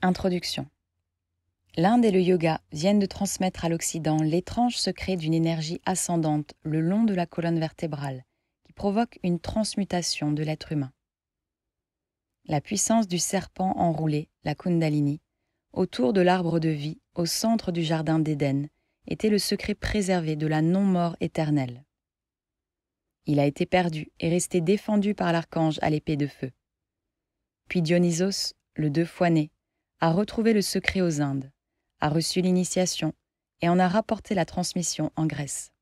Introduction. L'Inde et le yoga viennent de transmettre à l'Occident l'étrange secret d'une énergie ascendante le long de la colonne vertébrale qui provoque une transmutation de l'être humain. La puissance du serpent enroulé, la Kundalini, autour de l'arbre de vie au centre du jardin d'Éden, était le secret préservé de la non-mort éternelle. Il a été perdu et resté défendu par l'archange à l'épée de feu. Puis Dionysos, le deux fois né, a retrouvé le secret aux Indes, a reçu l'initiation et en a rapporté la transmission en Grèce.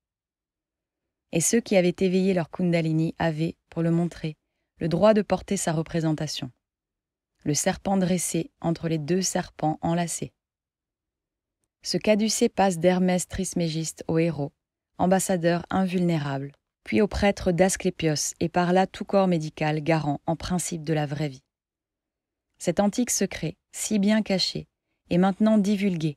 Et ceux qui avaient éveillé leur Kundalini avaient, pour le montrer, le droit de porter sa représentation. Le serpent dressé entre les deux serpents enlacés. Ce caducé passe d'Hermès Trismégiste au héros, ambassadeur invulnérable, puis au prêtre d'Asclépios et par là tout corps médical garant en principe de la vraie vie cet antique secret, si bien caché, est maintenant divulgué,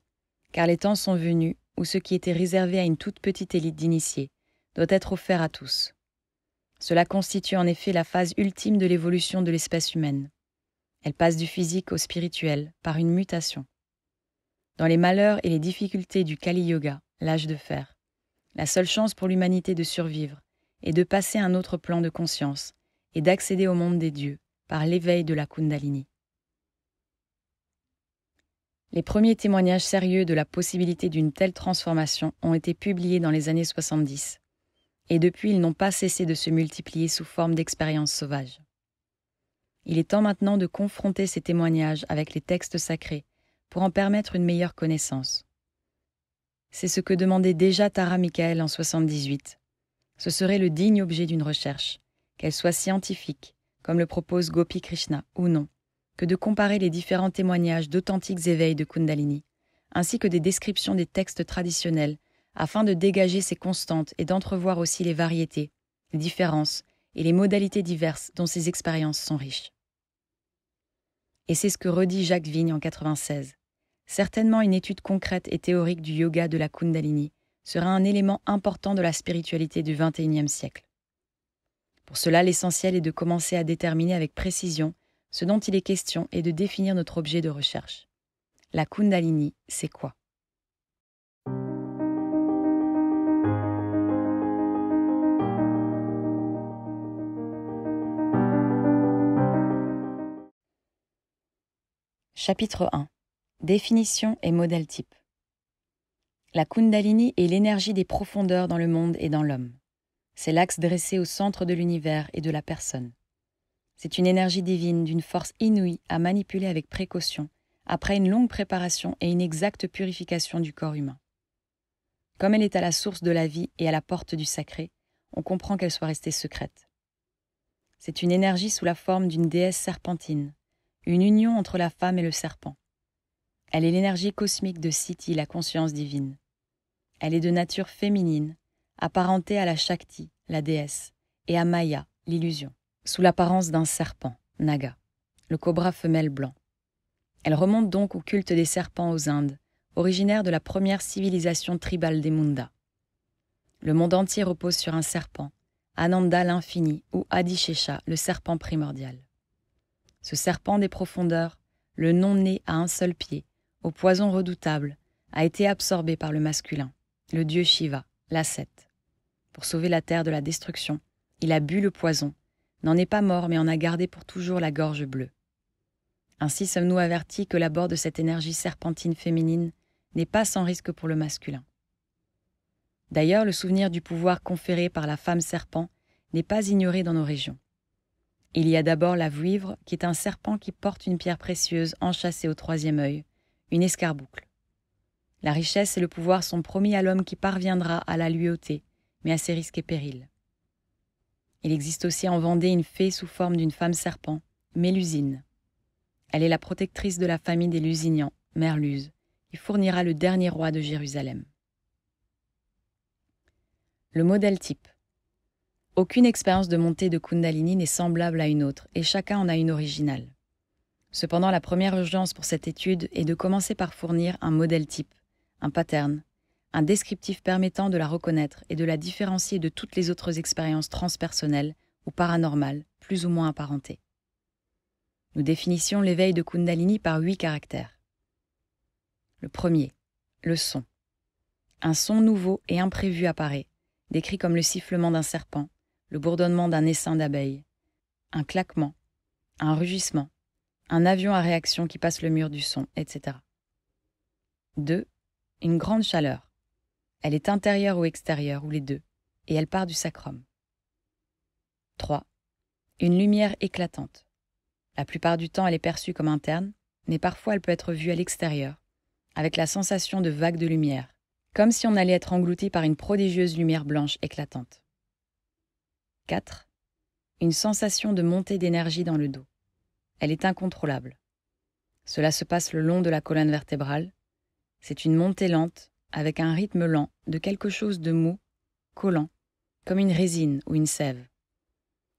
car les temps sont venus où ce qui était réservé à une toute petite élite d'initiés doit être offert à tous. Cela constitue en effet la phase ultime de l'évolution de l'espèce humaine. Elle passe du physique au spirituel par une mutation. Dans les malheurs et les difficultés du Kali Yoga, l'âge de fer, la seule chance pour l'humanité de survivre est de passer à un autre plan de conscience et d'accéder au monde des dieux par l'éveil de la Kundalini. Les premiers témoignages sérieux de la possibilité d'une telle transformation ont été publiés dans les années 70, et depuis ils n'ont pas cessé de se multiplier sous forme d'expériences sauvages. Il est temps maintenant de confronter ces témoignages avec les textes sacrés pour en permettre une meilleure connaissance. C'est ce que demandait déjà Tara Michael en 78. Ce serait le digne objet d'une recherche, qu'elle soit scientifique, comme le propose Gopi Krishna ou non, que de comparer les différents témoignages d'authentiques éveils de Kundalini, ainsi que des descriptions des textes traditionnels, afin de dégager ces constantes et d'entrevoir aussi les variétés, les différences et les modalités diverses dont ces expériences sont riches. Et c'est ce que redit Jacques Vigne en 96. Certainement une étude concrète et théorique du yoga de la Kundalini sera un élément important de la spiritualité du XXIe siècle. Pour cela, l'essentiel est de commencer à déterminer avec précision ce dont il est question est de définir notre objet de recherche. La Kundalini, c'est quoi Chapitre 1 Définition et modèle type. La Kundalini est l'énergie des profondeurs dans le monde et dans l'homme. C'est l'axe dressé au centre de l'univers et de la personne. C'est une énergie divine d'une force inouïe à manipuler avec précaution, après une longue préparation et une exacte purification du corps humain. Comme elle est à la source de la vie et à la porte du sacré, on comprend qu'elle soit restée secrète. C'est une énergie sous la forme d'une déesse serpentine, une union entre la femme et le serpent. Elle est l'énergie cosmique de Siti, la conscience divine. Elle est de nature féminine, apparentée à la Shakti, la déesse, et à Maya, l'illusion sous l'apparence d'un serpent, Naga, le cobra femelle blanc. Elle remonte donc au culte des serpents aux Indes, originaire de la première civilisation tribale des Munda. Le monde entier repose sur un serpent, Ananda l'infini ou Adishesha, le serpent primordial. Ce serpent des profondeurs, le non né à un seul pied, au poison redoutable, a été absorbé par le masculin, le dieu Shiva, l'ascète. Pour sauver la terre de la destruction, il a bu le poison n'en est pas mort mais en a gardé pour toujours la gorge bleue. Ainsi sommes-nous avertis que l'abord de cette énergie serpentine féminine n'est pas sans risque pour le masculin. D'ailleurs, le souvenir du pouvoir conféré par la femme serpent n'est pas ignoré dans nos régions. Il y a d'abord la vuivre qui est un serpent qui porte une pierre précieuse enchâssée au troisième œil, une escarboucle. La richesse et le pouvoir sont promis à l'homme qui parviendra à la lui ôter, mais à ses risques et périls. Il existe aussi en Vendée une fée sous forme d'une femme serpent, Mélusine. Elle est la protectrice de la famille des Lusignans, Merluse, et fournira le dernier roi de Jérusalem. Le modèle type. Aucune expérience de montée de Kundalini n'est semblable à une autre, et chacun en a une originale. Cependant, la première urgence pour cette étude est de commencer par fournir un modèle type, un pattern, un descriptif permettant de la reconnaître et de la différencier de toutes les autres expériences transpersonnelles ou paranormales, plus ou moins apparentées. Nous définissions l'éveil de Kundalini par huit caractères. Le premier, le son. Un son nouveau et imprévu apparaît, décrit comme le sifflement d'un serpent, le bourdonnement d'un essaim d'abeilles, un claquement, un rugissement, un avion à réaction qui passe le mur du son, etc. 2. Une grande chaleur elle est intérieure ou extérieure, ou les deux, et elle part du sacrum. 3. Une lumière éclatante. La plupart du temps, elle est perçue comme interne, mais parfois elle peut être vue à l'extérieur, avec la sensation de vague de lumière, comme si on allait être englouti par une prodigieuse lumière blanche éclatante. 4. Une sensation de montée d'énergie dans le dos. Elle est incontrôlable. Cela se passe le long de la colonne vertébrale. C'est une montée lente, avec un rythme lent de quelque chose de mou, collant, comme une résine ou une sève.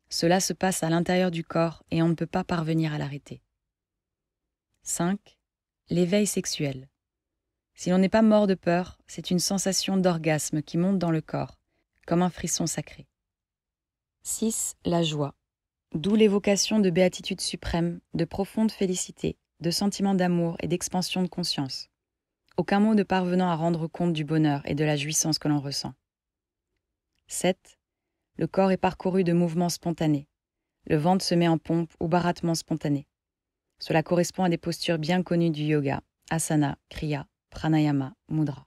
Cela se passe à l'intérieur du corps et on ne peut pas parvenir à l'arrêter. 5. L'éveil sexuel. Si l'on n'est pas mort de peur, c'est une sensation d'orgasme qui monte dans le corps, comme un frisson sacré. 6. La joie. D'où l'évocation de béatitude suprême, de profonde félicité, de sentiment d'amour et d'expansion de conscience aucun mot ne parvenant à rendre compte du bonheur et de la jouissance que l'on ressent. 7. Le corps est parcouru de mouvements spontanés. Le ventre se met en pompe ou barattement spontané. Cela correspond à des postures bien connues du yoga, asana, kriya, pranayama, mudra.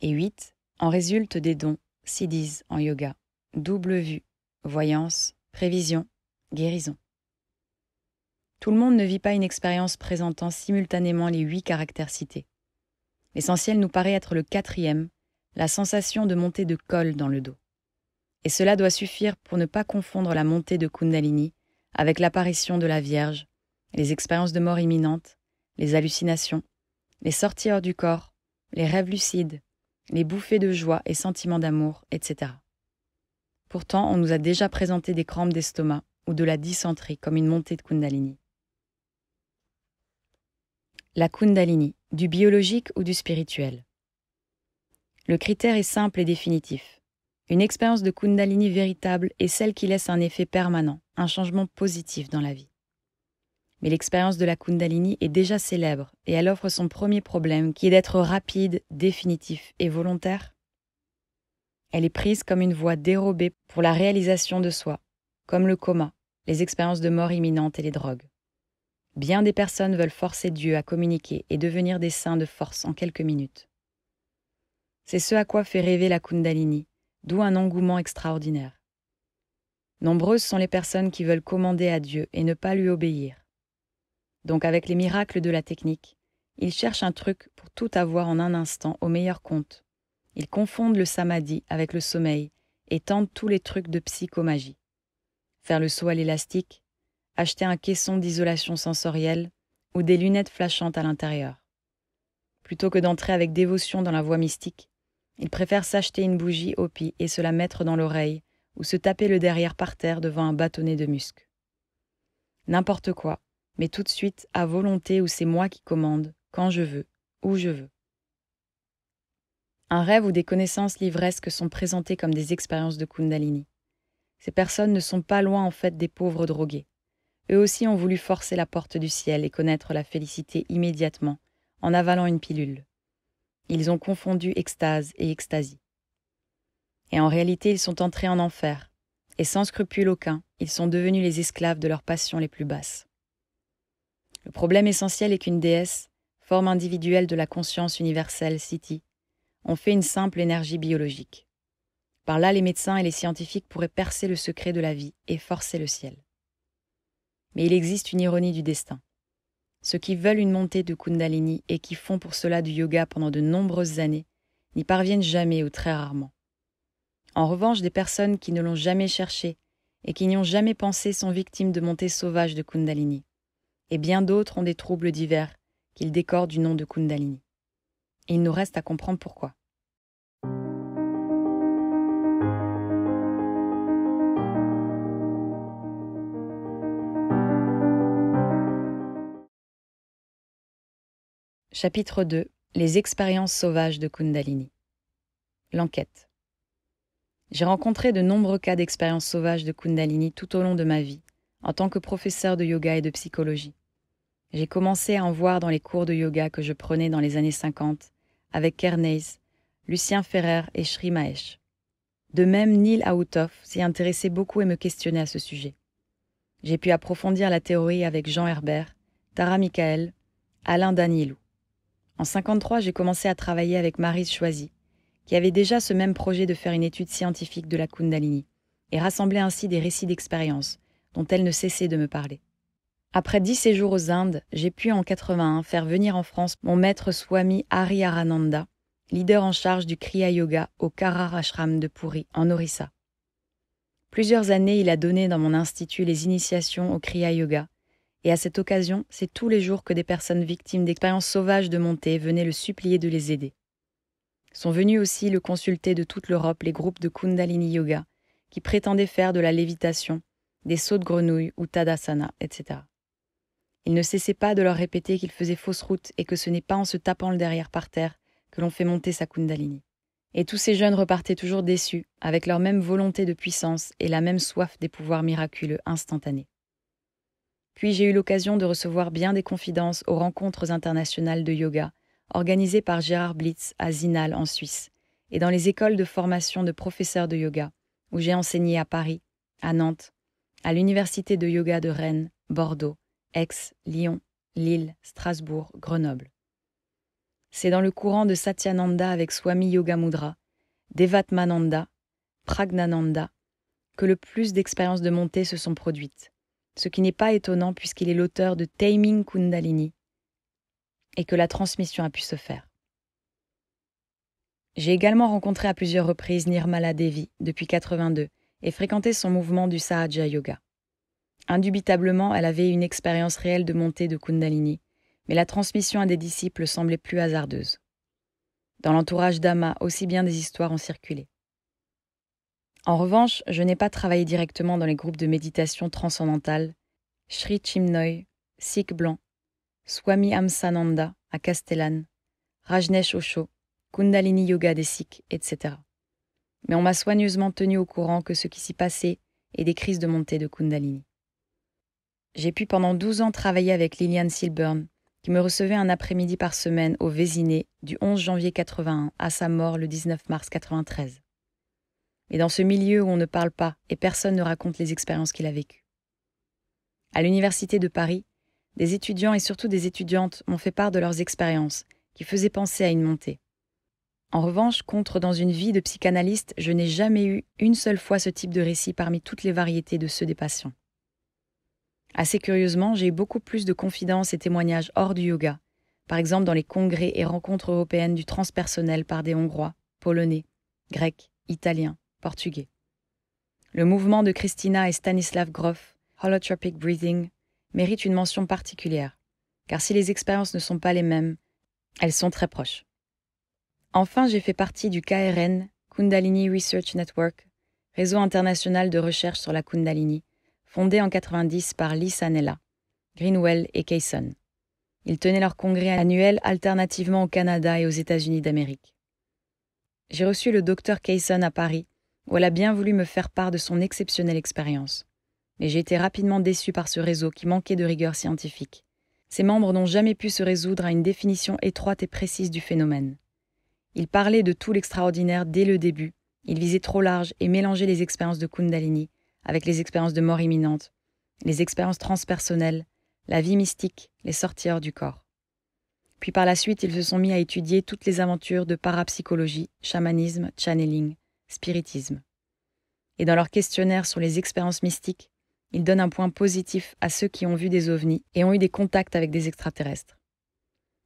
Et 8. En résulte des dons, siddhis en yoga, double vue, voyance, prévision, guérison. Tout le monde ne vit pas une expérience présentant simultanément les huit caractères cités. L'essentiel nous paraît être le quatrième, la sensation de montée de col dans le dos. Et cela doit suffire pour ne pas confondre la montée de Kundalini avec l'apparition de la Vierge, les expériences de mort imminente, les hallucinations, les sorties hors du corps, les rêves lucides, les bouffées de joie et sentiments d'amour, etc. Pourtant, on nous a déjà présenté des crampes d'estomac ou de la dysenterie comme une montée de Kundalini la kundalini, du biologique ou du spirituel. Le critère est simple et définitif. Une expérience de kundalini véritable est celle qui laisse un effet permanent, un changement positif dans la vie. Mais l'expérience de la kundalini est déjà célèbre et elle offre son premier problème qui est d'être rapide, définitif et volontaire. Elle est prise comme une voie dérobée pour la réalisation de soi, comme le coma, les expériences de mort imminente et les drogues. Bien des personnes veulent forcer Dieu à communiquer et devenir des saints de force en quelques minutes. C'est ce à quoi fait rêver la Kundalini, d'où un engouement extraordinaire. Nombreuses sont les personnes qui veulent commander à Dieu et ne pas lui obéir. Donc avec les miracles de la technique, ils cherchent un truc pour tout avoir en un instant au meilleur compte. Ils confondent le samadhi avec le sommeil et tentent tous les trucs de psychomagie. Faire le saut à l'élastique, acheter un caisson d'isolation sensorielle ou des lunettes flashantes à l'intérieur. Plutôt que d'entrer avec dévotion dans la voie mystique, il préfère s'acheter une bougie au pis et se la mettre dans l'oreille ou se taper le derrière par terre devant un bâtonnet de musc. N'importe quoi, mais tout de suite à volonté où c'est moi qui commande, quand je veux, où je veux. Un rêve ou des connaissances livresques sont présentées comme des expériences de Kundalini. Ces personnes ne sont pas loin en fait des pauvres drogués. Eux aussi ont voulu forcer la porte du ciel et connaître la félicité immédiatement, en avalant une pilule. Ils ont confondu extase et extasie. Et en réalité, ils sont entrés en enfer, et sans scrupule aucun, ils sont devenus les esclaves de leurs passions les plus basses. Le problème essentiel est qu'une déesse, forme individuelle de la conscience universelle City, ont fait une simple énergie biologique. Par là, les médecins et les scientifiques pourraient percer le secret de la vie et forcer le ciel. Mais il existe une ironie du destin. Ceux qui veulent une montée de Kundalini et qui font pour cela du yoga pendant de nombreuses années n'y parviennent jamais ou très rarement. En revanche, des personnes qui ne l'ont jamais cherché et qui n'y ont jamais pensé sont victimes de montées sauvages de Kundalini. Et bien d'autres ont des troubles divers qu'ils décorent du nom de Kundalini. il nous reste à comprendre pourquoi. Chapitre 2 Les expériences sauvages de Kundalini. L'enquête. J'ai rencontré de nombreux cas d'expériences sauvages de Kundalini tout au long de ma vie, en tant que professeur de yoga et de psychologie. J'ai commencé à en voir dans les cours de yoga que je prenais dans les années 50 avec Kerneis, Lucien Ferrer et Shri Mahesh. De même, Neil Aoutoff s'y intéressait beaucoup et me questionnait à ce sujet. J'ai pu approfondir la théorie avec Jean Herbert, Tara Michael, Alain Danilou. En 53, j'ai commencé à travailler avec Marise Choisy, qui avait déjà ce même projet de faire une étude scientifique de la Kundalini, et rassemblait ainsi des récits d'expériences, dont elle ne cessait de me parler. Après dix séjours aux Indes, j'ai pu en 81 faire venir en France mon maître Swami Arananda, leader en charge du Kriya Yoga au Karar de Puri, en Orissa. Plusieurs années, il a donné dans mon institut les initiations au Kriya Yoga, et à cette occasion, c'est tous les jours que des personnes victimes d'expériences sauvages de montée venaient le supplier de les aider. Sont venus aussi le consulter de toute l'Europe les groupes de Kundalini Yoga, qui prétendaient faire de la lévitation, des sauts de grenouille ou Tadasana, etc. Ils ne cessaient pas de leur répéter qu'il faisait fausse route et que ce n'est pas en se tapant le derrière par terre que l'on fait monter sa Kundalini. Et tous ces jeunes repartaient toujours déçus, avec leur même volonté de puissance et la même soif des pouvoirs miraculeux instantanés. Puis j'ai eu l'occasion de recevoir bien des confidences aux rencontres internationales de yoga, organisées par Gérard Blitz à Zinal en Suisse, et dans les écoles de formation de professeurs de yoga, où j'ai enseigné à Paris, à Nantes, à l'université de yoga de Rennes, Bordeaux, Aix, Lyon, Lille, Strasbourg, Grenoble. C'est dans le courant de Satyananda avec Swami Yoga Mudra, Devatmananda, Pragnananda, que le plus d'expériences de montée se sont produites ce qui n'est pas étonnant puisqu'il est l'auteur de Taming Kundalini et que la transmission a pu se faire. J'ai également rencontré à plusieurs reprises Nirmala Devi depuis 82 et fréquenté son mouvement du Sahaja Yoga. Indubitablement, elle avait une expérience réelle de montée de Kundalini, mais la transmission à des disciples semblait plus hasardeuse. Dans l'entourage d'Ama, aussi bien des histoires ont circulé. En revanche, je n'ai pas travaillé directement dans les groupes de méditation transcendantale Sri Chimnoy, Sikh Blanc, Swami Amsananda à Castellane, Rajneesh Osho, Kundalini Yoga des Sikhs, etc. Mais on m'a soigneusement tenu au courant que ce qui s'y passait et des crises de montée de Kundalini. J'ai pu pendant 12 ans travailler avec Lilian Silburn, qui me recevait un après-midi par semaine au Vésiné du 11 janvier 81 à sa mort le 19 mars 93 et dans ce milieu où on ne parle pas et personne ne raconte les expériences qu'il a vécues. À l'Université de Paris, des étudiants et surtout des étudiantes m'ont fait part de leurs expériences, qui faisaient penser à une montée. En revanche, contre dans une vie de psychanalyste, je n'ai jamais eu une seule fois ce type de récit parmi toutes les variétés de ceux des patients. Assez curieusement, j'ai eu beaucoup plus de confidences et témoignages hors du yoga, par exemple dans les congrès et rencontres européennes du transpersonnel par des Hongrois, Polonais, Grecs, Italiens, portugais. Le mouvement de Christina et Stanislav Grof, Holotropic Breathing, mérite une mention particulière, car si les expériences ne sont pas les mêmes, elles sont très proches. Enfin, j'ai fait partie du KRN, Kundalini Research Network, réseau international de recherche sur la Kundalini, fondé en 90 par Lisa Nella, Greenwell et Kayson. Ils tenaient leur congrès annuel alternativement au Canada et aux États-Unis d'Amérique. J'ai reçu le docteur Kayson à Paris où elle a bien voulu me faire part de son exceptionnelle expérience. Mais j'ai été rapidement déçu par ce réseau qui manquait de rigueur scientifique. Ses membres n'ont jamais pu se résoudre à une définition étroite et précise du phénomène. Ils parlaient de tout l'extraordinaire dès le début, ils visaient trop large et mélangeaient les expériences de Kundalini avec les expériences de mort imminente, les expériences transpersonnelles, la vie mystique, les sorties du corps. Puis par la suite, ils se sont mis à étudier toutes les aventures de parapsychologie, chamanisme, channeling, spiritisme. Et dans leur questionnaire sur les expériences mystiques, ils donnent un point positif à ceux qui ont vu des ovnis et ont eu des contacts avec des extraterrestres.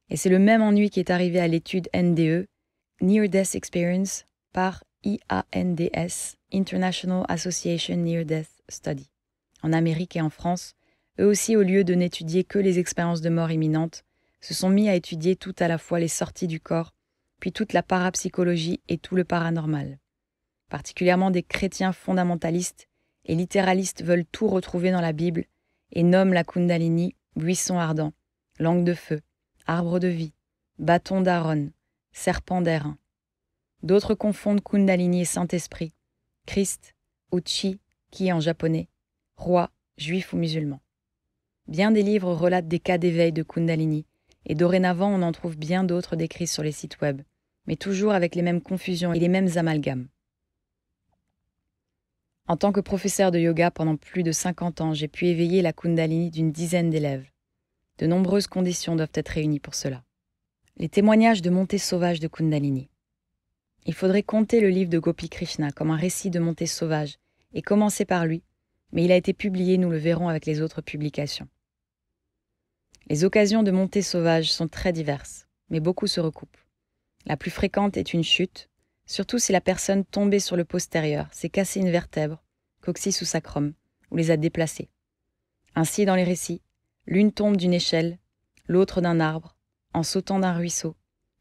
Et c'est le même ennui qui est arrivé à l'étude NDE, Near Death Experience, par IANDS, International Association Near Death Study, en Amérique et en France, eux aussi, au lieu de n'étudier que les expériences de mort imminente, se sont mis à étudier tout à la fois les sorties du corps, puis toute la parapsychologie et tout le paranormal particulièrement des chrétiens fondamentalistes et littéralistes, veulent tout retrouver dans la Bible et nomment la Kundalini buisson ardent, langue de feu, arbre de vie, bâton d'Aaron, serpent d'airain. D'autres confondent Kundalini et Saint-Esprit, Christ ou qui en japonais, roi, juif ou musulman. Bien des livres relatent des cas d'éveil de Kundalini, et dorénavant on en trouve bien d'autres décrits sur les sites web, mais toujours avec les mêmes confusions et les mêmes amalgames. En tant que professeur de yoga pendant plus de 50 ans, j'ai pu éveiller la kundalini d'une dizaine d'élèves. De nombreuses conditions doivent être réunies pour cela. Les témoignages de montée sauvage de kundalini. Il faudrait compter le livre de Gopi Krishna comme un récit de montée sauvage et commencer par lui, mais il a été publié, nous le verrons avec les autres publications. Les occasions de montée sauvage sont très diverses, mais beaucoup se recoupent. La plus fréquente est une chute, surtout si la personne tombée sur le postérieur s'est cassé une vertèbre, coccyx ou sacrum, ou les a déplacées. Ainsi, dans les récits, l'une tombe d'une échelle, l'autre d'un arbre, en sautant d'un ruisseau,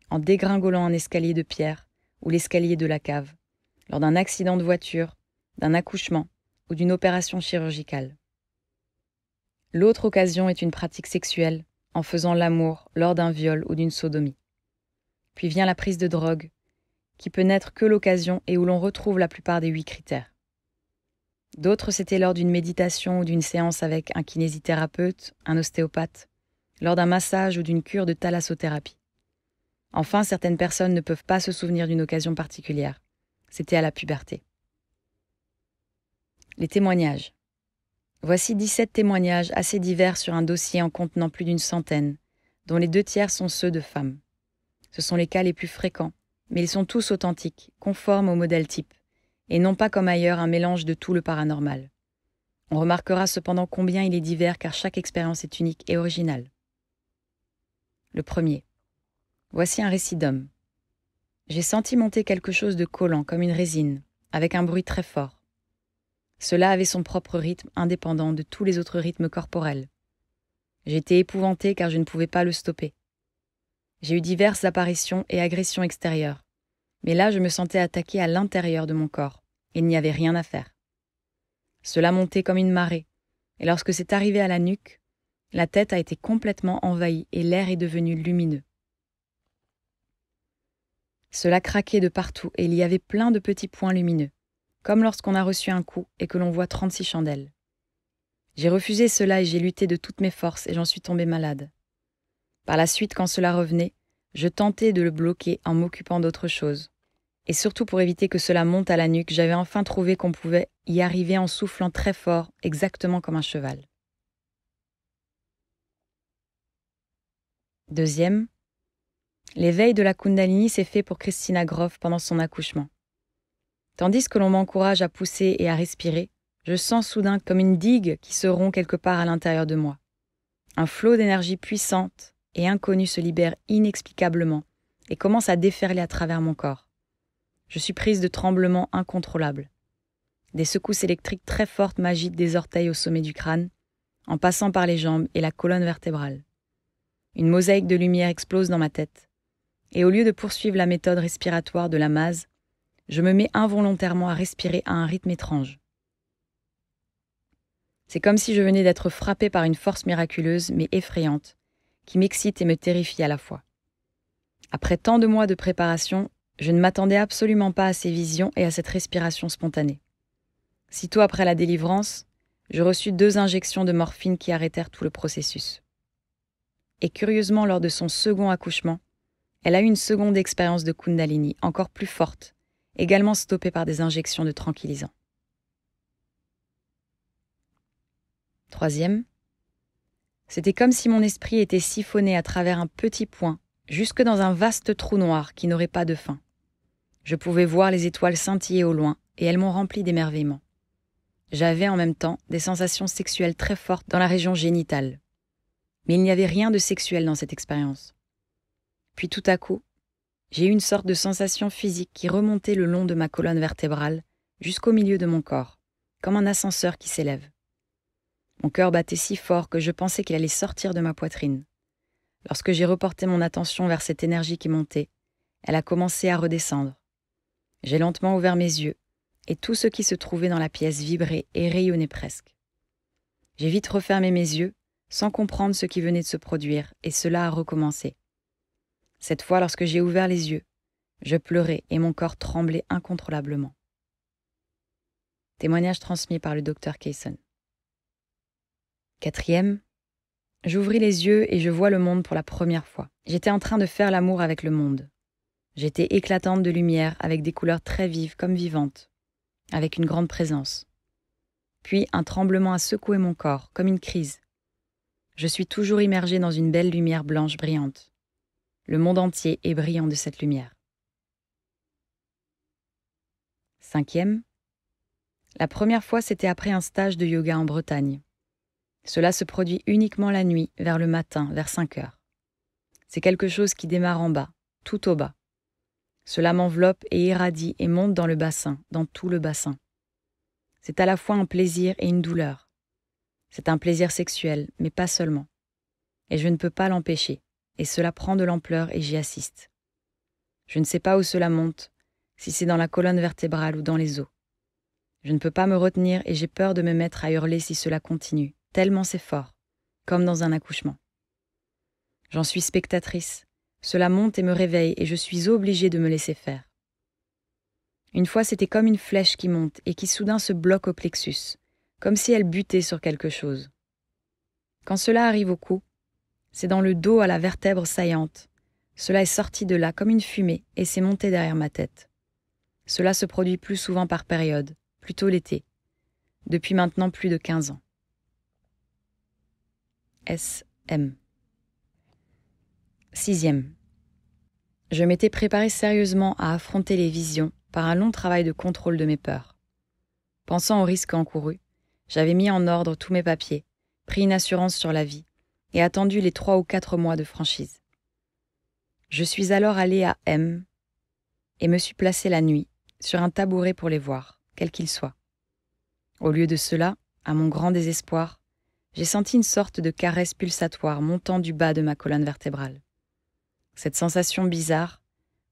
en dégringolant un escalier de pierre ou l'escalier de la cave, lors d'un accident de voiture, d'un accouchement ou d'une opération chirurgicale. L'autre occasion est une pratique sexuelle, en faisant l'amour lors d'un viol ou d'une sodomie. Puis vient la prise de drogue, qui peut n'être que l'occasion et où l'on retrouve la plupart des huit critères. D'autres, c'était lors d'une méditation ou d'une séance avec un kinésithérapeute, un ostéopathe, lors d'un massage ou d'une cure de thalassothérapie. Enfin, certaines personnes ne peuvent pas se souvenir d'une occasion particulière. C'était à la puberté. Les témoignages. Voici 17 témoignages assez divers sur un dossier en contenant plus d'une centaine, dont les deux tiers sont ceux de femmes. Ce sont les cas les plus fréquents, mais ils sont tous authentiques, conformes au modèle type, et non pas comme ailleurs un mélange de tout le paranormal. On remarquera cependant combien il est divers car chaque expérience est unique et originale. Le premier. Voici un récit d'homme. J'ai senti monter quelque chose de collant comme une résine, avec un bruit très fort. Cela avait son propre rythme indépendant de tous les autres rythmes corporels. J'étais épouvanté car je ne pouvais pas le stopper. J'ai eu diverses apparitions et agressions extérieures, mais là, je me sentais attaqué à l'intérieur de mon corps, et il n'y avait rien à faire. Cela montait comme une marée, et lorsque c'est arrivé à la nuque, la tête a été complètement envahie et l'air est devenu lumineux. Cela craquait de partout et il y avait plein de petits points lumineux, comme lorsqu'on a reçu un coup et que l'on voit trente-six chandelles. J'ai refusé cela et j'ai lutté de toutes mes forces et j'en suis tombé malade. Par la suite, quand cela revenait, je tentais de le bloquer en m'occupant d'autre chose. Et surtout pour éviter que cela monte à la nuque, j'avais enfin trouvé qu'on pouvait y arriver en soufflant très fort, exactement comme un cheval. Deuxième, l'éveil de la Kundalini s'est fait pour Christina Groff pendant son accouchement. Tandis que l'on m'encourage à pousser et à respirer, je sens soudain comme une digue qui se rompt quelque part à l'intérieur de moi. Un flot d'énergie puissante et inconnu se libère inexplicablement et commence à déferler à travers mon corps. Je suis prise de tremblements incontrôlables. Des secousses électriques très fortes m'agitent des orteils au sommet du crâne, en passant par les jambes et la colonne vertébrale. Une mosaïque de lumière explose dans ma tête, et au lieu de poursuivre la méthode respiratoire de la maze, je me mets involontairement à respirer à un rythme étrange. C'est comme si je venais d'être frappée par une force miraculeuse mais effrayante, qui m'excite et me terrifie à la fois. Après tant de mois de préparation, je ne m'attendais absolument pas à ces visions et à cette respiration spontanée. Sitôt après la délivrance, je reçus deux injections de morphine qui arrêtèrent tout le processus. Et curieusement, lors de son second accouchement, elle a eu une seconde expérience de Kundalini, encore plus forte, également stoppée par des injections de tranquillisants. Troisième, c'était comme si mon esprit était siphonné à travers un petit point, jusque dans un vaste trou noir qui n'aurait pas de fin. Je pouvais voir les étoiles scintiller au loin, et elles m'ont rempli d'émerveillement. J'avais en même temps des sensations sexuelles très fortes dans la région génitale. Mais il n'y avait rien de sexuel dans cette expérience. Puis tout à coup, j'ai eu une sorte de sensation physique qui remontait le long de ma colonne vertébrale jusqu'au milieu de mon corps, comme un ascenseur qui s'élève. Mon cœur battait si fort que je pensais qu'il allait sortir de ma poitrine. Lorsque j'ai reporté mon attention vers cette énergie qui montait, elle a commencé à redescendre. J'ai lentement ouvert mes yeux, et tout ce qui se trouvait dans la pièce vibrait et rayonnait presque. J'ai vite refermé mes yeux, sans comprendre ce qui venait de se produire, et cela a recommencé. Cette fois, lorsque j'ai ouvert les yeux, je pleurais et mon corps tremblait incontrôlablement. Témoignage transmis par le docteur Kayson. Quatrième, j'ouvris les yeux et je vois le monde pour la première fois. J'étais en train de faire l'amour avec le monde. J'étais éclatante de lumière avec des couleurs très vives comme vivantes, avec une grande présence. Puis un tremblement a secoué mon corps, comme une crise. Je suis toujours immergée dans une belle lumière blanche brillante. Le monde entier est brillant de cette lumière. Cinquième, la première fois c'était après un stage de yoga en Bretagne. Cela se produit uniquement la nuit, vers le matin, vers 5 heures. C'est quelque chose qui démarre en bas, tout au bas. Cela m'enveloppe et irradie et monte dans le bassin, dans tout le bassin. C'est à la fois un plaisir et une douleur. C'est un plaisir sexuel, mais pas seulement. Et je ne peux pas l'empêcher, et cela prend de l'ampleur et j'y assiste. Je ne sais pas où cela monte, si c'est dans la colonne vertébrale ou dans les os. Je ne peux pas me retenir et j'ai peur de me mettre à hurler si cela continue tellement c'est fort, comme dans un accouchement. J'en suis spectatrice, cela monte et me réveille, et je suis obligée de me laisser faire. Une fois c'était comme une flèche qui monte et qui soudain se bloque au plexus, comme si elle butait sur quelque chose. Quand cela arrive au cou, c'est dans le dos à la vertèbre saillante. Cela est sorti de là comme une fumée et s'est monté derrière ma tête. Cela se produit plus souvent par période, plutôt l'été, depuis maintenant plus de quinze ans. SM. Sixième. Je m'étais préparé sérieusement à affronter les visions par un long travail de contrôle de mes peurs. Pensant aux risques encourus, j'avais mis en ordre tous mes papiers, pris une assurance sur la vie et attendu les trois ou quatre mois de franchise. Je suis alors allé à M et me suis placé la nuit sur un tabouret pour les voir, quels qu'ils soient. Au lieu de cela, à mon grand désespoir, j'ai senti une sorte de caresse pulsatoire montant du bas de ma colonne vertébrale. Cette sensation bizarre,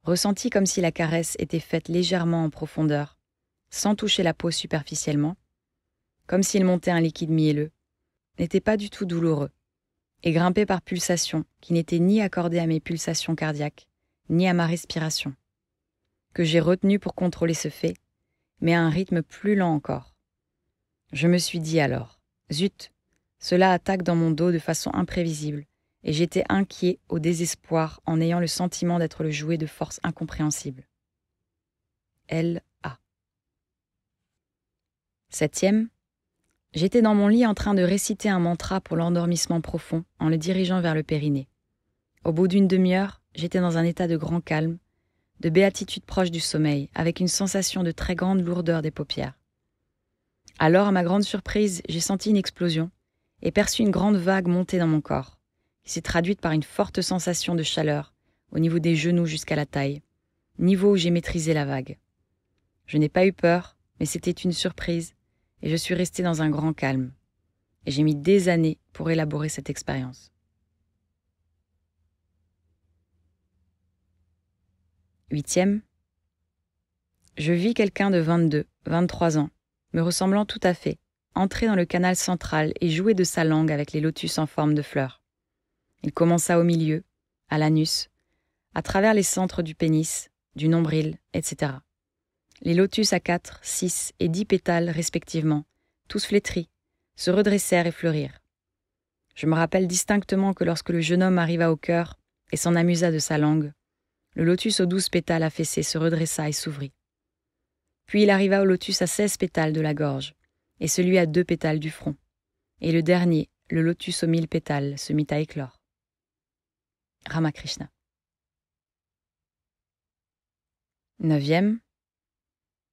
ressentie comme si la caresse était faite légèrement en profondeur, sans toucher la peau superficiellement, comme s'il montait un liquide mielleux, n'était pas du tout douloureux, et grimpait par pulsations qui n'étaient ni accordées à mes pulsations cardiaques, ni à ma respiration, que j'ai retenu pour contrôler ce fait, mais à un rythme plus lent encore. Je me suis dit alors, zut, cela attaque dans mon dos de façon imprévisible, et j'étais inquiet au désespoir en ayant le sentiment d'être le jouet de forces incompréhensibles. L. A. Septième, j'étais dans mon lit en train de réciter un mantra pour l'endormissement profond en le dirigeant vers le périnée. Au bout d'une demi-heure, j'étais dans un état de grand calme, de béatitude proche du sommeil, avec une sensation de très grande lourdeur des paupières. Alors, à ma grande surprise, j'ai senti une explosion, et perçu une grande vague monter dans mon corps, qui s'est traduite par une forte sensation de chaleur, au niveau des genoux jusqu'à la taille, niveau où j'ai maîtrisé la vague. Je n'ai pas eu peur, mais c'était une surprise, et je suis restée dans un grand calme. Et j'ai mis des années pour élaborer cette expérience. Huitième. Je vis quelqu'un de 22, 23 ans, me ressemblant tout à fait, entrer dans le canal central et jouer de sa langue avec les lotus en forme de fleurs. Il commença au milieu, à l'anus, à travers les centres du pénis, du nombril, etc. Les lotus à quatre, six et dix pétales respectivement, tous flétris, se redressèrent et fleurirent. Je me rappelle distinctement que lorsque le jeune homme arriva au cœur et s'en amusa de sa langue, le lotus aux douze pétales affaissés se redressa et s'ouvrit. Puis il arriva au lotus à seize pétales de la gorge, et celui à deux pétales du front. Et le dernier, le lotus aux mille pétales, se mit à éclore. Ramakrishna. Neuvième.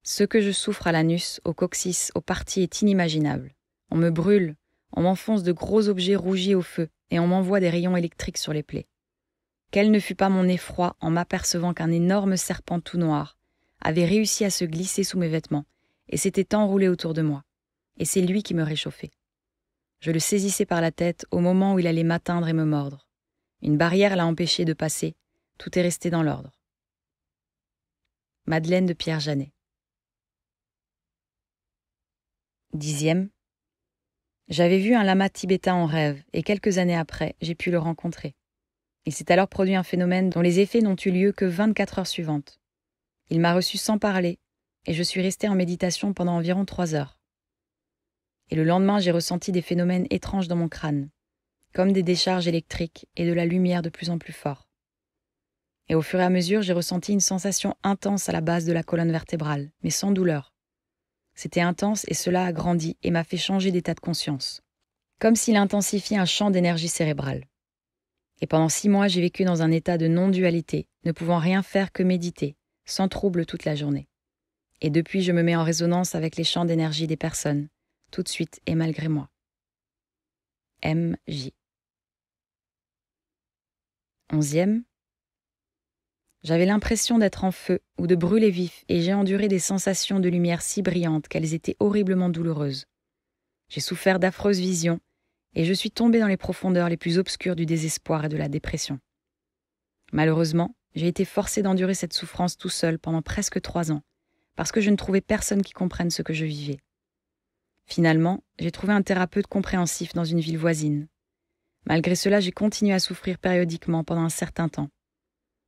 Ce que je souffre à l'anus, au coccyx, au parti est inimaginable. On me brûle, on m'enfonce de gros objets rougis au feu, et on m'envoie des rayons électriques sur les plaies. Quel ne fut pas mon effroi en m'apercevant qu'un énorme serpent tout noir avait réussi à se glisser sous mes vêtements et s'était enroulé autour de moi et c'est lui qui me réchauffait. Je le saisissais par la tête au moment où il allait m'atteindre et me mordre. Une barrière l'a empêché de passer, tout est resté dans l'ordre. Madeleine de Pierre Janet. Dixième. J'avais vu un lama tibétain en rêve, et quelques années après, j'ai pu le rencontrer. Il s'est alors produit un phénomène dont les effets n'ont eu lieu que 24 heures suivantes. Il m'a reçu sans parler, et je suis restée en méditation pendant environ trois heures et le lendemain j'ai ressenti des phénomènes étranges dans mon crâne, comme des décharges électriques et de la lumière de plus en plus fort. Et au fur et à mesure j'ai ressenti une sensation intense à la base de la colonne vertébrale, mais sans douleur. C'était intense et cela a grandi et m'a fait changer d'état de conscience, comme s'il intensifiait un champ d'énergie cérébrale. Et pendant six mois j'ai vécu dans un état de non-dualité, ne pouvant rien faire que méditer, sans trouble toute la journée. Et depuis je me mets en résonance avec les champs d'énergie des personnes, tout de suite et malgré moi. MJ. Onzième. J'avais l'impression d'être en feu ou de brûler vif et j'ai enduré des sensations de lumière si brillantes qu'elles étaient horriblement douloureuses. J'ai souffert d'affreuses visions et je suis tombée dans les profondeurs les plus obscures du désespoir et de la dépression. Malheureusement, j'ai été forcée d'endurer cette souffrance tout seul pendant presque trois ans, parce que je ne trouvais personne qui comprenne ce que je vivais. Finalement, j'ai trouvé un thérapeute compréhensif dans une ville voisine. Malgré cela, j'ai continué à souffrir périodiquement pendant un certain temps.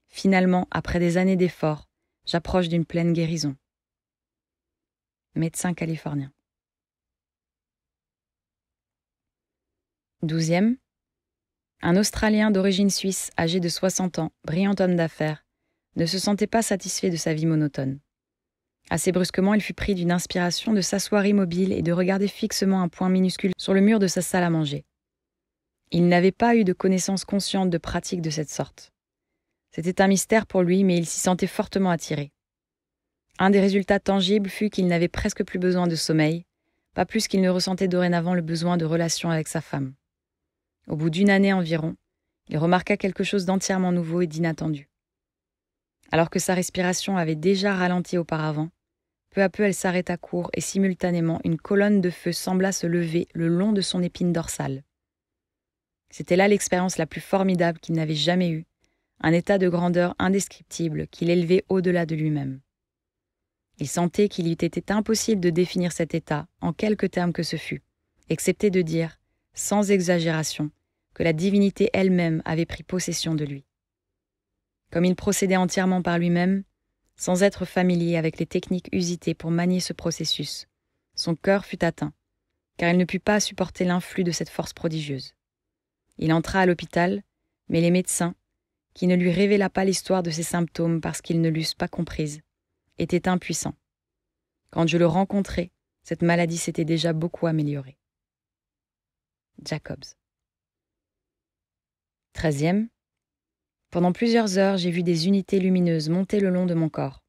Finalement, après des années d'efforts, j'approche d'une pleine guérison. Médecin californien. Douzième. Un Australien d'origine suisse, âgé de 60 ans, brillant homme d'affaires, ne se sentait pas satisfait de sa vie monotone. Assez brusquement, il fut pris d'une inspiration de s'asseoir immobile et de regarder fixement un point minuscule sur le mur de sa salle à manger. Il n'avait pas eu de connaissance consciente de pratiques de cette sorte. C'était un mystère pour lui, mais il s'y sentait fortement attiré. Un des résultats tangibles fut qu'il n'avait presque plus besoin de sommeil, pas plus qu'il ne ressentait dorénavant le besoin de relations avec sa femme. Au bout d'une année environ, il remarqua quelque chose d'entièrement nouveau et d'inattendu. Alors que sa respiration avait déjà ralenti auparavant, peu à peu, elle s'arrêta court et simultanément, une colonne de feu sembla se lever le long de son épine dorsale. C'était là l'expérience la plus formidable qu'il n'avait jamais eue, un état de grandeur indescriptible qui l'élevait au-delà de lui-même. Il sentait qu'il eût été impossible de définir cet état en quelques termes que ce fût, excepté de dire, sans exagération, que la divinité elle-même avait pris possession de lui. Comme il procédait entièrement par lui-même, sans être familier avec les techniques usitées pour manier ce processus, son cœur fut atteint, car il ne put pas supporter l'influx de cette force prodigieuse. Il entra à l'hôpital, mais les médecins, qui ne lui révéla pas l'histoire de ses symptômes parce qu'ils ne l'eussent pas comprise, étaient impuissants. Quand je le rencontrai, cette maladie s'était déjà beaucoup améliorée. Jacobs. Treizième, pendant plusieurs heures, j'ai vu des unités lumineuses monter le long de mon corps.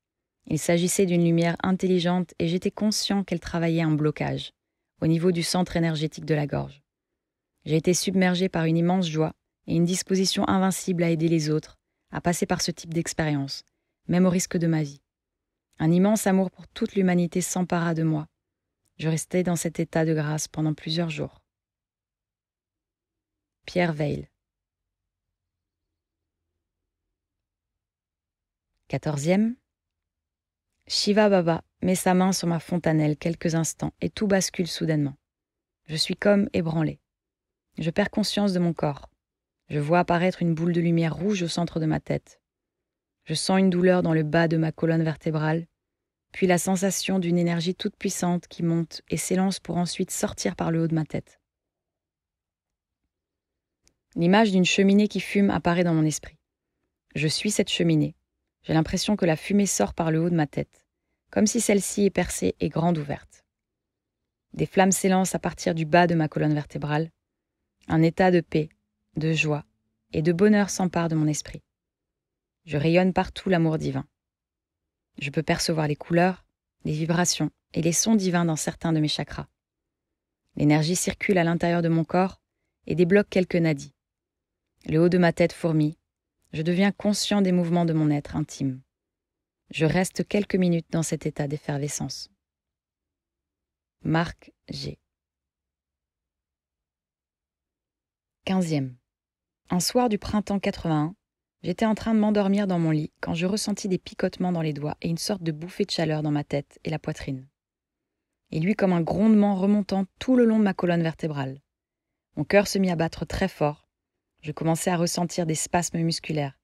Il s'agissait d'une lumière intelligente et j'étais conscient qu'elle travaillait en blocage, au niveau du centre énergétique de la gorge. J'ai été submergé par une immense joie et une disposition invincible à aider les autres, à passer par ce type d'expérience, même au risque de ma vie. Un immense amour pour toute l'humanité s'empara de moi. Je restai dans cet état de grâce pendant plusieurs jours. Pierre Veil Quatorzième. Shiva Baba met sa main sur ma fontanelle quelques instants et tout bascule soudainement. Je suis comme ébranlé. Je perds conscience de mon corps. Je vois apparaître une boule de lumière rouge au centre de ma tête. Je sens une douleur dans le bas de ma colonne vertébrale, puis la sensation d'une énergie toute puissante qui monte et s'élance pour ensuite sortir par le haut de ma tête. L'image d'une cheminée qui fume apparaît dans mon esprit. Je suis cette cheminée, j'ai l'impression que la fumée sort par le haut de ma tête, comme si celle-ci est percée et grande ouverte. Des flammes s'élancent à partir du bas de ma colonne vertébrale. Un état de paix, de joie et de bonheur s'empare de mon esprit. Je rayonne partout l'amour divin. Je peux percevoir les couleurs, les vibrations et les sons divins dans certains de mes chakras. L'énergie circule à l'intérieur de mon corps et débloque quelques nadis. Le haut de ma tête fourmille, je deviens conscient des mouvements de mon être intime. Je reste quelques minutes dans cet état d'effervescence. Marc G. 15e. Un soir du printemps 81, j'étais en train de m'endormir dans mon lit quand je ressentis des picotements dans les doigts et une sorte de bouffée de chaleur dans ma tête et la poitrine. Et lui comme un grondement remontant tout le long de ma colonne vertébrale. Mon cœur se mit à battre très fort je commençais à ressentir des spasmes musculaires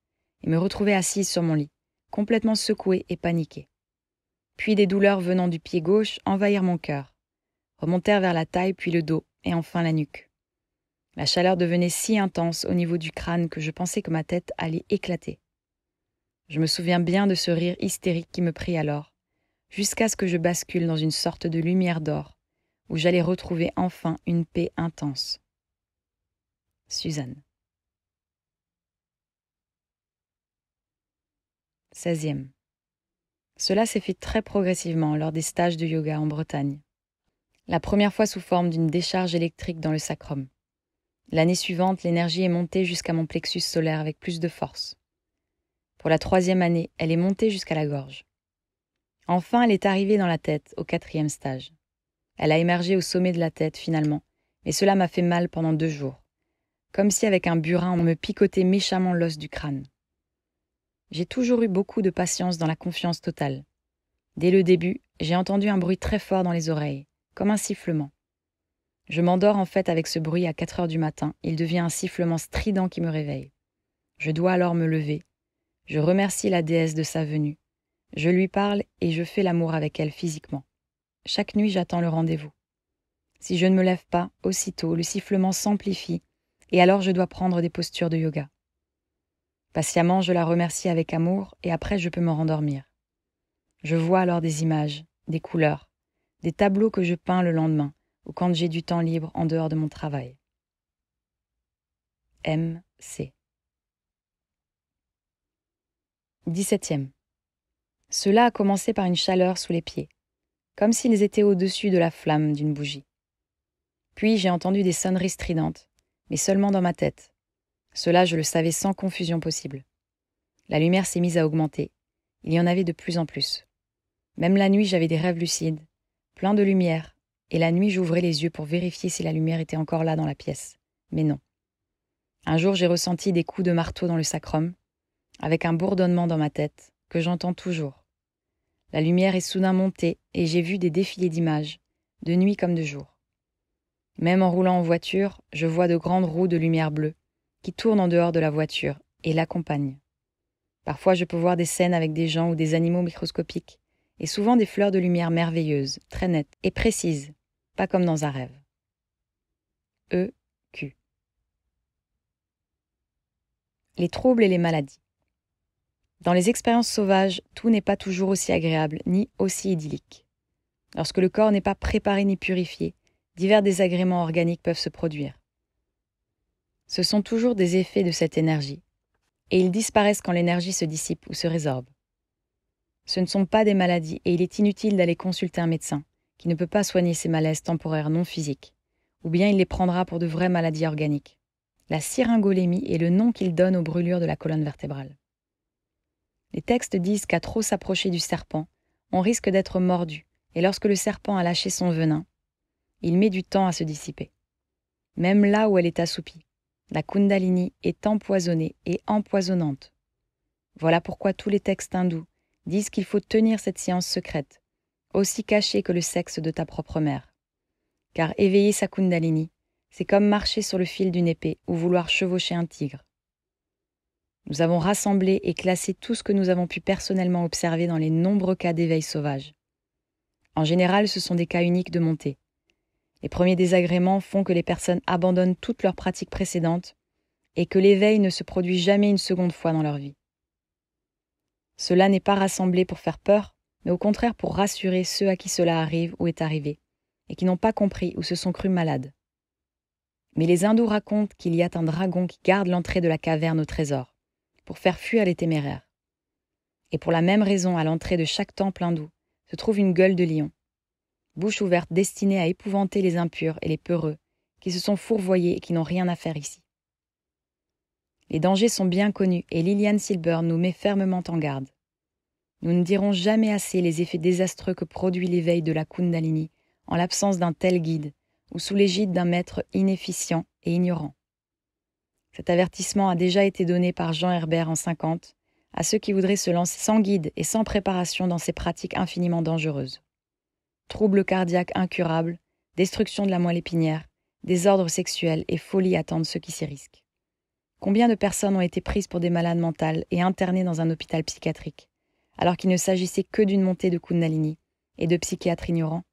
et me retrouvais assise sur mon lit, complètement secouée et paniquée. Puis des douleurs venant du pied gauche envahirent mon cœur, remontèrent vers la taille puis le dos et enfin la nuque. La chaleur devenait si intense au niveau du crâne que je pensais que ma tête allait éclater. Je me souviens bien de ce rire hystérique qui me prit alors, jusqu'à ce que je bascule dans une sorte de lumière d'or, où j'allais retrouver enfin une paix intense. Suzanne. 16e. Cela s'est fait très progressivement lors des stages de yoga en Bretagne. La première fois sous forme d'une décharge électrique dans le sacrum. L'année suivante, l'énergie est montée jusqu'à mon plexus solaire avec plus de force. Pour la troisième année, elle est montée jusqu'à la gorge. Enfin, elle est arrivée dans la tête, au quatrième stage. Elle a émergé au sommet de la tête, finalement, mais cela m'a fait mal pendant deux jours. Comme si avec un burin on me picotait méchamment l'os du crâne. J'ai toujours eu beaucoup de patience dans la confiance totale. Dès le début, j'ai entendu un bruit très fort dans les oreilles, comme un sifflement. Je m'endors en fait avec ce bruit à 4 heures du matin, il devient un sifflement strident qui me réveille. Je dois alors me lever. Je remercie la déesse de sa venue. Je lui parle et je fais l'amour avec elle physiquement. Chaque nuit, j'attends le rendez-vous. Si je ne me lève pas, aussitôt, le sifflement s'amplifie, et alors je dois prendre des postures de yoga. Patiemment, je la remercie avec amour et après je peux me rendormir. Je vois alors des images, des couleurs, des tableaux que je peins le lendemain ou quand j'ai du temps libre en dehors de mon travail. C. 17e. Cela a commencé par une chaleur sous les pieds, comme s'ils étaient au-dessus de la flamme d'une bougie. Puis j'ai entendu des sonneries stridentes, mais seulement dans ma tête, cela, je le savais sans confusion possible. La lumière s'est mise à augmenter. Il y en avait de plus en plus. Même la nuit, j'avais des rêves lucides, pleins de lumière, et la nuit, j'ouvrais les yeux pour vérifier si la lumière était encore là dans la pièce. Mais non. Un jour, j'ai ressenti des coups de marteau dans le sacrum, avec un bourdonnement dans ma tête, que j'entends toujours. La lumière est soudain montée et j'ai vu des défilés d'images, de nuit comme de jour. Même en roulant en voiture, je vois de grandes roues de lumière bleue, qui tourne en dehors de la voiture et l'accompagne. Parfois je peux voir des scènes avec des gens ou des animaux microscopiques, et souvent des fleurs de lumière merveilleuses, très nettes et précises, pas comme dans un rêve. E. Q. Les troubles et les maladies. Dans les expériences sauvages, tout n'est pas toujours aussi agréable ni aussi idyllique. Lorsque le corps n'est pas préparé ni purifié, divers désagréments organiques peuvent se produire ce sont toujours des effets de cette énergie, et ils disparaissent quand l'énergie se dissipe ou se résorbe. Ce ne sont pas des maladies, et il est inutile d'aller consulter un médecin, qui ne peut pas soigner ces malaises temporaires non physiques, ou bien il les prendra pour de vraies maladies organiques. La syringolémie est le nom qu'il donne aux brûlures de la colonne vertébrale. Les textes disent qu'à trop s'approcher du serpent, on risque d'être mordu, et lorsque le serpent a lâché son venin, il met du temps à se dissiper, même là où elle est assoupie la Kundalini est empoisonnée et empoisonnante. Voilà pourquoi tous les textes hindous disent qu'il faut tenir cette science secrète, aussi cachée que le sexe de ta propre mère. Car éveiller sa Kundalini, c'est comme marcher sur le fil d'une épée ou vouloir chevaucher un tigre. Nous avons rassemblé et classé tout ce que nous avons pu personnellement observer dans les nombreux cas d'éveil sauvage. En général, ce sont des cas uniques de montée, les premiers désagréments font que les personnes abandonnent toutes leurs pratiques précédentes et que l'éveil ne se produit jamais une seconde fois dans leur vie. Cela n'est pas rassemblé pour faire peur, mais au contraire pour rassurer ceux à qui cela arrive ou est arrivé, et qui n'ont pas compris ou se sont crus malades. Mais les hindous racontent qu'il y a un dragon qui garde l'entrée de la caverne au trésor, pour faire fuir les téméraires. Et pour la même raison, à l'entrée de chaque temple hindou se trouve une gueule de lion, bouche ouverte destinée à épouvanter les impurs et les peureux, qui se sont fourvoyés et qui n'ont rien à faire ici. Les dangers sont bien connus et Liliane Silber nous met fermement en garde. Nous ne dirons jamais assez les effets désastreux que produit l'éveil de la Kundalini en l'absence d'un tel guide ou sous l'égide d'un maître inefficient et ignorant. Cet avertissement a déjà été donné par Jean Herbert en 50 à ceux qui voudraient se lancer sans guide et sans préparation dans ces pratiques infiniment dangereuses troubles cardiaques incurables, destruction de la moelle épinière, désordre sexuels et folie attendent ceux qui s'y risquent. Combien de personnes ont été prises pour des malades mentales et internées dans un hôpital psychiatrique, alors qu'il ne s'agissait que d'une montée de Kundalini et de psychiatres ignorants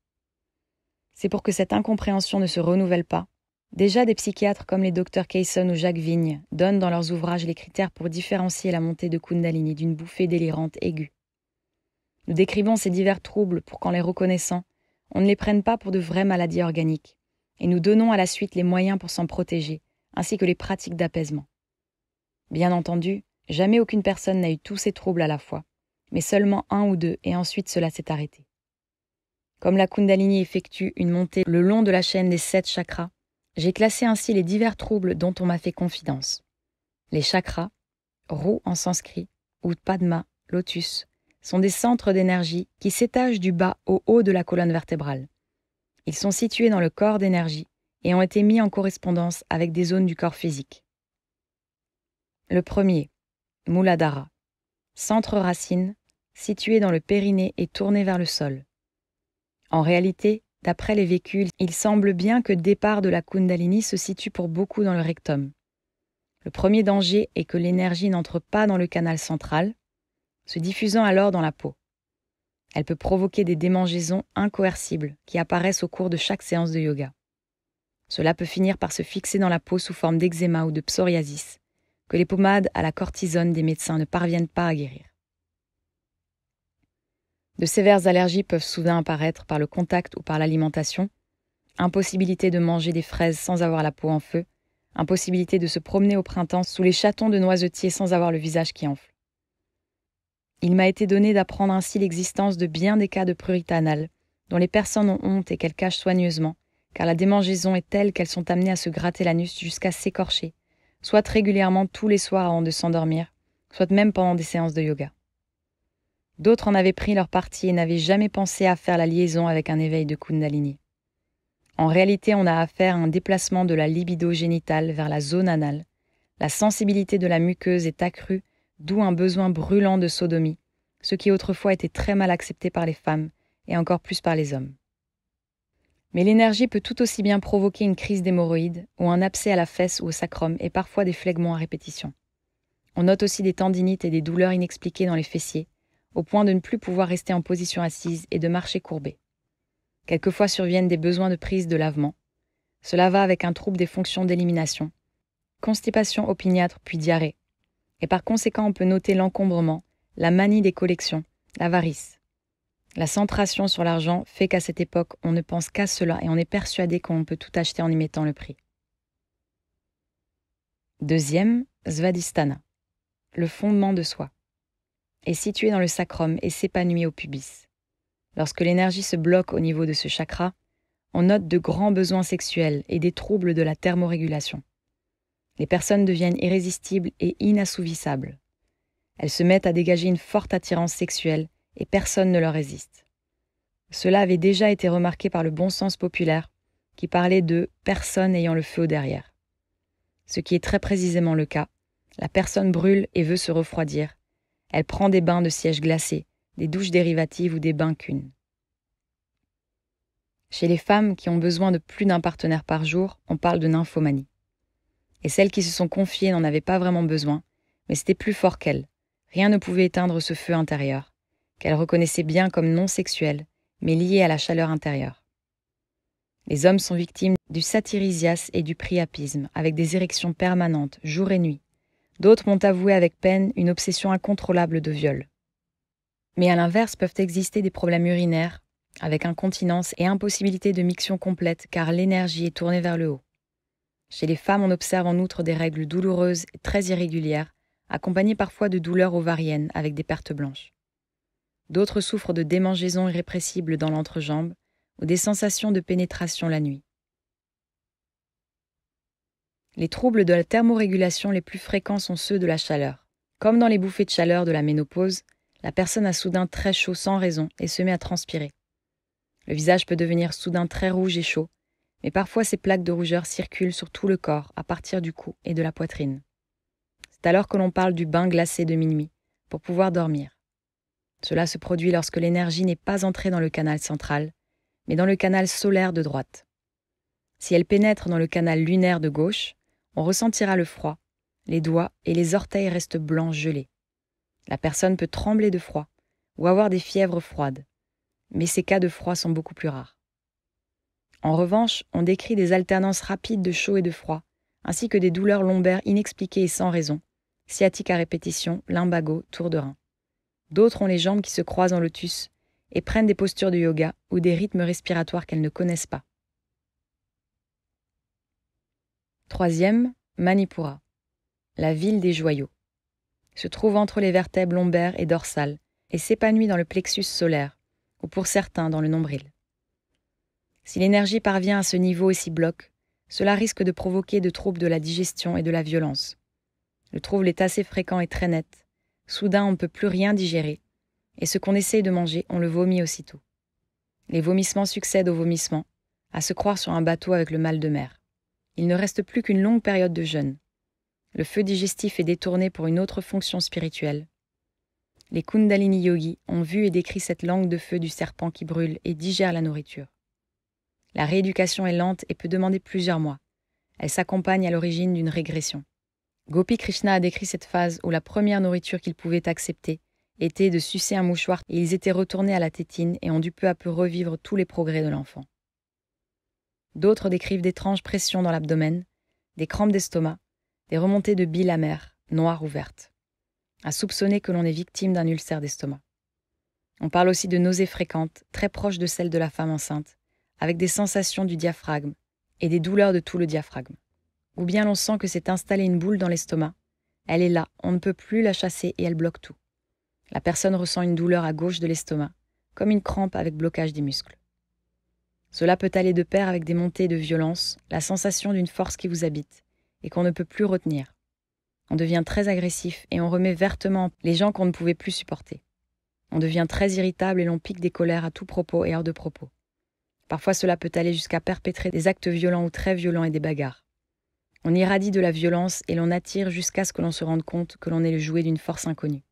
C'est pour que cette incompréhension ne se renouvelle pas. Déjà des psychiatres comme les docteurs Kayson ou Jacques Vigne donnent dans leurs ouvrages les critères pour différencier la montée de Kundalini d'une bouffée délirante aiguë. Nous décrivons ces divers troubles pour qu'en les reconnaissant, on ne les prenne pas pour de vraies maladies organiques, et nous donnons à la suite les moyens pour s'en protéger, ainsi que les pratiques d'apaisement. Bien entendu, jamais aucune personne n'a eu tous ces troubles à la fois, mais seulement un ou deux, et ensuite cela s'est arrêté. Comme la Kundalini effectue une montée le long de la chaîne des sept chakras, j'ai classé ainsi les divers troubles dont on m'a fait confidence. Les chakras, roue en sanskrit, ou padma, lotus, sont des centres d'énergie qui s'étagent du bas au haut de la colonne vertébrale. Ils sont situés dans le corps d'énergie et ont été mis en correspondance avec des zones du corps physique. Le premier, Muladhara, centre racine, situé dans le périnée et tourné vers le sol. En réalité, d'après les véhicules, il semble bien que départ de la Kundalini se situe pour beaucoup dans le rectum. Le premier danger est que l'énergie n'entre pas dans le canal central, se diffusant alors dans la peau. Elle peut provoquer des démangeaisons incoercibles qui apparaissent au cours de chaque séance de yoga. Cela peut finir par se fixer dans la peau sous forme d'eczéma ou de psoriasis, que les pommades à la cortisone des médecins ne parviennent pas à guérir. De sévères allergies peuvent soudain apparaître par le contact ou par l'alimentation, impossibilité de manger des fraises sans avoir la peau en feu, impossibilité de se promener au printemps sous les chatons de noisetiers sans avoir le visage qui enfle. Il m'a été donné d'apprendre ainsi l'existence de bien des cas de prurite anale, dont les personnes ont honte et qu'elles cachent soigneusement, car la démangeaison est telle qu'elles sont amenées à se gratter l'anus jusqu'à s'écorcher, soit régulièrement tous les soirs avant de s'endormir, soit même pendant des séances de yoga. D'autres en avaient pris leur parti et n'avaient jamais pensé à faire la liaison avec un éveil de Kundalini. En réalité, on a affaire à un déplacement de la libido génitale vers la zone anale. La sensibilité de la muqueuse est accrue d'où un besoin brûlant de sodomie, ce qui autrefois était très mal accepté par les femmes, et encore plus par les hommes. Mais l'énergie peut tout aussi bien provoquer une crise d'hémorroïdes, ou un abcès à la fesse ou au sacrum, et parfois des phlegmons à répétition. On note aussi des tendinites et des douleurs inexpliquées dans les fessiers, au point de ne plus pouvoir rester en position assise et de marcher courbé. Quelquefois surviennent des besoins de prise de lavement. Cela va avec un trouble des fonctions d'élimination, constipation opiniâtre puis diarrhée, et par conséquent on peut noter l'encombrement, la manie des collections, l'avarice. La centration sur l'argent fait qu'à cette époque on ne pense qu'à cela et on est persuadé qu'on peut tout acheter en y mettant le prix. Deuxième, Svadhisthana, le fondement de soi, est situé dans le sacrum et s'épanouit au pubis. Lorsque l'énergie se bloque au niveau de ce chakra, on note de grands besoins sexuels et des troubles de la thermorégulation les personnes deviennent irrésistibles et inassouvissables. Elles se mettent à dégager une forte attirance sexuelle et personne ne leur résiste. Cela avait déjà été remarqué par le bon sens populaire, qui parlait de personne ayant le feu au derrière. Ce qui est très précisément le cas. La personne brûle et veut se refroidir. Elle prend des bains de sièges glacés, des douches dérivatives ou des bains cunes. Chez les femmes qui ont besoin de plus d'un partenaire par jour, on parle de nymphomanie et celles qui se sont confiées n'en avaient pas vraiment besoin, mais c'était plus fort qu'elles. Rien ne pouvait éteindre ce feu intérieur, qu'elles reconnaissaient bien comme non sexuel, mais lié à la chaleur intérieure. Les hommes sont victimes du satyrisias et du priapisme, avec des érections permanentes, jour et nuit. D'autres m'ont avoué avec peine une obsession incontrôlable de viol. Mais à l'inverse peuvent exister des problèmes urinaires, avec incontinence et impossibilité de miction complète car l'énergie est tournée vers le haut. Chez les femmes, on observe en outre des règles douloureuses et très irrégulières, accompagnées parfois de douleurs ovariennes avec des pertes blanches. D'autres souffrent de démangeaisons irrépressibles dans l'entrejambe ou des sensations de pénétration la nuit. Les troubles de la thermorégulation les plus fréquents sont ceux de la chaleur. Comme dans les bouffées de chaleur de la ménopause, la personne a soudain très chaud sans raison et se met à transpirer. Le visage peut devenir soudain très rouge et chaud, mais parfois ces plaques de rougeur circulent sur tout le corps, à partir du cou et de la poitrine. C'est alors que l'on parle du bain glacé de minuit, pour pouvoir dormir. Cela se produit lorsque l'énergie n'est pas entrée dans le canal central, mais dans le canal solaire de droite. Si elle pénètre dans le canal lunaire de gauche, on ressentira le froid, les doigts et les orteils restent blancs gelés. La personne peut trembler de froid ou avoir des fièvres froides, mais ces cas de froid sont beaucoup plus rares. En revanche, on décrit des alternances rapides de chaud et de froid, ainsi que des douleurs lombaires inexpliquées et sans raison, sciatique à répétition, limbago, tour de rein. D'autres ont les jambes qui se croisent en lotus et prennent des postures de yoga ou des rythmes respiratoires qu'elles ne connaissent pas. Troisième, Manipura, la ville des joyaux. Se trouve entre les vertèbres lombaires et dorsales et s'épanouit dans le plexus solaire, ou pour certains dans le nombril. Si l'énergie parvient à ce niveau et s'y bloque, cela risque de provoquer de troubles de la digestion et de la violence. Le trouble est assez fréquent et très net. Soudain, on ne peut plus rien digérer, et ce qu'on essaye de manger, on le vomit aussitôt. Les vomissements succèdent aux vomissements, à se croire sur un bateau avec le mal de mer. Il ne reste plus qu'une longue période de jeûne. Le feu digestif est détourné pour une autre fonction spirituelle. Les Kundalini yogis ont vu et décrit cette langue de feu du serpent qui brûle et digère la nourriture. La rééducation est lente et peut demander plusieurs mois. Elle s'accompagne à l'origine d'une régression. Gopi Krishna a décrit cette phase où la première nourriture qu'ils pouvaient accepter était de sucer un mouchoir et ils étaient retournés à la tétine et ont dû peu à peu revivre tous les progrès de l'enfant. D'autres décrivent d'étranges pressions dans l'abdomen, des crampes d'estomac, des remontées de bile amère, noire ou verte. À soupçonner que l'on est victime d'un ulcère d'estomac. On parle aussi de nausées fréquentes, très proches de celles de la femme enceinte, avec des sensations du diaphragme et des douleurs de tout le diaphragme. Ou bien l'on sent que s'est installée une boule dans l'estomac. Elle est là, on ne peut plus la chasser et elle bloque tout. La personne ressent une douleur à gauche de l'estomac, comme une crampe avec blocage des muscles. Cela peut aller de pair avec des montées de violence, la sensation d'une force qui vous habite et qu'on ne peut plus retenir. On devient très agressif et on remet vertement les gens qu'on ne pouvait plus supporter. On devient très irritable et l'on pique des colères à tout propos et hors de propos. Parfois cela peut aller jusqu'à perpétrer des actes violents ou très violents et des bagarres. On irradie de la violence et l'on attire jusqu'à ce que l'on se rende compte que l'on est le jouet d'une force inconnue.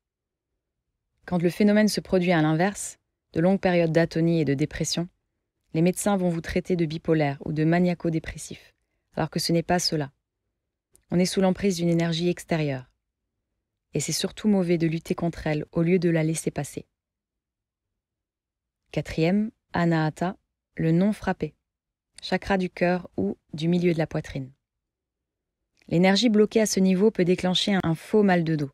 Quand le phénomène se produit à l'inverse, de longues périodes d'atonie et de dépression, les médecins vont vous traiter de bipolaire ou de maniaco-dépressif, alors que ce n'est pas cela. On est sous l'emprise d'une énergie extérieure. Et c'est surtout mauvais de lutter contre elle au lieu de la laisser passer. Quatrième, anahata, le non frappé, chakra du cœur ou du milieu de la poitrine. L'énergie bloquée à ce niveau peut déclencher un faux mal de dos,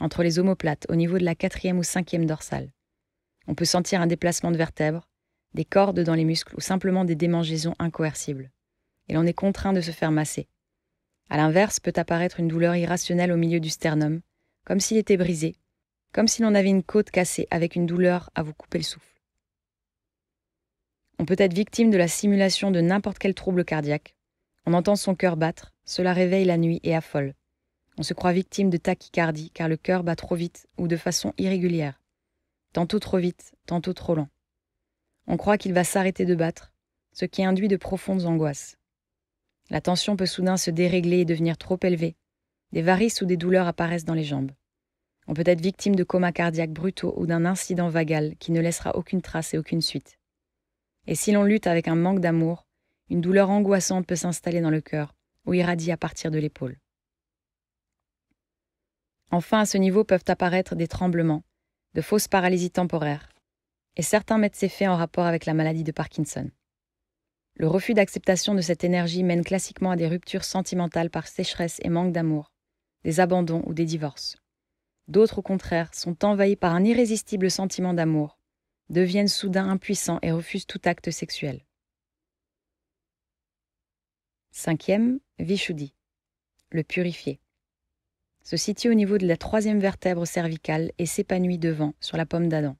entre les omoplates, au niveau de la quatrième ou cinquième dorsale. On peut sentir un déplacement de vertèbres, des cordes dans les muscles ou simplement des démangeaisons incoercibles. Et l'on est contraint de se faire masser. À l'inverse, peut apparaître une douleur irrationnelle au milieu du sternum, comme s'il était brisé, comme si l'on avait une côte cassée avec une douleur à vous couper le souffle. On peut être victime de la simulation de n'importe quel trouble cardiaque. On entend son cœur battre, cela réveille la nuit et affole. On se croit victime de tachycardie car le cœur bat trop vite ou de façon irrégulière. Tantôt trop vite, tantôt trop lent. On croit qu'il va s'arrêter de battre, ce qui induit de profondes angoisses. La tension peut soudain se dérégler et devenir trop élevée. Des varices ou des douleurs apparaissent dans les jambes. On peut être victime de comas cardiaques brutaux ou d'un incident vagal qui ne laissera aucune trace et aucune suite. Et si l'on lutte avec un manque d'amour, une douleur angoissante peut s'installer dans le cœur ou irradier à partir de l'épaule. Enfin, à ce niveau peuvent apparaître des tremblements, de fausses paralysies temporaires, et certains mettent ces faits en rapport avec la maladie de Parkinson. Le refus d'acceptation de cette énergie mène classiquement à des ruptures sentimentales par sécheresse et manque d'amour, des abandons ou des divorces. D'autres, au contraire, sont envahis par un irrésistible sentiment d'amour, deviennent soudain impuissants et refusent tout acte sexuel. Cinquième, Vishuddhi, le purifié, se situe au niveau de la troisième vertèbre cervicale et s'épanouit devant, sur la pomme d'Adam.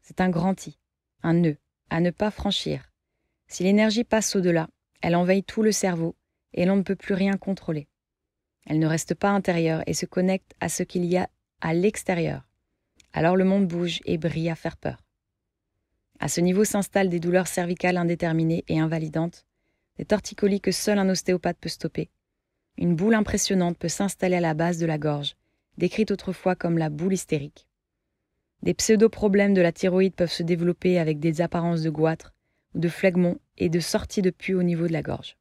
C'est un grand I, un nœud, à ne pas franchir. Si l'énergie passe au-delà, elle envahit tout le cerveau et l'on ne peut plus rien contrôler. Elle ne reste pas intérieure et se connecte à ce qu'il y a à l'extérieur. Alors le monde bouge et brille à faire peur. À ce niveau s'installent des douleurs cervicales indéterminées et invalidantes, des torticolis que seul un ostéopathe peut stopper. Une boule impressionnante peut s'installer à la base de la gorge, décrite autrefois comme la boule hystérique. Des pseudo-problèmes de la thyroïde peuvent se développer avec des apparences de goitre ou de phlegmon et de sorties de pus au niveau de la gorge.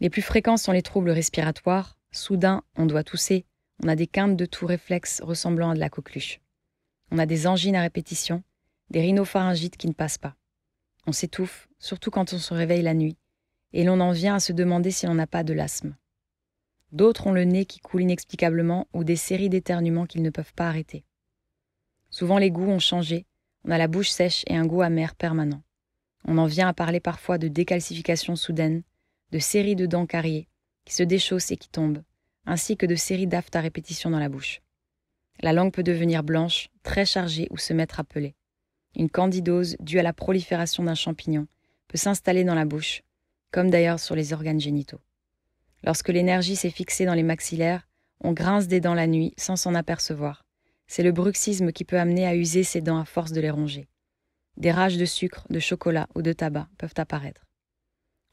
Les plus fréquents sont les troubles respiratoires. Soudain, on doit tousser, on a des quintes de tout réflexe ressemblant à de la coqueluche. On a des angines à répétition, des rhinopharyngites qui ne passent pas. On s'étouffe, surtout quand on se réveille la nuit, et l'on en vient à se demander si l'on n'a pas de l'asthme. D'autres ont le nez qui coule inexplicablement ou des séries d'éternuements qu'ils ne peuvent pas arrêter. Souvent les goûts ont changé, on a la bouche sèche et un goût amer permanent. On en vient à parler parfois de décalcifications soudaines, de séries de dents cariées qui se déchaussent et qui tombent, ainsi que de séries d'aftes à répétition dans la bouche. La langue peut devenir blanche, très chargée ou se mettre à peler. Une candidose due à la prolifération d'un champignon peut s'installer dans la bouche, comme d'ailleurs sur les organes génitaux. Lorsque l'énergie s'est fixée dans les maxillaires, on grince des dents la nuit sans s'en apercevoir. C'est le bruxisme qui peut amener à user ses dents à force de les ronger. Des rages de sucre, de chocolat ou de tabac peuvent apparaître.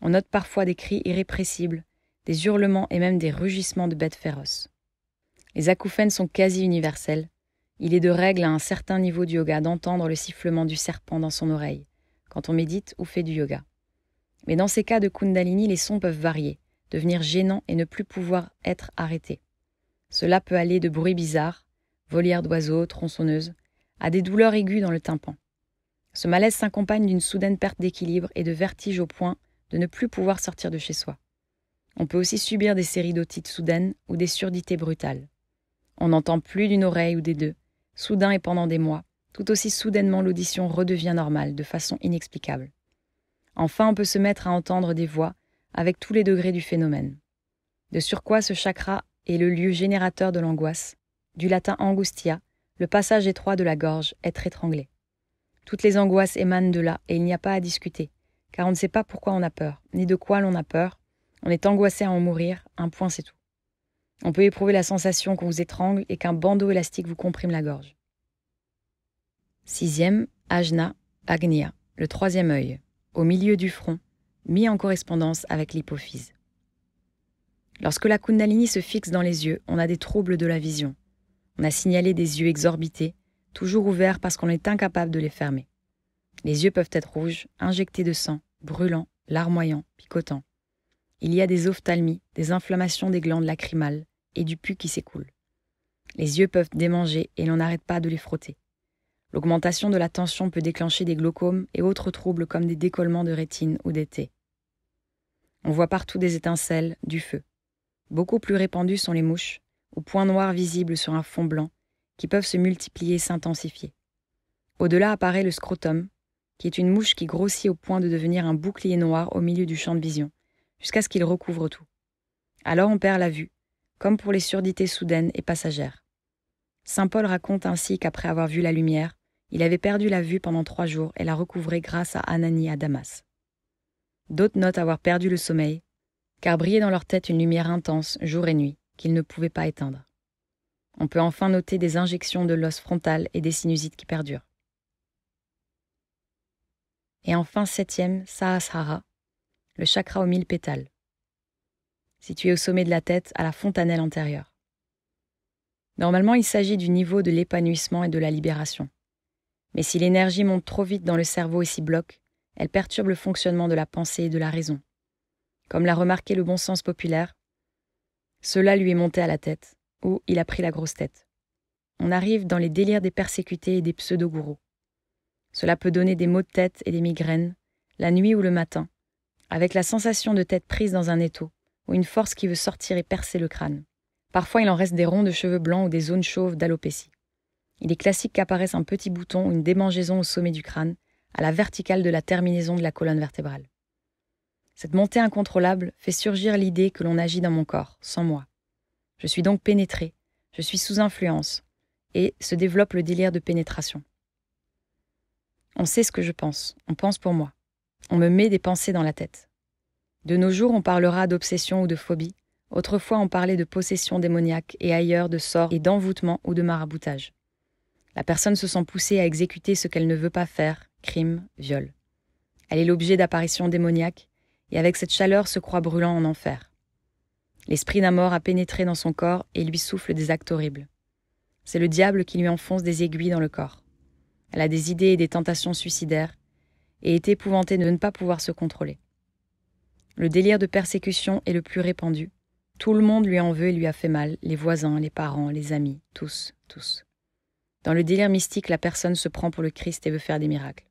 On note parfois des cris irrépressibles des hurlements et même des rugissements de bêtes féroces. Les acouphènes sont quasi universels. Il est de règle à un certain niveau du yoga d'entendre le sifflement du serpent dans son oreille, quand on médite ou fait du yoga. Mais dans ces cas de kundalini, les sons peuvent varier, devenir gênants et ne plus pouvoir être arrêtés. Cela peut aller de bruits bizarres, volières d'oiseaux, tronçonneuses, à des douleurs aiguës dans le tympan. Ce malaise s'accompagne d'une soudaine perte d'équilibre et de vertige au point de ne plus pouvoir sortir de chez soi. On peut aussi subir des séries d'otites soudaines ou des surdités brutales. On n'entend plus d'une oreille ou des deux, soudain et pendant des mois, tout aussi soudainement l'audition redevient normale de façon inexplicable. Enfin, on peut se mettre à entendre des voix avec tous les degrés du phénomène. De quoi ce chakra est le lieu générateur de l'angoisse, du latin angustia, le passage étroit de la gorge, être étranglé. Toutes les angoisses émanent de là et il n'y a pas à discuter, car on ne sait pas pourquoi on a peur, ni de quoi l'on a peur, on est angoissé à en mourir, un point c'est tout. On peut éprouver la sensation qu'on vous étrangle et qu'un bandeau élastique vous comprime la gorge. Sixième, Ajna, Agnia, le troisième œil, au milieu du front, mis en correspondance avec l'hypophyse. Lorsque la Kundalini se fixe dans les yeux, on a des troubles de la vision. On a signalé des yeux exorbités, toujours ouverts parce qu'on est incapable de les fermer. Les yeux peuvent être rouges, injectés de sang, brûlants, larmoyants, picotants. Il y a des ophtalmies, des inflammations des glandes lacrymales et du pus qui s'écoule. Les yeux peuvent démanger et l'on n'arrête pas de les frotter. L'augmentation de la tension peut déclencher des glaucomes et autres troubles comme des décollements de rétine ou d'été. On voit partout des étincelles, du feu. Beaucoup plus répandues sont les mouches, aux points noirs visibles sur un fond blanc, qui peuvent se multiplier et s'intensifier. Au-delà apparaît le scrotum, qui est une mouche qui grossit au point de devenir un bouclier noir au milieu du champ de vision jusqu'à ce qu'il recouvre tout. Alors on perd la vue, comme pour les surdités soudaines et passagères. Saint Paul raconte ainsi qu'après avoir vu la lumière, il avait perdu la vue pendant trois jours et la recouvrait grâce à Anani à Damas. D'autres notent avoir perdu le sommeil, car brillait dans leur tête une lumière intense, jour et nuit, qu'ils ne pouvaient pas éteindre. On peut enfin noter des injections de l'os frontal et des sinusites qui perdurent. Et enfin, septième, Sahasrara, le chakra aux mille pétales, situé au sommet de la tête à la fontanelle antérieure. Normalement, il s'agit du niveau de l'épanouissement et de la libération. Mais si l'énergie monte trop vite dans le cerveau et s'y bloque, elle perturbe le fonctionnement de la pensée et de la raison. Comme l'a remarqué le bon sens populaire, cela lui est monté à la tête, ou il a pris la grosse tête. On arrive dans les délires des persécutés et des pseudo-gourous. Cela peut donner des maux de tête et des migraines, la nuit ou le matin, avec la sensation de tête prise dans un étau, ou une force qui veut sortir et percer le crâne. Parfois, il en reste des ronds de cheveux blancs ou des zones chauves d'alopécie. Il est classique qu'apparaisse un petit bouton ou une démangeaison au sommet du crâne, à la verticale de la terminaison de la colonne vertébrale. Cette montée incontrôlable fait surgir l'idée que l'on agit dans mon corps, sans moi. Je suis donc pénétré, je suis sous influence, et se développe le délire de pénétration. On sait ce que je pense, on pense pour moi. On me met des pensées dans la tête. De nos jours, on parlera d'obsession ou de phobie. Autrefois, on parlait de possession démoniaque et ailleurs de sort et d'envoûtement ou de maraboutage. La personne se sent poussée à exécuter ce qu'elle ne veut pas faire, crime, viol. Elle est l'objet d'apparitions démoniaques, et avec cette chaleur se croit brûlant en enfer. L'esprit d'un mort a pénétré dans son corps et lui souffle des actes horribles. C'est le diable qui lui enfonce des aiguilles dans le corps. Elle a des idées et des tentations suicidaires, et est épouvanté de ne pas pouvoir se contrôler. Le délire de persécution est le plus répandu. Tout le monde lui en veut et lui a fait mal, les voisins, les parents, les amis, tous, tous. Dans le délire mystique, la personne se prend pour le Christ et veut faire des miracles.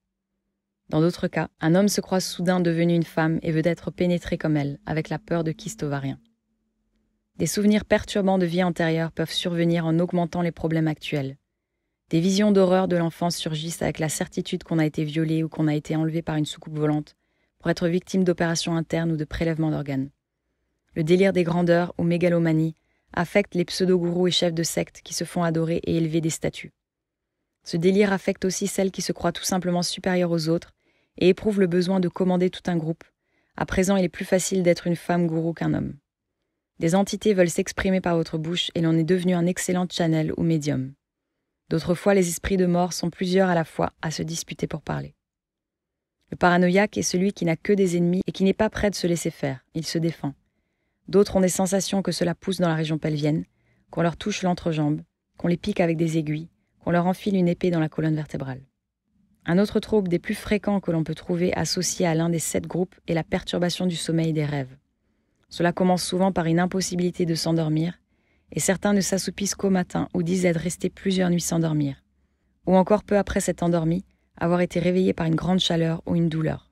Dans d'autres cas, un homme se croit soudain devenu une femme et veut être pénétré comme elle, avec la peur de kyste ovarien. Des souvenirs perturbants de vie antérieure peuvent survenir en augmentant les problèmes actuels, des visions d'horreur de l'enfance surgissent avec la certitude qu'on a été violé ou qu'on a été enlevé par une soucoupe volante pour être victime d'opérations internes ou de prélèvements d'organes. Le délire des grandeurs ou mégalomanie affecte les pseudo-gourous et chefs de secte qui se font adorer et élever des statues. Ce délire affecte aussi celles qui se croient tout simplement supérieures aux autres et éprouvent le besoin de commander tout un groupe. À présent, il est plus facile d'être une femme gourou qu'un homme. Des entités veulent s'exprimer par votre bouche et l'on est devenu un excellent channel ou médium. D'autres fois, les esprits de mort sont plusieurs à la fois à se disputer pour parler. Le paranoïaque est celui qui n'a que des ennemis et qui n'est pas prêt de se laisser faire, il se défend. D'autres ont des sensations que cela pousse dans la région pelvienne, qu'on leur touche l'entrejambe, qu'on les pique avec des aiguilles, qu'on leur enfile une épée dans la colonne vertébrale. Un autre trouble des plus fréquents que l'on peut trouver associé à l'un des sept groupes est la perturbation du sommeil et des rêves. Cela commence souvent par une impossibilité de s'endormir, et certains ne s'assoupissent qu'au matin ou disent être restés plusieurs nuits sans dormir, ou encore peu après s'être endormis, avoir été réveillés par une grande chaleur ou une douleur.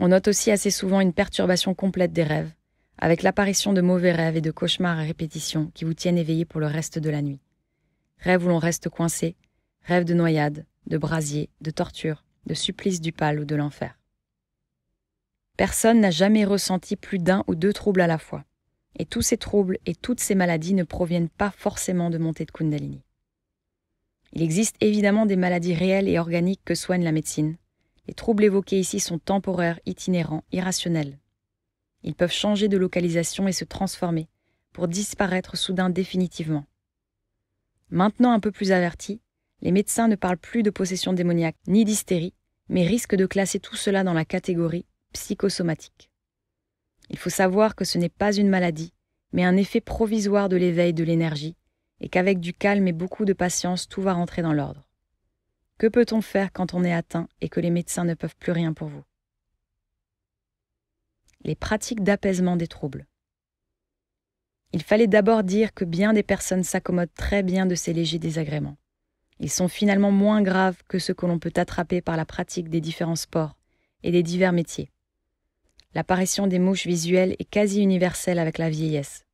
On note aussi assez souvent une perturbation complète des rêves, avec l'apparition de mauvais rêves et de cauchemars à répétition qui vous tiennent éveillé pour le reste de la nuit. Rêves où l'on reste coincé, rêves de noyade, de brasier, de torture, de supplice du pâle ou de l'enfer. Personne n'a jamais ressenti plus d'un ou deux troubles à la fois. Et tous ces troubles et toutes ces maladies ne proviennent pas forcément de montée de Kundalini. Il existe évidemment des maladies réelles et organiques que soigne la médecine. Les troubles évoqués ici sont temporaires, itinérants, irrationnels. Ils peuvent changer de localisation et se transformer, pour disparaître soudain définitivement. Maintenant un peu plus avertis, les médecins ne parlent plus de possession démoniaque ni d'hystérie, mais risquent de classer tout cela dans la catégorie psychosomatique. Il faut savoir que ce n'est pas une maladie, mais un effet provisoire de l'éveil de l'énergie, et qu'avec du calme et beaucoup de patience, tout va rentrer dans l'ordre. Que peut-on faire quand on est atteint et que les médecins ne peuvent plus rien pour vous Les pratiques d'apaisement des troubles. Il fallait d'abord dire que bien des personnes s'accommodent très bien de ces légers désagréments. Ils sont finalement moins graves que ceux que l'on peut attraper par la pratique des différents sports et des divers métiers. L'apparition des mouches visuelles est quasi universelle avec la vieillesse.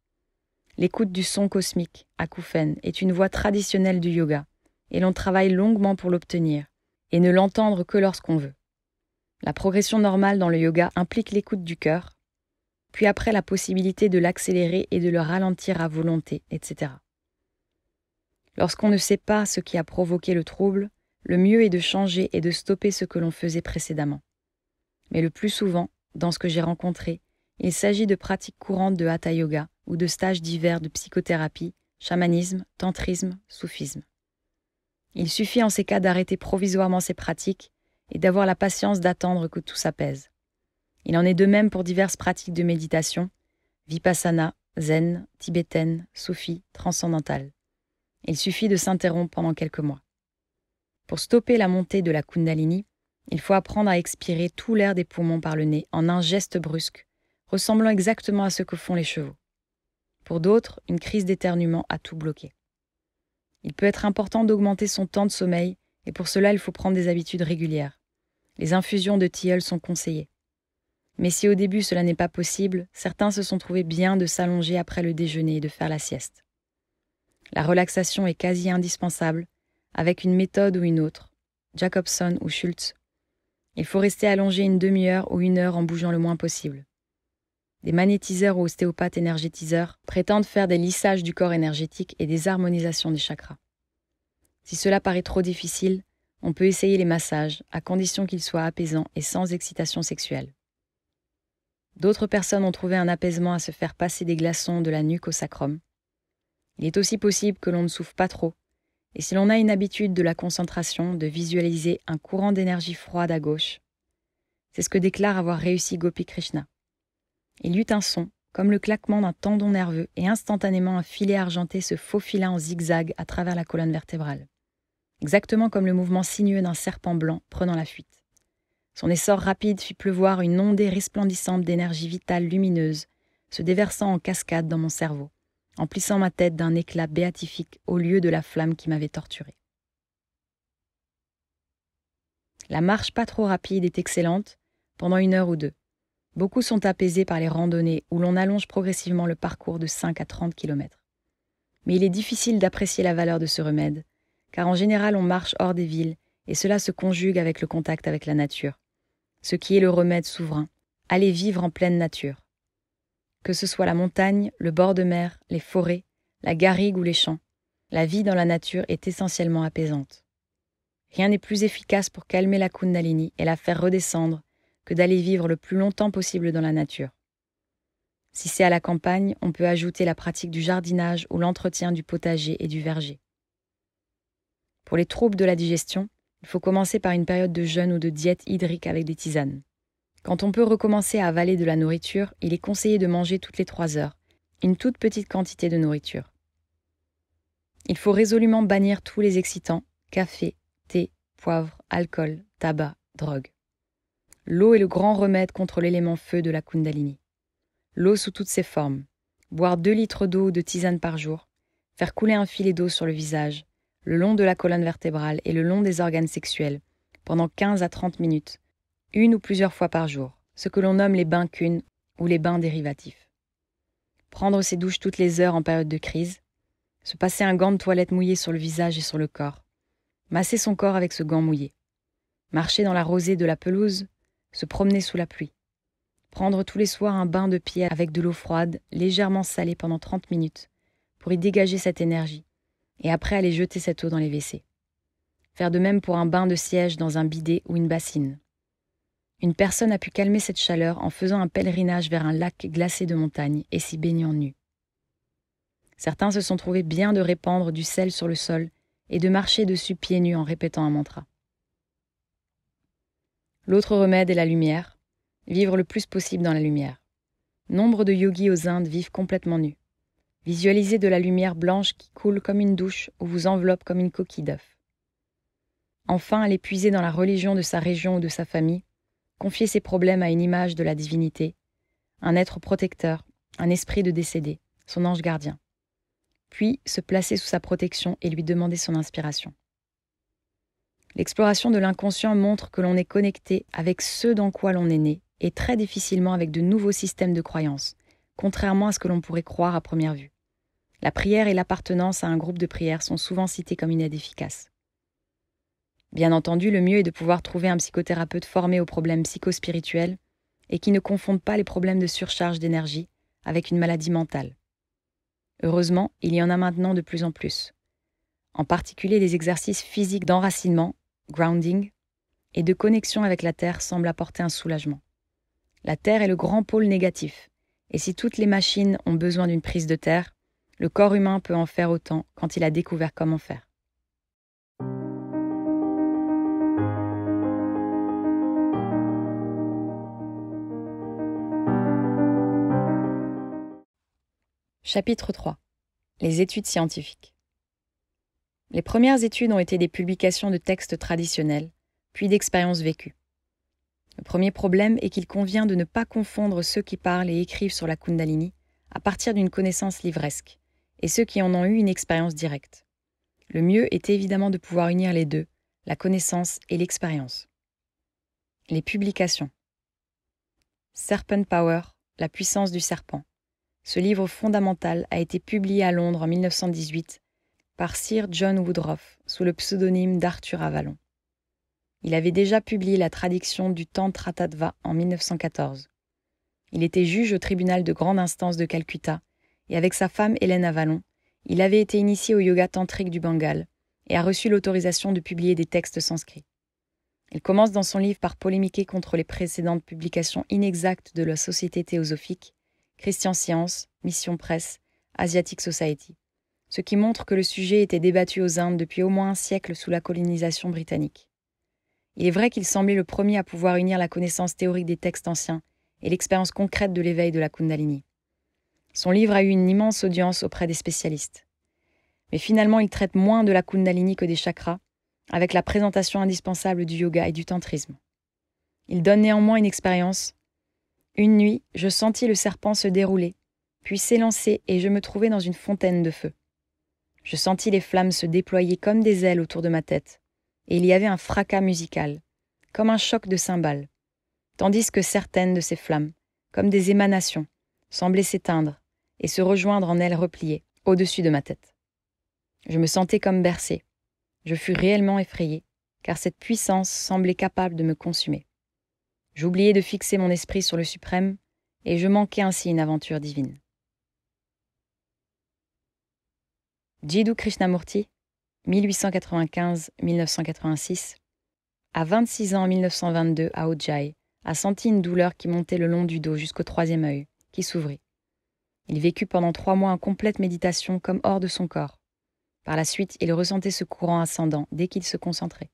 L'écoute du son cosmique, acouphène, est une voie traditionnelle du yoga, et l'on travaille longuement pour l'obtenir, et ne l'entendre que lorsqu'on veut. La progression normale dans le yoga implique l'écoute du cœur, puis après la possibilité de l'accélérer et de le ralentir à volonté, etc. Lorsqu'on ne sait pas ce qui a provoqué le trouble, le mieux est de changer et de stopper ce que l'on faisait précédemment. Mais le plus souvent, dans ce que j'ai rencontré, il s'agit de pratiques courantes de hatha yoga ou de stages divers de psychothérapie, chamanisme, tantrisme, soufisme. Il suffit en ces cas d'arrêter provisoirement ces pratiques et d'avoir la patience d'attendre que tout s'apaise. Il en est de même pour diverses pratiques de méditation, vipassana, zen, tibétaine, soufi, transcendantale. Il suffit de s'interrompre pendant quelques mois. Pour stopper la montée de la Kundalini, il faut apprendre à expirer tout l'air des poumons par le nez en un geste brusque, ressemblant exactement à ce que font les chevaux. Pour d'autres, une crise d'éternuement a tout bloqué. Il peut être important d'augmenter son temps de sommeil, et pour cela il faut prendre des habitudes régulières. Les infusions de tilleul sont conseillées. Mais si au début cela n'est pas possible, certains se sont trouvés bien de s'allonger après le déjeuner et de faire la sieste. La relaxation est quasi indispensable, avec une méthode ou une autre, Jacobson ou Schultz il faut rester allongé une demi-heure ou une heure en bougeant le moins possible. Des magnétiseurs ou ostéopathes énergétiseurs prétendent faire des lissages du corps énergétique et des harmonisations des chakras. Si cela paraît trop difficile, on peut essayer les massages, à condition qu'ils soient apaisants et sans excitation sexuelle. D'autres personnes ont trouvé un apaisement à se faire passer des glaçons de la nuque au sacrum. Il est aussi possible que l'on ne souffre pas trop, et si l'on a une habitude de la concentration, de visualiser un courant d'énergie froide à gauche, c'est ce que déclare avoir réussi Gopi Krishna. Il eut un son, comme le claquement d'un tendon nerveux, et instantanément un filet argenté se faufila en zigzag à travers la colonne vertébrale, exactement comme le mouvement sinueux d'un serpent blanc prenant la fuite. Son essor rapide fit pleuvoir une ondée resplendissante d'énergie vitale lumineuse, se déversant en cascade dans mon cerveau emplissant ma tête d'un éclat béatifique au lieu de la flamme qui m'avait torturée. La marche pas trop rapide est excellente pendant une heure ou deux. Beaucoup sont apaisés par les randonnées où l'on allonge progressivement le parcours de 5 à 30 km. Mais il est difficile d'apprécier la valeur de ce remède, car en général on marche hors des villes et cela se conjugue avec le contact avec la nature, ce qui est le remède souverain, aller vivre en pleine nature que ce soit la montagne, le bord de mer, les forêts, la garrigue ou les champs, la vie dans la nature est essentiellement apaisante. Rien n'est plus efficace pour calmer la Kundalini et la faire redescendre que d'aller vivre le plus longtemps possible dans la nature. Si c'est à la campagne, on peut ajouter la pratique du jardinage ou l'entretien du potager et du verger. Pour les troubles de la digestion, il faut commencer par une période de jeûne ou de diète hydrique avec des tisanes. Quand on peut recommencer à avaler de la nourriture, il est conseillé de manger toutes les trois heures, une toute petite quantité de nourriture. Il faut résolument bannir tous les excitants, café, thé, poivre, alcool, tabac, drogue. L'eau est le grand remède contre l'élément feu de la Kundalini. L'eau sous toutes ses formes. Boire deux litres d'eau ou de tisane par jour. Faire couler un filet d'eau sur le visage, le long de la colonne vertébrale et le long des organes sexuels, pendant 15 à 30 minutes, une ou plusieurs fois par jour, ce que l'on nomme les bains cunes ou les bains dérivatifs. Prendre ses douches toutes les heures en période de crise, se passer un gant de toilette mouillé sur le visage et sur le corps, masser son corps avec ce gant mouillé, marcher dans la rosée de la pelouse, se promener sous la pluie, prendre tous les soirs un bain de pied avec de l'eau froide, légèrement salée pendant 30 minutes, pour y dégager cette énergie, et après aller jeter cette eau dans les WC. Faire de même pour un bain de siège dans un bidet ou une bassine. Une personne a pu calmer cette chaleur en faisant un pèlerinage vers un lac glacé de montagne et s'y baignant nu. Certains se sont trouvés bien de répandre du sel sur le sol et de marcher dessus pieds nus en répétant un mantra. L'autre remède est la lumière, vivre le plus possible dans la lumière. Nombre de yogis aux Indes vivent complètement nus. Visualisez de la lumière blanche qui coule comme une douche ou vous enveloppe comme une coquille d'œuf. Enfin, aller puiser dans la religion de sa région ou de sa famille confier ses problèmes à une image de la divinité, un être protecteur, un esprit de décédé, son ange gardien, puis se placer sous sa protection et lui demander son inspiration. L'exploration de l'inconscient montre que l'on est connecté avec ce dans quoi l'on est né et très difficilement avec de nouveaux systèmes de croyances, contrairement à ce que l'on pourrait croire à première vue. La prière et l'appartenance à un groupe de prière sont souvent cités comme efficace. Bien entendu, le mieux est de pouvoir trouver un psychothérapeute formé aux problèmes psychospirituels et qui ne confonde pas les problèmes de surcharge d'énergie avec une maladie mentale. Heureusement, il y en a maintenant de plus en plus. En particulier, des exercices physiques d'enracinement, grounding, et de connexion avec la Terre semblent apporter un soulagement. La Terre est le grand pôle négatif, et si toutes les machines ont besoin d'une prise de terre, le corps humain peut en faire autant quand il a découvert comment faire. Chapitre 3 Les études scientifiques. Les premières études ont été des publications de textes traditionnels, puis d'expériences vécues. Le premier problème est qu'il convient de ne pas confondre ceux qui parlent et écrivent sur la Kundalini à partir d'une connaissance livresque et ceux qui en ont eu une expérience directe. Le mieux est évidemment de pouvoir unir les deux, la connaissance et l'expérience. Les publications. Serpent Power, la puissance du serpent ce livre fondamental a été publié à Londres en 1918 par Sir John Woodruff sous le pseudonyme d'Arthur Avalon. Il avait déjà publié la traduction du Tantra Tattva en 1914. Il était juge au tribunal de grande instance de Calcutta et avec sa femme Hélène Avalon, il avait été initié au yoga tantrique du Bengale et a reçu l'autorisation de publier des textes sanscrits. Il commence dans son livre par polémiquer contre les précédentes publications inexactes de la Société théosophique Christian Science, Mission Presse, Asiatic Society, ce qui montre que le sujet était débattu aux Indes depuis au moins un siècle sous la colonisation britannique. Il est vrai qu'il semblait le premier à pouvoir unir la connaissance théorique des textes anciens et l'expérience concrète de l'éveil de la Kundalini. Son livre a eu une immense audience auprès des spécialistes. Mais finalement, il traite moins de la Kundalini que des chakras, avec la présentation indispensable du yoga et du tantrisme. Il donne néanmoins une expérience, une nuit, je sentis le serpent se dérouler, puis s'élancer et je me trouvai dans une fontaine de feu. Je sentis les flammes se déployer comme des ailes autour de ma tête, et il y avait un fracas musical, comme un choc de cymbales, tandis que certaines de ces flammes, comme des émanations, semblaient s'éteindre et se rejoindre en ailes repliées, au-dessus de ma tête. Je me sentais comme bercé. Je fus réellement effrayé, car cette puissance semblait capable de me consumer. J'oubliais de fixer mon esprit sur le suprême, et je manquais ainsi une aventure divine. Jiddu Krishnamurti, 1895-1986, à 26 ans en 1922 à Ojai, a senti une douleur qui montait le long du dos jusqu'au troisième œil, qui s'ouvrit. Il vécut pendant trois mois en complète méditation comme hors de son corps. Par la suite, il ressentait ce courant ascendant dès qu'il se concentrait.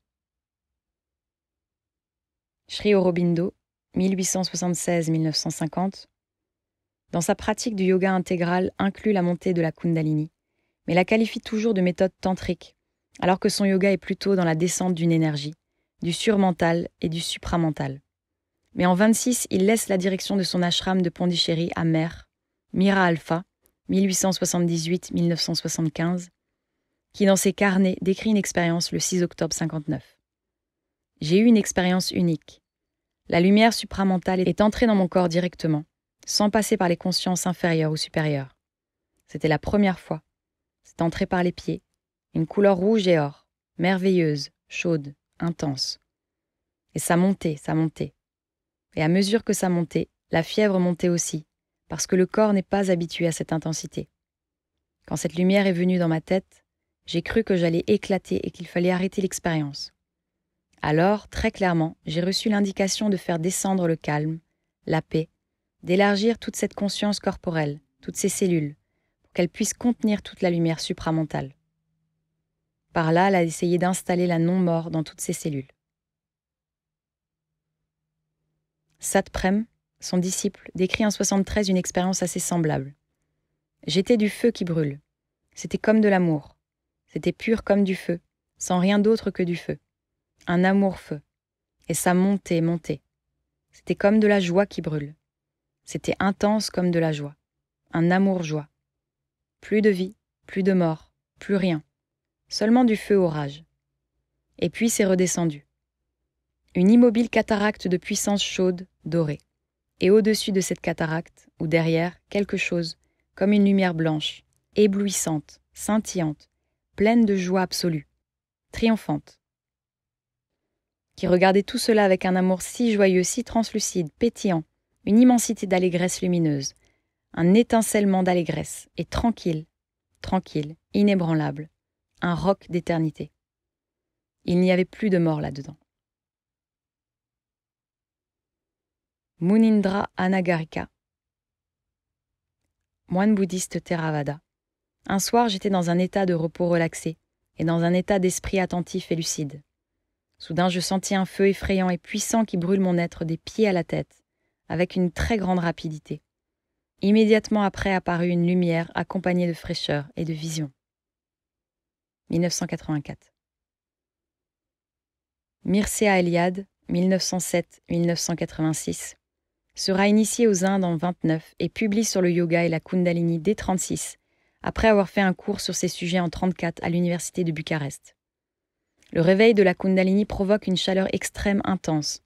Sri Aurobindo, 1876-1950, dans sa pratique du yoga intégral inclut la montée de la Kundalini, mais la qualifie toujours de méthode tantrique, alors que son yoga est plutôt dans la descente d'une énergie, du surmental et du supramental. Mais en 26, il laisse la direction de son ashram de Pondichéry à Mer, Mira Alpha, 1878-1975, qui dans ses carnets décrit une expérience le 6 octobre 59. J'ai eu une expérience unique. La lumière supramentale est entrée dans mon corps directement, sans passer par les consciences inférieures ou supérieures. C'était la première fois. C'est entré par les pieds, une couleur rouge et or, merveilleuse, chaude, intense. Et ça montait, ça montait. Et à mesure que ça montait, la fièvre montait aussi, parce que le corps n'est pas habitué à cette intensité. Quand cette lumière est venue dans ma tête, j'ai cru que j'allais éclater et qu'il fallait arrêter l'expérience. Alors, très clairement, j'ai reçu l'indication de faire descendre le calme, la paix, d'élargir toute cette conscience corporelle, toutes ces cellules, pour qu'elles puissent contenir toute la lumière supramentale. Par là, elle a essayé d'installer la non-mort dans toutes ces cellules. Satprem, son disciple, décrit en 73 une expérience assez semblable. J'étais du feu qui brûle. C'était comme de l'amour. C'était pur comme du feu, sans rien d'autre que du feu un amour-feu, et ça montait, montait. C'était comme de la joie qui brûle. C'était intense comme de la joie, un amour-joie. Plus de vie, plus de mort, plus rien, seulement du feu orage. Et puis c'est redescendu. Une immobile cataracte de puissance chaude, dorée. Et au-dessus de cette cataracte, ou derrière, quelque chose, comme une lumière blanche, éblouissante, scintillante, pleine de joie absolue, triomphante qui regardait tout cela avec un amour si joyeux, si translucide, pétillant, une immensité d'allégresse lumineuse, un étincellement d'allégresse, et tranquille, tranquille, inébranlable, un roc d'éternité. Il n'y avait plus de mort là-dedans. Munindra Anagarika, moine bouddhiste Theravada. Un soir, j'étais dans un état de repos relaxé et dans un état d'esprit attentif et lucide. Soudain, je sentis un feu effrayant et puissant qui brûle mon être des pieds à la tête, avec une très grande rapidité. Immédiatement après apparut une lumière accompagnée de fraîcheur et de vision. 1984. Mircea Eliade, 1907-1986, sera initié aux Indes en 29 et publie sur le yoga et la Kundalini dès 36, après avoir fait un cours sur ces sujets en 34 à l'université de Bucarest. Le réveil de la Kundalini provoque une chaleur extrême intense,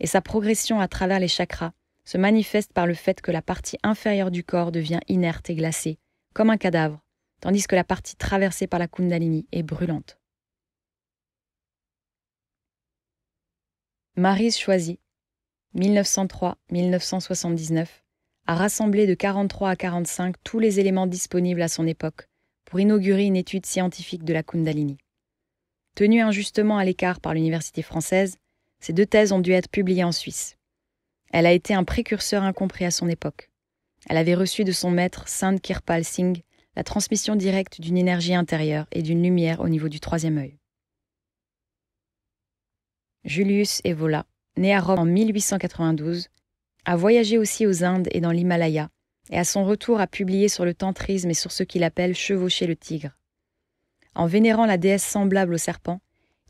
et sa progression à travers les chakras se manifeste par le fait que la partie inférieure du corps devient inerte et glacée, comme un cadavre, tandis que la partie traversée par la Kundalini est brûlante. Marise Choisy, 1903-1979, a rassemblé de 43 à 45 tous les éléments disponibles à son époque pour inaugurer une étude scientifique de la Kundalini. Tenue injustement à l'écart par l'université française, ces deux thèses ont dû être publiées en Suisse. Elle a été un précurseur incompris à son époque. Elle avait reçu de son maître Saint Kirpal Singh la transmission directe d'une énergie intérieure et d'une lumière au niveau du troisième œil. Julius Evola, né à Rome en 1892, a voyagé aussi aux Indes et dans l'Himalaya, et à son retour a publié sur le tantrisme et sur ce qu'il appelle chevaucher le tigre. En vénérant la déesse semblable au serpent,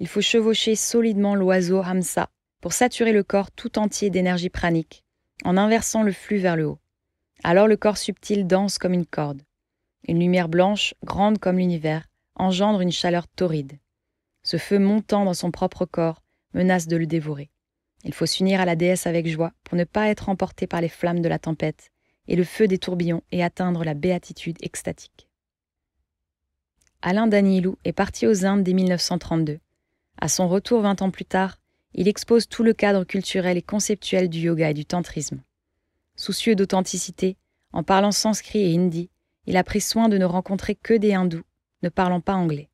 il faut chevaucher solidement l'oiseau Hamsa pour saturer le corps tout entier d'énergie pranique, en inversant le flux vers le haut. Alors le corps subtil danse comme une corde. Une lumière blanche, grande comme l'univers, engendre une chaleur torride. Ce feu montant dans son propre corps menace de le dévorer. Il faut s'unir à la déesse avec joie pour ne pas être emporté par les flammes de la tempête et le feu des tourbillons et atteindre la béatitude extatique. Alain Danilou est parti aux Indes dès 1932. À son retour 20 ans plus tard, il expose tout le cadre culturel et conceptuel du yoga et du tantrisme. Soucieux d'authenticité, en parlant sanskrit et hindi, il a pris soin de ne rencontrer que des hindous, ne parlant pas anglais.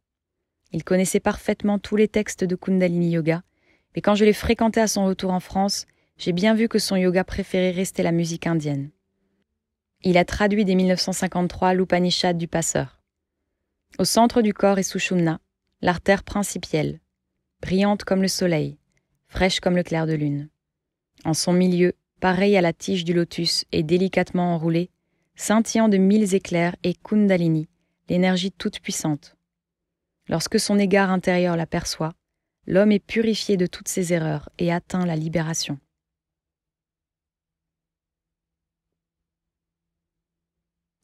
Il connaissait parfaitement tous les textes de Kundalini Yoga, mais quand je l'ai fréquenté à son retour en France, j'ai bien vu que son yoga préféré restait la musique indienne. Il a traduit dès 1953 l'Upanishad du Passeur. Au centre du corps est Sushumna, l'artère principielle, brillante comme le soleil, fraîche comme le clair de lune. En son milieu, pareil à la tige du lotus et délicatement enroulée, scintillant de mille éclairs est Kundalini, l'énergie toute puissante. Lorsque son égard intérieur l'aperçoit, l'homme est purifié de toutes ses erreurs et atteint la libération.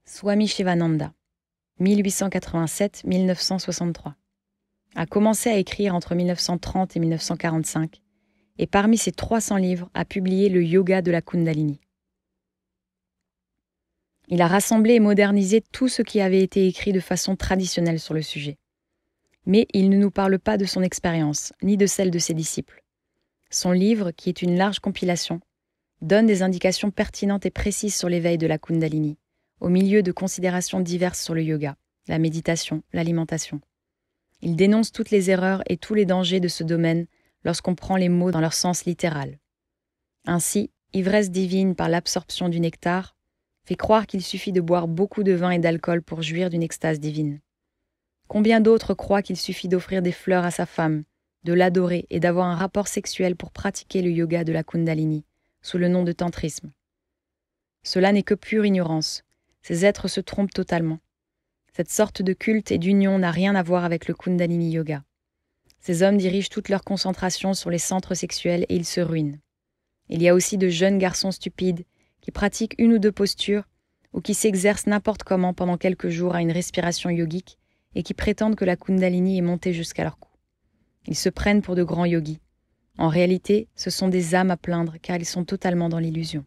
Swami Shivananda 1887-1963, a commencé à écrire entre 1930 et 1945, et parmi ses 300 livres a publié le Yoga de la Kundalini. Il a rassemblé et modernisé tout ce qui avait été écrit de façon traditionnelle sur le sujet. Mais il ne nous parle pas de son expérience, ni de celle de ses disciples. Son livre, qui est une large compilation, donne des indications pertinentes et précises sur l'éveil de la Kundalini, au milieu de considérations diverses sur le yoga, la méditation, l'alimentation. Il dénonce toutes les erreurs et tous les dangers de ce domaine lorsqu'on prend les mots dans leur sens littéral. Ainsi, ivresse divine par l'absorption du nectar fait croire qu'il suffit de boire beaucoup de vin et d'alcool pour jouir d'une extase divine. Combien d'autres croient qu'il suffit d'offrir des fleurs à sa femme, de l'adorer et d'avoir un rapport sexuel pour pratiquer le yoga de la Kundalini, sous le nom de tantrisme. Cela n'est que pure ignorance, ces êtres se trompent totalement. Cette sorte de culte et d'union n'a rien à voir avec le Kundalini Yoga. Ces hommes dirigent toute leur concentration sur les centres sexuels et ils se ruinent. Il y a aussi de jeunes garçons stupides qui pratiquent une ou deux postures ou qui s'exercent n'importe comment pendant quelques jours à une respiration yogique et qui prétendent que la Kundalini est montée jusqu'à leur cou. Ils se prennent pour de grands yogis. En réalité, ce sont des âmes à plaindre car ils sont totalement dans l'illusion.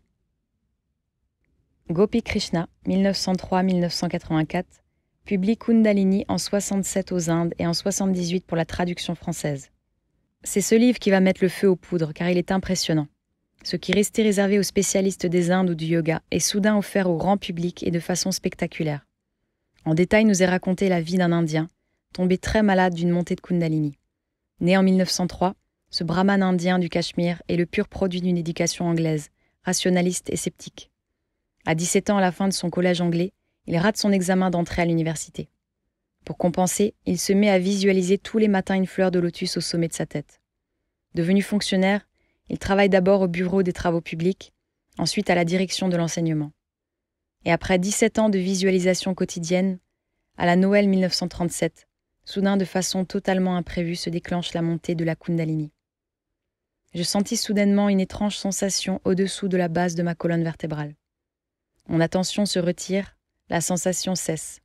Gopi Krishna, 1903-1984, publie Kundalini en 67 aux Indes et en 78 pour la traduction française. C'est ce livre qui va mettre le feu aux poudres car il est impressionnant. Ce qui restait réservé aux spécialistes des Indes ou du yoga est soudain offert au grand public et de façon spectaculaire. En détail nous est racontée la vie d'un Indien, tombé très malade d'une montée de Kundalini. Né en 1903, ce brahman indien du Cachemire est le pur produit d'une éducation anglaise, rationaliste et sceptique. À 17 ans, à la fin de son collège anglais, il rate son examen d'entrée à l'université. Pour compenser, il se met à visualiser tous les matins une fleur de lotus au sommet de sa tête. Devenu fonctionnaire, il travaille d'abord au bureau des travaux publics, ensuite à la direction de l'enseignement. Et après 17 ans de visualisation quotidienne, à la Noël 1937, soudain de façon totalement imprévue se déclenche la montée de la Kundalini. Je sentis soudainement une étrange sensation au-dessous de la base de ma colonne vertébrale. Mon attention se retire, la sensation cesse.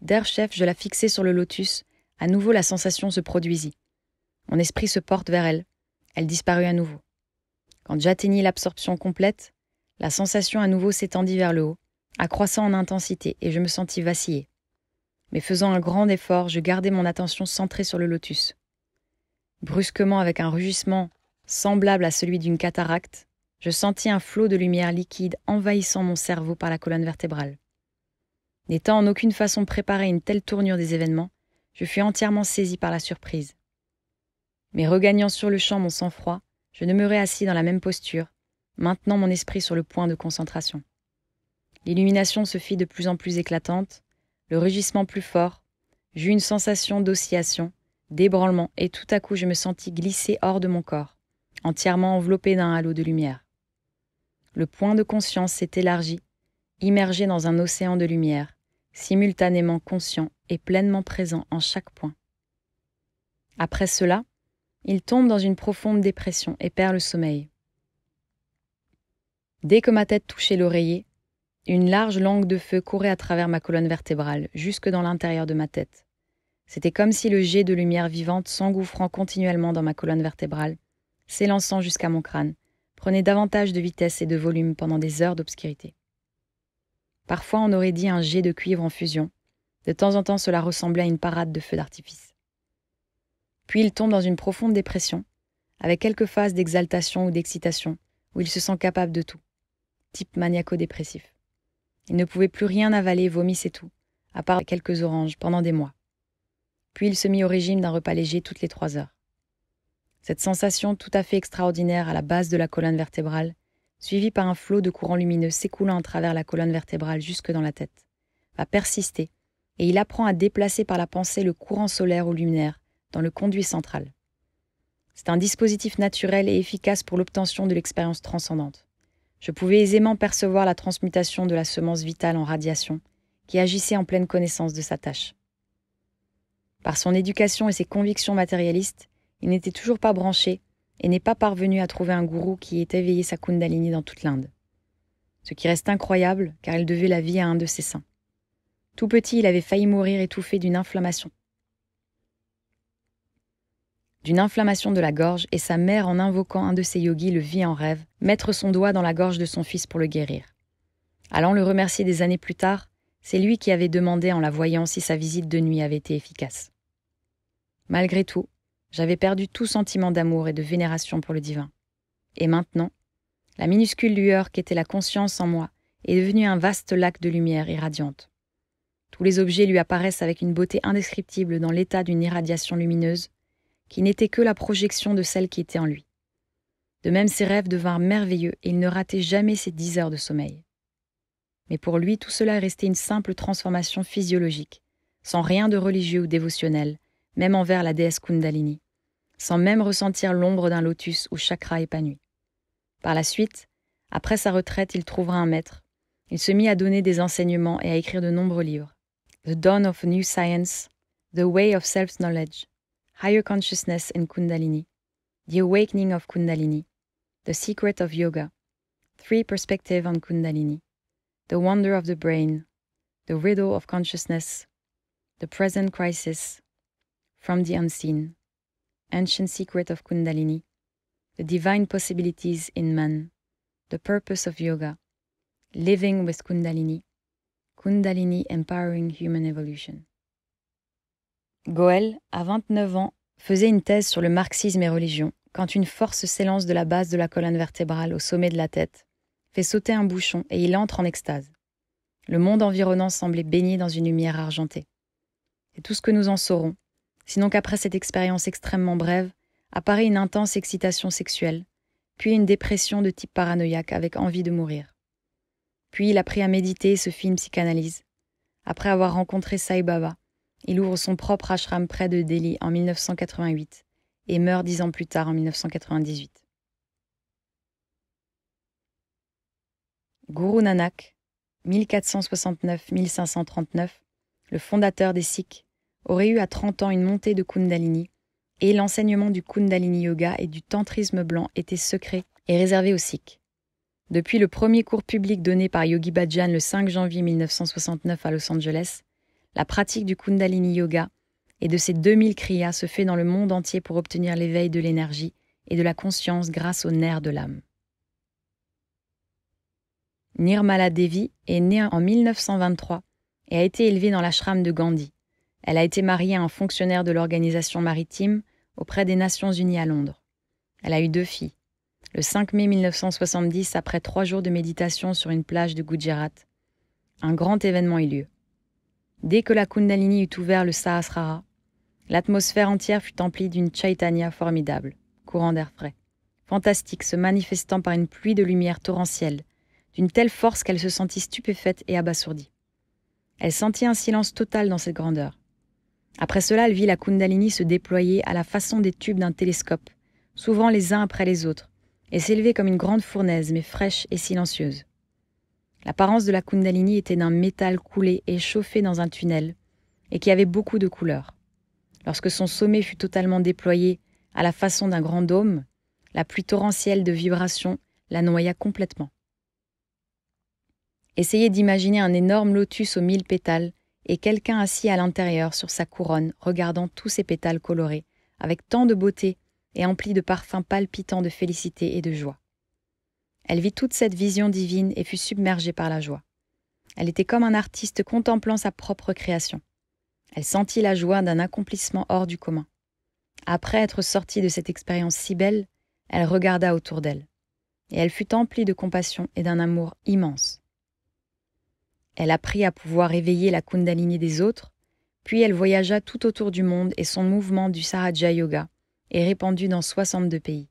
D'air chef, je la fixai sur le lotus, à nouveau la sensation se produisit. Mon esprit se porte vers elle, elle disparut à nouveau. Quand j'atteignis l'absorption complète, la sensation à nouveau s'étendit vers le haut, accroissant en intensité, et je me sentis vaciller. Mais faisant un grand effort, je gardai mon attention centrée sur le lotus. Brusquement, avec un rugissement semblable à celui d'une cataracte, je sentis un flot de lumière liquide envahissant mon cerveau par la colonne vertébrale. N'étant en aucune façon préparé à une telle tournure des événements, je fus entièrement saisi par la surprise. Mais regagnant sur le champ mon sang-froid, je demeurai assis dans la même posture, maintenant mon esprit sur le point de concentration. L'illumination se fit de plus en plus éclatante, le rugissement plus fort, j'eus une sensation d'oscillation, d'ébranlement, et tout à coup je me sentis glisser hors de mon corps, entièrement enveloppé d'un halo de lumière. Le point de conscience s'est élargi, immergé dans un océan de lumière, simultanément conscient et pleinement présent en chaque point. Après cela, il tombe dans une profonde dépression et perd le sommeil. Dès que ma tête touchait l'oreiller, une large langue de feu courait à travers ma colonne vertébrale, jusque dans l'intérieur de ma tête. C'était comme si le jet de lumière vivante s'engouffrant continuellement dans ma colonne vertébrale, s'élançant jusqu'à mon crâne, prenait davantage de vitesse et de volume pendant des heures d'obscurité. Parfois on aurait dit un jet de cuivre en fusion, de temps en temps cela ressemblait à une parade de feux d'artifice. Puis il tombe dans une profonde dépression, avec quelques phases d'exaltation ou d'excitation, où il se sent capable de tout, type maniaco-dépressif. Il ne pouvait plus rien avaler, vomissait tout, à part quelques oranges, pendant des mois. Puis il se mit au régime d'un repas léger toutes les trois heures cette sensation tout à fait extraordinaire à la base de la colonne vertébrale, suivie par un flot de courant lumineux s'écoulant à travers la colonne vertébrale jusque dans la tête, va persister, et il apprend à déplacer par la pensée le courant solaire ou luminaire dans le conduit central. C'est un dispositif naturel et efficace pour l'obtention de l'expérience transcendante. Je pouvais aisément percevoir la transmutation de la semence vitale en radiation, qui agissait en pleine connaissance de sa tâche. Par son éducation et ses convictions matérialistes, il n'était toujours pas branché et n'est pas parvenu à trouver un gourou qui ait éveillé sa Kundalini dans toute l'Inde. Ce qui reste incroyable car il devait la vie à un de ses saints. Tout petit, il avait failli mourir étouffé d'une inflammation. D'une inflammation de la gorge, et sa mère, en invoquant un de ses yogis, le vit en rêve, mettre son doigt dans la gorge de son fils pour le guérir. Allant le remercier des années plus tard, c'est lui qui avait demandé en la voyant si sa visite de nuit avait été efficace. Malgré tout, j'avais perdu tout sentiment d'amour et de vénération pour le divin. Et maintenant, la minuscule lueur qu'était la conscience en moi est devenue un vaste lac de lumière irradiante. Tous les objets lui apparaissent avec une beauté indescriptible dans l'état d'une irradiation lumineuse, qui n'était que la projection de celle qui était en lui. De même, ses rêves devinrent merveilleux et il ne ratait jamais ses dix heures de sommeil. Mais pour lui, tout cela restait une simple transformation physiologique, sans rien de religieux ou dévotionnel, même envers la déesse Kundalini, sans même ressentir l'ombre d'un lotus ou chakra épanoui. Par la suite, après sa retraite, il trouvera un maître. Il se mit à donner des enseignements et à écrire de nombreux livres. The Dawn of New Science, The Way of Self-Knowledge, Higher Consciousness in Kundalini, The Awakening of Kundalini, The Secret of Yoga, Three Perspectives on Kundalini, The Wonder of the Brain, The Riddle of Consciousness, The Present Crisis, From the Unseen, Ancient Secret of Kundalini, The Divine Possibilities in Man, The Purpose of Yoga, Living with Kundalini, Kundalini Empowering Human Evolution. Goel, à 29 ans, faisait une thèse sur le marxisme et religion quand une force s'élance de la base de la colonne vertébrale au sommet de la tête, fait sauter un bouchon et il entre en extase. Le monde environnant semblait baigné dans une lumière argentée. Et tout ce que nous en saurons sinon qu'après cette expérience extrêmement brève, apparaît une intense excitation sexuelle, puis une dépression de type paranoïaque avec envie de mourir. Puis il apprit à méditer ce film psychanalyse. Après avoir rencontré Sai Baba, il ouvre son propre ashram près de Delhi en 1988 et meurt dix ans plus tard en 1998. Guru Nanak, 1469-1539, le fondateur des Sikhs, aurait eu à 30 ans une montée de Kundalini, et l'enseignement du Kundalini Yoga et du tantrisme blanc était secret et réservé aux Sikhs. Depuis le premier cours public donné par Yogi Bhajan le 5 janvier 1969 à Los Angeles, la pratique du Kundalini Yoga et de ses 2000 kriyas se fait dans le monde entier pour obtenir l'éveil de l'énergie et de la conscience grâce au nerfs de l'âme. Nirmala Devi est née en 1923 et a été élevée dans l'ashram de Gandhi. Elle a été mariée à un fonctionnaire de l'organisation maritime auprès des Nations Unies à Londres. Elle a eu deux filles. Le 5 mai 1970, après trois jours de méditation sur une plage de Gujarat, un grand événement eut lieu. Dès que la Kundalini eut ouvert le Sahasrara, l'atmosphère entière fut emplie d'une chaitanya formidable, courant d'air frais, fantastique se manifestant par une pluie de lumière torrentielle, d'une telle force qu'elle se sentit stupéfaite et abasourdie. Elle sentit un silence total dans cette grandeur. Après cela, elle vit la Kundalini se déployer à la façon des tubes d'un télescope, souvent les uns après les autres, et s'élever comme une grande fournaise, mais fraîche et silencieuse. L'apparence de la Kundalini était d'un métal coulé et chauffé dans un tunnel, et qui avait beaucoup de couleurs. Lorsque son sommet fut totalement déployé, à la façon d'un grand dôme, la pluie torrentielle de vibrations la noya complètement. Essayez d'imaginer un énorme lotus aux mille pétales et quelqu'un assis à l'intérieur sur sa couronne regardant tous ses pétales colorés, avec tant de beauté et emplis de parfums palpitants de félicité et de joie. Elle vit toute cette vision divine et fut submergée par la joie. Elle était comme un artiste contemplant sa propre création. Elle sentit la joie d'un accomplissement hors du commun. Après être sortie de cette expérience si belle, elle regarda autour d'elle, et elle fut emplie de compassion et d'un amour immense. Elle apprit à pouvoir éveiller la kundalini des autres, puis elle voyagea tout autour du monde et son mouvement du Sahaja Yoga est répandu dans 62 pays.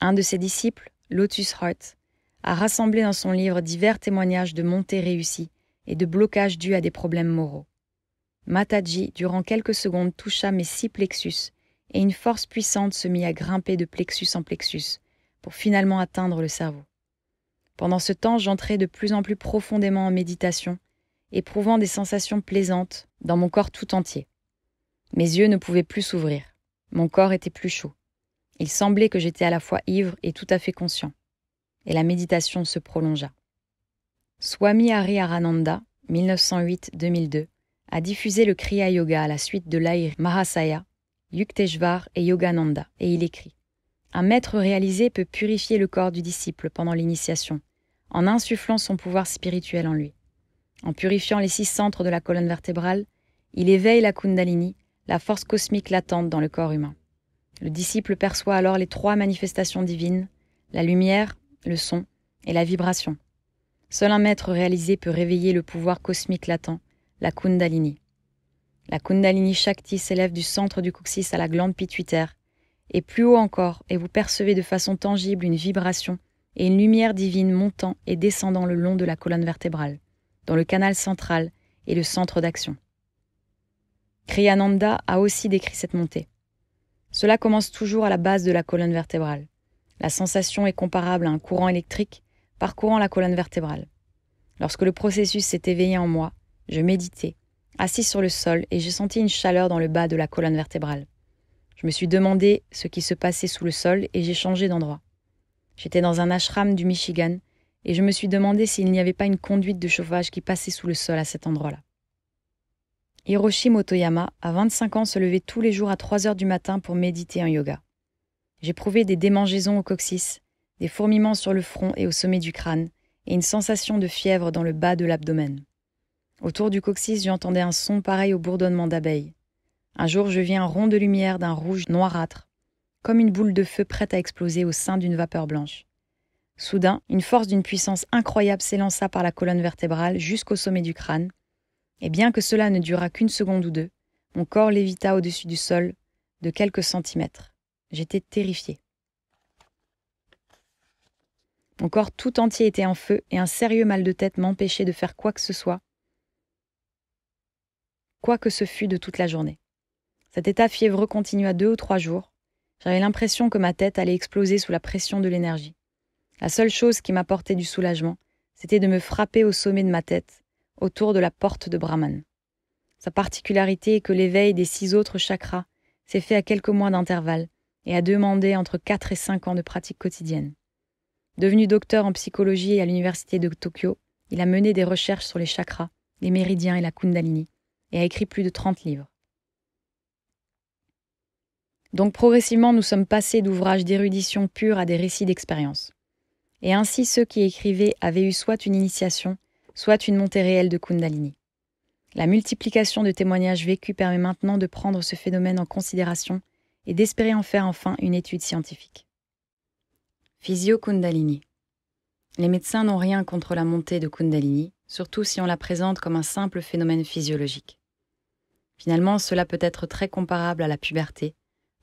Un de ses disciples, Lotus Heart, a rassemblé dans son livre divers témoignages de montées réussies et de blocages dus à des problèmes moraux. Mataji, durant quelques secondes, toucha mes six plexus, et une force puissante se mit à grimper de plexus en plexus, pour finalement atteindre le cerveau. Pendant ce temps, j'entrais de plus en plus profondément en méditation, éprouvant des sensations plaisantes dans mon corps tout entier. Mes yeux ne pouvaient plus s'ouvrir. Mon corps était plus chaud. Il semblait que j'étais à la fois ivre et tout à fait conscient. Et la méditation se prolongea. Swami Hariharananda, 1908-2002, a diffusé le Kriya Yoga à la suite de l'Air Mahasaya, Yuktesvar et Yogananda, et il écrit un maître réalisé peut purifier le corps du disciple pendant l'initiation, en insufflant son pouvoir spirituel en lui. En purifiant les six centres de la colonne vertébrale, il éveille la kundalini, la force cosmique latente dans le corps humain. Le disciple perçoit alors les trois manifestations divines, la lumière, le son et la vibration. Seul un maître réalisé peut réveiller le pouvoir cosmique latent, la kundalini. La kundalini Shakti s'élève du centre du coccyx à la glande pituitaire et plus haut encore, et vous percevez de façon tangible une vibration et une lumière divine montant et descendant le long de la colonne vertébrale, dans le canal central et le centre d'action. Kriyananda a aussi décrit cette montée. Cela commence toujours à la base de la colonne vertébrale. La sensation est comparable à un courant électrique parcourant la colonne vertébrale. Lorsque le processus s'est éveillé en moi, je méditais, assis sur le sol, et j'ai senti une chaleur dans le bas de la colonne vertébrale. Je me suis demandé ce qui se passait sous le sol et j'ai changé d'endroit. J'étais dans un ashram du Michigan et je me suis demandé s'il n'y avait pas une conduite de chauffage qui passait sous le sol à cet endroit-là. Hiroshi Motoyama, à 25 ans, se levait tous les jours à 3 heures du matin pour méditer un yoga. J'éprouvais des démangeaisons au coccyx, des fourmillements sur le front et au sommet du crâne, et une sensation de fièvre dans le bas de l'abdomen. Autour du coccyx, j'entendais un son pareil au bourdonnement d'abeilles. Un jour, je vis un rond de lumière d'un rouge noirâtre, comme une boule de feu prête à exploser au sein d'une vapeur blanche. Soudain, une force d'une puissance incroyable s'élança par la colonne vertébrale jusqu'au sommet du crâne, et bien que cela ne dura qu'une seconde ou deux, mon corps lévita au-dessus du sol de quelques centimètres. J'étais terrifié. Mon corps tout entier était en feu et un sérieux mal de tête m'empêchait de faire quoi que ce soit, quoi que ce fût de toute la journée. Cet état fiévreux continua deux ou trois jours. J'avais l'impression que ma tête allait exploser sous la pression de l'énergie. La seule chose qui m'apportait du soulagement, c'était de me frapper au sommet de ma tête, autour de la porte de Brahman. Sa particularité est que l'éveil des six autres chakras s'est fait à quelques mois d'intervalle et a demandé entre quatre et cinq ans de pratique quotidienne. Devenu docteur en psychologie à l'université de Tokyo, il a mené des recherches sur les chakras, les méridiens et la kundalini, et a écrit plus de trente livres. Donc progressivement, nous sommes passés d'ouvrages d'érudition pure à des récits d'expérience. Et ainsi, ceux qui écrivaient avaient eu soit une initiation, soit une montée réelle de Kundalini. La multiplication de témoignages vécus permet maintenant de prendre ce phénomène en considération et d'espérer en faire enfin une étude scientifique. Physio Kundalini. Les médecins n'ont rien contre la montée de Kundalini, surtout si on la présente comme un simple phénomène physiologique. Finalement, cela peut être très comparable à la puberté,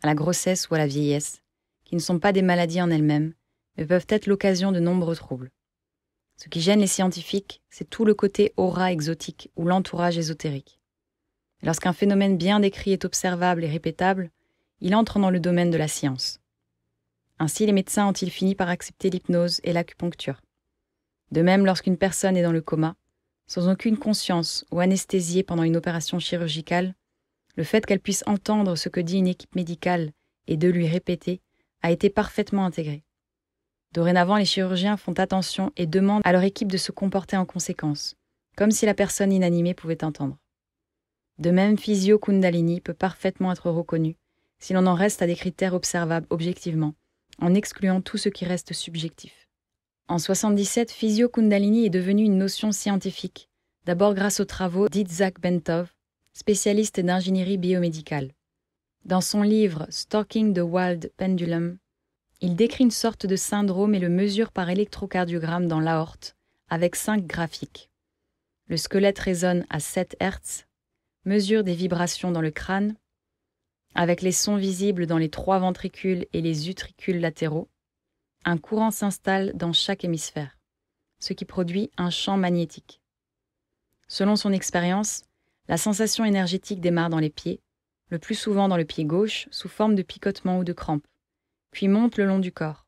à la grossesse ou à la vieillesse, qui ne sont pas des maladies en elles-mêmes, mais peuvent être l'occasion de nombreux troubles. Ce qui gêne les scientifiques, c'est tout le côté aura exotique ou l'entourage ésotérique. Lorsqu'un phénomène bien décrit est observable et répétable, il entre dans le domaine de la science. Ainsi, les médecins ont-ils fini par accepter l'hypnose et l'acupuncture. De même, lorsqu'une personne est dans le coma, sans aucune conscience ou anesthésiée pendant une opération chirurgicale, le fait qu'elle puisse entendre ce que dit une équipe médicale et de lui répéter a été parfaitement intégré. Dorénavant, les chirurgiens font attention et demandent à leur équipe de se comporter en conséquence, comme si la personne inanimée pouvait entendre. De même, Physio Kundalini peut parfaitement être reconnu si l'on en reste à des critères observables objectivement, en excluant tout ce qui reste subjectif. En 77, Physio Kundalini est devenu une notion scientifique, d'abord grâce aux travaux d'Itzhak Bentov, spécialiste d'ingénierie biomédicale. Dans son livre Stalking the Wild Pendulum, il décrit une sorte de syndrome et le mesure par électrocardiogramme dans l'aorte, avec cinq graphiques. Le squelette résonne à 7 Hz, mesure des vibrations dans le crâne, avec les sons visibles dans les trois ventricules et les utricules latéraux, un courant s'installe dans chaque hémisphère, ce qui produit un champ magnétique. Selon son expérience, la sensation énergétique démarre dans les pieds, le plus souvent dans le pied gauche, sous forme de picotement ou de crampes, puis monte le long du corps.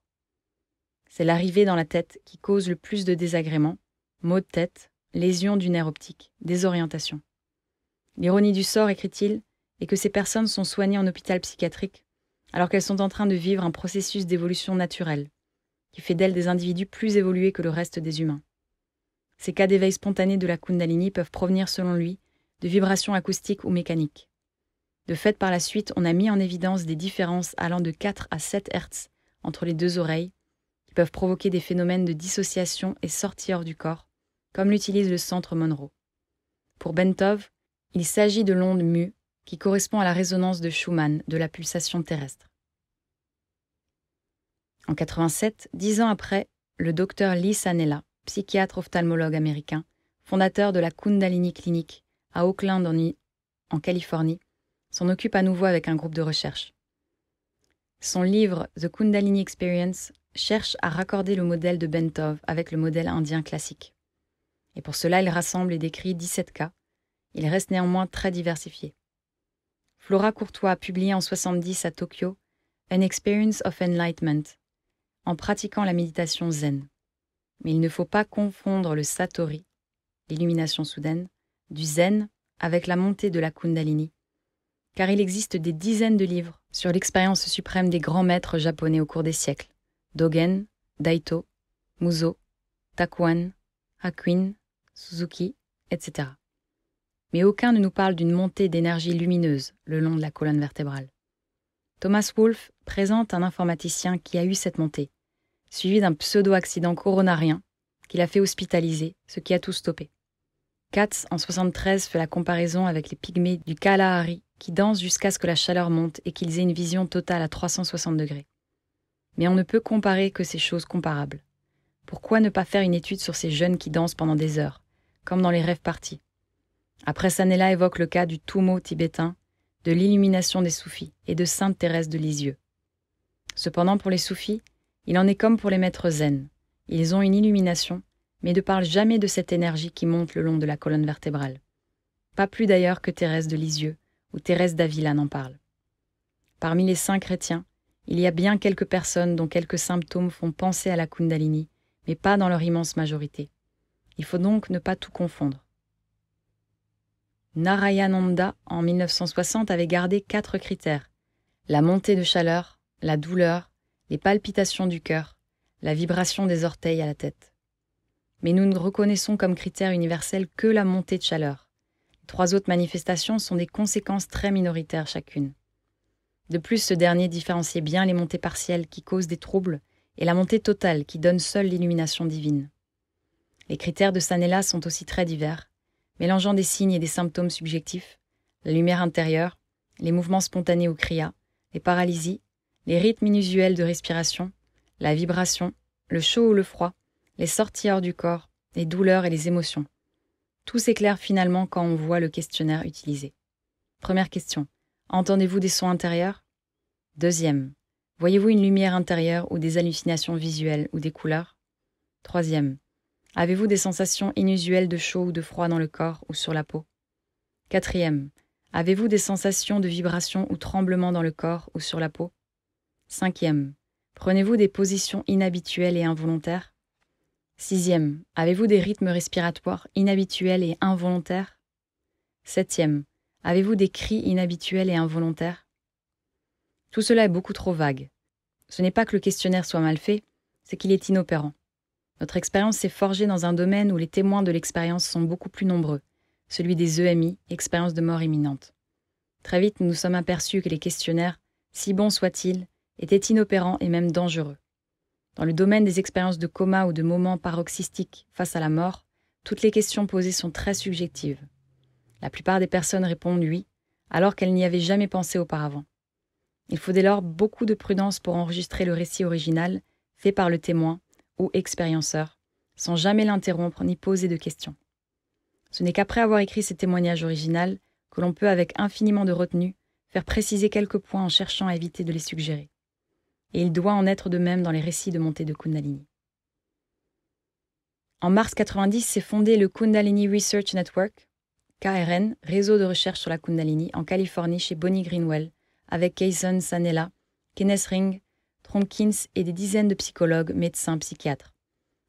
C'est l'arrivée dans la tête qui cause le plus de désagréments, maux de tête, lésions du nerf optique, désorientation. L'ironie du sort, écrit-il, est que ces personnes sont soignées en hôpital psychiatrique, alors qu'elles sont en train de vivre un processus d'évolution naturelle, qui fait d'elles des individus plus évolués que le reste des humains. Ces cas d'éveil spontané de la Kundalini peuvent provenir, selon lui, de vibrations acoustiques ou mécaniques. De fait, par la suite, on a mis en évidence des différences allant de 4 à 7 Hz entre les deux oreilles, qui peuvent provoquer des phénomènes de dissociation et sortie hors du corps, comme l'utilise le centre Monroe. Pour Bentov, il s'agit de l'onde mu, qui correspond à la résonance de Schumann de la pulsation terrestre. En 87, dix ans après, le docteur Lee Sanella, psychiatre ophtalmologue américain, fondateur de la Kundalini Clinique, à Oakland en, Californie, s'en occupe à nouveau avec un groupe de recherche. Son livre The Kundalini Experience cherche à raccorder le modèle de Bentov avec le modèle indien classique. Et pour cela, il rassemble et décrit 17 cas. Il reste néanmoins très diversifié. Flora Courtois a publié en 70 à Tokyo An Experience of Enlightenment en pratiquant la méditation zen. Mais il ne faut pas confondre le satori, l'illumination soudaine, du zen avec la montée de la kundalini. Car il existe des dizaines de livres sur l'expérience suprême des grands maîtres japonais au cours des siècles. Dogen, Daito, Muzo, Takuan, Hakuin, Suzuki, etc. Mais aucun ne nous parle d'une montée d'énergie lumineuse le long de la colonne vertébrale. Thomas Wolfe présente un informaticien qui a eu cette montée, suivi d'un pseudo-accident coronarien qui l'a fait hospitaliser, ce qui a tout stoppé. Katz, en 73, fait la comparaison avec les pygmées du Kalahari, qui dansent jusqu'à ce que la chaleur monte et qu'ils aient une vision totale à 360 degrés. Mais on ne peut comparer que ces choses comparables. Pourquoi ne pas faire une étude sur ces jeunes qui dansent pendant des heures, comme dans les rêves partis Après, Sanella évoque le cas du Tumo tibétain, de l'illumination des soufis et de Sainte Thérèse de Lisieux. Cependant, pour les soufis, il en est comme pour les maîtres zen. Ils ont une illumination, mais ne parle jamais de cette énergie qui monte le long de la colonne vertébrale. Pas plus d'ailleurs que Thérèse de Lisieux ou Thérèse d'Avila n'en parle. Parmi les saints chrétiens, il y a bien quelques personnes dont quelques symptômes font penser à la Kundalini, mais pas dans leur immense majorité. Il faut donc ne pas tout confondre. Narayananda, en 1960, avait gardé quatre critères la montée de chaleur, la douleur, les palpitations du cœur, la vibration des orteils à la tête mais nous ne reconnaissons comme critère universel que la montée de chaleur. trois autres manifestations sont des conséquences très minoritaires chacune. De plus, ce dernier différencie bien les montées partielles qui causent des troubles et la montée totale qui donne seule l'illumination divine. Les critères de Sanella sont aussi très divers, mélangeant des signes et des symptômes subjectifs, la lumière intérieure, les mouvements spontanés ou cria les paralysies, les rythmes inusuels de respiration, la vibration, le chaud ou le froid, les sorties hors du corps, les douleurs et les émotions. Tout s'éclaire finalement quand on voit le questionnaire utilisé. Première question. Entendez-vous des sons intérieurs Deuxième. Voyez-vous une lumière intérieure ou des hallucinations visuelles ou des couleurs Troisième. Avez-vous des sensations inusuelles de chaud ou de froid dans le corps ou sur la peau Quatrième. Avez-vous des sensations de vibrations ou tremblements dans le corps ou sur la peau Cinquième. Prenez-vous des positions inhabituelles et involontaires Sixième, avez-vous des rythmes respiratoires inhabituels et involontaires Septième, avez-vous des cris inhabituels et involontaires Tout cela est beaucoup trop vague. Ce n'est pas que le questionnaire soit mal fait, c'est qu'il est inopérant. Notre expérience s'est forgée dans un domaine où les témoins de l'expérience sont beaucoup plus nombreux, celui des EMI, expérience de mort imminente. Très vite, nous nous sommes aperçus que les questionnaires, si bons soient-ils, étaient inopérants et même dangereux. Dans le domaine des expériences de coma ou de moments paroxystiques face à la mort, toutes les questions posées sont très subjectives. La plupart des personnes répondent oui, alors qu'elles n'y avaient jamais pensé auparavant. Il faut dès lors beaucoup de prudence pour enregistrer le récit original fait par le témoin ou expérienceur, sans jamais l'interrompre ni poser de questions. Ce n'est qu'après avoir écrit ces témoignages originaux que l'on peut, avec infiniment de retenue, faire préciser quelques points en cherchant à éviter de les suggérer et il doit en être de même dans les récits de montée de Kundalini. En mars 90, s'est fondé le Kundalini Research Network, KRN, réseau de recherche sur la Kundalini, en Californie chez Bonnie Greenwell, avec Kayson Sanella, Kenneth Ring, Tronkins et des dizaines de psychologues, médecins, psychiatres.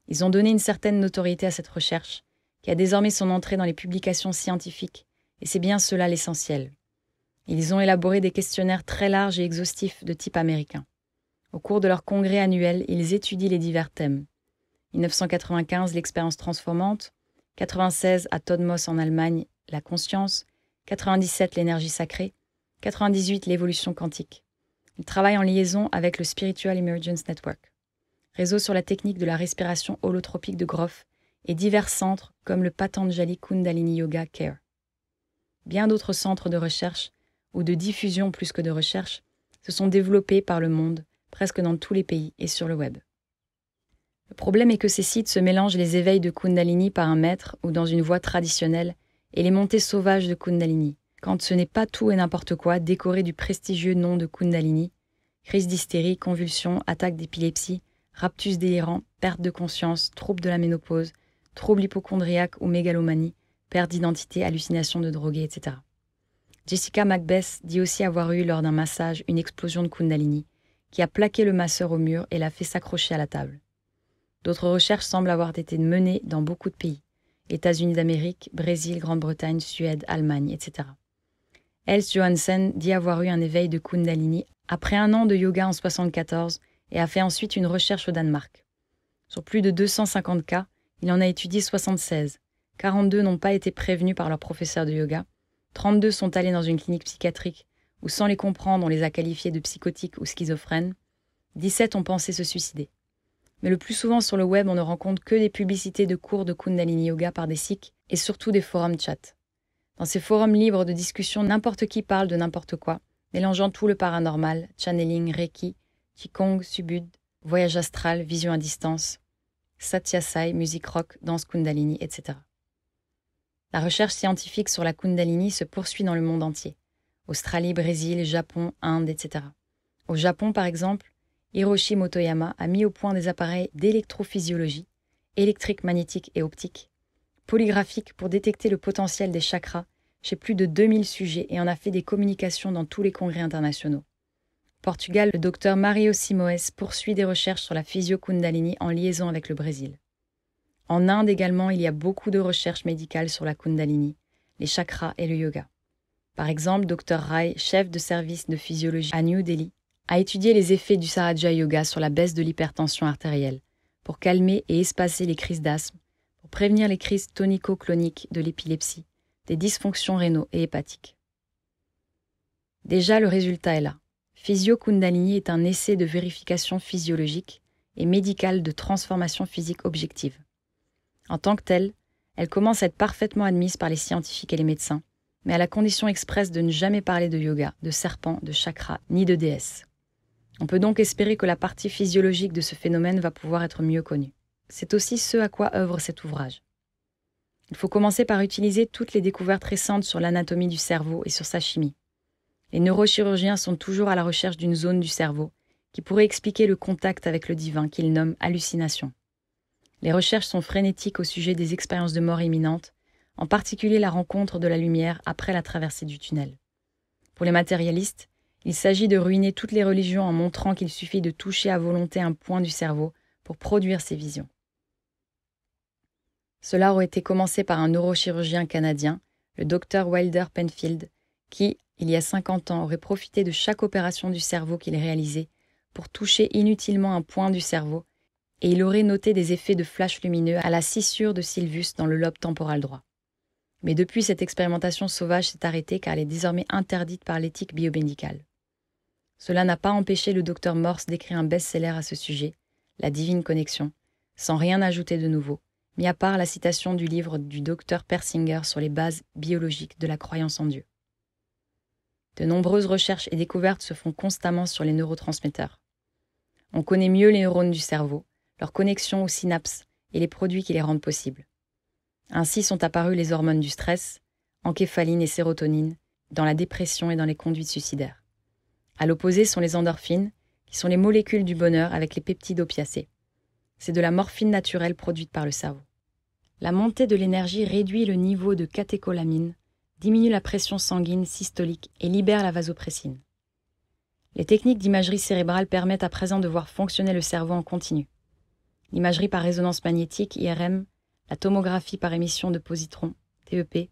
Ils ont donné une certaine notoriété à cette recherche, qui a désormais son entrée dans les publications scientifiques, et c'est bien cela l'essentiel. Ils ont élaboré des questionnaires très larges et exhaustifs de type américain. Au cours de leur congrès annuel, ils étudient les divers thèmes. 1995, l'expérience transformante, 96 à Todmos en Allemagne, la conscience, 97 l'énergie sacrée, 98 l'évolution quantique. Ils travaillent en liaison avec le Spiritual Emergence Network, réseau sur la technique de la respiration holotropique de Groff et divers centres comme le Patanjali Kundalini Yoga Care. Bien d'autres centres de recherche ou de diffusion plus que de recherche se sont développés par le monde presque dans tous les pays et sur le web. Le problème est que ces sites se mélangent les éveils de Kundalini par un maître ou dans une voie traditionnelle et les montées sauvages de Kundalini, quand ce n'est pas tout et n'importe quoi décoré du prestigieux nom de Kundalini, crise d'hystérie, convulsions, attaque d'épilepsie, raptus délirant, perte de conscience, troubles de la ménopause, troubles hypochondriaques ou mégalomanie, perte d'identité, hallucination de drogués, etc. Jessica Macbeth dit aussi avoir eu lors d'un massage une explosion de Kundalini, qui a plaqué le masseur au mur et l'a fait s'accrocher à la table. D'autres recherches semblent avoir été menées dans beaucoup de pays États-Unis d'Amérique, Brésil, Grande-Bretagne, Suède, Allemagne, etc. Els Johansen dit avoir eu un éveil de Kundalini après un an de yoga en 1974 et a fait ensuite une recherche au Danemark. Sur plus de 250 cas, il en a étudié 76. 42 n'ont pas été prévenus par leur professeur de yoga, 32 sont allés dans une clinique psychiatrique ou sans les comprendre on les a qualifiés de psychotiques ou schizophrènes, 17 ont pensé se suicider. Mais le plus souvent sur le web, on ne rencontre que des publicités de cours de Kundalini Yoga par des sikhs et surtout des forums chat. Dans ces forums libres de discussion, n'importe qui parle de n'importe quoi, mélangeant tout le paranormal, channeling, reiki, qigong, subud, voyage astral, vision à distance, satyasai, musique rock, danse kundalini, etc. La recherche scientifique sur la kundalini se poursuit dans le monde entier. Australie, Brésil, Japon, Inde, etc. Au Japon, par exemple, Hiroshi Motoyama a mis au point des appareils d'électrophysiologie, électrique, magnétique et optique, polygraphique pour détecter le potentiel des chakras chez plus de 2000 sujets et en a fait des communications dans tous les congrès internationaux. Portugal, le docteur Mario Simoes poursuit des recherches sur la physio-kundalini en liaison avec le Brésil. En Inde également, il y a beaucoup de recherches médicales sur la kundalini, les chakras et le yoga. Par exemple, Dr Rai, chef de service de physiologie à New Delhi, a étudié les effets du Saraja Yoga sur la baisse de l'hypertension artérielle, pour calmer et espacer les crises d'asthme, pour prévenir les crises tonico-cloniques de l'épilepsie, des dysfonctions rénaux et hépatiques. Déjà, le résultat est là. Physio Kundalini est un essai de vérification physiologique et médicale de transformation physique objective. En tant que telle, elle commence à être parfaitement admise par les scientifiques et les médecins, mais à la condition expresse de ne jamais parler de yoga, de serpent, de chakra, ni de déesse. On peut donc espérer que la partie physiologique de ce phénomène va pouvoir être mieux connue. C'est aussi ce à quoi œuvre cet ouvrage. Il faut commencer par utiliser toutes les découvertes récentes sur l'anatomie du cerveau et sur sa chimie. Les neurochirurgiens sont toujours à la recherche d'une zone du cerveau qui pourrait expliquer le contact avec le divin qu'ils nomment hallucination. Les recherches sont frénétiques au sujet des expériences de mort imminente, en particulier la rencontre de la lumière après la traversée du tunnel. Pour les matérialistes, il s'agit de ruiner toutes les religions en montrant qu'il suffit de toucher à volonté un point du cerveau pour produire ces visions. Cela aurait été commencé par un neurochirurgien canadien, le docteur Wilder Penfield, qui, il y a 50 ans, aurait profité de chaque opération du cerveau qu'il réalisait pour toucher inutilement un point du cerveau, et il aurait noté des effets de flash lumineux à la scissure de Sylvus dans le lobe temporal droit. Mais depuis, cette expérimentation sauvage s'est arrêtée car elle est désormais interdite par l'éthique biomédicale. Cela n'a pas empêché le docteur Morse d'écrire un best-seller à ce sujet, La Divine Connexion, sans rien ajouter de nouveau, mis à part la citation du livre du docteur Persinger sur les bases biologiques de la croyance en Dieu. De nombreuses recherches et découvertes se font constamment sur les neurotransmetteurs. On connaît mieux les neurones du cerveau, leurs connexions aux synapses et les produits qui les rendent possibles. Ainsi sont apparues les hormones du stress, encéphaline et sérotonine, dans la dépression et dans les conduites suicidaires. À l'opposé sont les endorphines, qui sont les molécules du bonheur avec les peptides opiacés. C'est de la morphine naturelle produite par le cerveau. La montée de l'énergie réduit le niveau de catécholamine, diminue la pression sanguine systolique et libère la vasopressine. Les techniques d'imagerie cérébrale permettent à présent de voir fonctionner le cerveau en continu. L'imagerie par résonance magnétique, IRM, la tomographie par émission de positrons, TEP,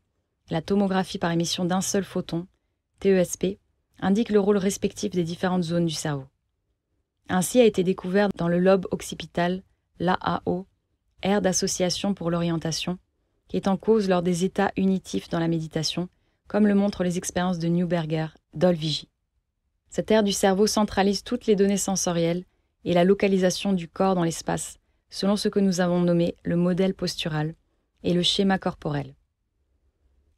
la tomographie par émission d'un seul photon, TESP, indiquent le rôle respectif des différentes zones du cerveau. Ainsi a été découvert dans le lobe occipital, l'AAO, aire d'association pour l'orientation, qui est en cause lors des états unitifs dans la méditation, comme le montrent les expériences de Newberger, d'Olvigi. Cette aire du cerveau centralise toutes les données sensorielles et la localisation du corps dans l'espace, selon ce que nous avons nommé le modèle postural et le schéma corporel.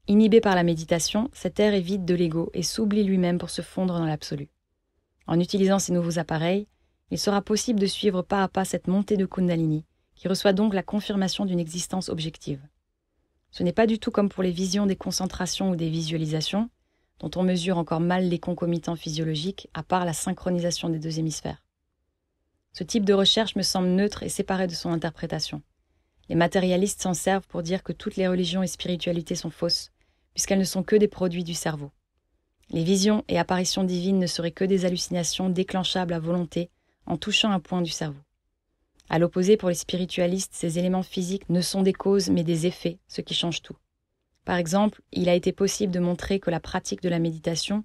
Inhibé par la méditation, cet air est vide de l'ego et s'oublie lui-même pour se fondre dans l'absolu. En utilisant ces nouveaux appareils, il sera possible de suivre pas à pas cette montée de Kundalini, qui reçoit donc la confirmation d'une existence objective. Ce n'est pas du tout comme pour les visions des concentrations ou des visualisations, dont on mesure encore mal les concomitants physiologiques à part la synchronisation des deux hémisphères. Ce type de recherche me semble neutre et séparé de son interprétation. Les matérialistes s'en servent pour dire que toutes les religions et spiritualités sont fausses, puisqu'elles ne sont que des produits du cerveau. Les visions et apparitions divines ne seraient que des hallucinations déclenchables à volonté en touchant un point du cerveau. À l'opposé, pour les spiritualistes, ces éléments physiques ne sont des causes mais des effets, ce qui change tout. Par exemple, il a été possible de montrer que la pratique de la méditation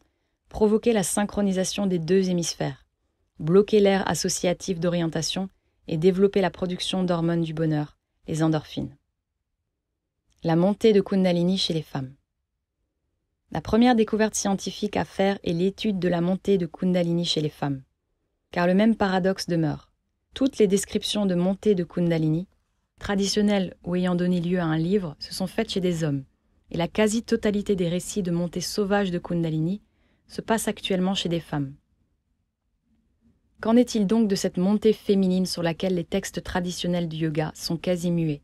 provoquait la synchronisation des deux hémisphères bloquer l'air associatif d'orientation et développer la production d'hormones du bonheur, les endorphines. La montée de Kundalini chez les femmes. La première découverte scientifique à faire est l'étude de la montée de Kundalini chez les femmes. Car le même paradoxe demeure. Toutes les descriptions de montée de Kundalini, traditionnelles ou ayant donné lieu à un livre, se sont faites chez des hommes, et la quasi-totalité des récits de montée sauvage de Kundalini se passe actuellement chez des femmes. Qu'en est-il donc de cette montée féminine sur laquelle les textes traditionnels du yoga sont quasi muets,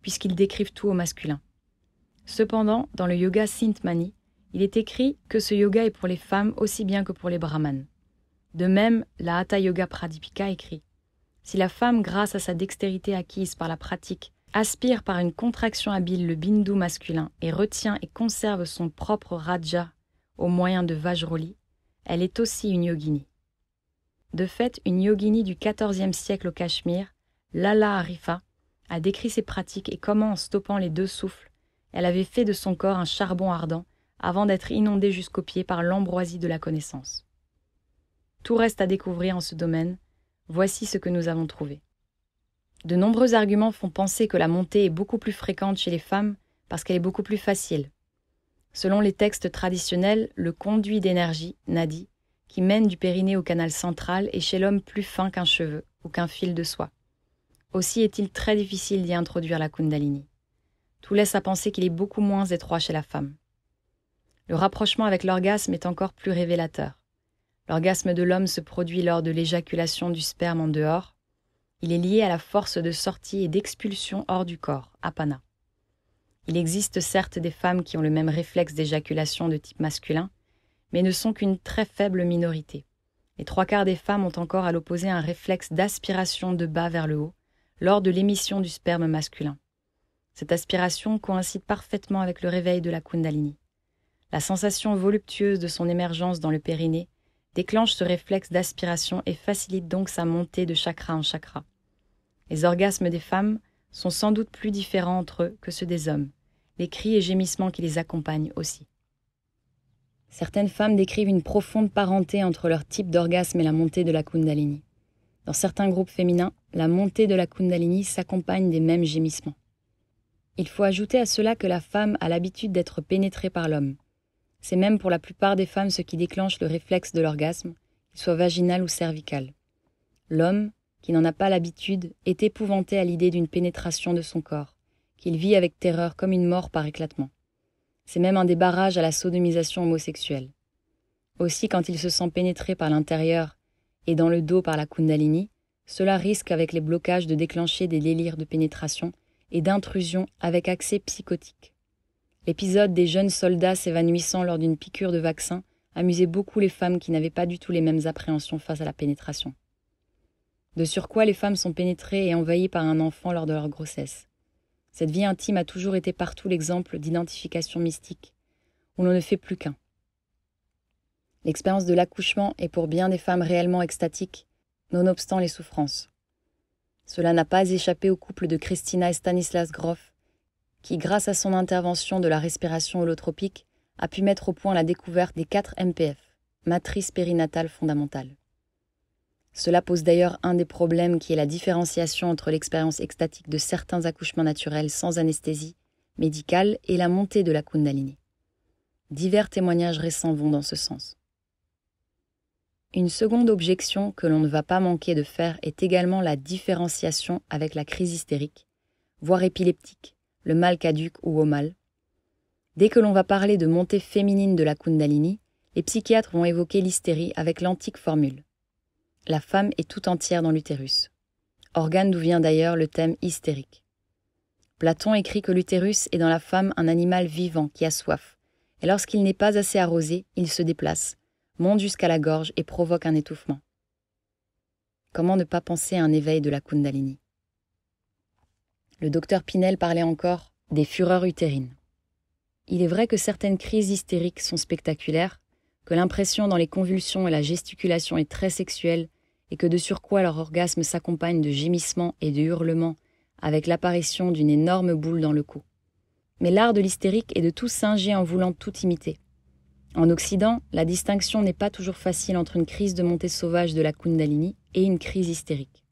puisqu'ils décrivent tout au masculin Cependant, dans le yoga Sintmani, il est écrit que ce yoga est pour les femmes aussi bien que pour les brahmanes. De même, la Hatha Yoga Pradipika écrit Si la femme, grâce à sa dextérité acquise par la pratique, aspire par une contraction habile le bindu masculin et retient et conserve son propre raja au moyen de Vajroli, elle est aussi une yogini. De fait, une yogini du XIVe siècle au Cachemire, Lala Harifa, a décrit ses pratiques et comment, en stoppant les deux souffles, elle avait fait de son corps un charbon ardent avant d'être inondée jusqu'aux pieds par l'ambroisie de la connaissance. Tout reste à découvrir en ce domaine, voici ce que nous avons trouvé. De nombreux arguments font penser que la montée est beaucoup plus fréquente chez les femmes parce qu'elle est beaucoup plus facile. Selon les textes traditionnels, le conduit d'énergie, Nadi, qui mène du périnée au canal central est chez l'homme plus fin qu'un cheveu ou qu'un fil de soie. Aussi est-il très difficile d'y introduire la Kundalini. Tout laisse à penser qu'il est beaucoup moins étroit chez la femme. Le rapprochement avec l'orgasme est encore plus révélateur. L'orgasme de l'homme se produit lors de l'éjaculation du sperme en dehors. Il est lié à la force de sortie et d'expulsion hors du corps, apana. Il existe certes des femmes qui ont le même réflexe d'éjaculation de type masculin, mais ne sont qu'une très faible minorité. Les trois quarts des femmes ont encore à l'opposé un réflexe d'aspiration de bas vers le haut lors de l'émission du sperme masculin. Cette aspiration coïncide parfaitement avec le réveil de la Kundalini. La sensation voluptueuse de son émergence dans le périnée déclenche ce réflexe d'aspiration et facilite donc sa montée de chakra en chakra. Les orgasmes des femmes sont sans doute plus différents entre eux que ceux des hommes, les cris et gémissements qui les accompagnent aussi. Certaines femmes décrivent une profonde parenté entre leur type d'orgasme et la montée de la Kundalini. Dans certains groupes féminins, la montée de la Kundalini s'accompagne des mêmes gémissements. Il faut ajouter à cela que la femme a l'habitude d'être pénétrée par l'homme. C'est même pour la plupart des femmes ce qui déclenche le réflexe de l'orgasme, qu'il soit vaginal ou cervical. L'homme, qui n'en a pas l'habitude, est épouvanté à l'idée d'une pénétration de son corps, qu'il vit avec terreur comme une mort par éclatement. C'est même un débarrage à la sodomisation homosexuelle. Aussi, quand il se sent pénétré par l'intérieur et dans le dos par la Kundalini, cela risque avec les blocages de déclencher des délires de pénétration et d'intrusion avec accès psychotique. L'épisode des jeunes soldats s'évanouissant lors d'une piqûre de vaccin amusait beaucoup les femmes qui n'avaient pas du tout les mêmes appréhensions face à la pénétration. De quoi les femmes sont pénétrées et envahies par un enfant lors de leur grossesse. Cette vie intime a toujours été partout l'exemple d'identification mystique, où l'on ne fait plus qu'un. L'expérience de l'accouchement est pour bien des femmes réellement extatiques, nonobstant les souffrances. Cela n'a pas échappé au couple de Christina et Stanislas Groff, qui, grâce à son intervention de la respiration holotropique, a pu mettre au point la découverte des quatre MPF, matrice périnatale fondamentale. Cela pose d'ailleurs un des problèmes qui est la différenciation entre l'expérience extatique de certains accouchements naturels sans anesthésie médicale et la montée de la Kundalini. Divers témoignages récents vont dans ce sens. Une seconde objection que l'on ne va pas manquer de faire est également la différenciation avec la crise hystérique, voire épileptique, le mal caduque ou au mal. Dès que l'on va parler de montée féminine de la Kundalini, les psychiatres vont évoquer l'hystérie avec l'antique formule la femme est tout entière dans l'utérus, organe d'où vient d'ailleurs le thème hystérique. Platon écrit que l'utérus est dans la femme un animal vivant qui a soif, et lorsqu'il n'est pas assez arrosé, il se déplace, monte jusqu'à la gorge et provoque un étouffement. Comment ne pas penser à un éveil de la Kundalini Le docteur Pinel parlait encore des fureurs utérines. Il est vrai que certaines crises hystériques sont spectaculaires, que l'impression dans les convulsions et la gesticulation est très sexuelle et que de surcroît leur orgasme s'accompagne de gémissements et de hurlements, avec l'apparition d'une énorme boule dans le cou. Mais l'art de l'hystérique est de tout singer en voulant tout imiter. En Occident, la distinction n'est pas toujours facile entre une crise de montée sauvage de la Kundalini et une crise hystérique.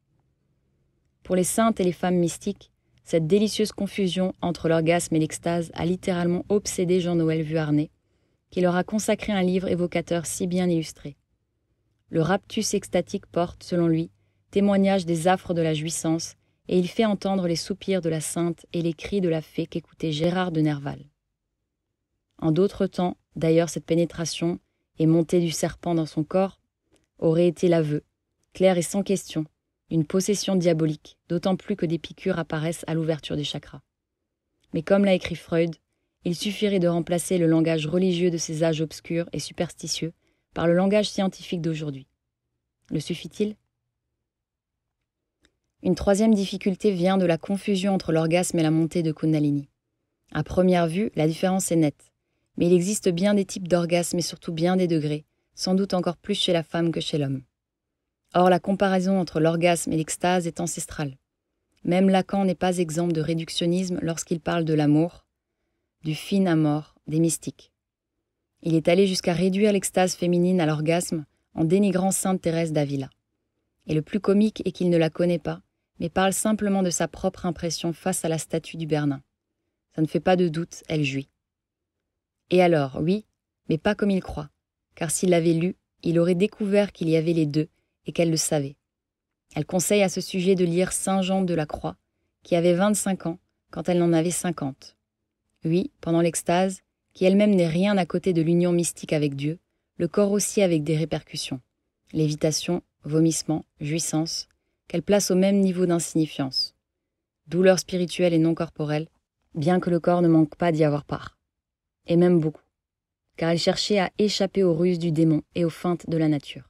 Pour les saintes et les femmes mystiques, cette délicieuse confusion entre l'orgasme et l'extase a littéralement obsédé Jean-Noël Vuarnet, qui leur a consacré un livre évocateur si bien illustré. Le raptus extatique porte, selon lui, témoignage des affres de la jouissance, et il fait entendre les soupirs de la sainte et les cris de la fée qu'écoutait Gérard de Nerval. En d'autres temps, d'ailleurs, cette pénétration et montée du serpent dans son corps aurait été l'aveu, clair et sans question, une possession diabolique, d'autant plus que des piqûres apparaissent à l'ouverture des chakras. Mais comme l'a écrit Freud, il suffirait de remplacer le langage religieux de ces âges obscurs et superstitieux par le langage scientifique d'aujourd'hui. Le suffit-il Une troisième difficulté vient de la confusion entre l'orgasme et la montée de Kundalini. À première vue, la différence est nette, mais il existe bien des types d'orgasmes et surtout bien des degrés, sans doute encore plus chez la femme que chez l'homme. Or, la comparaison entre l'orgasme et l'extase est ancestrale. Même Lacan n'est pas exemple de réductionnisme lorsqu'il parle de l'amour, du fin amour des mystiques. Il est allé jusqu'à réduire l'extase féminine à l'orgasme en dénigrant Sainte Thérèse d'Avila. Et le plus comique est qu'il ne la connaît pas, mais parle simplement de sa propre impression face à la statue du Bernin. Ça ne fait pas de doute, elle jouit. Et alors, oui, mais pas comme il croit, car s'il l'avait lu, il aurait découvert qu'il y avait les deux et qu'elle le savait. Elle conseille à ce sujet de lire Saint Jean de la Croix, qui avait 25 ans quand elle n'en avait 50. Oui, pendant l'extase, qui elle-même n'est rien à côté de l'union mystique avec Dieu, le corps aussi avec des répercussions, lévitation, vomissement, jouissance, qu'elle place au même niveau d'insignifiance. Douleur spirituelle et non corporelle, bien que le corps ne manque pas d'y avoir part. Et même beaucoup, car elle cherchait à échapper aux ruses du démon et aux feintes de la nature.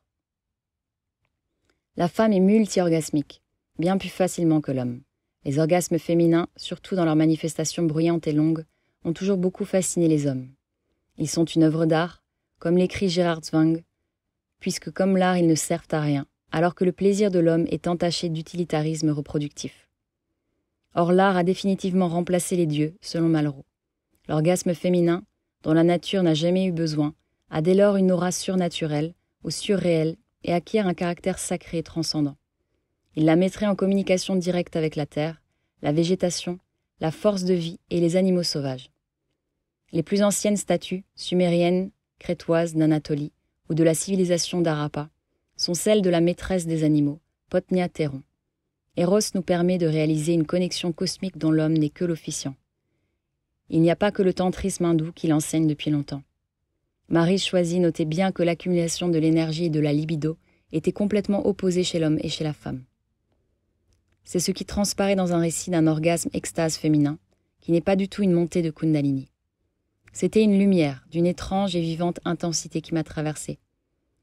La femme est multi-orgasmique, bien plus facilement que l'homme. Les orgasmes féminins, surtout dans leurs manifestations bruyantes et longues, ont toujours beaucoup fasciné les hommes. Ils sont une œuvre d'art, comme l'écrit Gérard Zwang, puisque comme l'art ils ne servent à rien, alors que le plaisir de l'homme est entaché d'utilitarisme reproductif. Or l'art a définitivement remplacé les dieux, selon Malraux. L'orgasme féminin, dont la nature n'a jamais eu besoin, a dès lors une aura surnaturelle ou surréelle et acquiert un caractère sacré et transcendant. Il la mettrait en communication directe avec la terre, la végétation, la force de vie et les animaux sauvages les plus anciennes statues, sumériennes, crétoises, d'Anatolie, ou de la civilisation d'Arapa, sont celles de la maîtresse des animaux, Potnia Theron. Eros nous permet de réaliser une connexion cosmique dont l'homme n'est que l'officiant. Il n'y a pas que le tantrisme hindou qui l'enseigne depuis longtemps. Marie choisit notait bien que l'accumulation de l'énergie et de la libido était complètement opposée chez l'homme et chez la femme. C'est ce qui transparaît dans un récit d'un orgasme extase féminin, qui n'est pas du tout une montée de Kundalini. C'était une lumière, d'une étrange et vivante intensité qui m'a traversée.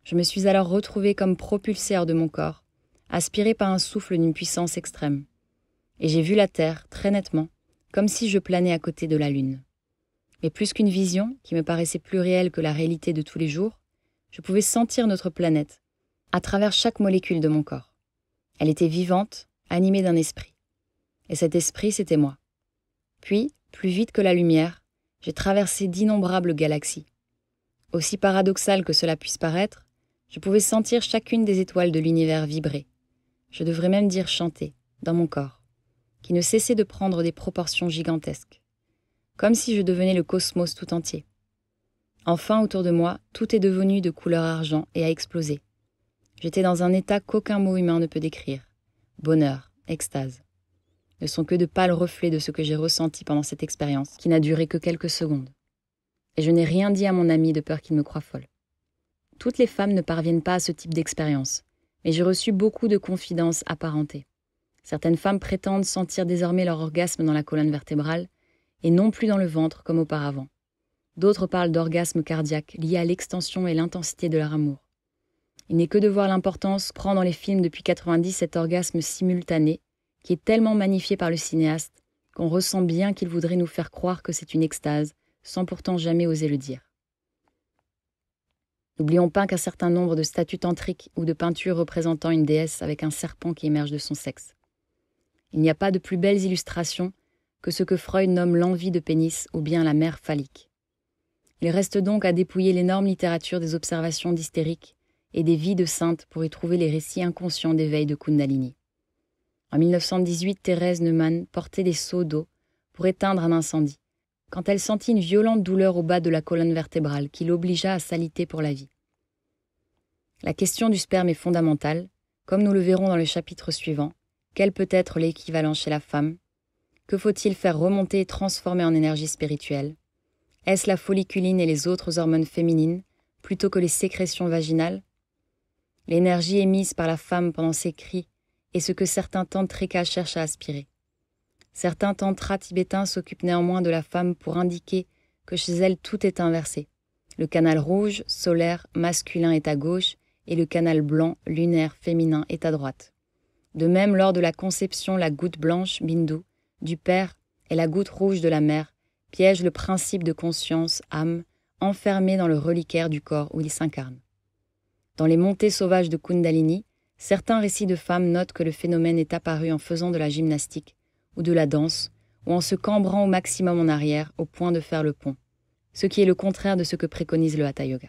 Je me suis alors retrouvée comme propulseur de mon corps, aspirée par un souffle d'une puissance extrême. Et j'ai vu la Terre, très nettement, comme si je planais à côté de la Lune. Mais plus qu'une vision, qui me paraissait plus réelle que la réalité de tous les jours, je pouvais sentir notre planète, à travers chaque molécule de mon corps. Elle était vivante, animée d'un esprit. Et cet esprit, c'était moi. Puis, plus vite que la lumière, j'ai traversé d'innombrables galaxies. Aussi paradoxal que cela puisse paraître, je pouvais sentir chacune des étoiles de l'univers vibrer, je devrais même dire chanter, dans mon corps, qui ne cessait de prendre des proportions gigantesques, comme si je devenais le cosmos tout entier. Enfin, autour de moi, tout est devenu de couleur argent et a explosé. J'étais dans un état qu'aucun mot humain ne peut décrire bonheur, extase ne sont que de pâles reflets de ce que j'ai ressenti pendant cette expérience, qui n'a duré que quelques secondes. Et je n'ai rien dit à mon ami de peur qu'il me croie folle. Toutes les femmes ne parviennent pas à ce type d'expérience, mais j'ai reçu beaucoup de confidences apparentées. Certaines femmes prétendent sentir désormais leur orgasme dans la colonne vertébrale, et non plus dans le ventre comme auparavant. D'autres parlent d'orgasme cardiaque lié à l'extension et l'intensité de leur amour. Il n'est que de voir l'importance prend dans les films depuis 90 cet orgasme simultané qui est tellement magnifié par le cinéaste qu'on ressent bien qu'il voudrait nous faire croire que c'est une extase, sans pourtant jamais oser le dire. N'oublions pas qu'un certain nombre de statues tantriques ou de peintures représentant une déesse avec un serpent qui émerge de son sexe. Il n'y a pas de plus belles illustrations que ce que Freud nomme l'envie de pénis ou bien la mère phallique. Il reste donc à dépouiller l'énorme littérature des observations d'hystériques et des vies de saintes pour y trouver les récits inconscients d'éveil de Kundalini. En 1918, Thérèse Neumann portait des seaux d'eau pour éteindre un incendie, quand elle sentit une violente douleur au bas de la colonne vertébrale qui l'obligea à s'aliter pour la vie. La question du sperme est fondamentale, comme nous le verrons dans le chapitre suivant. Quel peut être l'équivalent chez la femme Que faut-il faire remonter et transformer en énergie spirituelle Est-ce la folliculine et les autres hormones féminines, plutôt que les sécrétions vaginales L'énergie émise par la femme pendant ses cris et ce que certains tantrikas cherchent à aspirer. Certains tantras tibétains s'occupent néanmoins de la femme pour indiquer que chez elle tout est inversé. Le canal rouge, solaire, masculin est à gauche et le canal blanc, lunaire, féminin est à droite. De même, lors de la conception, la goutte blanche, Bindu, du père et la goutte rouge de la mère piègent le principe de conscience, âme, enfermé dans le reliquaire du corps où il s'incarne. Dans les montées sauvages de Kundalini, Certains récits de femmes notent que le phénomène est apparu en faisant de la gymnastique, ou de la danse, ou en se cambrant au maximum en arrière au point de faire le pont, ce qui est le contraire de ce que préconise le Hatha Yoga.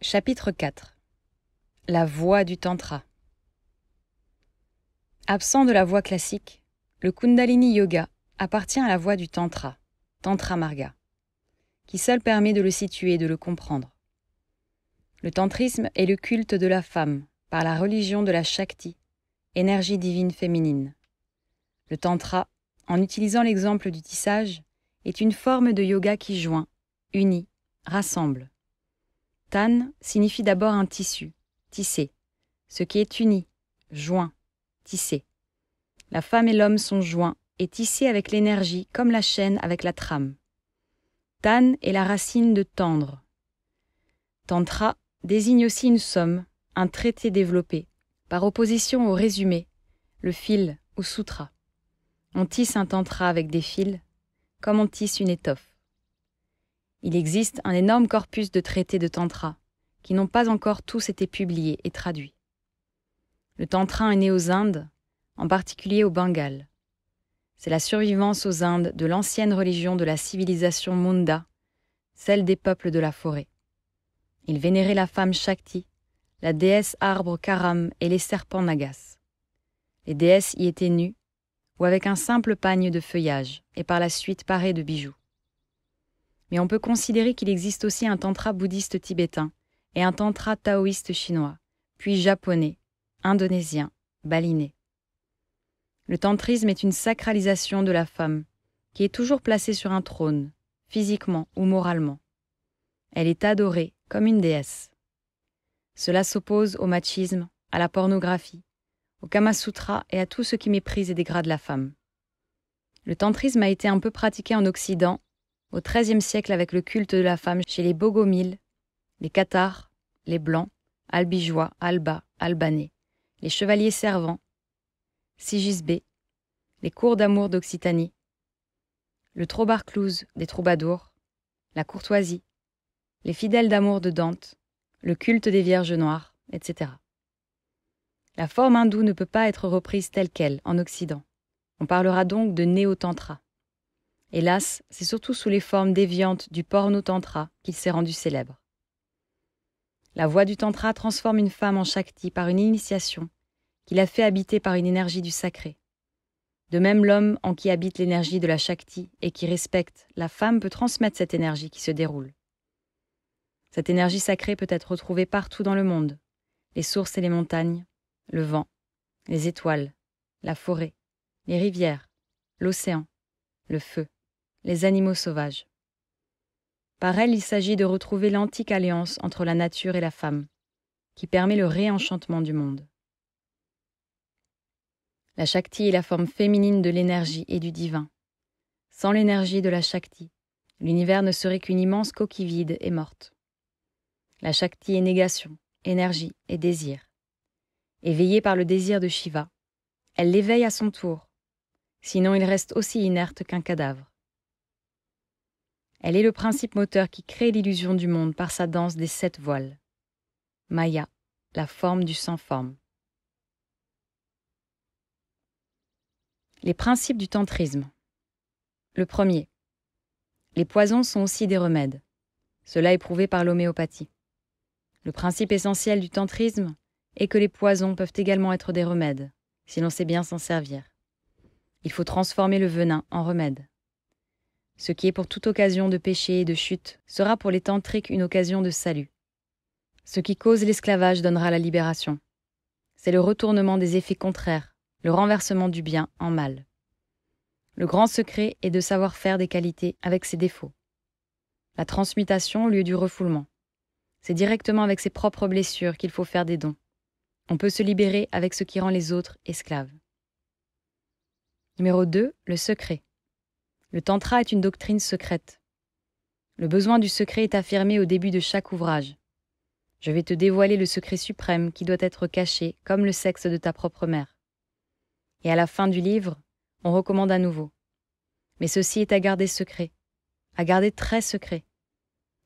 Chapitre 4 La voie du Tantra Absent de la voix classique, le Kundalini Yoga appartient à la voie du Tantra, Tantra Marga, qui seul permet de le situer et de le comprendre. Le tantrisme est le culte de la femme par la religion de la Shakti, énergie divine féminine. Le Tantra, en utilisant l'exemple du tissage, est une forme de yoga qui joint, unit, rassemble. Tan signifie d'abord un tissu, tissé, ce qui est uni, joint, tissé. La femme et l'homme sont joints et tissés avec l'énergie comme la chaîne avec la trame. Tan est la racine de tendre. Tantra désigne aussi une somme, un traité développé, par opposition au résumé, le fil ou sutra. On tisse un tantra avec des fils, comme on tisse une étoffe. Il existe un énorme corpus de traités de tantra, qui n'ont pas encore tous été publiés et traduits. Le tantra est né aux Indes en particulier au Bengale. C'est la survivance aux Indes de l'ancienne religion de la civilisation Munda, celle des peuples de la forêt. Ils vénéraient la femme Shakti, la déesse arbre Karam et les serpents Nagas. Les déesses y étaient nues, ou avec un simple pagne de feuillage, et par la suite parées de bijoux. Mais on peut considérer qu'il existe aussi un tantra bouddhiste tibétain et un tantra taoïste chinois, puis japonais, indonésien, baliné, le tantrisme est une sacralisation de la femme, qui est toujours placée sur un trône, physiquement ou moralement. Elle est adorée comme une déesse. Cela s'oppose au machisme, à la pornographie, au Kama Sutra et à tout ce qui méprise et dégrade la femme. Le tantrisme a été un peu pratiqué en Occident, au XIIIe siècle avec le culte de la femme chez les Bogomiles, les Cathares, les Blancs, Albigeois, Alba, Albanais, les Chevaliers Servants, Sigis les cours d'amour d'Occitanie, le Trobarclouse des troubadours, la courtoisie, les fidèles d'amour de Dante, le culte des Vierges Noires, etc. La forme hindoue ne peut pas être reprise telle qu'elle en Occident. On parlera donc de néo-tantra. Hélas, c'est surtout sous les formes déviantes du porno-tantra qu'il s'est rendu célèbre. La voix du tantra transforme une femme en Shakti par une initiation qu'il a fait habiter par une énergie du sacré. De même, l'homme en qui habite l'énergie de la Shakti et qui respecte la femme peut transmettre cette énergie qui se déroule. Cette énergie sacrée peut être retrouvée partout dans le monde les sources et les montagnes, le vent, les étoiles, la forêt, les rivières, l'océan, le feu, les animaux sauvages. Par elle, il s'agit de retrouver l'antique alliance entre la nature et la femme, qui permet le réenchantement du monde. La Shakti est la forme féminine de l'énergie et du divin. Sans l'énergie de la Shakti, l'univers ne serait qu'une immense coquille vide et morte. La Shakti est négation, énergie et désir. Éveillée par le désir de Shiva, elle l'éveille à son tour, sinon il reste aussi inerte qu'un cadavre. Elle est le principe moteur qui crée l'illusion du monde par sa danse des sept voiles. Maya, la forme du sans-forme. Les principes du tantrisme. Le premier. Les poisons sont aussi des remèdes. Cela est prouvé par l'homéopathie. Le principe essentiel du tantrisme est que les poisons peuvent également être des remèdes, si l'on sait bien s'en servir. Il faut transformer le venin en remède. Ce qui est pour toute occasion de péché et de chute sera pour les tantriques une occasion de salut. Ce qui cause l'esclavage donnera la libération. C'est le retournement des effets contraires le renversement du bien en mal. Le grand secret est de savoir faire des qualités avec ses défauts. La transmutation au lieu du refoulement. C'est directement avec ses propres blessures qu'il faut faire des dons. On peut se libérer avec ce qui rend les autres esclaves. Numéro 2. Le secret. Le tantra est une doctrine secrète. Le besoin du secret est affirmé au début de chaque ouvrage. Je vais te dévoiler le secret suprême qui doit être caché comme le sexe de ta propre mère et à la fin du livre, on recommande à nouveau. Mais ceci est à garder secret, à garder très secret,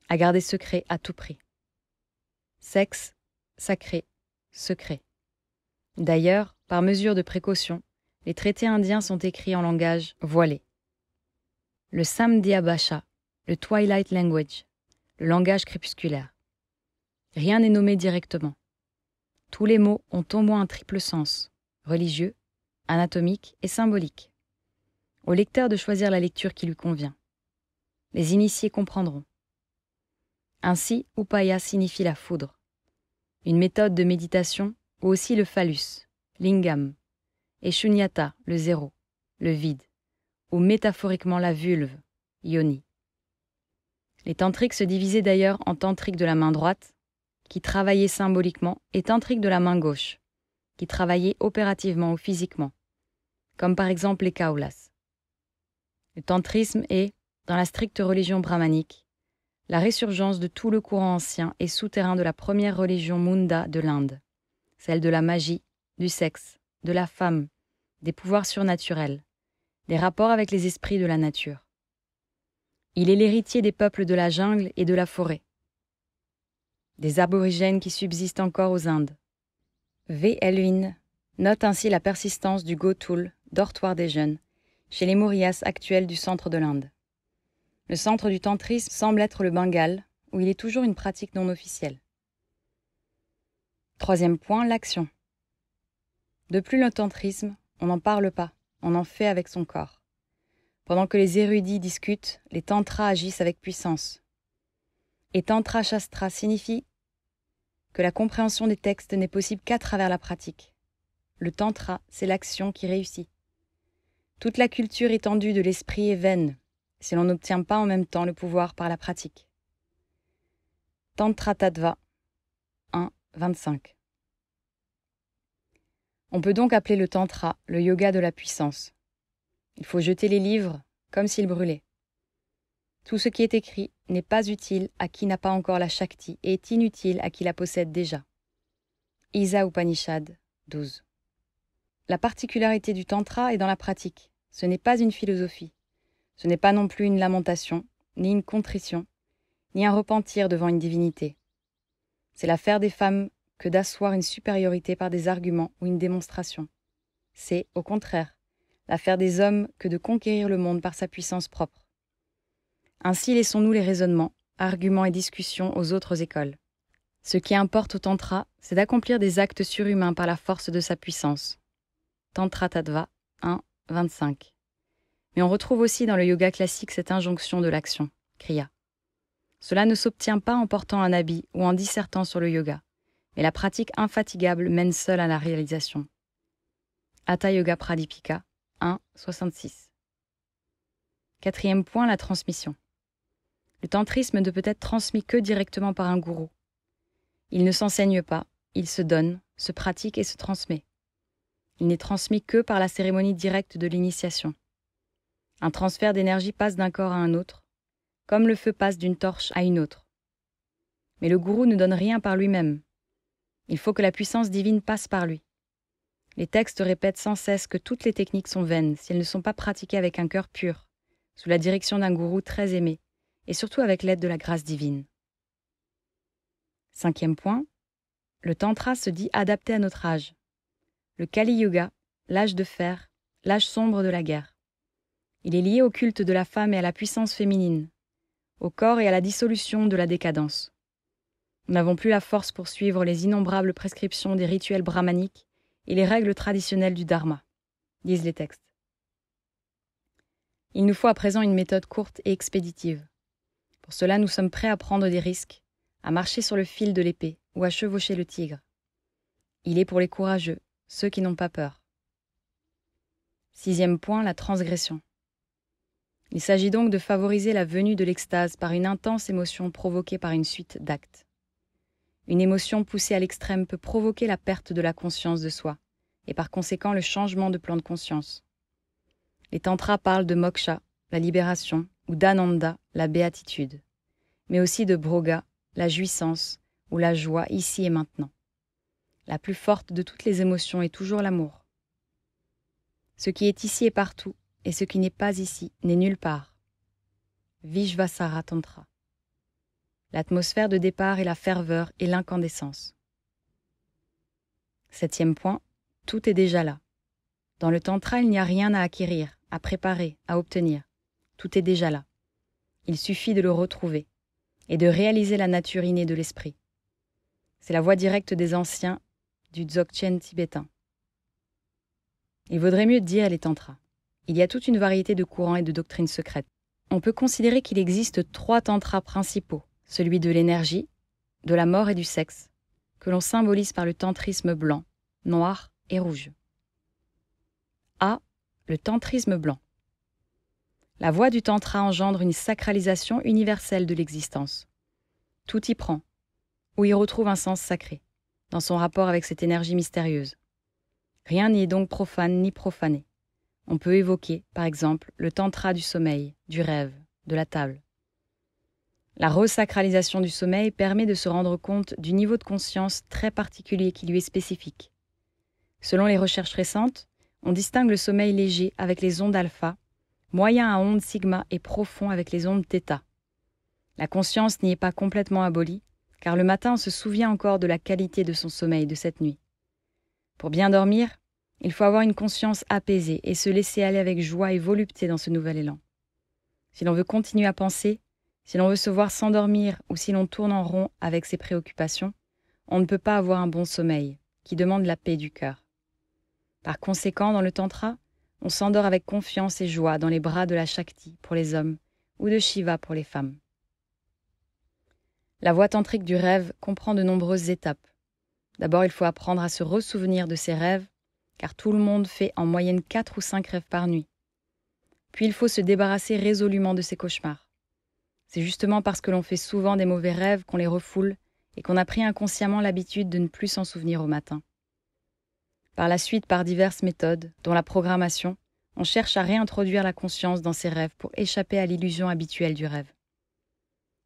à garder secret à tout prix. Sexe, sacré, secret. D'ailleurs, par mesure de précaution, les traités indiens sont écrits en langage voilé. Le Samdhyabhasha, le Twilight Language, le langage crépusculaire. Rien n'est nommé directement. Tous les mots ont au moins un triple sens, religieux, anatomique et symbolique. Au lecteur de choisir la lecture qui lui convient. Les initiés comprendront. Ainsi, Upaya signifie la foudre, une méthode de méditation ou aussi le phallus, lingam, et shunyata, le zéro, le vide, ou métaphoriquement la vulve, yoni. Les tantriques se divisaient d'ailleurs en tantriques de la main droite, qui travaillaient symboliquement, et tantriques de la main gauche, qui travaillaient opérativement ou physiquement, comme par exemple les kaulas. Le tantrisme est, dans la stricte religion brahmanique, la résurgence de tout le courant ancien et souterrain de la première religion munda de l'Inde, celle de la magie, du sexe, de la femme, des pouvoirs surnaturels, des rapports avec les esprits de la nature. Il est l'héritier des peuples de la jungle et de la forêt, des aborigènes qui subsistent encore aux Indes, V. Elwin note ainsi la persistance du Gotul, dortoir des jeunes, chez les Mourias actuels du centre de l'Inde. Le centre du tantrisme semble être le Bengale, où il est toujours une pratique non officielle. Troisième point, l'action. De plus le tantrisme, on n'en parle pas, on en fait avec son corps. Pendant que les érudits discutent, les tantras agissent avec puissance. Et tantra shastra signifie que la compréhension des textes n'est possible qu'à travers la pratique. Le tantra, c'est l'action qui réussit. Toute la culture étendue de l'esprit est vaine si l'on n'obtient pas en même temps le pouvoir par la pratique. Tantra Tattva 1.25 On peut donc appeler le tantra le yoga de la puissance. Il faut jeter les livres comme s'ils brûlaient. Tout ce qui est écrit n'est pas utile à qui n'a pas encore la Shakti et est inutile à qui la possède déjà. Isa Upanishad 12. La particularité du Tantra est dans la pratique. Ce n'est pas une philosophie. Ce n'est pas non plus une lamentation, ni une contrition, ni un repentir devant une divinité. C'est l'affaire des femmes que d'asseoir une supériorité par des arguments ou une démonstration. C'est, au contraire, l'affaire des hommes que de conquérir le monde par sa puissance propre. Ainsi laissons-nous les raisonnements, arguments et discussions aux autres écoles. Ce qui importe au Tantra, c'est d'accomplir des actes surhumains par la force de sa puissance. Tantra Tattva 1, Mais on retrouve aussi dans le yoga classique cette injonction de l'action, Kriya. Cela ne s'obtient pas en portant un habit ou en dissertant sur le yoga, mais la pratique infatigable mène seule à la réalisation. Hatha Yoga Pradipika 1, Quatrième point, la transmission. Le tantrisme ne peut être transmis que directement par un gourou. Il ne s'enseigne pas, il se donne, se pratique et se transmet. Il n'est transmis que par la cérémonie directe de l'initiation. Un transfert d'énergie passe d'un corps à un autre, comme le feu passe d'une torche à une autre. Mais le gourou ne donne rien par lui-même. Il faut que la puissance divine passe par lui. Les textes répètent sans cesse que toutes les techniques sont vaines si elles ne sont pas pratiquées avec un cœur pur, sous la direction d'un gourou très aimé, et surtout avec l'aide de la grâce divine. Cinquième point, le Tantra se dit adapté à notre âge. Le Kali Yuga, l'âge de fer, l'âge sombre de la guerre. Il est lié au culte de la femme et à la puissance féminine, au corps et à la dissolution de la décadence. Nous n'avons plus la force pour suivre les innombrables prescriptions des rituels brahmaniques et les règles traditionnelles du dharma, disent les textes. Il nous faut à présent une méthode courte et expéditive. Pour cela, nous sommes prêts à prendre des risques, à marcher sur le fil de l'épée ou à chevaucher le tigre. Il est pour les courageux, ceux qui n'ont pas peur. Sixième point, la transgression. Il s'agit donc de favoriser la venue de l'extase par une intense émotion provoquée par une suite d'actes. Une émotion poussée à l'extrême peut provoquer la perte de la conscience de soi, et par conséquent le changement de plan de conscience. Les tantras parlent de moksha, la libération, ou d'Ananda, la béatitude, mais aussi de Broga, la jouissance ou la joie ici et maintenant. La plus forte de toutes les émotions est toujours l'amour. Ce qui est ici est partout, et ce qui n'est pas ici n'est nulle part. Vishvasara Tantra. L'atmosphère de départ est la ferveur et l'incandescence. Septième point, tout est déjà là. Dans le Tantra, il n'y a rien à acquérir, à préparer, à obtenir tout est déjà là. Il suffit de le retrouver et de réaliser la nature innée de l'esprit. C'est la voie directe des anciens du dzogchen tibétain. Il vaudrait mieux dire les tantras. Il y a toute une variété de courants et de doctrines secrètes. On peut considérer qu'il existe trois tantras principaux, celui de l'énergie, de la mort et du sexe, que l'on symbolise par le tantrisme blanc, noir et rouge. A. Le tantrisme blanc. La voie du Tantra engendre une sacralisation universelle de l'existence. Tout y prend, ou y retrouve un sens sacré, dans son rapport avec cette énergie mystérieuse. Rien n'y est donc profane ni profané. On peut évoquer, par exemple, le Tantra du sommeil, du rêve, de la table. La resacralisation du sommeil permet de se rendre compte du niveau de conscience très particulier qui lui est spécifique. Selon les recherches récentes, on distingue le sommeil léger avec les ondes alpha moyen à onde sigma et profond avec les ondes θ. La conscience n'y est pas complètement abolie, car le matin on se souvient encore de la qualité de son sommeil de cette nuit. Pour bien dormir, il faut avoir une conscience apaisée et se laisser aller avec joie et volupté dans ce nouvel élan. Si l'on veut continuer à penser, si l'on veut se voir s'endormir ou si l'on tourne en rond avec ses préoccupations, on ne peut pas avoir un bon sommeil, qui demande la paix du cœur. Par conséquent, dans le Tantra, on s'endort avec confiance et joie dans les bras de la Shakti pour les hommes ou de Shiva pour les femmes. La voie tantrique du rêve comprend de nombreuses étapes. D'abord, il faut apprendre à se ressouvenir de ses rêves, car tout le monde fait en moyenne 4 ou 5 rêves par nuit. Puis il faut se débarrasser résolument de ses cauchemars. C'est justement parce que l'on fait souvent des mauvais rêves qu'on les refoule et qu'on a pris inconsciemment l'habitude de ne plus s'en souvenir au matin. Par la suite, par diverses méthodes, dont la programmation, on cherche à réintroduire la conscience dans ses rêves pour échapper à l'illusion habituelle du rêve.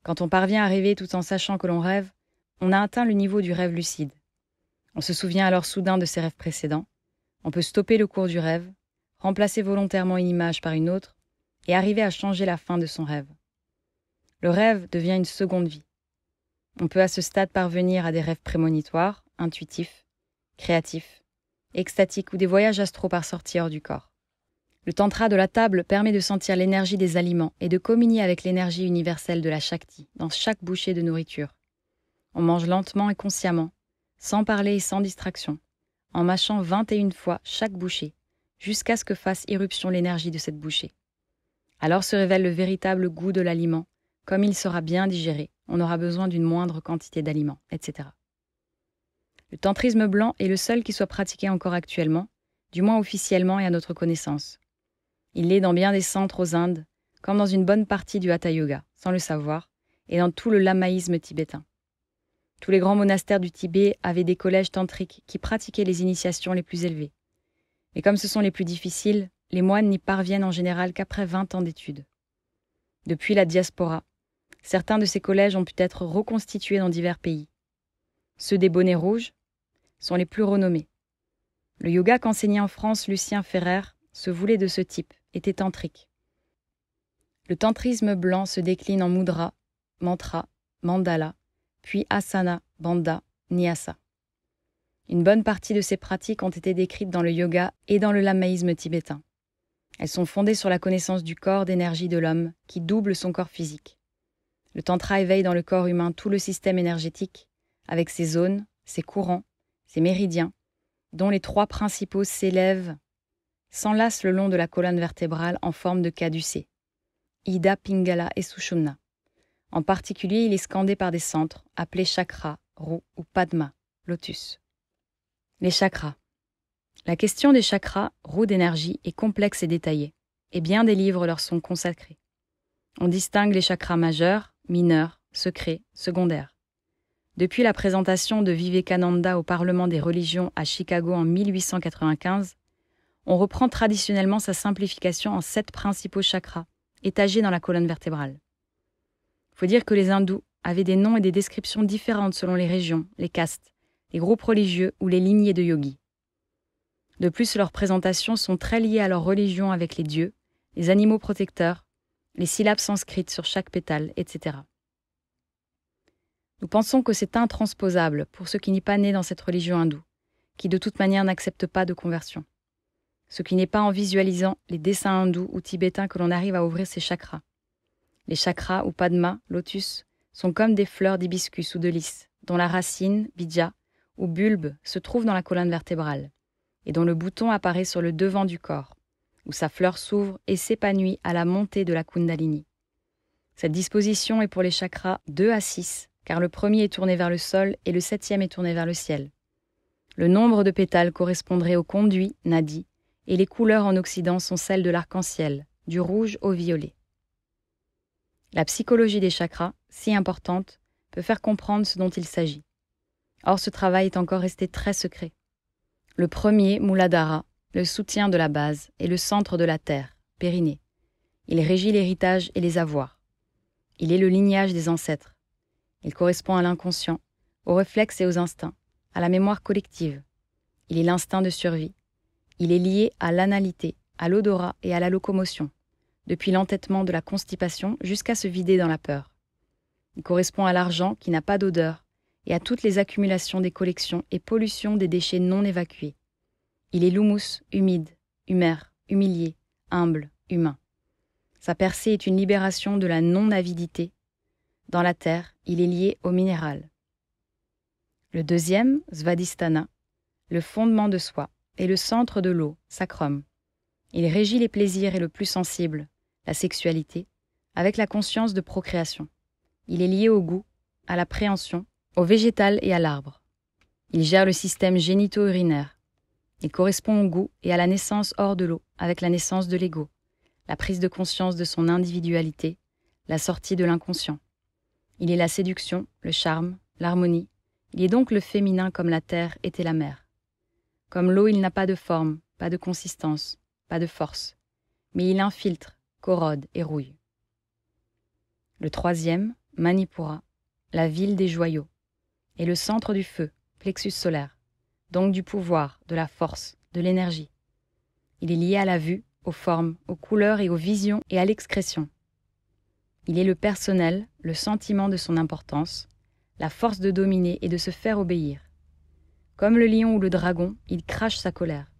Quand on parvient à rêver tout en sachant que l'on rêve, on a atteint le niveau du rêve lucide. On se souvient alors soudain de ses rêves précédents, on peut stopper le cours du rêve, remplacer volontairement une image par une autre, et arriver à changer la fin de son rêve. Le rêve devient une seconde vie. On peut à ce stade parvenir à des rêves prémonitoires, intuitifs, créatifs, extatiques ou des voyages astro par sortie hors du corps. Le tantra de la table permet de sentir l'énergie des aliments et de communier avec l'énergie universelle de la Shakti dans chaque bouchée de nourriture. On mange lentement et consciemment, sans parler et sans distraction, en mâchant 21 fois chaque bouchée, jusqu'à ce que fasse irruption l'énergie de cette bouchée. Alors se révèle le véritable goût de l'aliment, comme il sera bien digéré, on aura besoin d'une moindre quantité d'aliments, etc. Le tantrisme blanc est le seul qui soit pratiqué encore actuellement, du moins officiellement et à notre connaissance. Il l'est dans bien des centres aux Indes, comme dans une bonne partie du Hatha Yoga, sans le savoir, et dans tout le lamaïsme tibétain. Tous les grands monastères du Tibet avaient des collèges tantriques qui pratiquaient les initiations les plus élevées. Mais comme ce sont les plus difficiles, les moines n'y parviennent en général qu'après 20 ans d'études. Depuis la diaspora, certains de ces collèges ont pu être reconstitués dans divers pays. Ceux des bonnets rouges, sont les plus renommés. Le yoga qu'enseignait en France Lucien Ferrer se voulait de ce type, était tantrique. Le tantrisme blanc se décline en mudra, mantra, mandala, puis asana, banda, nyasa. Une bonne partie de ces pratiques ont été décrites dans le yoga et dans le lamaïsme tibétain. Elles sont fondées sur la connaissance du corps d'énergie de l'homme qui double son corps physique. Le tantra éveille dans le corps humain tout le système énergétique, avec ses zones, ses courants, ces méridiens, dont les trois principaux s'élèvent, s'enlacent le long de la colonne vertébrale en forme de caducée, Ida, Pingala et Sushumna. En particulier, il est scandé par des centres appelés chakras, roues ou padma, lotus. Les chakras. La question des chakras, roues d'énergie, est complexe et détaillée, et bien des livres leur sont consacrés. On distingue les chakras majeurs, mineurs, secrets, secondaires. Depuis la présentation de Vivekananda au Parlement des religions à Chicago en 1895, on reprend traditionnellement sa simplification en sept principaux chakras, étagés dans la colonne vertébrale. Faut dire que les hindous avaient des noms et des descriptions différentes selon les régions, les castes, les groupes religieux ou les lignées de yogis. De plus, leurs présentations sont très liées à leur religion avec les dieux, les animaux protecteurs, les syllabes sanscrites sur chaque pétale, etc. Nous pensons que c'est intransposable pour ceux qui sont pas né dans cette religion hindoue, qui de toute manière n'accepte pas de conversion. Ce qui n'est pas en visualisant les dessins hindous ou tibétains que l'on arrive à ouvrir ses chakras. Les chakras ou padmas, lotus, sont comme des fleurs d'hibiscus ou de lys, dont la racine, bija, ou bulbe, se trouve dans la colonne vertébrale, et dont le bouton apparaît sur le devant du corps, où sa fleur s'ouvre et s'épanouit à la montée de la kundalini. Cette disposition est pour les chakras deux à 6, car le premier est tourné vers le sol et le septième est tourné vers le ciel. Le nombre de pétales correspondrait au conduit, nadi, et les couleurs en Occident sont celles de l'arc-en-ciel, du rouge au violet. La psychologie des chakras, si importante, peut faire comprendre ce dont il s'agit. Or, ce travail est encore resté très secret. Le premier, Muladhara, le soutien de la base, est le centre de la terre, Périnée. Il régit l'héritage et les avoirs. Il est le lignage des ancêtres. Il correspond à l'inconscient, aux réflexes et aux instincts, à la mémoire collective. Il est l'instinct de survie. Il est lié à l'analité, à l'odorat et à la locomotion, depuis l'entêtement de la constipation jusqu'à se vider dans la peur. Il correspond à l'argent qui n'a pas d'odeur et à toutes les accumulations des collections et pollutions des déchets non évacués. Il est l'humus, humide, humère, humilié, humble, humain. Sa percée est une libération de la non-avidité dans la terre, il est lié au minéral. Le deuxième, Svadhisthana, le fondement de soi, est le centre de l'eau, sacrum. Il régit les plaisirs et le plus sensible, la sexualité, avec la conscience de procréation. Il est lié au goût, à la préhension, au végétal et à l'arbre. Il gère le système génito-urinaire. Il correspond au goût et à la naissance hors de l'eau, avec la naissance de l'ego, la prise de conscience de son individualité, la sortie de l'inconscient. Il est la séduction, le charme, l'harmonie. Il est donc le féminin comme la terre était la mer. Comme l'eau, il n'a pas de forme, pas de consistance, pas de force. Mais il infiltre, corrode et rouille. Le troisième, Manipura, la ville des joyaux, est le centre du feu, plexus solaire, donc du pouvoir, de la force, de l'énergie. Il est lié à la vue, aux formes, aux couleurs et aux visions et à l'excrétion. Il est le personnel, le sentiment de son importance, la force de dominer et de se faire obéir. Comme le lion ou le dragon, il crache sa colère.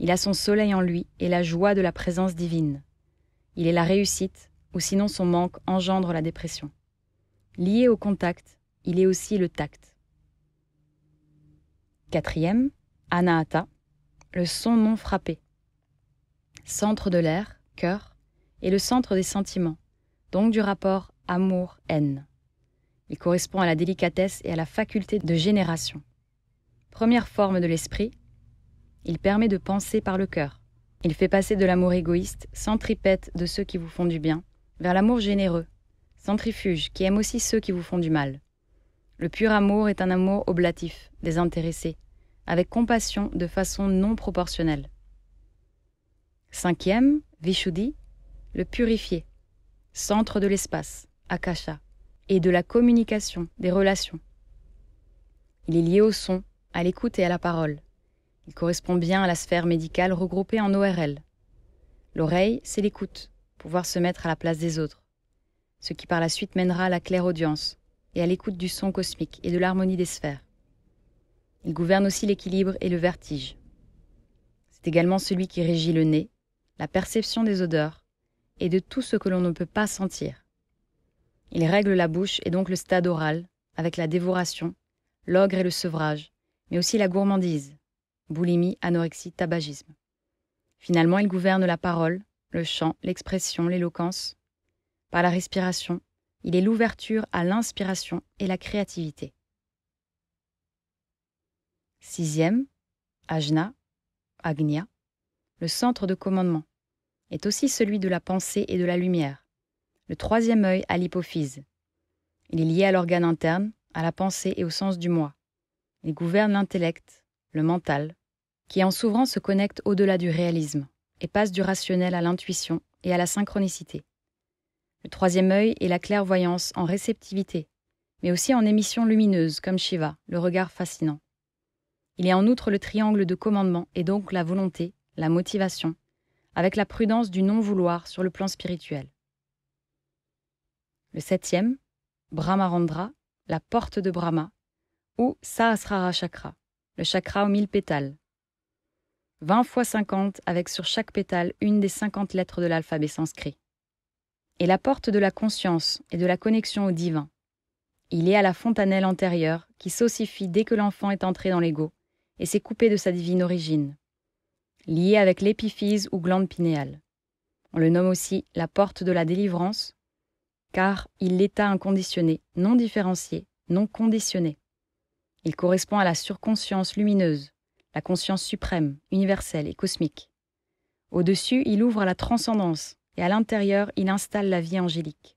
Il a son soleil en lui et la joie de la présence divine. Il est la réussite, ou sinon son manque engendre la dépression. Lié au contact, il est aussi le tact. Quatrième, Anahata, le son non frappé. Centre de l'air, cœur, et le centre des sentiments, donc du rapport amour-haine. Il correspond à la délicatesse et à la faculté de génération. Première forme de l'esprit, il permet de penser par le cœur. Il fait passer de l'amour égoïste, centripète de ceux qui vous font du bien, vers l'amour généreux, centrifuge, qui aime aussi ceux qui vous font du mal. Le pur amour est un amour oblatif, désintéressé, avec compassion de façon non proportionnelle. Cinquième, Vishuddhi, le purifié, centre de l'espace, Akasha, et de la communication, des relations. Il est lié au son, à l'écoute et à la parole. Il correspond bien à la sphère médicale regroupée en ORL. L'oreille, c'est l'écoute, pouvoir se mettre à la place des autres, ce qui par la suite mènera à la claire audience et à l'écoute du son cosmique et de l'harmonie des sphères. Il gouverne aussi l'équilibre et le vertige. C'est également celui qui régit le nez, la perception des odeurs, et de tout ce que l'on ne peut pas sentir. Il règle la bouche et donc le stade oral, avec la dévoration, l'ogre et le sevrage, mais aussi la gourmandise, boulimie, anorexie, tabagisme. Finalement, il gouverne la parole, le chant, l'expression, l'éloquence. Par la respiration, il est l'ouverture à l'inspiration et la créativité. Sixième, Ajna, Agnya, le centre de commandement est aussi celui de la pensée et de la lumière. Le troisième œil à l'hypophyse. Il est lié à l'organe interne, à la pensée et au sens du moi. Il gouverne l'intellect, le mental, qui en s'ouvrant se connecte au-delà du réalisme et passe du rationnel à l'intuition et à la synchronicité. Le troisième œil est la clairvoyance en réceptivité, mais aussi en émission lumineuse comme Shiva, le regard fascinant. Il est en outre le triangle de commandement et donc la volonté, la motivation avec la prudence du non-vouloir sur le plan spirituel. Le septième, Brahmarandra, la porte de Brahma, ou Sahasrara Chakra, le chakra aux mille pétales. vingt fois cinquante avec sur chaque pétale une des cinquante lettres de l'alphabet sanscrit, Et la porte de la conscience et de la connexion au divin. Il est à la fontanelle antérieure qui s'ossifie dès que l'enfant est entré dans l'ego et s'est coupé de sa divine origine lié avec l'épiphyse ou glande pinéale. On le nomme aussi la porte de la délivrance, car il l'état inconditionné, non différencié, non conditionné. Il correspond à la surconscience lumineuse, la conscience suprême, universelle et cosmique. Au-dessus, il ouvre la transcendance, et à l'intérieur, il installe la vie angélique.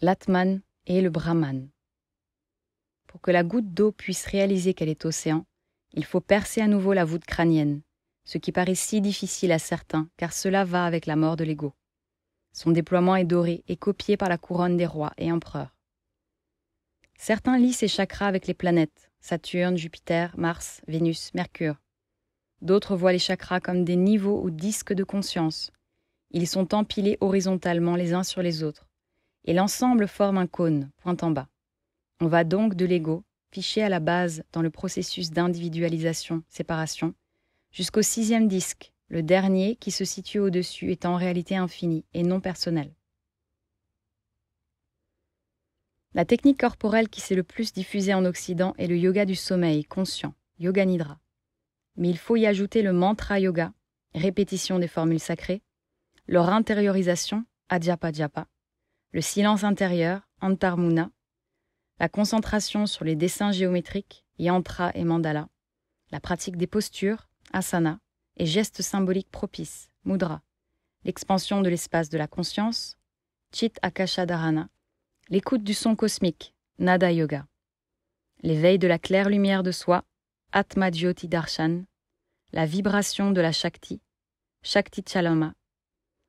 L'Atman est le Brahman. Pour que la goutte d'eau puisse réaliser qu'elle est océan, il faut percer à nouveau la voûte crânienne, ce qui paraît si difficile à certains, car cela va avec la mort de l'ego. Son déploiement est doré et copié par la couronne des rois et empereurs. Certains lient ces chakras avec les planètes, Saturne, Jupiter, Mars, Vénus, Mercure. D'autres voient les chakras comme des niveaux ou disques de conscience. Ils sont empilés horizontalement les uns sur les autres, et l'ensemble forme un cône, point en bas. On va donc de l'ego, fiché à la base dans le processus d'individualisation, séparation, jusqu'au sixième disque, le dernier qui se situe au-dessus est en réalité infini et non personnel. La technique corporelle qui s'est le plus diffusée en Occident est le yoga du sommeil conscient, yoga nidra. Mais il faut y ajouter le mantra yoga, répétition des formules sacrées, leur intériorisation, adhyapa japa, le silence intérieur, antarmuna, la concentration sur les dessins géométriques, yantra et mandala, la pratique des postures, asana, et gestes symboliques propices, mudra, l'expansion de l'espace de la conscience, chit akasha dharana, l'écoute du son cosmique, nada yoga, l'éveil de la claire lumière de soi, atma jyoti darshan, la vibration de la shakti, shakti chalama,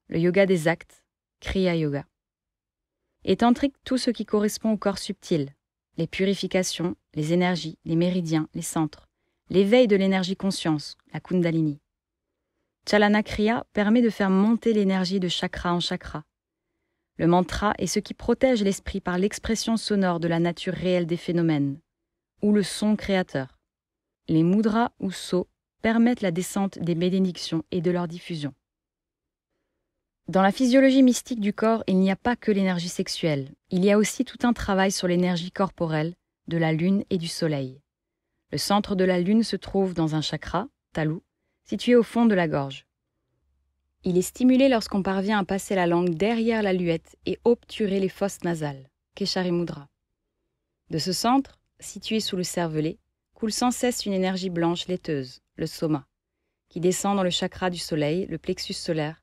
le yoga des actes, kriya yoga. Et tantrique tout ce qui correspond au corps subtil, les purifications, les énergies, les méridiens, les centres l'éveil de l'énergie conscience, la Kundalini. Chalanakriya permet de faire monter l'énergie de chakra en chakra. Le mantra est ce qui protège l'esprit par l'expression sonore de la nature réelle des phénomènes, ou le son créateur. Les mudras ou sots permettent la descente des bénédictions et de leur diffusion. Dans la physiologie mystique du corps, il n'y a pas que l'énergie sexuelle, il y a aussi tout un travail sur l'énergie corporelle, de la lune et du soleil. Le centre de la Lune se trouve dans un chakra, talou, situé au fond de la gorge. Il est stimulé lorsqu'on parvient à passer la langue derrière la luette et obturer les fosses nasales, mudra. De ce centre, situé sous le cervelet, coule sans cesse une énergie blanche laiteuse, le soma, qui descend dans le chakra du soleil, le plexus solaire,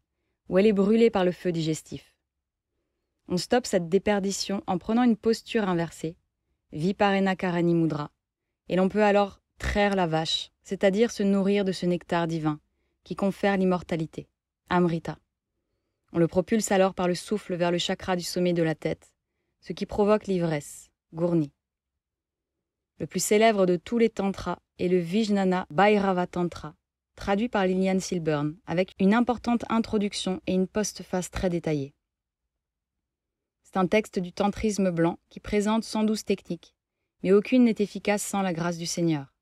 où elle est brûlée par le feu digestif. On stoppe cette déperdition en prenant une posture inversée, Viparena Karani Mudra, et l'on peut alors traire la vache, c'est-à-dire se nourrir de ce nectar divin, qui confère l'immortalité, Amrita. On le propulse alors par le souffle vers le chakra du sommet de la tête, ce qui provoque l'ivresse, Gourni. Le plus célèbre de tous les tantras est le Vijnana Bhairava Tantra, traduit par Lilian Silburn, avec une importante introduction et une postface très détaillée. C'est un texte du tantrisme blanc qui présente 112 techniques, mais aucune n'est efficace sans la grâce du Seigneur.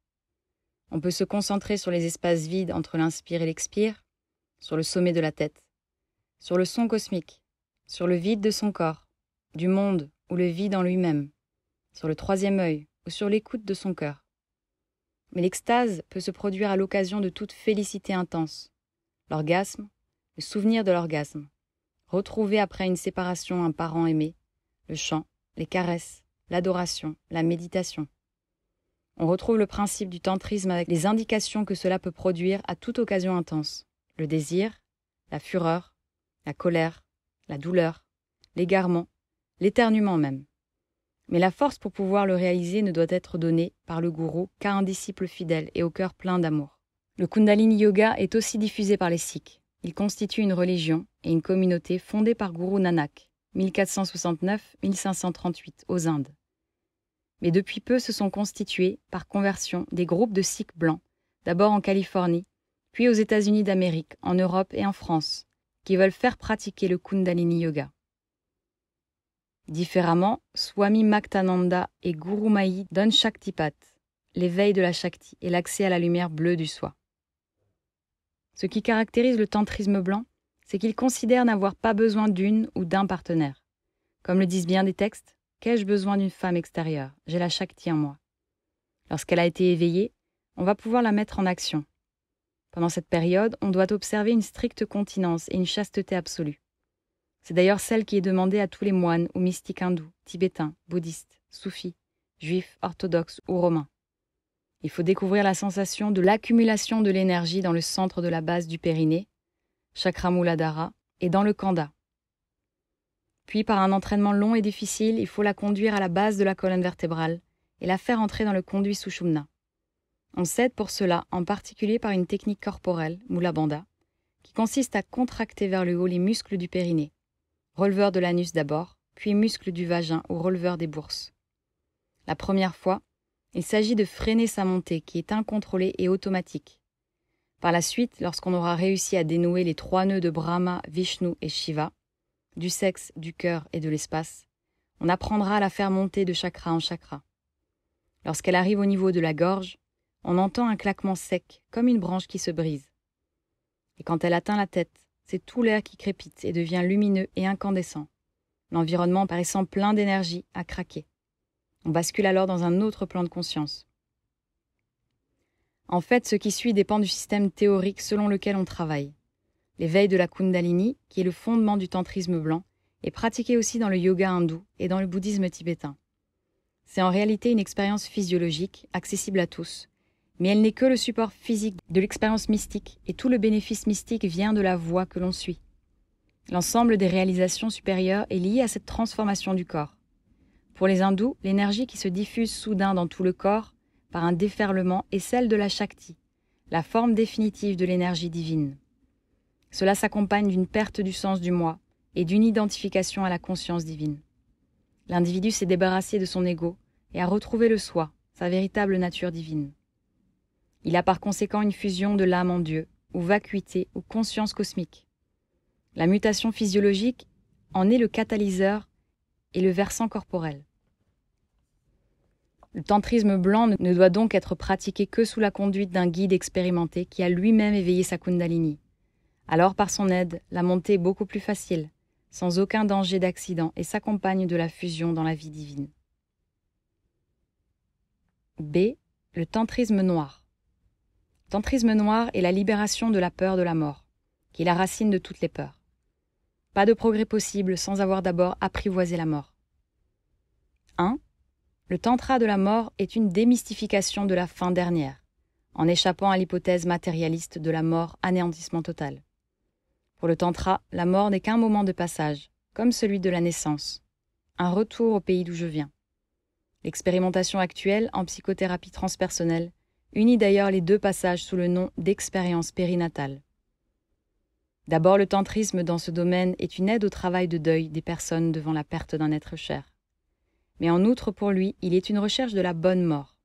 On peut se concentrer sur les espaces vides entre l'inspire et l'expire, sur le sommet de la tête, sur le son cosmique, sur le vide de son corps, du monde ou le vide en lui-même, sur le troisième œil ou sur l'écoute de son cœur. Mais l'extase peut se produire à l'occasion de toute félicité intense, l'orgasme, le souvenir de l'orgasme, retrouver après une séparation un parent aimé, le chant, les caresses, l'adoration, la méditation. On retrouve le principe du tantrisme avec les indications que cela peut produire à toute occasion intense le désir, la fureur, la colère, la douleur, l'égarement, l'éternuement même. Mais la force pour pouvoir le réaliser ne doit être donnée par le gourou qu'à un disciple fidèle et au cœur plein d'amour. Le Kundalini Yoga est aussi diffusé par les Sikhs. Il constitue une religion et une communauté fondée par Guru Nanak, 1469-1538, aux Indes mais depuis peu se sont constitués, par conversion, des groupes de Sikhs blancs, d'abord en Californie, puis aux États-Unis d'Amérique, en Europe et en France, qui veulent faire pratiquer le Kundalini Yoga. Différemment, Swami Maktananda et Guru Mahi donnent Shaktipat, l'éveil de la Shakti et l'accès à la lumière bleue du soi. Ce qui caractérise le tantrisme blanc, c'est qu'il considère n'avoir pas besoin d'une ou d'un partenaire. Comme le disent bien des textes, Qu'ai-je besoin d'une femme extérieure J'ai la Shakti en moi. Lorsqu'elle a été éveillée, on va pouvoir la mettre en action. Pendant cette période, on doit observer une stricte continence et une chasteté absolue. C'est d'ailleurs celle qui est demandée à tous les moines ou mystiques hindous, tibétains, bouddhistes, soufis, juifs, orthodoxes ou romains. Il faut découvrir la sensation de l'accumulation de l'énergie dans le centre de la base du périnée, chakra et dans le kanda, puis par un entraînement long et difficile, il faut la conduire à la base de la colonne vertébrale et la faire entrer dans le conduit Sushumna. On s'aide pour cela en particulier par une technique corporelle, Mula Bandha, qui consiste à contracter vers le haut les muscles du périnée, releveur de l'anus d'abord, puis muscles du vagin ou releveur des bourses. La première fois, il s'agit de freiner sa montée qui est incontrôlée et automatique. Par la suite, lorsqu'on aura réussi à dénouer les trois nœuds de Brahma, Vishnu et Shiva, du sexe, du cœur et de l'espace, on apprendra à la faire monter de chakra en chakra. Lorsqu'elle arrive au niveau de la gorge, on entend un claquement sec, comme une branche qui se brise. Et quand elle atteint la tête, c'est tout l'air qui crépite et devient lumineux et incandescent, l'environnement paraissant plein d'énergie à craquer. On bascule alors dans un autre plan de conscience. En fait, ce qui suit dépend du système théorique selon lequel on travaille l'éveil de la Kundalini, qui est le fondement du tantrisme blanc, est pratiqué aussi dans le yoga hindou et dans le bouddhisme tibétain. C'est en réalité une expérience physiologique, accessible à tous, mais elle n'est que le support physique de l'expérience mystique, et tout le bénéfice mystique vient de la voie que l'on suit. L'ensemble des réalisations supérieures est lié à cette transformation du corps. Pour les hindous, l'énergie qui se diffuse soudain dans tout le corps, par un déferlement, est celle de la Shakti, la forme définitive de l'énergie divine. Cela s'accompagne d'une perte du sens du moi et d'une identification à la conscience divine. L'individu s'est débarrassé de son ego et a retrouvé le soi, sa véritable nature divine. Il a par conséquent une fusion de l'âme en Dieu, ou vacuité, ou conscience cosmique. La mutation physiologique en est le catalyseur et le versant corporel. Le tantrisme blanc ne doit donc être pratiqué que sous la conduite d'un guide expérimenté qui a lui-même éveillé sa kundalini. Alors par son aide, la montée est beaucoup plus facile, sans aucun danger d'accident, et s'accompagne de la fusion dans la vie divine. B. Le tantrisme noir. tantrisme noir est la libération de la peur de la mort, qui est la racine de toutes les peurs. Pas de progrès possible sans avoir d'abord apprivoisé la mort. 1. Le tantra de la mort est une démystification de la fin dernière, en échappant à l'hypothèse matérialiste de la mort anéantissement total. Pour le Tantra, la mort n'est qu'un moment de passage, comme celui de la naissance, un retour au pays d'où je viens. L'expérimentation actuelle en psychothérapie transpersonnelle unit d'ailleurs les deux passages sous le nom d'expérience périnatale. D'abord, le tantrisme dans ce domaine est une aide au travail de deuil des personnes devant la perte d'un être cher. Mais en outre, pour lui, il est une recherche de la bonne mort,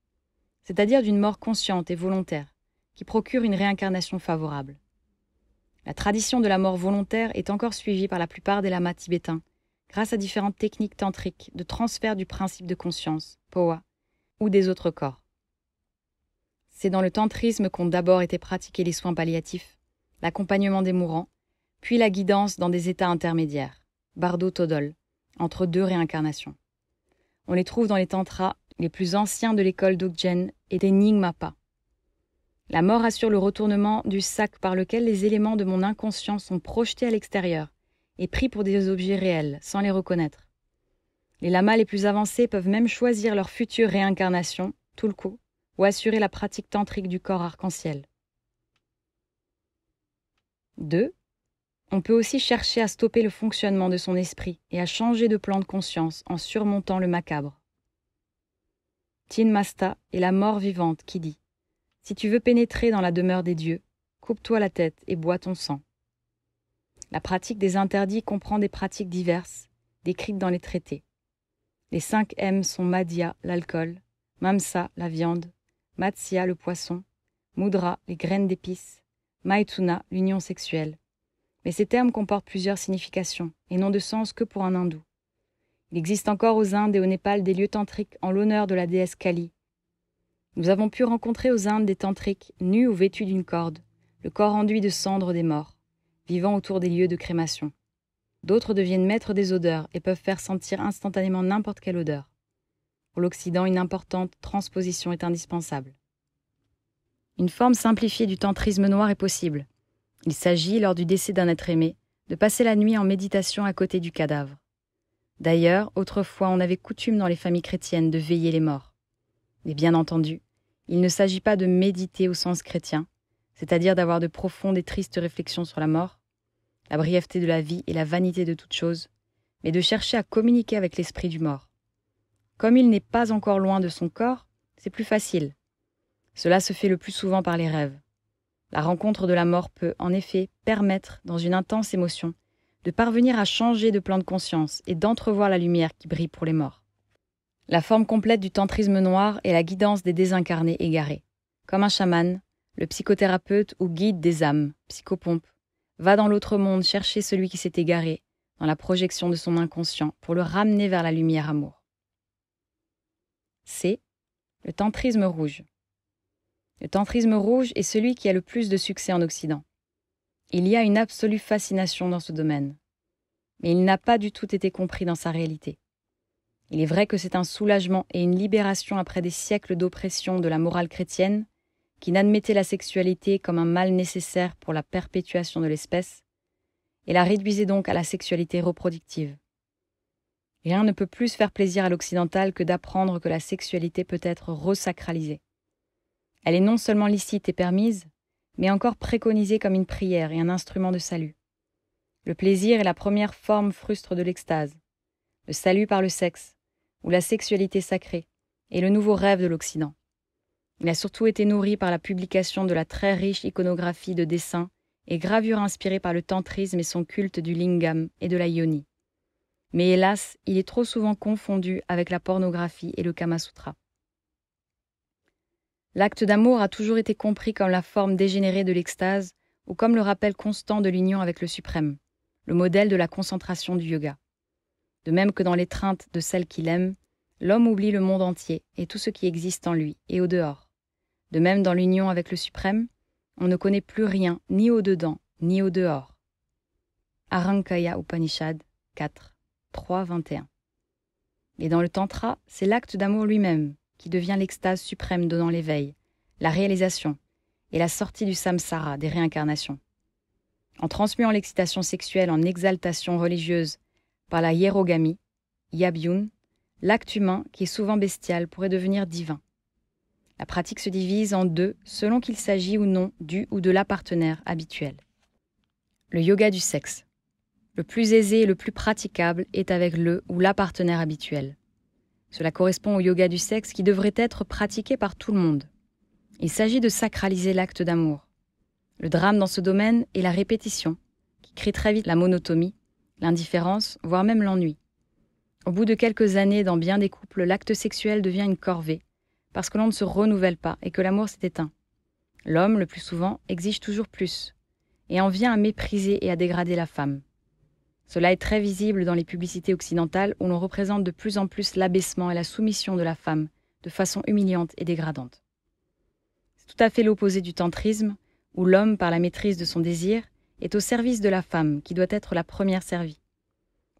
c'est-à-dire d'une mort consciente et volontaire, qui procure une réincarnation favorable. La tradition de la mort volontaire est encore suivie par la plupart des lamas tibétains, grâce à différentes techniques tantriques de transfert du principe de conscience, poa, ou des autres corps. C'est dans le tantrisme qu'ont d'abord été pratiqués les soins palliatifs, l'accompagnement des mourants, puis la guidance dans des états intermédiaires, bardo todol, entre deux réincarnations. On les trouve dans les tantras les plus anciens de l'école d'Ogjen et des Nyingmapa, la mort assure le retournement du sac par lequel les éléments de mon inconscient sont projetés à l'extérieur et pris pour des objets réels, sans les reconnaître. Les lamas les plus avancés peuvent même choisir leur future réincarnation, tout le coup, ou assurer la pratique tantrique du corps arc-en-ciel. 2. On peut aussi chercher à stopper le fonctionnement de son esprit et à changer de plan de conscience en surmontant le macabre. Tin Masta est la mort vivante qui dit si tu veux pénétrer dans la demeure des dieux, coupe-toi la tête et bois ton sang. La pratique des interdits comprend des pratiques diverses, décrites dans les traités. Les cinq M sont Madhya, l'alcool, Mamsa, la viande, Matsya, le poisson, Mudra, les graines d'épices, Maituna, l'union sexuelle. Mais ces termes comportent plusieurs significations et n'ont de sens que pour un hindou. Il existe encore aux Indes et au Népal des lieux tantriques en l'honneur de la déesse Kali, nous avons pu rencontrer aux Indes des tantriques, nus ou vêtus d'une corde, le corps enduit de cendres des morts, vivant autour des lieux de crémation. D'autres deviennent maîtres des odeurs et peuvent faire sentir instantanément n'importe quelle odeur. Pour l'Occident, une importante transposition est indispensable. Une forme simplifiée du tantrisme noir est possible. Il s'agit, lors du décès d'un être aimé, de passer la nuit en méditation à côté du cadavre. D'ailleurs, autrefois, on avait coutume dans les familles chrétiennes de veiller les morts. Mais bien entendu, il ne s'agit pas de méditer au sens chrétien, c'est-à-dire d'avoir de profondes et tristes réflexions sur la mort, la brièveté de la vie et la vanité de toute chose, mais de chercher à communiquer avec l'esprit du mort. Comme il n'est pas encore loin de son corps, c'est plus facile. Cela se fait le plus souvent par les rêves. La rencontre de la mort peut, en effet, permettre, dans une intense émotion, de parvenir à changer de plan de conscience et d'entrevoir la lumière qui brille pour les morts la forme complète du tantrisme noir est la guidance des désincarnés égarés. Comme un chaman, le psychothérapeute ou guide des âmes, psychopompe, va dans l'autre monde chercher celui qui s'est égaré, dans la projection de son inconscient, pour le ramener vers la lumière amour. C. le tantrisme rouge. Le tantrisme rouge est celui qui a le plus de succès en Occident. Il y a une absolue fascination dans ce domaine, mais il n'a pas du tout été compris dans sa réalité. Il est vrai que c'est un soulagement et une libération après des siècles d'oppression de la morale chrétienne, qui n'admettait la sexualité comme un mal nécessaire pour la perpétuation de l'espèce, et la réduisait donc à la sexualité reproductive. Rien ne peut plus faire plaisir à l'occidental que d'apprendre que la sexualité peut être resacralisée. Elle est non seulement licite et permise, mais encore préconisée comme une prière et un instrument de salut. Le plaisir est la première forme frustre de l'extase, le salut par le sexe, ou la sexualité sacrée, et le nouveau rêve de l'Occident. Il a surtout été nourri par la publication de la très riche iconographie de dessins et gravures inspirées par le tantrisme et son culte du lingam et de la yoni. Mais hélas, il est trop souvent confondu avec la pornographie et le Kama Sutra. L'acte d'amour a toujours été compris comme la forme dégénérée de l'extase ou comme le rappel constant de l'union avec le suprême, le modèle de la concentration du yoga de même que dans l'étreinte de celle qu'il aime, l'homme oublie le monde entier et tout ce qui existe en lui et au dehors. De même dans l'union avec le suprême, on ne connaît plus rien ni au dedans ni au dehors. Arankaya Upanishad 4, 3, Et dans le Tantra, c'est l'acte d'amour lui-même qui devient l'extase suprême donnant l'éveil, la réalisation et la sortie du samsara des réincarnations. En transmuant l'excitation sexuelle en exaltation religieuse par la hiérogamie, Yabyun, l'acte humain, qui est souvent bestial, pourrait devenir divin. La pratique se divise en deux selon qu'il s'agit ou non du ou de la partenaire habituel. Le yoga du sexe. Le plus aisé et le plus praticable est avec le ou la partenaire habituel. Cela correspond au yoga du sexe qui devrait être pratiqué par tout le monde. Il s'agit de sacraliser l'acte d'amour. Le drame dans ce domaine est la répétition, qui crée très vite la monotomie l'indifférence, voire même l'ennui. Au bout de quelques années, dans bien des couples, l'acte sexuel devient une corvée, parce que l'on ne se renouvelle pas et que l'amour s'est éteint. L'homme, le plus souvent, exige toujours plus, et en vient à mépriser et à dégrader la femme. Cela est très visible dans les publicités occidentales où l'on représente de plus en plus l'abaissement et la soumission de la femme de façon humiliante et dégradante. C'est tout à fait l'opposé du tantrisme, où l'homme, par la maîtrise de son désir, est au service de la femme qui doit être la première servie.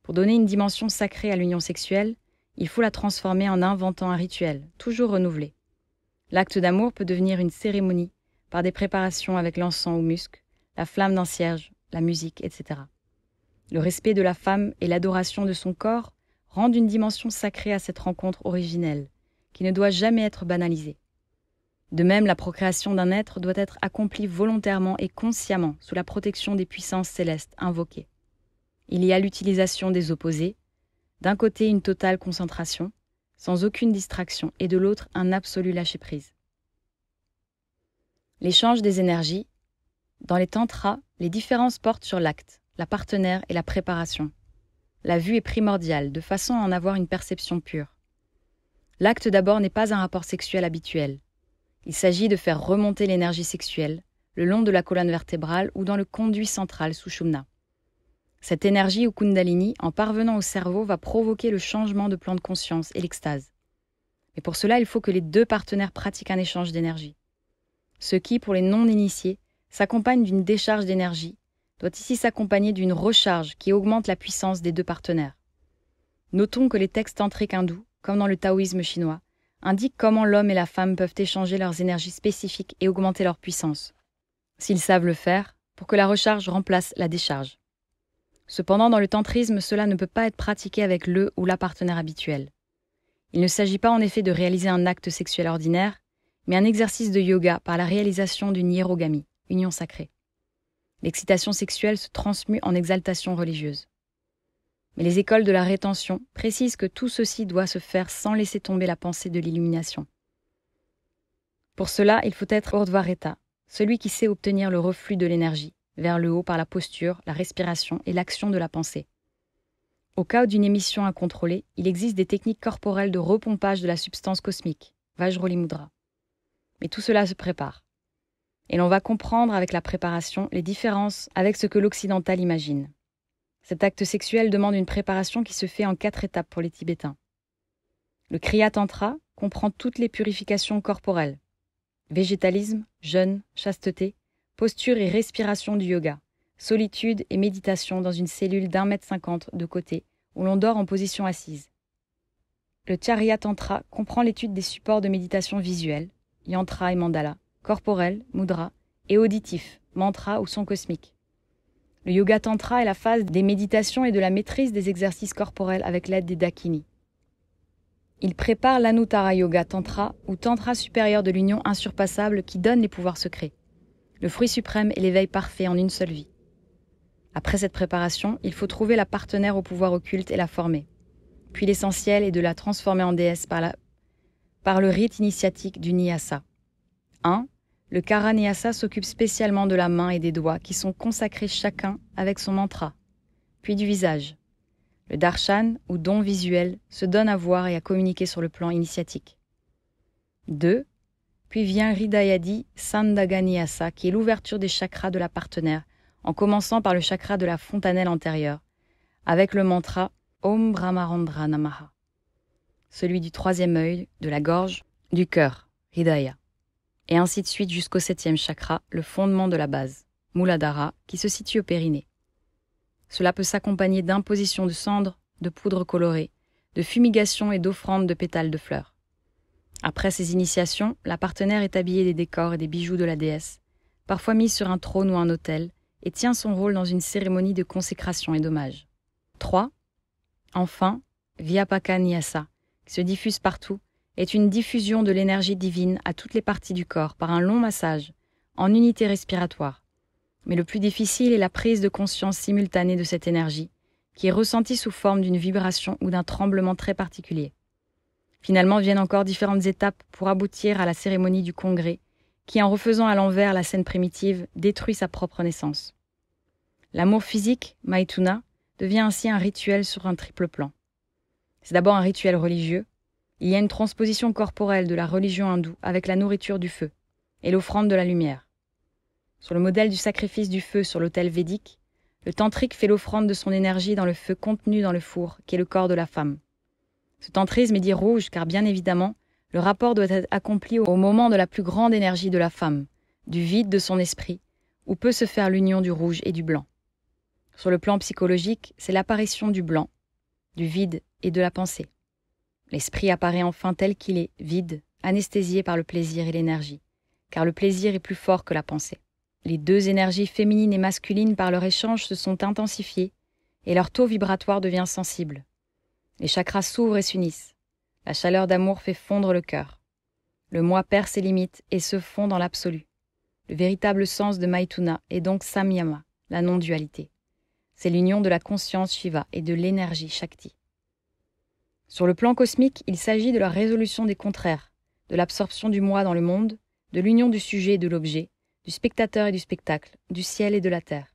Pour donner une dimension sacrée à l'union sexuelle, il faut la transformer en inventant un rituel, toujours renouvelé. L'acte d'amour peut devenir une cérémonie par des préparations avec l'encens ou musc, la flamme d'un cierge, la musique, etc. Le respect de la femme et l'adoration de son corps rendent une dimension sacrée à cette rencontre originelle, qui ne doit jamais être banalisée. De même, la procréation d'un être doit être accomplie volontairement et consciemment sous la protection des puissances célestes invoquées. Il y a l'utilisation des opposés, d'un côté une totale concentration, sans aucune distraction, et de l'autre un absolu lâcher-prise. L'échange des énergies. Dans les tantras, les différences portent sur l'acte, la partenaire et la préparation. La vue est primordiale, de façon à en avoir une perception pure. L'acte d'abord n'est pas un rapport sexuel habituel. Il s'agit de faire remonter l'énergie sexuelle le long de la colonne vertébrale ou dans le conduit central sous Shumna. Cette énergie ou Kundalini, en parvenant au cerveau, va provoquer le changement de plan de conscience et l'extase. Mais pour cela, il faut que les deux partenaires pratiquent un échange d'énergie. Ce qui, pour les non-initiés, s'accompagne d'une décharge d'énergie, doit ici s'accompagner d'une recharge qui augmente la puissance des deux partenaires. Notons que les textes tantriques hindous, comme dans le taoïsme chinois, indique comment l'homme et la femme peuvent échanger leurs énergies spécifiques et augmenter leur puissance, s'ils savent le faire, pour que la recharge remplace la décharge. Cependant, dans le tantrisme, cela ne peut pas être pratiqué avec le ou la partenaire habituel. Il ne s'agit pas en effet de réaliser un acte sexuel ordinaire, mais un exercice de yoga par la réalisation d'une hiérogamie, union sacrée. L'excitation sexuelle se transmue en exaltation religieuse. Mais les écoles de la rétention précisent que tout ceci doit se faire sans laisser tomber la pensée de l'illumination. Pour cela, il faut être état celui qui sait obtenir le reflux de l'énergie vers le haut par la posture, la respiration et l'action de la pensée. Au cas d'une émission incontrôlée, il existe des techniques corporelles de repompage de la substance cosmique, Vajrolimudra. Mais tout cela se prépare. Et l'on va comprendre avec la préparation les différences avec ce que l'occidental imagine. Cet acte sexuel demande une préparation qui se fait en quatre étapes pour les Tibétains. Le Kriya Tantra comprend toutes les purifications corporelles végétalisme, jeûne, chasteté, posture et respiration du yoga, solitude et méditation dans une cellule d'un mètre cinquante de côté où l'on dort en position assise. Le Charya Tantra comprend l'étude des supports de méditation visuelle, yantra et mandala, corporel, mudra, et auditif, mantra ou son cosmique. Le yoga tantra est la phase des méditations et de la maîtrise des exercices corporels avec l'aide des dakini. Il prépare l'Anuttara Yoga Tantra ou Tantra supérieur de l'union insurpassable qui donne les pouvoirs secrets, le fruit suprême est l'éveil parfait en une seule vie. Après cette préparation, il faut trouver la partenaire au pouvoir occulte et la former. Puis l'essentiel est de la transformer en déesse par, par le rite initiatique du Niyasa. 1. Le Karaniyasa s'occupe spécialement de la main et des doigts qui sont consacrés chacun avec son mantra, puis du visage. Le darshan, ou don visuel, se donne à voir et à communiquer sur le plan initiatique. 2. Puis vient Hridayadi Sandaganiyasa, qui est l'ouverture des chakras de la partenaire, en commençant par le chakra de la fontanelle antérieure, avec le mantra Om Brahmarandra Namaha, celui du troisième œil, de la gorge, du cœur, Hridaya et ainsi de suite jusqu'au septième chakra, le fondement de la base, Muladhara, qui se situe au périnée. Cela peut s'accompagner d'imposition de cendres, de poudre colorées, de fumigations et d'offrandes de pétales de fleurs. Après ces initiations, la partenaire est habillée des décors et des bijoux de la déesse, parfois mise sur un trône ou un autel, et tient son rôle dans une cérémonie de consécration et d'hommage. 3. Enfin, Vyapaka Nyasa, qui se diffuse partout est une diffusion de l'énergie divine à toutes les parties du corps par un long massage, en unité respiratoire. Mais le plus difficile est la prise de conscience simultanée de cette énergie, qui est ressentie sous forme d'une vibration ou d'un tremblement très particulier. Finalement viennent encore différentes étapes pour aboutir à la cérémonie du congrès, qui, en refaisant à l'envers la scène primitive, détruit sa propre naissance. L'amour physique, Maituna, devient ainsi un rituel sur un triple plan. C'est d'abord un rituel religieux, il y a une transposition corporelle de la religion hindoue avec la nourriture du feu et l'offrande de la lumière. Sur le modèle du sacrifice du feu sur l'autel védique, le tantrique fait l'offrande de son énergie dans le feu contenu dans le four, qui est le corps de la femme. Ce tantrisme est dit rouge car bien évidemment, le rapport doit être accompli au moment de la plus grande énergie de la femme, du vide de son esprit, où peut se faire l'union du rouge et du blanc. Sur le plan psychologique, c'est l'apparition du blanc, du vide et de la pensée. L'esprit apparaît enfin tel qu'il est, vide, anesthésié par le plaisir et l'énergie, car le plaisir est plus fort que la pensée. Les deux énergies féminines et masculines par leur échange se sont intensifiées, et leur taux vibratoire devient sensible. Les chakras s'ouvrent et s'unissent. La chaleur d'amour fait fondre le cœur. Le moi perd ses limites et se fond dans l'absolu. Le véritable sens de Maituna est donc Samyama, la non-dualité. C'est l'union de la conscience Shiva et de l'énergie Shakti. Sur le plan cosmique, il s'agit de la résolution des contraires, de l'absorption du moi dans le monde, de l'union du sujet et de l'objet, du spectateur et du spectacle, du ciel et de la terre.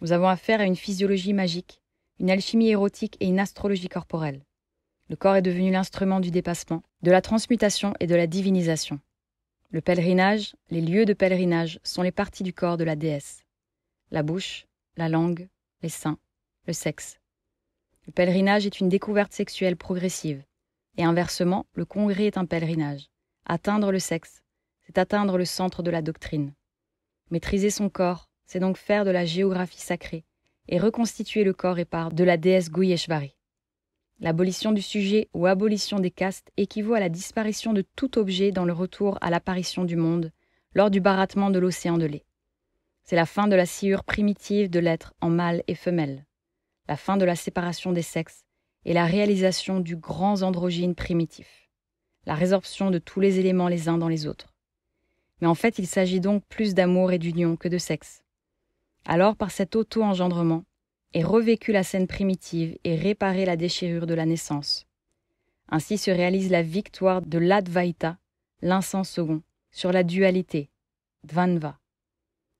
Nous avons affaire à une physiologie magique, une alchimie érotique et une astrologie corporelle. Le corps est devenu l'instrument du dépassement, de la transmutation et de la divinisation. Le pèlerinage, les lieux de pèlerinage sont les parties du corps de la déesse. La bouche, la langue, les seins, le sexe. Le pèlerinage est une découverte sexuelle progressive. Et inversement, le congrès est un pèlerinage. Atteindre le sexe, c'est atteindre le centre de la doctrine. Maîtriser son corps, c'est donc faire de la géographie sacrée et reconstituer le corps et par de la déesse Guyeshvari. L'abolition du sujet ou abolition des castes équivaut à la disparition de tout objet dans le retour à l'apparition du monde lors du barattement de l'océan de lait. C'est la fin de la sciure primitive de l'être en mâle et femelle la fin de la séparation des sexes et la réalisation du grand androgyne primitif, la résorption de tous les éléments les uns dans les autres. Mais en fait, il s'agit donc plus d'amour et d'union que de sexe. Alors, par cet auto-engendrement, est revécue la scène primitive et réparée la déchirure de la naissance. Ainsi se réalise la victoire de l'Advaita, l'incense second, sur la dualité, Dvanva.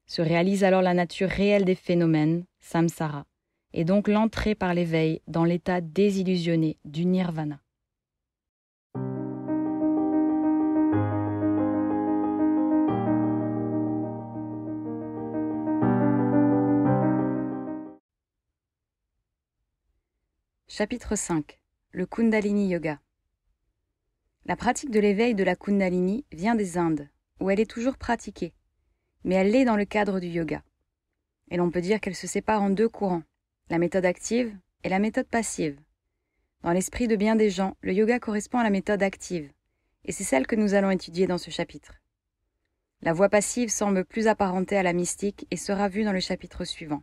Se réalise alors la nature réelle des phénomènes, Samsara et donc l'entrée par l'éveil dans l'état désillusionné du nirvana. Chapitre 5 Le Kundalini Yoga La pratique de l'éveil de la Kundalini vient des Indes, où elle est toujours pratiquée, mais elle l'est dans le cadre du yoga. Et l'on peut dire qu'elle se sépare en deux courants, la méthode active et la méthode passive. Dans l'esprit de bien des gens, le yoga correspond à la méthode active, et c'est celle que nous allons étudier dans ce chapitre. La voie passive semble plus apparentée à la mystique et sera vue dans le chapitre suivant.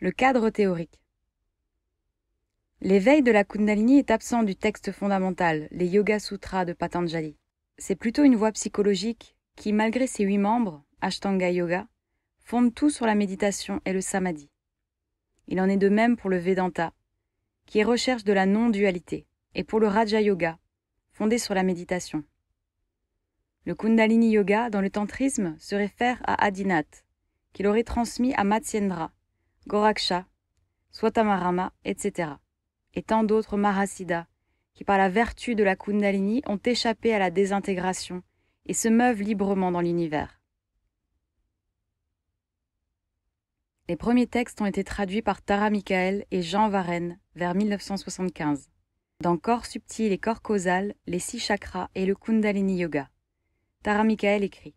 Le cadre théorique. L'éveil de la Kundalini est absent du texte fondamental, les Yoga Sutras de Patanjali. C'est plutôt une voie psychologique qui, malgré ses huit membres, Ashtanga Yoga, fonde tout sur la méditation et le samadhi. Il en est de même pour le Vedanta, qui est recherche de la non-dualité, et pour le Raja Yoga, fondé sur la méditation. Le Kundalini Yoga, dans le tantrisme, se réfère à Adinath, qu'il aurait transmis à Matsyendra, Goraksha, Swatamarama, etc. et tant d'autres Mahasiddhas, qui par la vertu de la Kundalini ont échappé à la désintégration et se meuvent librement dans l'univers. Les premiers textes ont été traduits par Tara Michael et Jean Varenne vers 1975. Dans Corps subtil et corps causal, les six chakras et le Kundalini Yoga. Tara Michael écrit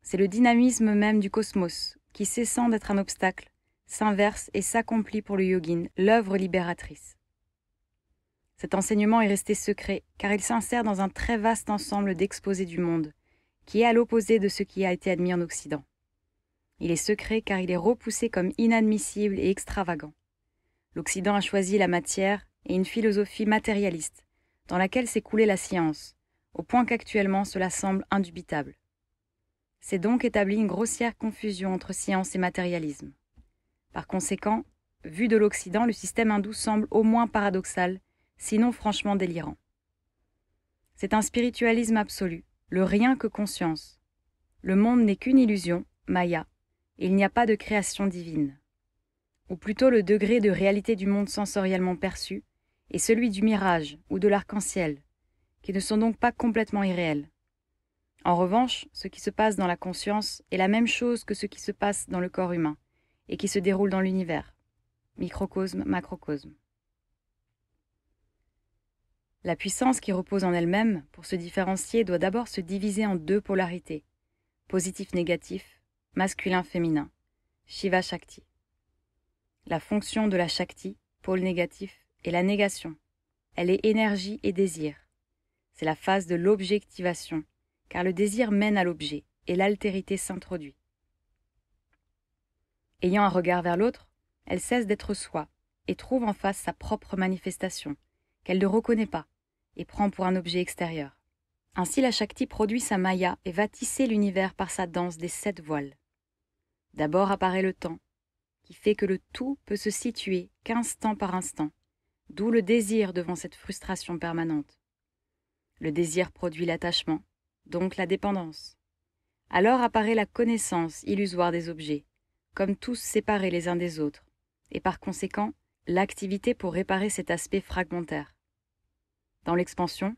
C'est le dynamisme même du cosmos qui, cessant d'être un obstacle, s'inverse et s'accomplit pour le yogin, l'œuvre libératrice. Cet enseignement est resté secret car il s'insère dans un très vaste ensemble d'exposés du monde, qui est à l'opposé de ce qui a été admis en Occident. Il est secret car il est repoussé comme inadmissible et extravagant. L'Occident a choisi la matière et une philosophie matérialiste, dans laquelle s'est coulée la science, au point qu'actuellement cela semble indubitable. C'est donc établi une grossière confusion entre science et matérialisme. Par conséquent, vu de l'Occident, le système hindou semble au moins paradoxal, sinon franchement délirant. C'est un spiritualisme absolu, le rien que conscience. Le monde n'est qu'une illusion, Maya, il n'y a pas de création divine. Ou plutôt le degré de réalité du monde sensoriellement perçu est celui du mirage ou de l'arc-en-ciel, qui ne sont donc pas complètement irréels. En revanche, ce qui se passe dans la conscience est la même chose que ce qui se passe dans le corps humain et qui se déroule dans l'univers, microcosme, macrocosme. La puissance qui repose en elle-même, pour se différencier, doit d'abord se diviser en deux polarités, positif-négatif, masculin-féminin, Shiva Shakti. La fonction de la Shakti, pôle négatif, est la négation. Elle est énergie et désir. C'est la phase de l'objectivation, car le désir mène à l'objet et l'altérité s'introduit. Ayant un regard vers l'autre, elle cesse d'être soi et trouve en face sa propre manifestation, qu'elle ne reconnaît pas et prend pour un objet extérieur. Ainsi la Shakti produit sa Maya et va tisser l'univers par sa danse des sept voiles. D'abord apparaît le temps, qui fait que le tout peut se situer qu'instant par instant, d'où le désir devant cette frustration permanente. Le désir produit l'attachement, donc la dépendance. Alors apparaît la connaissance illusoire des objets, comme tous séparés les uns des autres, et par conséquent, l'activité pour réparer cet aspect fragmentaire. Dans l'expansion,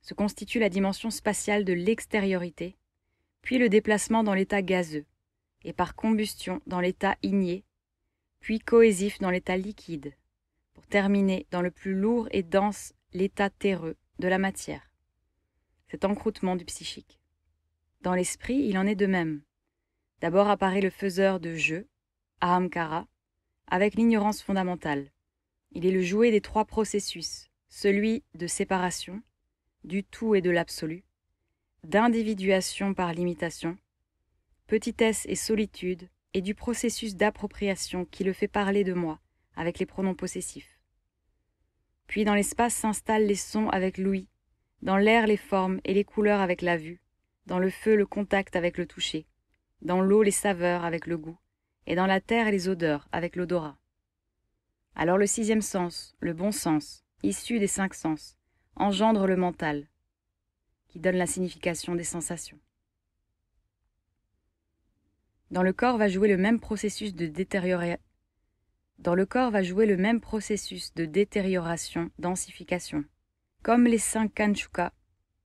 se constitue la dimension spatiale de l'extériorité, puis le déplacement dans l'état gazeux, et par combustion dans l'état igné, puis cohésif dans l'état liquide, pour terminer dans le plus lourd et dense l'état terreux de la matière, cet encroûtement du psychique. Dans l'esprit, il en est de même. D'abord apparaît le faiseur de jeu, Ahamkara, avec l'ignorance fondamentale. Il est le jouet des trois processus, celui de séparation, du tout et de l'absolu, d'individuation par l'imitation, petitesse et solitude, et du processus d'appropriation qui le fait parler de moi, avec les pronoms possessifs. Puis dans l'espace s'installent les sons avec l'ouïe, dans l'air les formes et les couleurs avec la vue, dans le feu le contact avec le toucher, dans l'eau les saveurs avec le goût, et dans la terre les odeurs avec l'odorat. Alors le sixième sens, le bon sens, issu des cinq sens, engendre le mental, qui donne la signification des sensations. Dans le corps va jouer le même processus de détérioration. Dans le corps va jouer le même processus de détérioration, densification. Comme les cinq Kanchukas,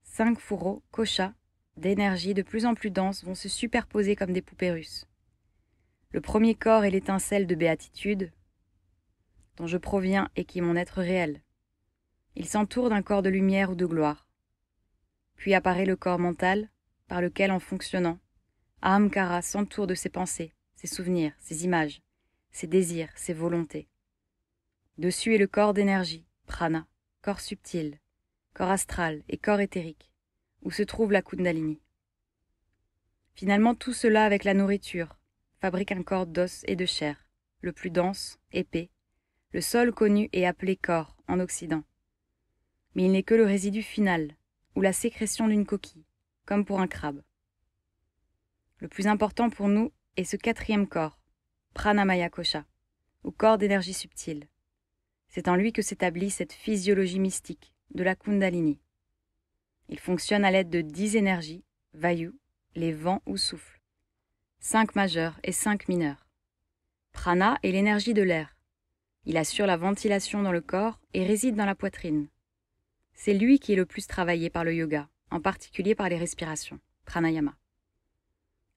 cinq fourreaux, kocha, d'énergie de plus en plus dense vont se superposer comme des poupées russes. Le premier corps est l'étincelle de béatitude dont je proviens et qui est mon être réel. Il s'entoure d'un corps de lumière ou de gloire. Puis apparaît le corps mental, par lequel en fonctionnant, Ahamkara s'entoure de ses pensées, ses souvenirs, ses images, ses désirs, ses volontés. Dessus est le corps d'énergie, prana, corps subtil, corps astral et corps éthérique, où se trouve la kundalini. Finalement, tout cela avec la nourriture fabrique un corps d'os et de chair, le plus dense, épais, le sol connu et appelé corps en Occident. Mais il n'est que le résidu final, ou la sécrétion d'une coquille, comme pour un crabe. Le plus important pour nous est ce quatrième corps, Pranamaya Kosha, ou corps d'énergie subtile. C'est en lui que s'établit cette physiologie mystique de la Kundalini. Il fonctionne à l'aide de dix énergies, Vayu, les vents ou souffles, cinq majeurs et cinq mineurs. Prana est l'énergie de l'air. Il assure la ventilation dans le corps et réside dans la poitrine. C'est lui qui est le plus travaillé par le yoga, en particulier par les respirations, pranayama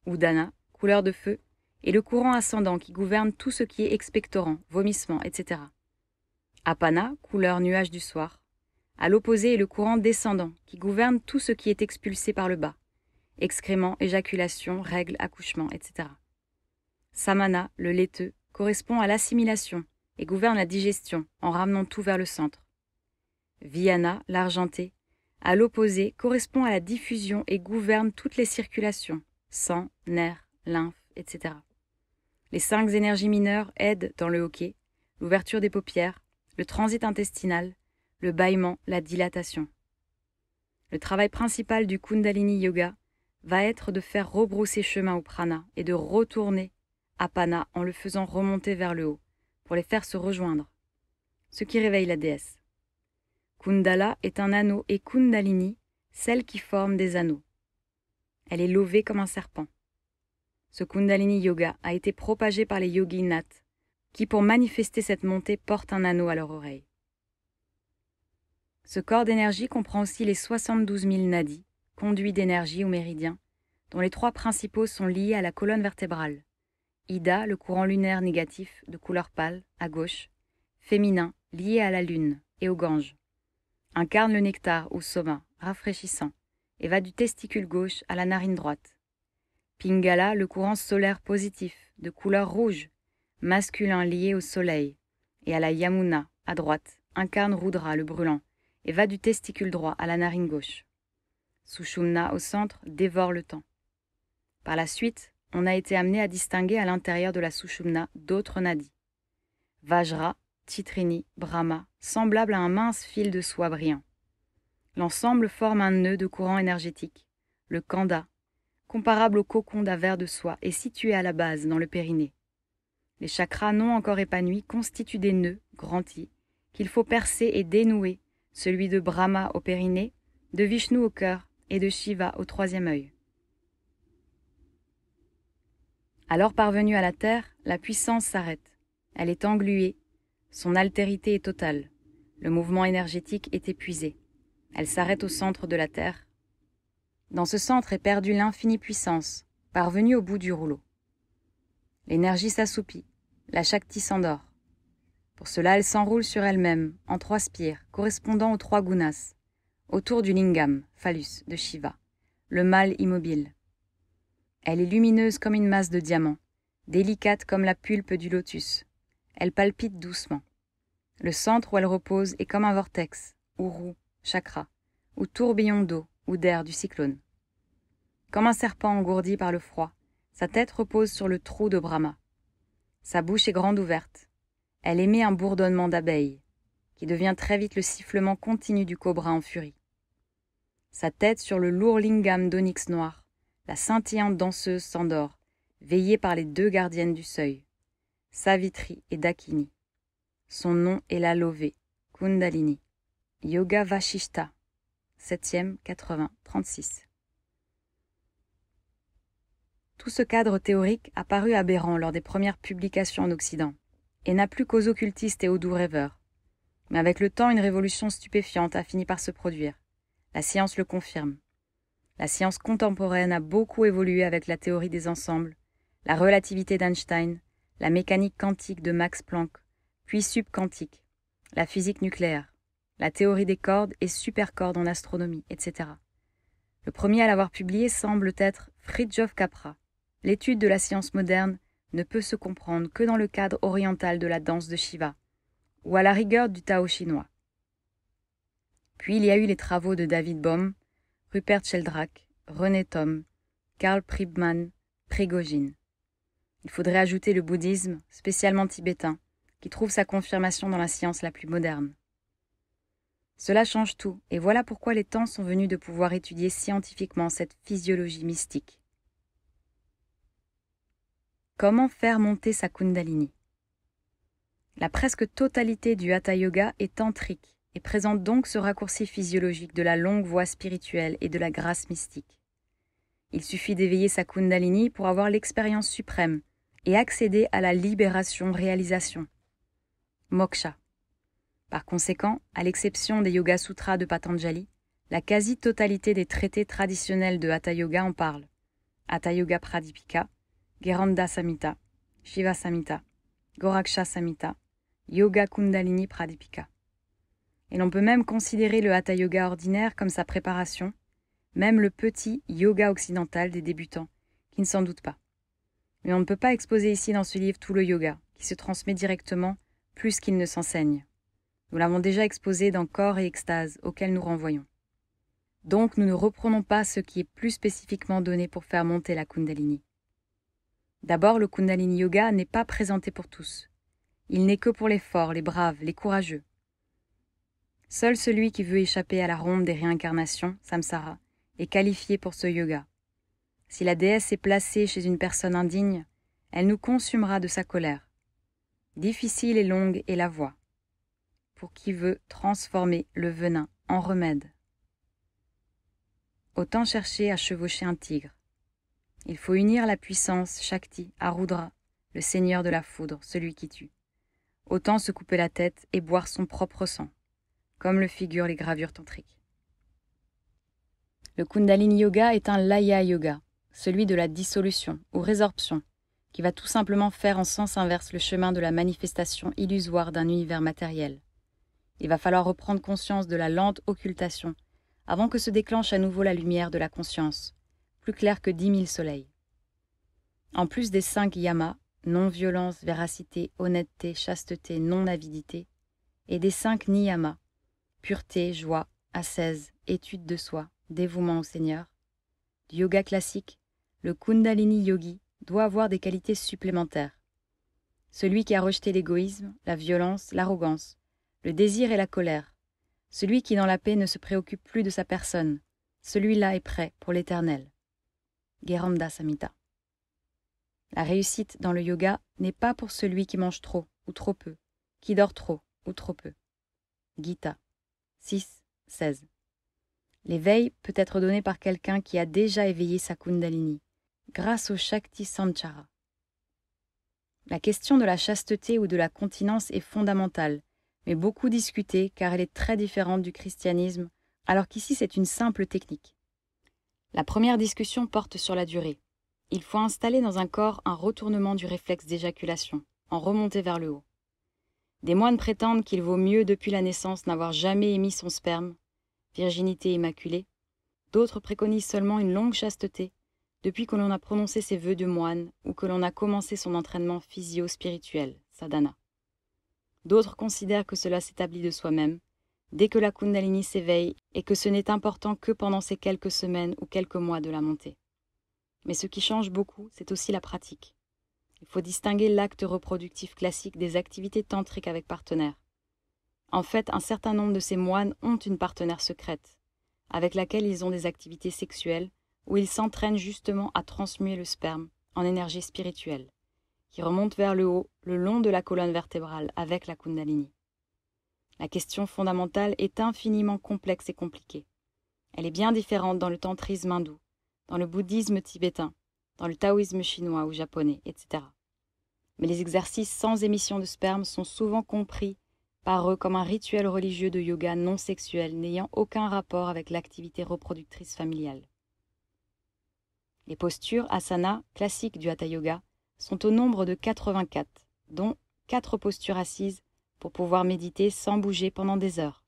ou couleur de feu, et le courant ascendant qui gouverne tout ce qui est expectorant, vomissement, etc. Apana, couleur nuage du soir. À l'opposé est le courant descendant qui gouverne tout ce qui est expulsé par le bas, excréments, éjaculation, règles, accouchement, etc. Samana, le laiteux, correspond à l'assimilation et gouverne la digestion en ramenant tout vers le centre. Viana, l'argenté, à l'opposé, correspond à la diffusion et gouverne toutes les circulations, sang, nerfs, lymphe, etc. Les cinq énergies mineures aident dans le hockey l'ouverture des paupières, le transit intestinal, le bâillement, la dilatation. Le travail principal du Kundalini Yoga va être de faire rebrousser chemin au prana et de retourner à pana en le faisant remonter vers le haut pour les faire se rejoindre, ce qui réveille la déesse. Kundala est un anneau et Kundalini, celle qui forme des anneaux. Elle est levée comme un serpent. Ce Kundalini Yoga a été propagé par les yogi nats, qui pour manifester cette montée portent un anneau à leur oreille. Ce corps d'énergie comprend aussi les 72 000 nadis, conduits d'énergie ou méridiens, dont les trois principaux sont liés à la colonne vertébrale. Ida, le courant lunaire négatif de couleur pâle, à gauche, féminin, lié à la lune et au Gange, incarne le nectar ou soma, rafraîchissant, et va du testicule gauche à la narine droite. Pingala, le courant solaire positif, de couleur rouge, masculin lié au soleil, et à la Yamuna, à droite, incarne Rudra, le brûlant, et va du testicule droit à la narine gauche. Sushumna, au centre, dévore le temps. Par la suite, on a été amené à distinguer à l'intérieur de la Sushumna d'autres nadis. Vajra, Titrini, Brahma, semblable à un mince fil de soie brillant. L'ensemble forme un nœud de courant énergétique, le kanda, comparable au cocon d'un verre de soie et situé à la base dans le périnée. Les chakras non encore épanouis constituent des nœuds grandis qu'il faut percer et dénouer, celui de Brahma au périnée, de Vishnu au cœur et de Shiva au troisième œil. Alors parvenue à la terre, la puissance s'arrête. Elle est engluée, son altérité est totale, le mouvement énergétique est épuisé. Elle s'arrête au centre de la Terre. Dans ce centre est perdue l'infinie puissance, parvenue au bout du rouleau. L'énergie s'assoupit, la Shakti s'endort. Pour cela, elle s'enroule sur elle-même, en trois spires, correspondant aux trois gunas, autour du lingam, phallus, de Shiva, le mâle immobile. Elle est lumineuse comme une masse de diamants, délicate comme la pulpe du lotus. Elle palpite doucement. Le centre où elle repose est comme un vortex, ou chakra, ou tourbillon d'eau ou d'air du cyclone. Comme un serpent engourdi par le froid, sa tête repose sur le trou de Brahma. Sa bouche est grande ouverte. Elle émet un bourdonnement d'abeilles, qui devient très vite le sifflement continu du cobra en furie. Sa tête sur le lourd lingam d'onyx noir, la scintillante danseuse s'endort, veillée par les deux gardiennes du seuil, Savitri et Dakini. Son nom est la lovée, Kundalini. Yoga Vashishta, 7e 80 36. Tout ce cadre théorique a paru aberrant lors des premières publications en Occident, et n'a plus qu'aux occultistes et aux doux rêveurs. Mais avec le temps, une révolution stupéfiante a fini par se produire. La science le confirme. La science contemporaine a beaucoup évolué avec la théorie des ensembles, la relativité d'Einstein, la mécanique quantique de Max Planck, puis subquantique, la physique nucléaire la théorie des cordes et supercordes en astronomie, etc. Le premier à l'avoir publié semble être Fridtjof Capra. L'étude de la science moderne ne peut se comprendre que dans le cadre oriental de la danse de Shiva, ou à la rigueur du Tao chinois. Puis il y a eu les travaux de David Bohm, Rupert Sheldrake, René Thom, Karl Pribman, Prigogine. Il faudrait ajouter le bouddhisme, spécialement tibétain, qui trouve sa confirmation dans la science la plus moderne. Cela change tout, et voilà pourquoi les temps sont venus de pouvoir étudier scientifiquement cette physiologie mystique. Comment faire monter sa kundalini La presque totalité du hatha yoga est tantrique et présente donc ce raccourci physiologique de la longue voie spirituelle et de la grâce mystique. Il suffit d'éveiller sa kundalini pour avoir l'expérience suprême et accéder à la libération-réalisation. Moksha. Par conséquent, à l'exception des Yoga Sutras de Patanjali, la quasi-totalité des traités traditionnels de Hatha Yoga en parle. Hatha Yoga Pradipika, Geranda Samhita, Shiva Samhita, Goraksha Samhita, Yoga Kundalini Pradipika. Et l'on peut même considérer le Hatha Yoga ordinaire comme sa préparation, même le petit yoga occidental des débutants, qui ne s'en doute pas. Mais on ne peut pas exposer ici dans ce livre tout le yoga, qui se transmet directement plus qu'il ne s'enseigne. Nous l'avons déjà exposé dans Corps et Extase, auxquels nous renvoyons. Donc nous ne reprenons pas ce qui est plus spécifiquement donné pour faire monter la Kundalini. D'abord, le Kundalini Yoga n'est pas présenté pour tous. Il n'est que pour les forts, les braves, les courageux. Seul celui qui veut échapper à la ronde des réincarnations, samsara, est qualifié pour ce yoga. Si la déesse est placée chez une personne indigne, elle nous consumera de sa colère. Difficile et longue est la voie pour qui veut transformer le venin en remède. Autant chercher à chevaucher un tigre. Il faut unir la puissance Shakti à Rudra, le seigneur de la foudre, celui qui tue. Autant se couper la tête et boire son propre sang, comme le figurent les gravures tantriques. Le Kundalini Yoga est un Laya Yoga, celui de la dissolution ou résorption, qui va tout simplement faire en sens inverse le chemin de la manifestation illusoire d'un univers matériel. Il va falloir reprendre conscience de la lente occultation, avant que se déclenche à nouveau la lumière de la conscience, plus claire que dix mille soleils. En plus des cinq yamas, non-violence, véracité, honnêteté, chasteté, non-avidité, et des cinq niyamas, pureté, joie, assise, étude de soi, dévouement au Seigneur, du yoga classique, le Kundalini Yogi doit avoir des qualités supplémentaires. Celui qui a rejeté l'égoïsme, la violence, l'arrogance, le désir et la colère. Celui qui dans la paix ne se préoccupe plus de sa personne, celui-là est prêt pour l'éternel. Geramda Samhita. La réussite dans le yoga n'est pas pour celui qui mange trop ou trop peu, qui dort trop ou trop peu. Gita 6, L'éveil peut être donné par quelqu'un qui a déjà éveillé sa Kundalini, grâce au Shakti Sanchara. La question de la chasteté ou de la continence est fondamentale mais beaucoup discutée car elle est très différente du christianisme, alors qu'ici c'est une simple technique. La première discussion porte sur la durée. Il faut installer dans un corps un retournement du réflexe d'éjaculation, en remonter vers le haut. Des moines prétendent qu'il vaut mieux depuis la naissance n'avoir jamais émis son sperme, virginité immaculée. D'autres préconisent seulement une longue chasteté, depuis que l'on a prononcé ses vœux de moine ou que l'on a commencé son entraînement physio-spirituel, sadhana. D'autres considèrent que cela s'établit de soi-même, dès que la Kundalini s'éveille et que ce n'est important que pendant ces quelques semaines ou quelques mois de la montée. Mais ce qui change beaucoup, c'est aussi la pratique. Il faut distinguer l'acte reproductif classique des activités tantriques avec partenaire. En fait, un certain nombre de ces moines ont une partenaire secrète, avec laquelle ils ont des activités sexuelles, où ils s'entraînent justement à transmuer le sperme en énergie spirituelle qui remonte vers le haut, le long de la colonne vertébrale, avec la Kundalini. La question fondamentale est infiniment complexe et compliquée. Elle est bien différente dans le tantrisme hindou, dans le bouddhisme tibétain, dans le taoïsme chinois ou japonais, etc. Mais les exercices sans émission de sperme sont souvent compris par eux comme un rituel religieux de yoga non sexuel n'ayant aucun rapport avec l'activité reproductrice familiale. Les postures asana classiques du hatha yoga sont au nombre de 84, dont 4 postures assises pour pouvoir méditer sans bouger pendant des heures.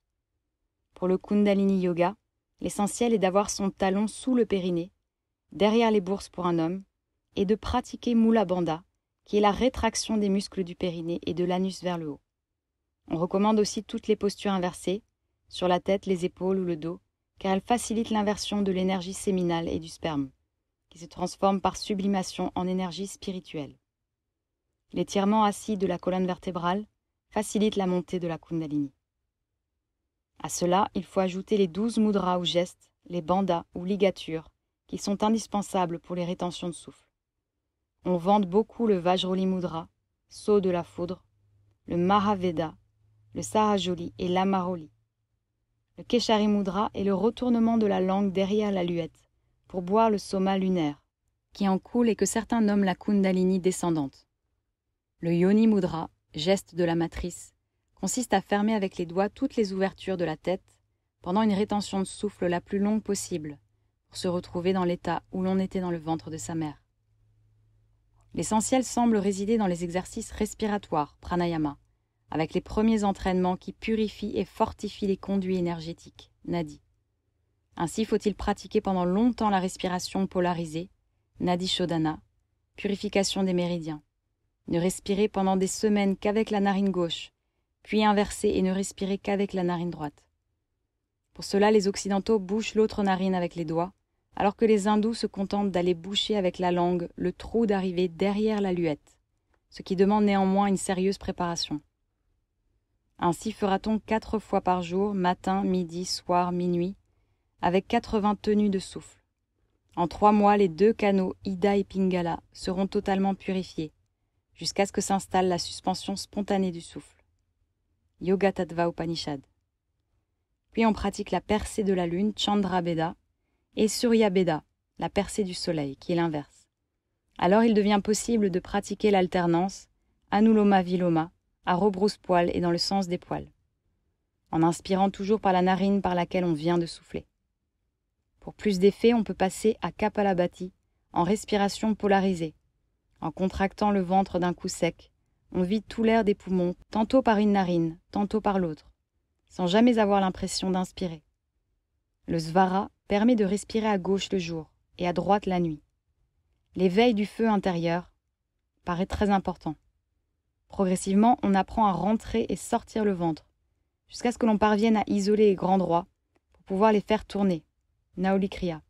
Pour le Kundalini Yoga, l'essentiel est d'avoir son talon sous le périnée, derrière les bourses pour un homme, et de pratiquer Mula Bandha, qui est la rétraction des muscles du périnée et de l'anus vers le haut. On recommande aussi toutes les postures inversées, sur la tête, les épaules ou le dos, car elles facilitent l'inversion de l'énergie séminale et du sperme se transforme par sublimation en énergie spirituelle. L'étirement assis de la colonne vertébrale facilite la montée de la Kundalini. À cela, il faut ajouter les douze mudras ou gestes, les bandas ou ligatures, qui sont indispensables pour les rétentions de souffle. On vante beaucoup le Vajroli Mudra, saut de la foudre, le Mahaveda, le Sarajoli et l'Amaroli. Le Keshari Mudra est le retournement de la langue derrière la luette, boire le soma lunaire, qui en coule et que certains nomment la kundalini descendante. Le yoni mudra, geste de la matrice, consiste à fermer avec les doigts toutes les ouvertures de la tête pendant une rétention de souffle la plus longue possible pour se retrouver dans l'état où l'on était dans le ventre de sa mère. L'essentiel semble résider dans les exercices respiratoires, pranayama, avec les premiers entraînements qui purifient et fortifient les conduits énergétiques, nadi. Ainsi faut-il pratiquer pendant longtemps la respiration polarisée, Nadi purification des méridiens. Ne respirer pendant des semaines qu'avec la narine gauche, puis inverser et ne respirer qu'avec la narine droite. Pour cela, les Occidentaux bouchent l'autre narine avec les doigts, alors que les Hindous se contentent d'aller boucher avec la langue le trou d'arrivée derrière la luette, ce qui demande néanmoins une sérieuse préparation. Ainsi fera-t-on quatre fois par jour, matin, midi, soir, minuit, avec 80 tenues de souffle. En trois mois, les deux canaux Ida et Pingala seront totalement purifiés, jusqu'à ce que s'installe la suspension spontanée du souffle. Yoga Tattva Upanishad. Puis on pratique la percée de la lune, Chandra Beda, et Surya Beda, la percée du soleil, qui est l'inverse. Alors il devient possible de pratiquer l'alternance Anuloma Viloma, à rebrousse-poil et dans le sens des poils, en inspirant toujours par la narine par laquelle on vient de souffler. Pour plus d'effet, on peut passer à Kapalabhati, en respiration polarisée, en contractant le ventre d'un coup sec. On vide tout l'air des poumons, tantôt par une narine, tantôt par l'autre, sans jamais avoir l'impression d'inspirer. Le svara permet de respirer à gauche le jour et à droite la nuit. L'éveil du feu intérieur paraît très important. Progressivement, on apprend à rentrer et sortir le ventre, jusqu'à ce que l'on parvienne à isoler les grands droits pour pouvoir les faire tourner, Naoli cria.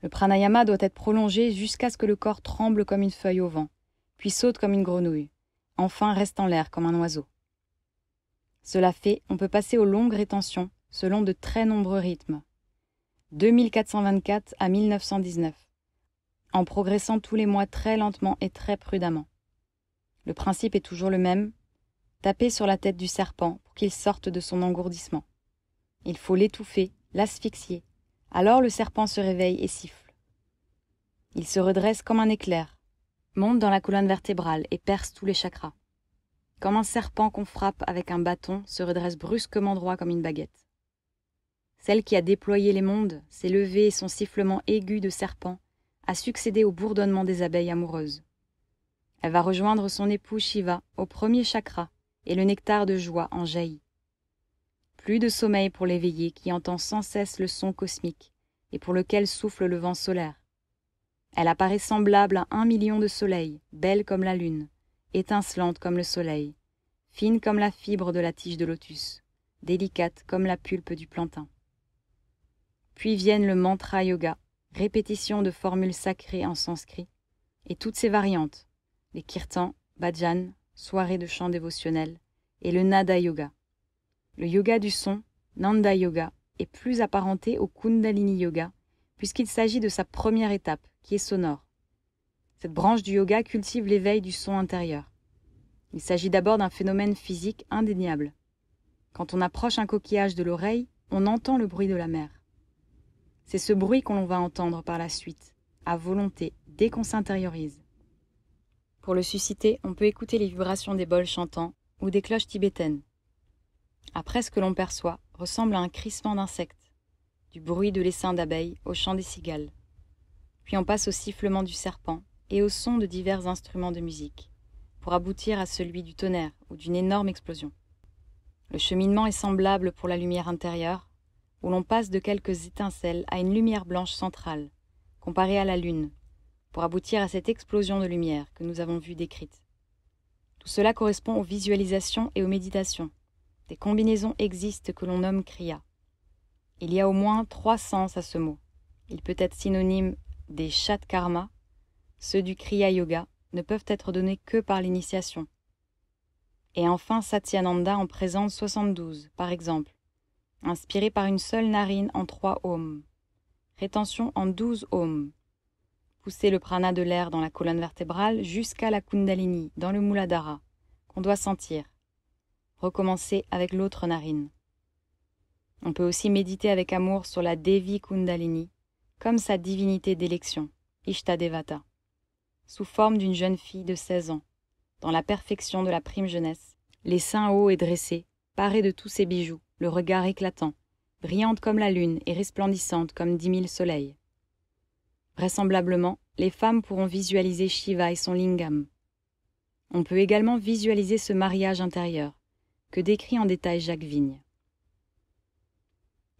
Le pranayama doit être prolongé jusqu'à ce que le corps tremble comme une feuille au vent, puis saute comme une grenouille, enfin reste en l'air comme un oiseau. Cela fait, on peut passer aux longues rétentions selon de très nombreux rythmes. 2424 à 1919, en progressant tous les mois très lentement et très prudemment. Le principe est toujours le même, taper sur la tête du serpent pour qu'il sorte de son engourdissement. Il faut l'étouffer L'asphyxié, Alors le serpent se réveille et siffle. Il se redresse comme un éclair, monte dans la colonne vertébrale et perce tous les chakras. Comme un serpent qu'on frappe avec un bâton se redresse brusquement droit comme une baguette. Celle qui a déployé les mondes, s'est levée et son sifflement aigu de serpent a succédé au bourdonnement des abeilles amoureuses. Elle va rejoindre son époux Shiva au premier chakra et le nectar de joie en jaillit. Plus de sommeil pour l'éveillé qui entend sans cesse le son cosmique et pour lequel souffle le vent solaire. Elle apparaît semblable à un million de soleils, belle comme la lune, étincelante comme le soleil, fine comme la fibre de la tige de lotus, délicate comme la pulpe du plantain. Puis viennent le mantra yoga, répétition de formules sacrées en sanskrit, et toutes ses variantes, les kirtans, bhajan, soirées de chants dévotionnels, et le nada yoga, le yoga du son, Nanda Yoga, est plus apparenté au Kundalini Yoga, puisqu'il s'agit de sa première étape, qui est sonore. Cette branche du yoga cultive l'éveil du son intérieur. Il s'agit d'abord d'un phénomène physique indéniable. Quand on approche un coquillage de l'oreille, on entend le bruit de la mer. C'est ce bruit qu'on va entendre par la suite, à volonté, dès qu'on s'intériorise. Pour le susciter, on peut écouter les vibrations des bols chantants ou des cloches tibétaines. Après, ce que l'on perçoit ressemble à un crissement d'insectes, du bruit de l'essaim d'abeilles au chant des cigales. Puis on passe au sifflement du serpent et au son de divers instruments de musique, pour aboutir à celui du tonnerre ou d'une énorme explosion. Le cheminement est semblable pour la lumière intérieure, où l'on passe de quelques étincelles à une lumière blanche centrale, comparée à la Lune, pour aboutir à cette explosion de lumière que nous avons vue décrite. Tout cela correspond aux visualisations et aux méditations, des combinaisons existent que l'on nomme kriya. Il y a au moins trois sens à ce mot. Il peut être synonyme des chats karma, ceux du kriya yoga ne peuvent être donnés que par l'initiation. Et enfin Satyananda en présente 72, par exemple, inspiré par une seule narine en trois ohms, rétention en douze ohms, pousser le prana de l'air dans la colonne vertébrale jusqu'à la kundalini, dans le muladhara, qu'on doit sentir, recommencer avec l'autre narine. On peut aussi méditer avec amour sur la Devi Kundalini, comme sa divinité d'élection, Ishtadevata, sous forme d'une jeune fille de 16 ans, dans la perfection de la prime jeunesse, les seins hauts et dressés, parés de tous ses bijoux, le regard éclatant, brillante comme la lune et resplendissante comme dix mille soleils. Vraisemblablement, les femmes pourront visualiser Shiva et son lingam. On peut également visualiser ce mariage intérieur, que décrit en détail Jacques Vigne.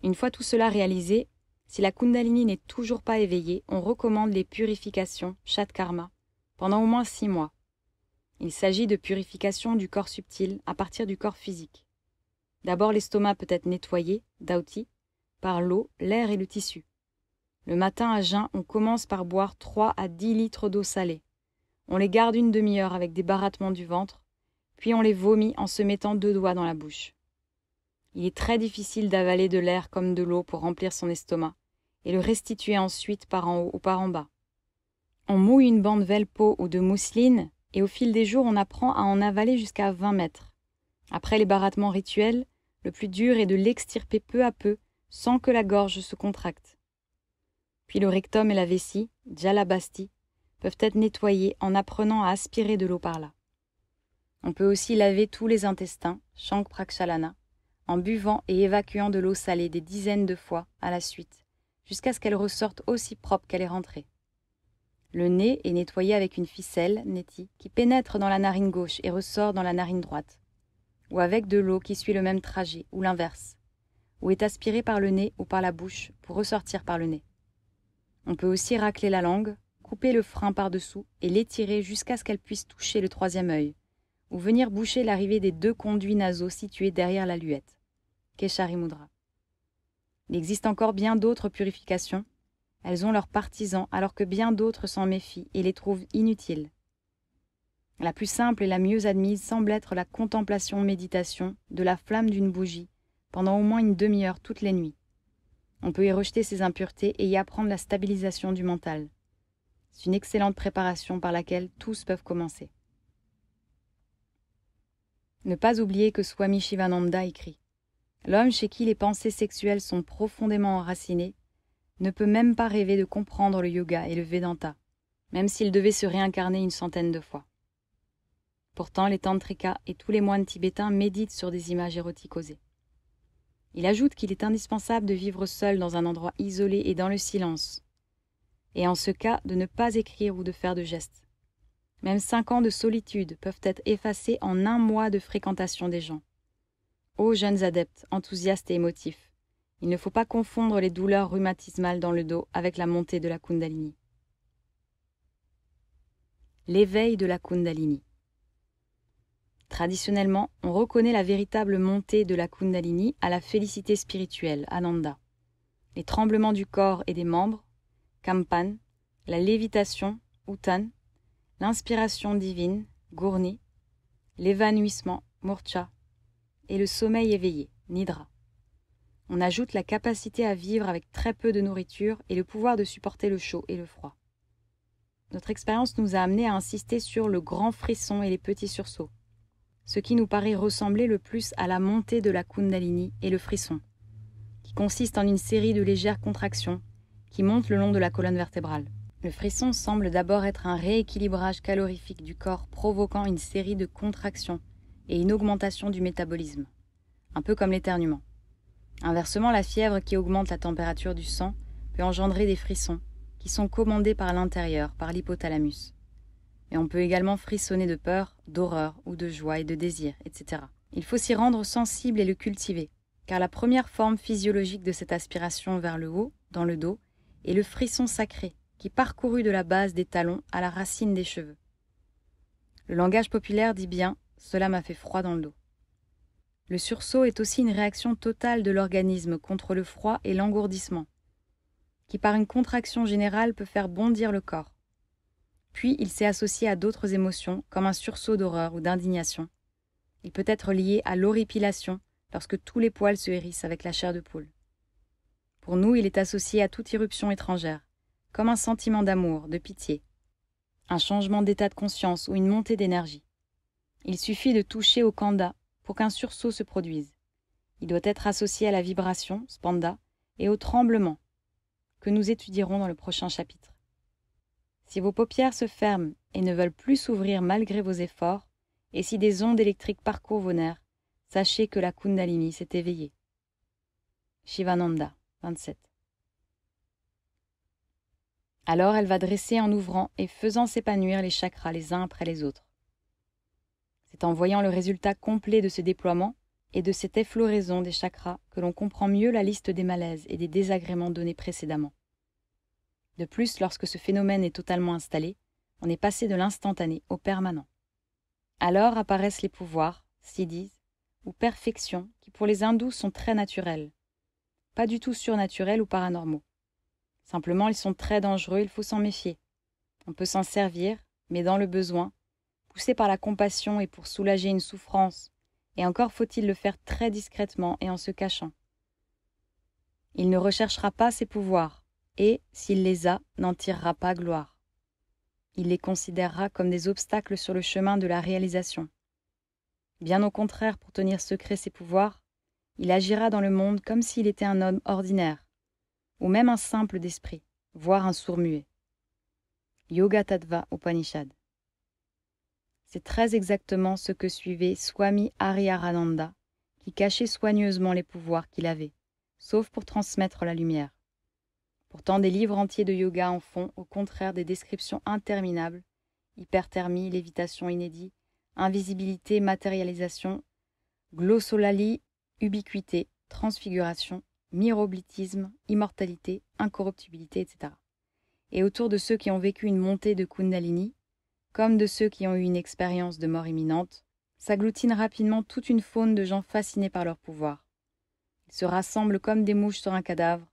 Une fois tout cela réalisé, si la Kundalini n'est toujours pas éveillée, on recommande les purifications Chat Karma pendant au moins six mois. Il s'agit de purification du corps subtil à partir du corps physique. D'abord, l'estomac peut être nettoyé, dauti, par l'eau, l'air et le tissu. Le matin à jeun, on commence par boire 3 à 10 litres d'eau salée. On les garde une demi-heure avec des barattements du ventre, puis on les vomit en se mettant deux doigts dans la bouche. Il est très difficile d'avaler de l'air comme de l'eau pour remplir son estomac, et le restituer ensuite par en haut ou par en bas. On mouille une bande velpeau ou de mousseline, et au fil des jours on apprend à en avaler jusqu'à 20 mètres. Après les barattements rituels, le plus dur est de l'extirper peu à peu, sans que la gorge se contracte. Puis le rectum et la vessie, déjà peuvent être nettoyés en apprenant à aspirer de l'eau par là. On peut aussi laver tous les intestins, Shank Prakshalana, en buvant et évacuant de l'eau salée des dizaines de fois à la suite, jusqu'à ce qu'elle ressorte aussi propre qu'elle est rentrée. Le nez est nettoyé avec une ficelle, neti, qui pénètre dans la narine gauche et ressort dans la narine droite, ou avec de l'eau qui suit le même trajet, ou l'inverse, ou est aspirée par le nez ou par la bouche pour ressortir par le nez. On peut aussi racler la langue, couper le frein par-dessous et l'étirer jusqu'à ce qu'elle puisse toucher le troisième œil, ou venir boucher l'arrivée des deux conduits nasaux situés derrière la luette, Mudra. Il existe encore bien d'autres purifications. Elles ont leurs partisans alors que bien d'autres s'en méfient et les trouvent inutiles. La plus simple et la mieux admise semble être la contemplation-méditation de la flamme d'une bougie pendant au moins une demi-heure toutes les nuits. On peut y rejeter ses impuretés et y apprendre la stabilisation du mental. C'est une excellente préparation par laquelle tous peuvent commencer. Ne pas oublier que Swami Shivananda écrit L'homme chez qui les pensées sexuelles sont profondément enracinées ne peut même pas rêver de comprendre le yoga et le Vedanta, même s'il devait se réincarner une centaine de fois. Pourtant, les tantrikas et tous les moines tibétains méditent sur des images érotiques osées. Il ajoute qu'il est indispensable de vivre seul dans un endroit isolé et dans le silence, et en ce cas de ne pas écrire ou de faire de gestes. Même cinq ans de solitude peuvent être effacés en un mois de fréquentation des gens. Ô jeunes adeptes, enthousiastes et émotifs, il ne faut pas confondre les douleurs rhumatismales dans le dos avec la montée de la Kundalini. L'éveil de la Kundalini. Traditionnellement, on reconnaît la véritable montée de la Kundalini à la félicité spirituelle, Ananda. Les tremblements du corps et des membres, Kampan, la lévitation, Utan, l'inspiration divine, Gourni, l'évanouissement, Murcha, et le sommeil éveillé, Nidra. On ajoute la capacité à vivre avec très peu de nourriture et le pouvoir de supporter le chaud et le froid. Notre expérience nous a amené à insister sur le grand frisson et les petits sursauts, ce qui nous paraît ressembler le plus à la montée de la Kundalini et le frisson, qui consiste en une série de légères contractions qui montent le long de la colonne vertébrale. Le frisson semble d'abord être un rééquilibrage calorifique du corps provoquant une série de contractions et une augmentation du métabolisme, un peu comme l'éternuement. Inversement, la fièvre qui augmente la température du sang peut engendrer des frissons qui sont commandés par l'intérieur, par l'hypothalamus. Et on peut également frissonner de peur, d'horreur ou de joie et de désir, etc. Il faut s'y rendre sensible et le cultiver, car la première forme physiologique de cette aspiration vers le haut, dans le dos, est le frisson sacré, qui parcourut de la base des talons à la racine des cheveux. Le langage populaire dit bien Cela m'a fait froid dans le dos. Le sursaut est aussi une réaction totale de l'organisme contre le froid et l'engourdissement, qui par une contraction générale peut faire bondir le corps. Puis il s'est associé à d'autres émotions, comme un sursaut d'horreur ou d'indignation. Il peut être lié à l'horripilation, lorsque tous les poils se hérissent avec la chair de poule. Pour nous, il est associé à toute irruption étrangère, comme un sentiment d'amour, de pitié, un changement d'état de conscience ou une montée d'énergie. Il suffit de toucher au kanda pour qu'un sursaut se produise. Il doit être associé à la vibration, spanda, et au tremblement, que nous étudierons dans le prochain chapitre. Si vos paupières se ferment et ne veulent plus s'ouvrir malgré vos efforts, et si des ondes électriques parcourent vos nerfs, sachez que la Kundalini s'est éveillée. Shivananda, 27. Alors elle va dresser en ouvrant et faisant s'épanouir les chakras les uns après les autres. C'est en voyant le résultat complet de ce déploiement et de cette effloraison des chakras que l'on comprend mieux la liste des malaises et des désagréments donnés précédemment. De plus, lorsque ce phénomène est totalement installé, on est passé de l'instantané au permanent. Alors apparaissent les pouvoirs, disent, ou perfections, qui pour les hindous sont très naturels, pas du tout surnaturels ou paranormaux. Simplement, ils sont très dangereux, il faut s'en méfier. On peut s'en servir, mais dans le besoin, poussé par la compassion et pour soulager une souffrance, et encore faut-il le faire très discrètement et en se cachant. Il ne recherchera pas ses pouvoirs, et, s'il les a, n'en tirera pas gloire. Il les considérera comme des obstacles sur le chemin de la réalisation. Bien au contraire, pour tenir secret ses pouvoirs, il agira dans le monde comme s'il était un homme ordinaire, ou même un simple d'esprit, voire un sourd-muet. Yoga Tattva Upanishad. C'est très exactement ce que suivait Swami Hariharananda, qui cachait soigneusement les pouvoirs qu'il avait, sauf pour transmettre la lumière. Pourtant, des livres entiers de yoga en font, au contraire des descriptions interminables, hyperthermie, lévitation inédite, invisibilité, matérialisation, glossolalie, ubiquité, transfiguration, miroblitisme, immortalité, incorruptibilité, etc. Et autour de ceux qui ont vécu une montée de Kundalini, comme de ceux qui ont eu une expérience de mort imminente, s'agglutine rapidement toute une faune de gens fascinés par leur pouvoir. Ils se rassemblent comme des mouches sur un cadavre,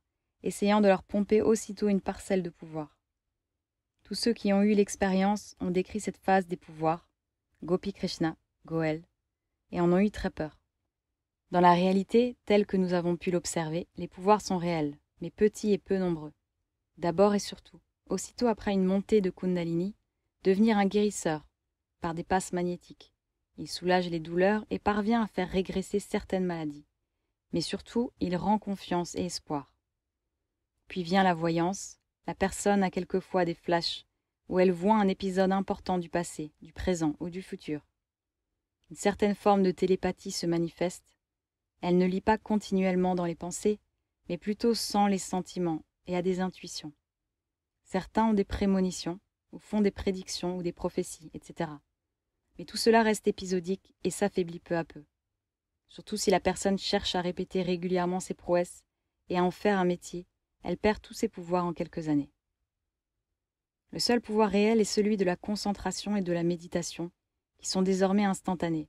essayant de leur pomper aussitôt une parcelle de pouvoir. Tous ceux qui ont eu l'expérience ont décrit cette phase des pouvoirs, Gopi Krishna, Goel, et en ont eu très peur. Dans la réalité, telle que nous avons pu l'observer, les pouvoirs sont réels, mais petits et peu nombreux. D'abord et surtout, aussitôt après une montée de Kundalini, devenir un guérisseur, par des passes magnétiques. Il soulage les douleurs et parvient à faire régresser certaines maladies. Mais surtout, il rend confiance et espoir. Puis vient la voyance, la personne a quelquefois des flashs où elle voit un épisode important du passé, du présent ou du futur. Une certaine forme de télépathie se manifeste, elle ne lit pas continuellement dans les pensées, mais plutôt sent les sentiments et a des intuitions. Certains ont des prémonitions, ou font des prédictions ou des prophéties, etc. Mais tout cela reste épisodique et s'affaiblit peu à peu. Surtout si la personne cherche à répéter régulièrement ses prouesses et à en faire un métier, elle perd tous ses pouvoirs en quelques années. Le seul pouvoir réel est celui de la concentration et de la méditation, qui sont désormais instantanés,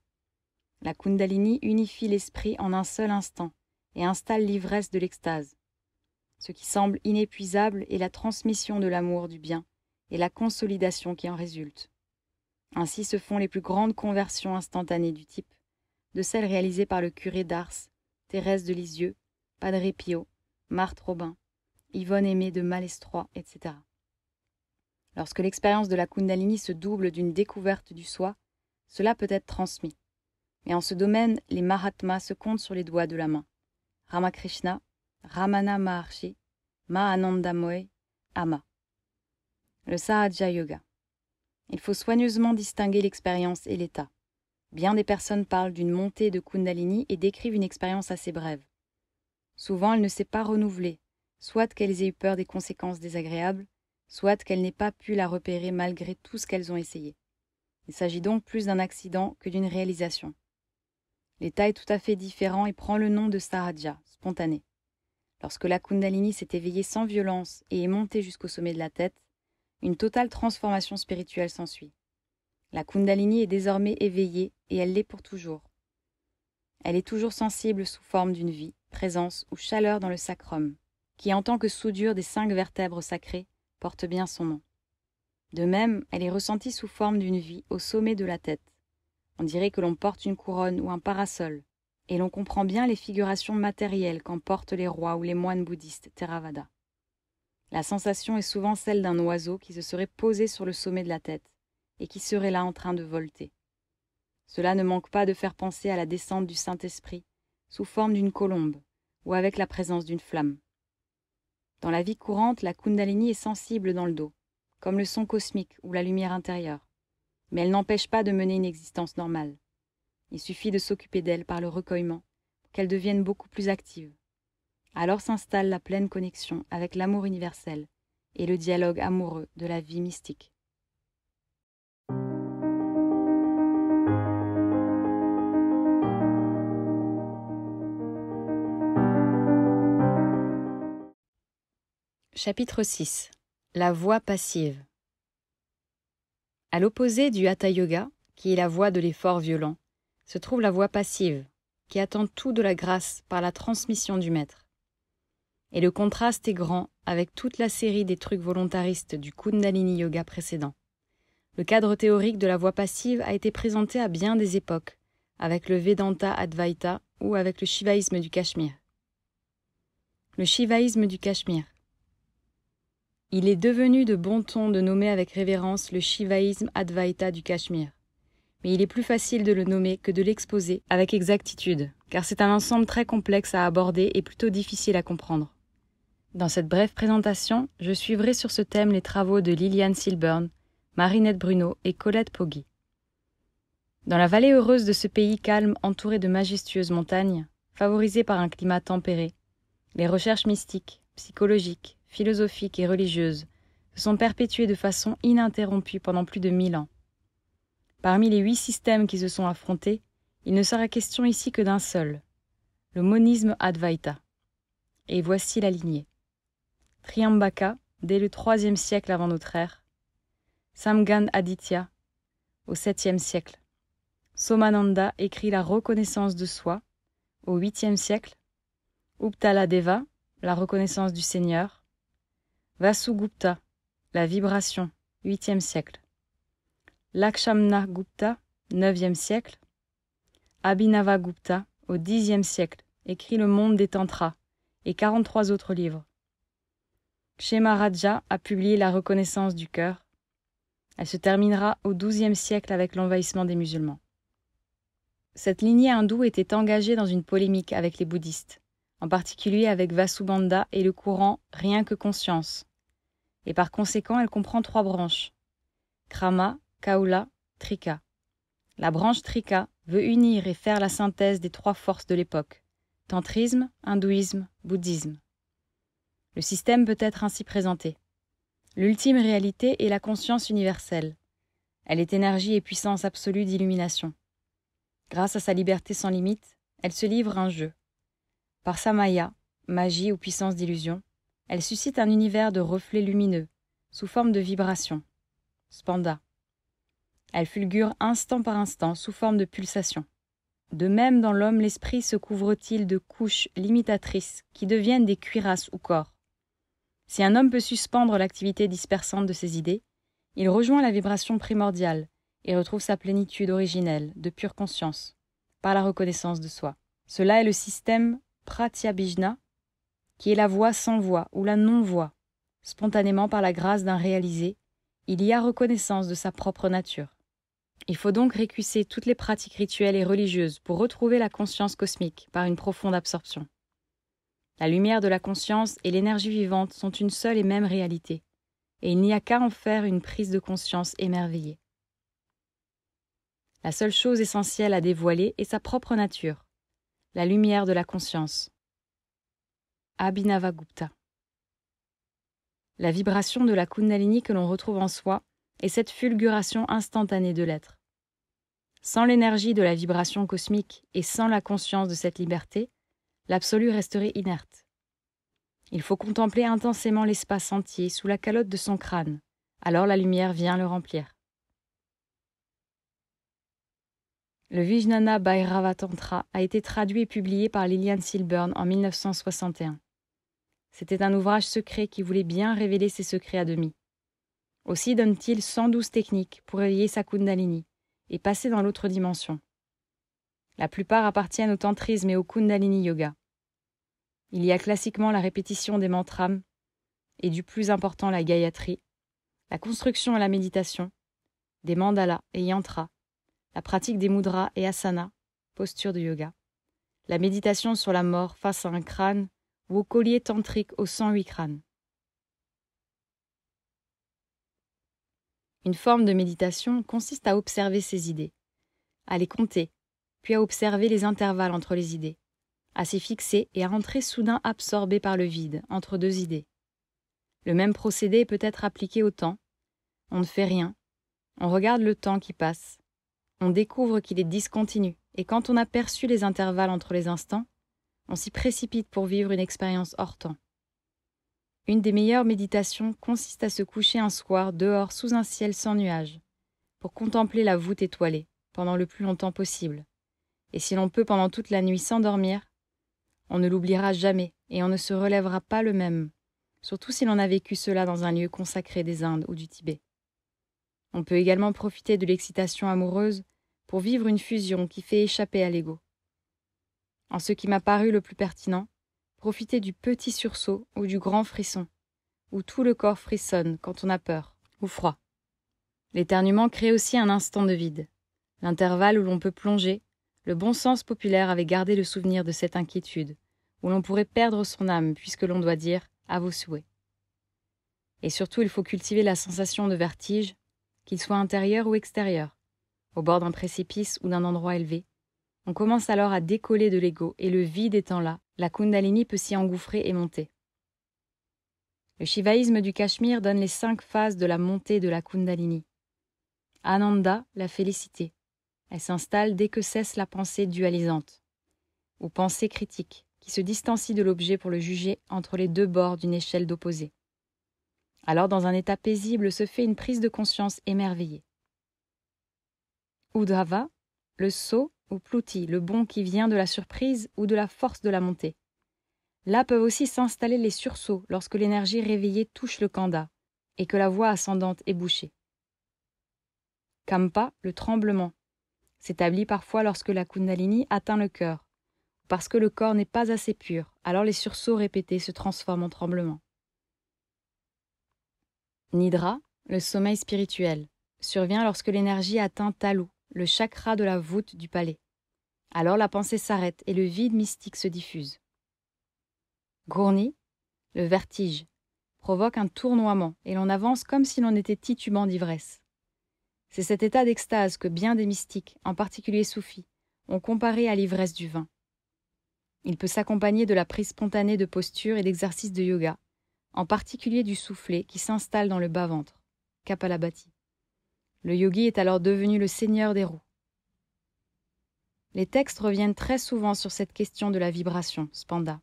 la Kundalini unifie l'esprit en un seul instant et installe l'ivresse de l'extase. Ce qui semble inépuisable est la transmission de l'amour du bien et la consolidation qui en résulte. Ainsi se font les plus grandes conversions instantanées du type, de celles réalisées par le curé d'Ars, Thérèse de Lisieux, Padre Pio, Marthe Robin, Yvonne Aimée de Malestroit, etc. Lorsque l'expérience de la Kundalini se double d'une découverte du soi, cela peut être transmis. Mais en ce domaine, les Mahatmas se comptent sur les doigts de la main. Ramakrishna, Ramana Maharshi, Moe, Ama. Le Sahaja Yoga. Il faut soigneusement distinguer l'expérience et l'état. Bien des personnes parlent d'une montée de Kundalini et décrivent une expérience assez brève. Souvent, elle ne s'est pas renouvelée, soit qu'elles aient eu peur des conséquences désagréables, soit qu'elles n'aient pas pu la repérer malgré tout ce qu'elles ont essayé. Il s'agit donc plus d'un accident que d'une réalisation. L'état est tout à fait différent et prend le nom de Saradja, spontané. Lorsque la Kundalini s'est éveillée sans violence et est montée jusqu'au sommet de la tête, une totale transformation spirituelle s'ensuit. La Kundalini est désormais éveillée et elle l'est pour toujours. Elle est toujours sensible sous forme d'une vie, présence ou chaleur dans le sacrum, qui en tant que soudure des cinq vertèbres sacrées porte bien son nom. De même, elle est ressentie sous forme d'une vie au sommet de la tête, on dirait que l'on porte une couronne ou un parasol, et l'on comprend bien les figurations matérielles qu'emportent les rois ou les moines bouddhistes Theravada. La sensation est souvent celle d'un oiseau qui se serait posé sur le sommet de la tête et qui serait là en train de volter. Cela ne manque pas de faire penser à la descente du Saint-Esprit sous forme d'une colombe ou avec la présence d'une flamme. Dans la vie courante, la Kundalini est sensible dans le dos, comme le son cosmique ou la lumière intérieure mais elle n'empêche pas de mener une existence normale. Il suffit de s'occuper d'elle par le recueillement qu'elle devienne beaucoup plus active. Alors s'installe la pleine connexion avec l'amour universel et le dialogue amoureux de la vie mystique. Chapitre 6 La voix passive à l'opposé du hatha yoga, qui est la voie de l'effort violent, se trouve la voie passive, qui attend tout de la grâce par la transmission du maître. Et le contraste est grand avec toute la série des trucs volontaristes du Kundalini Yoga précédent. Le cadre théorique de la voie passive a été présenté à bien des époques, avec le Vedanta Advaita ou avec le shivaïsme du Cachemire. Le shivaïsme du Cachemire, il est devenu de bon ton de nommer avec révérence le shivaïsme Advaita du Cachemire. Mais il est plus facile de le nommer que de l'exposer avec exactitude, car c'est un ensemble très complexe à aborder et plutôt difficile à comprendre. Dans cette brève présentation, je suivrai sur ce thème les travaux de Liliane Silburn, Marinette Bruno et Colette Poggi. Dans la vallée heureuse de ce pays calme entouré de majestueuses montagnes, favorisées par un climat tempéré, les recherches mystiques, psychologiques, philosophiques et religieuses se sont perpétuées de façon ininterrompue pendant plus de mille ans. Parmi les huit systèmes qui se sont affrontés, il ne sera question ici que d'un seul, le monisme Advaita. Et voici la lignée. Triambaka, dès le IIIe siècle avant notre ère. Samgan Aditya, au VIIe siècle. Somananda écrit la reconnaissance de soi, au huitième siècle. Uptala Deva, la reconnaissance du Seigneur. Vasugupta, la vibration, 8e siècle. Lakshamna Gupta, 9e siècle. Abhinava Gupta, au 10e siècle, écrit Le monde des Tantras et 43 autres livres. Raja a publié La reconnaissance du cœur. Elle se terminera au 12e siècle avec l'envahissement des musulmans. Cette lignée hindoue était engagée dans une polémique avec les bouddhistes, en particulier avec Vasubandha et le courant Rien que conscience, et par conséquent elle comprend trois branches Krama, Kaula, Trika. La branche Trika veut unir et faire la synthèse des trois forces de l'époque tantrisme, hindouisme, bouddhisme. Le système peut être ainsi présenté. L'ultime réalité est la conscience universelle. Elle est énergie et puissance absolue d'illumination. Grâce à sa liberté sans limite, elle se livre à un jeu. Par sa maya, magie ou puissance d'illusion, elle suscite un univers de reflets lumineux, sous forme de vibrations. Spanda. Elle fulgure instant par instant sous forme de pulsations. De même dans l'homme l'esprit se couvre-t-il de couches limitatrices qui deviennent des cuirasses ou corps. Si un homme peut suspendre l'activité dispersante de ses idées, il rejoint la vibration primordiale et retrouve sa plénitude originelle de pure conscience, par la reconnaissance de soi. Cela est le système Pratyabhijna qui est la voix sans voix ou la non-voix, spontanément par la grâce d'un réalisé, il y a reconnaissance de sa propre nature. Il faut donc récuser toutes les pratiques rituelles et religieuses pour retrouver la conscience cosmique par une profonde absorption. La lumière de la conscience et l'énergie vivante sont une seule et même réalité, et il n'y a qu'à en faire une prise de conscience émerveillée. La seule chose essentielle à dévoiler est sa propre nature, la lumière de la conscience, Gupta. La vibration de la Kundalini que l'on retrouve en soi est cette fulguration instantanée de l'être. Sans l'énergie de la vibration cosmique et sans la conscience de cette liberté, l'absolu resterait inerte. Il faut contempler intensément l'espace entier sous la calotte de son crâne, alors la lumière vient le remplir. Le Vijnana Bhairava Tantra a été traduit et publié par Liliane Silburn en 1961. C'était un ouvrage secret qui voulait bien révéler ses secrets à demi. Aussi donne-t-il 112 techniques pour éveiller sa Kundalini et passer dans l'autre dimension. La plupart appartiennent au tantrisme et au Kundalini Yoga. Il y a classiquement la répétition des mantras et du plus important la Gayatri, la construction et la méditation, des mandalas et yantras, la pratique des mudras et asanas, posture de yoga, la méditation sur la mort face à un crâne au collier tantrique aux 108 crânes. Une forme de méditation consiste à observer ses idées, à les compter, puis à observer les intervalles entre les idées, à s'y fixer et à rentrer soudain absorbé par le vide entre deux idées. Le même procédé peut être appliqué au temps. On ne fait rien, on regarde le temps qui passe, on découvre qu'il est discontinu, et quand on a perçu les intervalles entre les instants, on s'y précipite pour vivre une expérience hors temps. Une des meilleures méditations consiste à se coucher un soir dehors sous un ciel sans nuages, pour contempler la voûte étoilée pendant le plus longtemps possible. Et si l'on peut pendant toute la nuit s'endormir, on ne l'oubliera jamais et on ne se relèvera pas le même, surtout si l'on a vécu cela dans un lieu consacré des Indes ou du Tibet. On peut également profiter de l'excitation amoureuse pour vivre une fusion qui fait échapper à l'ego en ce qui m'a paru le plus pertinent, profiter du petit sursaut ou du grand frisson, où tout le corps frissonne quand on a peur ou froid. L'éternuement crée aussi un instant de vide, l'intervalle où l'on peut plonger. Le bon sens populaire avait gardé le souvenir de cette inquiétude, où l'on pourrait perdre son âme puisque l'on doit dire à vos souhaits. Et surtout, il faut cultiver la sensation de vertige, qu'il soit intérieur ou extérieur, au bord d'un précipice ou d'un endroit élevé, on commence alors à décoller de l'ego, et le vide étant là, la Kundalini peut s'y engouffrer et monter. Le shivaïsme du Cachemire donne les cinq phases de la montée de la Kundalini. Ananda, la félicité. Elle s'installe dès que cesse la pensée dualisante, ou pensée critique, qui se distancie de l'objet pour le juger entre les deux bords d'une échelle d'opposés. Alors, dans un état paisible, se fait une prise de conscience émerveillée. Udhava, le saut ou plouti, le bon qui vient de la surprise ou de la force de la montée. Là peuvent aussi s'installer les sursauts lorsque l'énergie réveillée touche le kanda et que la voie ascendante est bouchée. Kampa, le tremblement, s'établit parfois lorsque la kundalini atteint le cœur, parce que le corps n'est pas assez pur, alors les sursauts répétés se transforment en tremblement. Nidra, le sommeil spirituel, survient lorsque l'énergie atteint Talou, le chakra de la voûte du palais. Alors la pensée s'arrête et le vide mystique se diffuse. Gourni, le vertige, provoque un tournoiement et l'on avance comme si l'on était titubant d'ivresse. C'est cet état d'extase que bien des mystiques, en particulier soufis, ont comparé à l'ivresse du vin. Il peut s'accompagner de la prise spontanée de posture et d'exercices de yoga, en particulier du soufflet qui s'installe dans le bas-ventre, Kapalabhati. Le yogi est alors devenu le seigneur des roues. Les textes reviennent très souvent sur cette question de la vibration, spanda.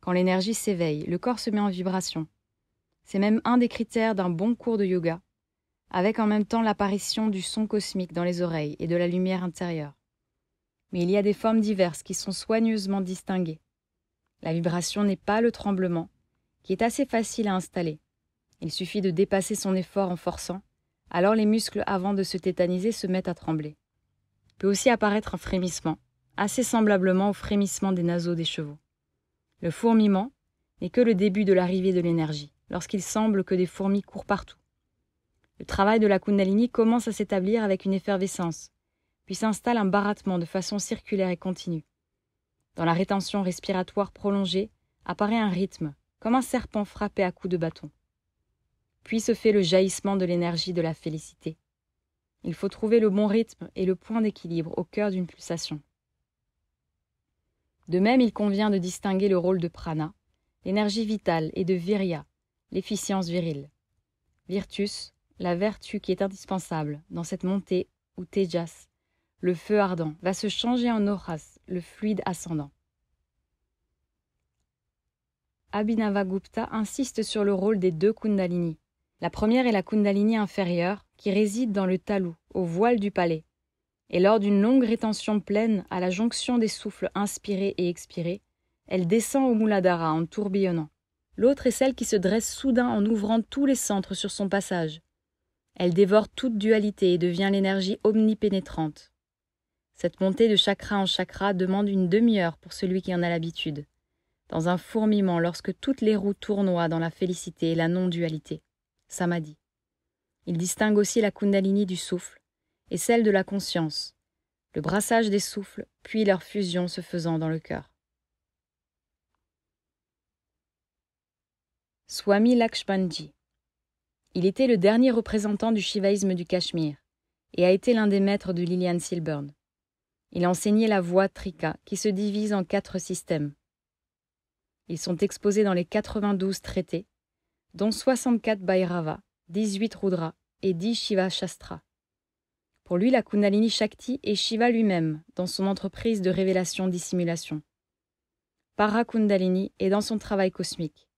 Quand l'énergie s'éveille, le corps se met en vibration. C'est même un des critères d'un bon cours de yoga, avec en même temps l'apparition du son cosmique dans les oreilles et de la lumière intérieure. Mais il y a des formes diverses qui sont soigneusement distinguées. La vibration n'est pas le tremblement, qui est assez facile à installer. Il suffit de dépasser son effort en forçant, alors les muscles avant de se tétaniser se mettent à trembler. Peut aussi apparaître un frémissement, assez semblablement au frémissement des naseaux des chevaux. Le fourmillement n'est que le début de l'arrivée de l'énergie, lorsqu'il semble que des fourmis courent partout. Le travail de la Kundalini commence à s'établir avec une effervescence, puis s'installe un barattement de façon circulaire et continue. Dans la rétention respiratoire prolongée apparaît un rythme, comme un serpent frappé à coups de bâton. Puis se fait le jaillissement de l'énergie de la félicité. Il faut trouver le bon rythme et le point d'équilibre au cœur d'une pulsation. De même, il convient de distinguer le rôle de prana, l'énergie vitale, et de virya, l'efficience virile. Virtus, la vertu qui est indispensable dans cette montée, ou tejas, le feu ardent, va se changer en oras, le fluide ascendant. Abhinavagupta insiste sur le rôle des deux Kundalini, la première est la Kundalini inférieure, qui réside dans le talou, au voile du palais. Et lors d'une longue rétention pleine à la jonction des souffles inspirés et expirés, elle descend au Muladhara en tourbillonnant. L'autre est celle qui se dresse soudain en ouvrant tous les centres sur son passage. Elle dévore toute dualité et devient l'énergie omnipénétrante. Cette montée de chakra en chakra demande une demi-heure pour celui qui en a l'habitude, dans un fourmillement lorsque toutes les roues tournoient dans la félicité et la non-dualité samadhi. Il distingue aussi la kundalini du souffle et celle de la conscience, le brassage des souffles, puis leur fusion se faisant dans le cœur. Swami Lakshmanji. Il était le dernier représentant du shivaïsme du Cachemire et a été l'un des maîtres de Lilian Silburn. Il a enseigné la voie Trika qui se divise en quatre systèmes. Ils sont exposés dans les 92 traités dont 64 Bhairava, 18 Rudra et 10 Shiva Shastra. Pour lui, la Kundalini Shakti est Shiva lui-même dans son entreprise de révélation-dissimulation. Para Kundalini est dans son travail cosmique.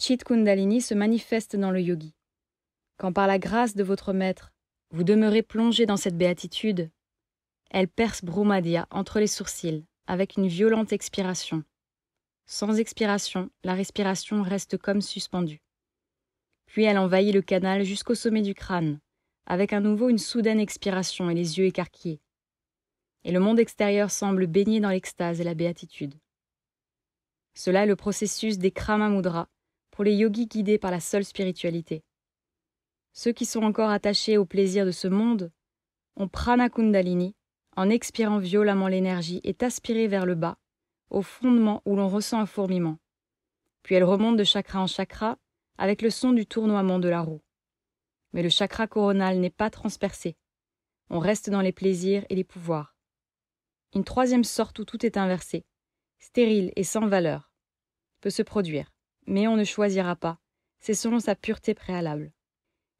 Chit Kundalini se manifeste dans le yogi. Quand par la grâce de votre maître, vous demeurez plongé dans cette béatitude, elle perce Brumadia entre les sourcils avec une violente expiration. Sans expiration, la respiration reste comme suspendue. Puis elle envahit le canal jusqu'au sommet du crâne, avec à nouveau une soudaine expiration et les yeux écarquillés. Et le monde extérieur semble baigné dans l'extase et la béatitude. Cela est le processus des Kramamudra pour les yogis guidés par la seule spiritualité. Ceux qui sont encore attachés au plaisir de ce monde ont Prana Kundalini, en expirant violemment l'énergie, est aspirée vers le bas, au fondement où l'on ressent un fourmillement. Puis elle remonte de chakra en chakra avec le son du tournoiement de la roue. Mais le chakra coronal n'est pas transpercé. On reste dans les plaisirs et les pouvoirs. Une troisième sorte où tout est inversé, stérile et sans valeur, peut se produire, mais on ne choisira pas, c'est selon sa pureté préalable.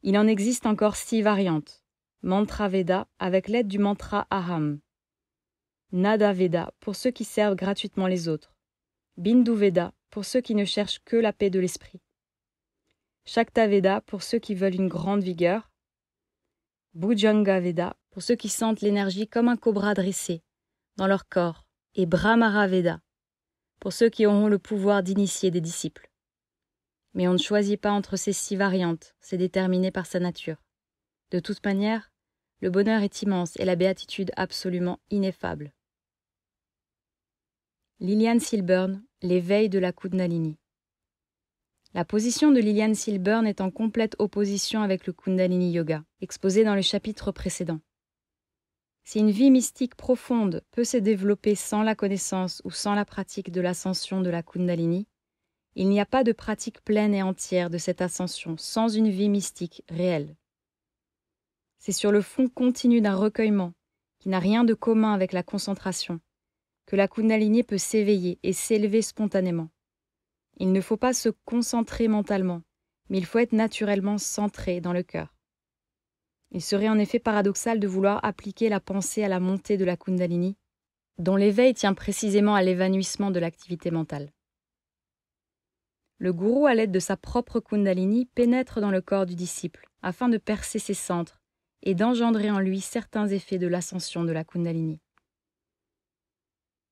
Il en existe encore six variantes. Mantra Veda avec l'aide du mantra Aham. Nada Veda pour ceux qui servent gratuitement les autres. Bindu Veda pour ceux qui ne cherchent que la paix de l'esprit. Shakta Veda pour ceux qui veulent une grande vigueur, Bhujanga Veda pour ceux qui sentent l'énergie comme un cobra dressé dans leur corps, et Brahmara Veda pour ceux qui auront le pouvoir d'initier des disciples. Mais on ne choisit pas entre ces six variantes, c'est déterminé par sa nature. De toute manière, le bonheur est immense et la béatitude absolument ineffable. Liliane Silburn, l'éveil de la Kundalini. La position de Liliane Silburn est en complète opposition avec le Kundalini Yoga, exposé dans le chapitre précédent. Si une vie mystique profonde peut se développer sans la connaissance ou sans la pratique de l'ascension de la Kundalini, il n'y a pas de pratique pleine et entière de cette ascension sans une vie mystique réelle. C'est sur le fond continu d'un recueillement, qui n'a rien de commun avec la concentration, que la Kundalini peut s'éveiller et s'élever spontanément. Il ne faut pas se concentrer mentalement, mais il faut être naturellement centré dans le cœur. Il serait en effet paradoxal de vouloir appliquer la pensée à la montée de la Kundalini, dont l'éveil tient précisément à l'évanouissement de l'activité mentale. Le gourou, à l'aide de sa propre Kundalini, pénètre dans le corps du disciple afin de percer ses centres et d'engendrer en lui certains effets de l'ascension de la Kundalini.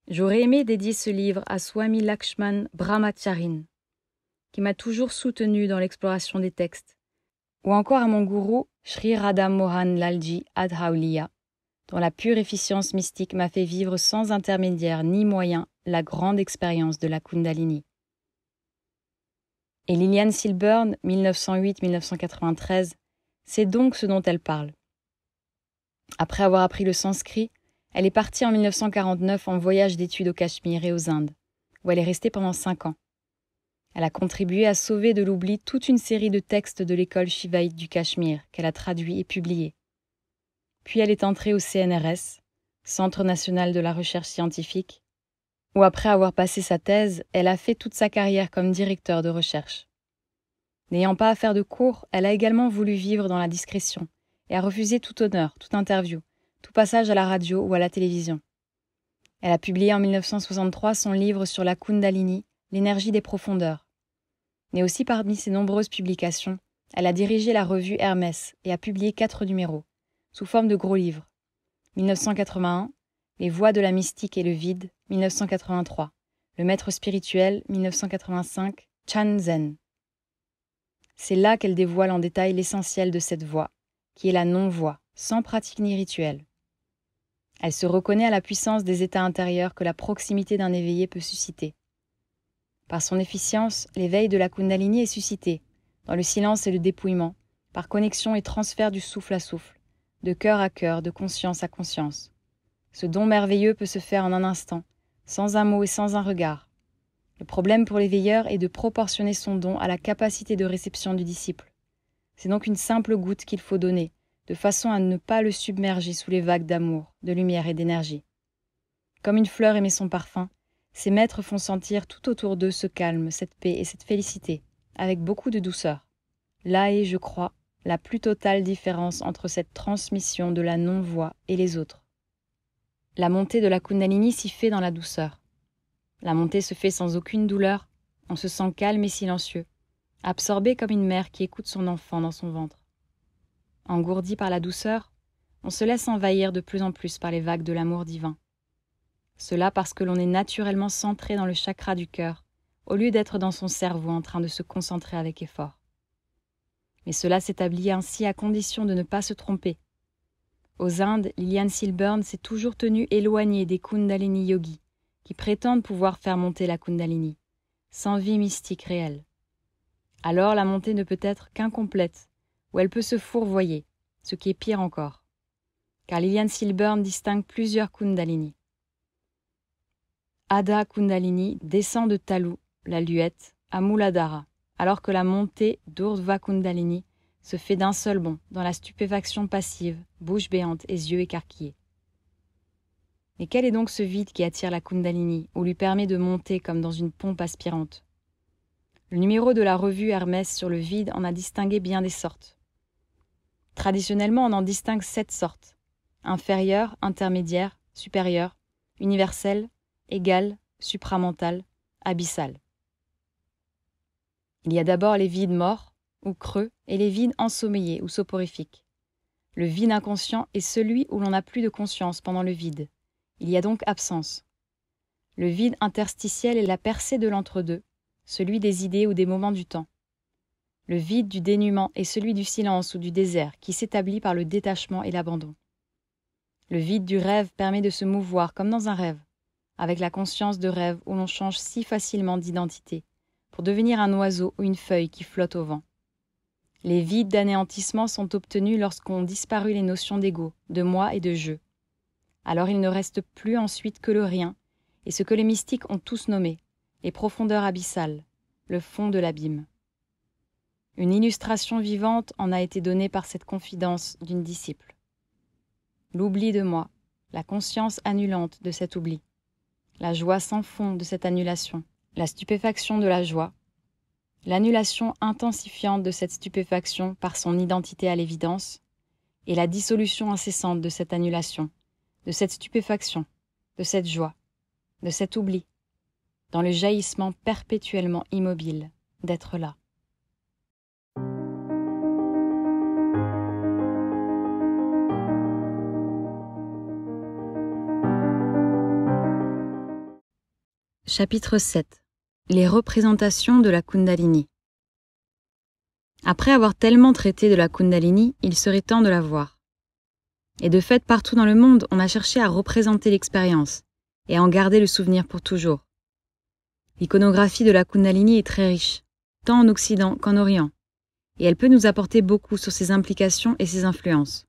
J'aurais aimé dédier ce livre à Swami Lakshman Brahmacharin, qui m'a toujours soutenu dans l'exploration des textes, ou encore à mon gourou Sri Radha Mohan Lalji Adhaulia, dont la pure efficience mystique m'a fait vivre sans intermédiaire ni moyen la grande expérience de la Kundalini. Et Liliane Silburn, 1908-1993, c'est donc ce dont elle parle. Après avoir appris le sanskrit, elle est partie en 1949 en voyage d'études au Cachemire et aux Indes, où elle est restée pendant cinq ans. Elle a contribué à sauver de l'oubli toute une série de textes de l'école shivaïte du Cachemire qu'elle a traduit et publiés. Puis elle est entrée au CNRS, Centre national de la recherche scientifique, où après avoir passé sa thèse, elle a fait toute sa carrière comme directeur de recherche. N'ayant pas à faire de cours, elle a également voulu vivre dans la discrétion et a refusé tout honneur, toute interview, tout passage à la radio ou à la télévision. Elle a publié en 1963 son livre sur la Kundalini, l'énergie des profondeurs. Mais aussi parmi ses nombreuses publications, elle a dirigé la revue Hermès et a publié quatre numéros, sous forme de gros livres. 1981, Les voies de la mystique et le vide, 1983, Le maître spirituel, 1985, Chan Zen. C'est là qu'elle dévoile en détail l'essentiel de cette voie, qui est la non-voie, sans pratique ni rituel. Elle se reconnaît à la puissance des états intérieurs que la proximité d'un éveillé peut susciter. Par son efficience, l'éveil de la Kundalini est suscité, dans le silence et le dépouillement, par connexion et transfert du souffle à souffle, de cœur à cœur, de conscience à conscience. Ce don merveilleux peut se faire en un instant, sans un mot et sans un regard. Le problème pour l'éveilleur est de proportionner son don à la capacité de réception du disciple. C'est donc une simple goutte qu'il faut donner, de façon à ne pas le submerger sous les vagues d'amour, de lumière et d'énergie. Comme une fleur émet son parfum, ses maîtres font sentir tout autour d'eux ce calme, cette paix et cette félicité, avec beaucoup de douceur. Là est, je crois, la plus totale différence entre cette transmission de la non-voix et les autres. La montée de la Kundalini s'y fait dans la douceur. La montée se fait sans aucune douleur, on se sent calme et silencieux, absorbé comme une mère qui écoute son enfant dans son ventre engourdi par la douceur, on se laisse envahir de plus en plus par les vagues de l'amour divin. Cela parce que l'on est naturellement centré dans le chakra du cœur, au lieu d'être dans son cerveau en train de se concentrer avec effort. Mais cela s'établit ainsi à condition de ne pas se tromper. Aux Indes, Liliane Silburn s'est toujours tenue éloignée des Kundalini yogis, qui prétendent pouvoir faire monter la Kundalini, sans vie mystique réelle. Alors la montée ne peut être qu'incomplète, où elle peut se fourvoyer, ce qui est pire encore, car Liliane Silburn distingue plusieurs Kundalini. Ada Kundalini descend de Talou, la luette, à Mouladara, alors que la montée d'Urdva Kundalini se fait d'un seul bond, dans la stupéfaction passive, bouche béante et yeux écarquillés. Mais quel est donc ce vide qui attire la Kundalini ou lui permet de monter comme dans une pompe aspirante Le numéro de la revue Hermès sur le vide en a distingué bien des sortes. Traditionnellement, on en distingue sept sortes inférieure, intermédiaire, supérieure, universelle, égale, supramentale, abyssale. Il y a d'abord les vides morts ou creux et les vides ensommeillés ou soporifiques. Le vide inconscient est celui où l'on n'a plus de conscience pendant le vide. Il y a donc absence. Le vide interstitiel est la percée de l'entre-deux, celui des idées ou des moments du temps le vide du dénuement est celui du silence ou du désert qui s'établit par le détachement et l'abandon. Le vide du rêve permet de se mouvoir comme dans un rêve, avec la conscience de rêve où l'on change si facilement d'identité, pour devenir un oiseau ou une feuille qui flotte au vent. Les vides d'anéantissement sont obtenus lorsqu'ont disparu les notions d'ego, de moi et de je. Alors il ne reste plus ensuite que le rien, et ce que les mystiques ont tous nommé, les profondeurs abyssales, le fond de l'abîme. Une illustration vivante en a été donnée par cette confidence d'une disciple. L'oubli de moi, la conscience annulante de cet oubli, la joie sans fond de cette annulation, la stupéfaction de la joie, l'annulation intensifiante de cette stupéfaction par son identité à l'évidence, et la dissolution incessante de cette annulation, de cette stupéfaction, de cette joie, de cet oubli, dans le jaillissement perpétuellement immobile d'être là. Chapitre 7 Les représentations de la Kundalini. Après avoir tellement traité de la Kundalini, il serait temps de la voir. Et de fait, partout dans le monde, on a cherché à représenter l'expérience et à en garder le souvenir pour toujours. L'iconographie de la Kundalini est très riche, tant en Occident qu'en Orient, et elle peut nous apporter beaucoup sur ses implications et ses influences.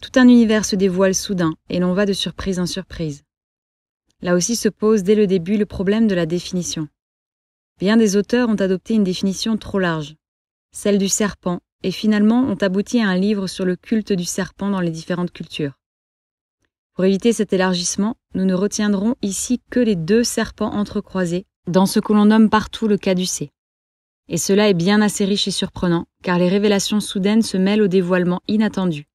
Tout un univers se dévoile soudain et l'on va de surprise en surprise. Là aussi se pose dès le début le problème de la définition. Bien des auteurs ont adopté une définition trop large, celle du serpent, et finalement ont abouti à un livre sur le culte du serpent dans les différentes cultures. Pour éviter cet élargissement, nous ne retiendrons ici que les deux serpents entrecroisés, dans ce que l'on nomme partout le caducé. Et cela est bien assez riche et surprenant, car les révélations soudaines se mêlent au dévoilement inattendu.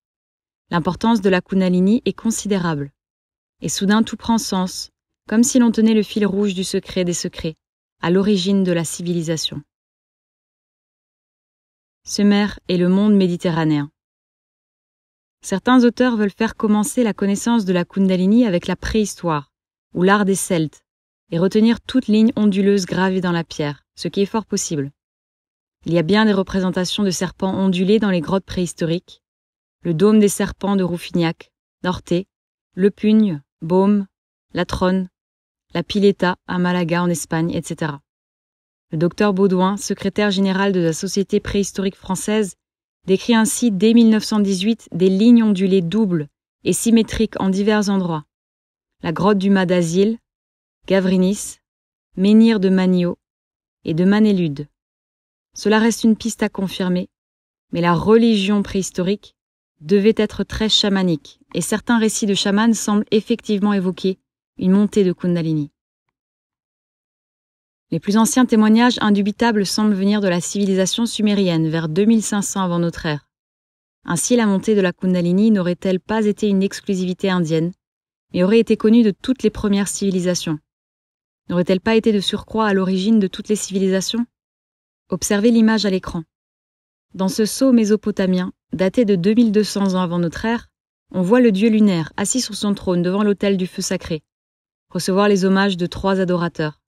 L'importance de la kunalini est considérable. Et soudain tout prend sens, comme si l'on tenait le fil rouge du secret des secrets, à l'origine de la civilisation. Ce mer est le monde méditerranéen. Certains auteurs veulent faire commencer la connaissance de la Kundalini avec la préhistoire, ou l'art des Celtes, et retenir toute ligne onduleuse gravée dans la pierre, ce qui est fort possible. Il y a bien des représentations de serpents ondulés dans les grottes préhistoriques, le dôme des serpents de Rouffignac, Norté, le pugne, Baume, La Trône, la Pileta à Malaga en Espagne, etc. Le docteur Baudouin, secrétaire général de la Société préhistorique française, décrit ainsi dès 1918 des lignes ondulées doubles et symétriques en divers endroits. La grotte du Mas d'Asile, Gavrinis, Menhir de Manio et de Manelude. Cela reste une piste à confirmer, mais la religion préhistorique devait être très chamanique et certains récits de chamans semblent effectivement évoquer une montée de Kundalini. Les plus anciens témoignages indubitables semblent venir de la civilisation sumérienne vers 2500 avant notre ère. Ainsi, la montée de la Kundalini n'aurait-elle pas été une exclusivité indienne, mais aurait été connue de toutes les premières civilisations N'aurait-elle pas été de surcroît à l'origine de toutes les civilisations Observez l'image à l'écran. Dans ce sceau mésopotamien, daté de 2200 ans avant notre ère, on voit le dieu lunaire assis sur son trône devant l'autel du feu sacré, recevoir les hommages de trois adorateurs.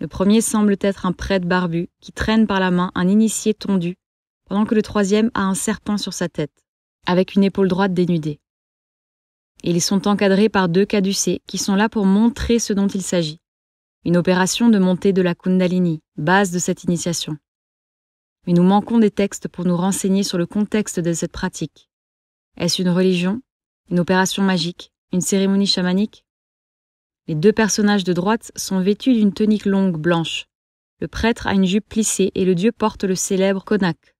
Le premier semble être un prêtre barbu qui traîne par la main un initié tondu, pendant que le troisième a un serpent sur sa tête, avec une épaule droite dénudée. ils sont encadrés par deux caducés qui sont là pour montrer ce dont il s'agit, une opération de montée de la Kundalini, base de cette initiation. Mais nous manquons des textes pour nous renseigner sur le contexte de cette pratique est-ce une religion Une opération magique Une cérémonie chamanique Les deux personnages de droite sont vêtus d'une tunique longue blanche. Le prêtre a une jupe plissée et le dieu porte le célèbre konak.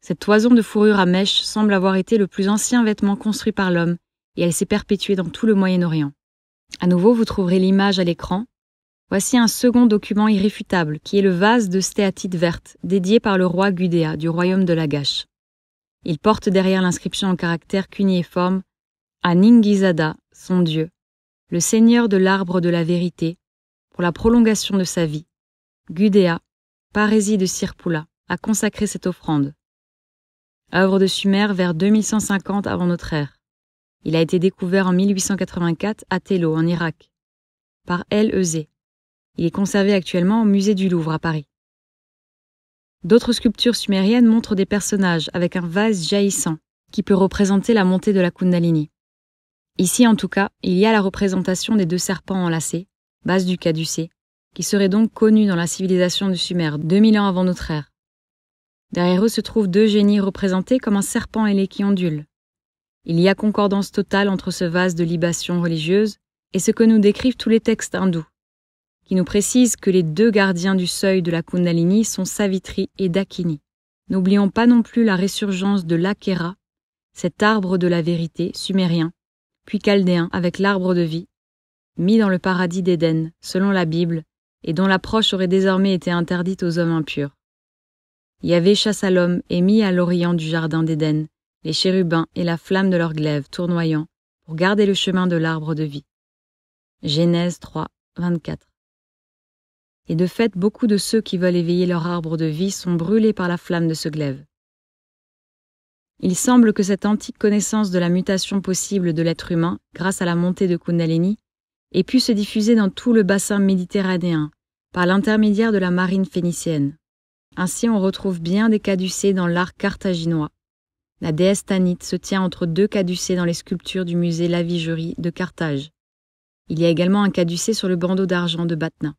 Cette toison de fourrure à mèche semble avoir été le plus ancien vêtement construit par l'homme et elle s'est perpétuée dans tout le Moyen-Orient. À nouveau, vous trouverez l'image à l'écran. Voici un second document irréfutable qui est le vase de stéatite verte dédié par le roi Gudéa du royaume de Lagash. Il porte derrière l'inscription en caractère cuniforme à Ningizada, son Dieu, le Seigneur de l'arbre de la vérité, pour la prolongation de sa vie. Gudea, parésie de Sirpula, a consacré cette offrande. Œuvre de Sumer vers 2150 avant notre ère. Il a été découvert en 1884 à Tello, en Irak, par L. Eusé. Il est conservé actuellement au musée du Louvre à Paris. D'autres sculptures sumériennes montrent des personnages avec un vase jaillissant, qui peut représenter la montée de la Kundalini. Ici, en tout cas, il y a la représentation des deux serpents enlacés, base du Caducé, qui serait donc connus dans la civilisation du Sumer 2000 ans avant notre ère. Derrière eux se trouvent deux génies représentés comme un serpent ailé qui ondule. Il y a concordance totale entre ce vase de libation religieuse et ce que nous décrivent tous les textes hindous qui nous précise que les deux gardiens du seuil de la Kundalini sont Savitri et Dakini. N'oublions pas non plus la résurgence de l'Akera, cet arbre de la vérité sumérien, puis chaldéen avec l'arbre de vie, mis dans le paradis d'Éden, selon la Bible, et dont l'approche aurait désormais été interdite aux hommes impurs. Yahvé chasse à l'homme et mis à l'orient du jardin d'Éden les chérubins et la flamme de leur glaive tournoyant pour garder le chemin de l'arbre de vie. Genèse 3, 24 et de fait beaucoup de ceux qui veulent éveiller leur arbre de vie sont brûlés par la flamme de ce glaive. Il semble que cette antique connaissance de la mutation possible de l'être humain, grâce à la montée de Kundalini, ait pu se diffuser dans tout le bassin méditerranéen, par l'intermédiaire de la marine phénicienne. Ainsi on retrouve bien des caducées dans l'art carthaginois. La déesse Tanit se tient entre deux caducées dans les sculptures du musée Lavigerie de Carthage. Il y a également un caducée sur le bandeau d'argent de Batna.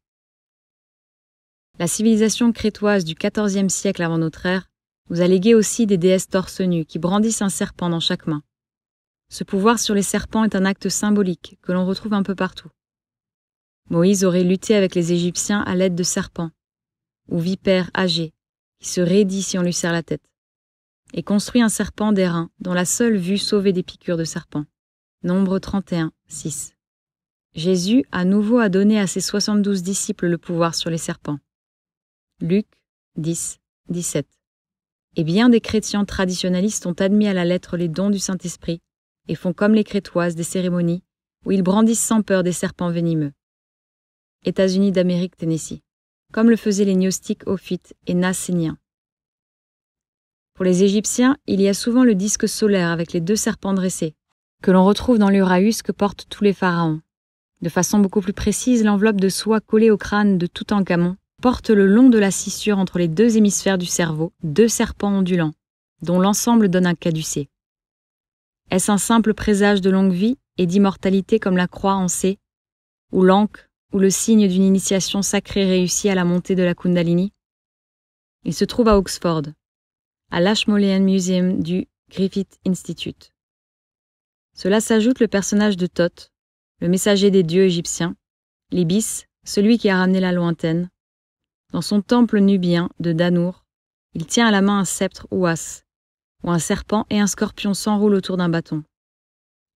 La civilisation crétoise du XIVe siècle avant notre ère nous a légué aussi des déesses torse nues qui brandissent un serpent dans chaque main. Ce pouvoir sur les serpents est un acte symbolique que l'on retrouve un peu partout. Moïse aurait lutté avec les Égyptiens à l'aide de serpents, ou vipères âgés, qui se raidit si on lui serre la tête, et construit un serpent d'airain dont la seule vue sauvait des piqûres de serpents. Nombre 31, 6. Jésus à nouveau a donné à ses 72 disciples le pouvoir sur les serpents. Luc 10, 17. Et bien des chrétiens traditionalistes ont admis à la lettre les dons du Saint-Esprit et font comme les Crétoises des cérémonies où ils brandissent sans peur des serpents venimeux. États-Unis d'Amérique, Tennessee. Comme le faisaient les gnostiques ophites et nasséniens. Pour les Égyptiens, il y a souvent le disque solaire avec les deux serpents dressés, que l'on retrouve dans l'Uraus que portent tous les pharaons. De façon beaucoup plus précise, l'enveloppe de soie collée au crâne de Toutankhamon porte le long de la scissure entre les deux hémisphères du cerveau deux serpents ondulants, dont l'ensemble donne un caducée. Est-ce un simple présage de longue vie et d'immortalité comme la croix en C, ou l'anque, ou le signe d'une initiation sacrée réussie à la montée de la Kundalini Il se trouve à Oxford, à l'Ashmolean Museum du Griffith Institute. Cela s'ajoute le personnage de Thoth, le messager des dieux égyptiens, l'Ibis, celui qui a ramené la lointaine, dans son temple nubien de Danour, il tient à la main un sceptre ou as, où un serpent et un scorpion s'enroulent autour d'un bâton.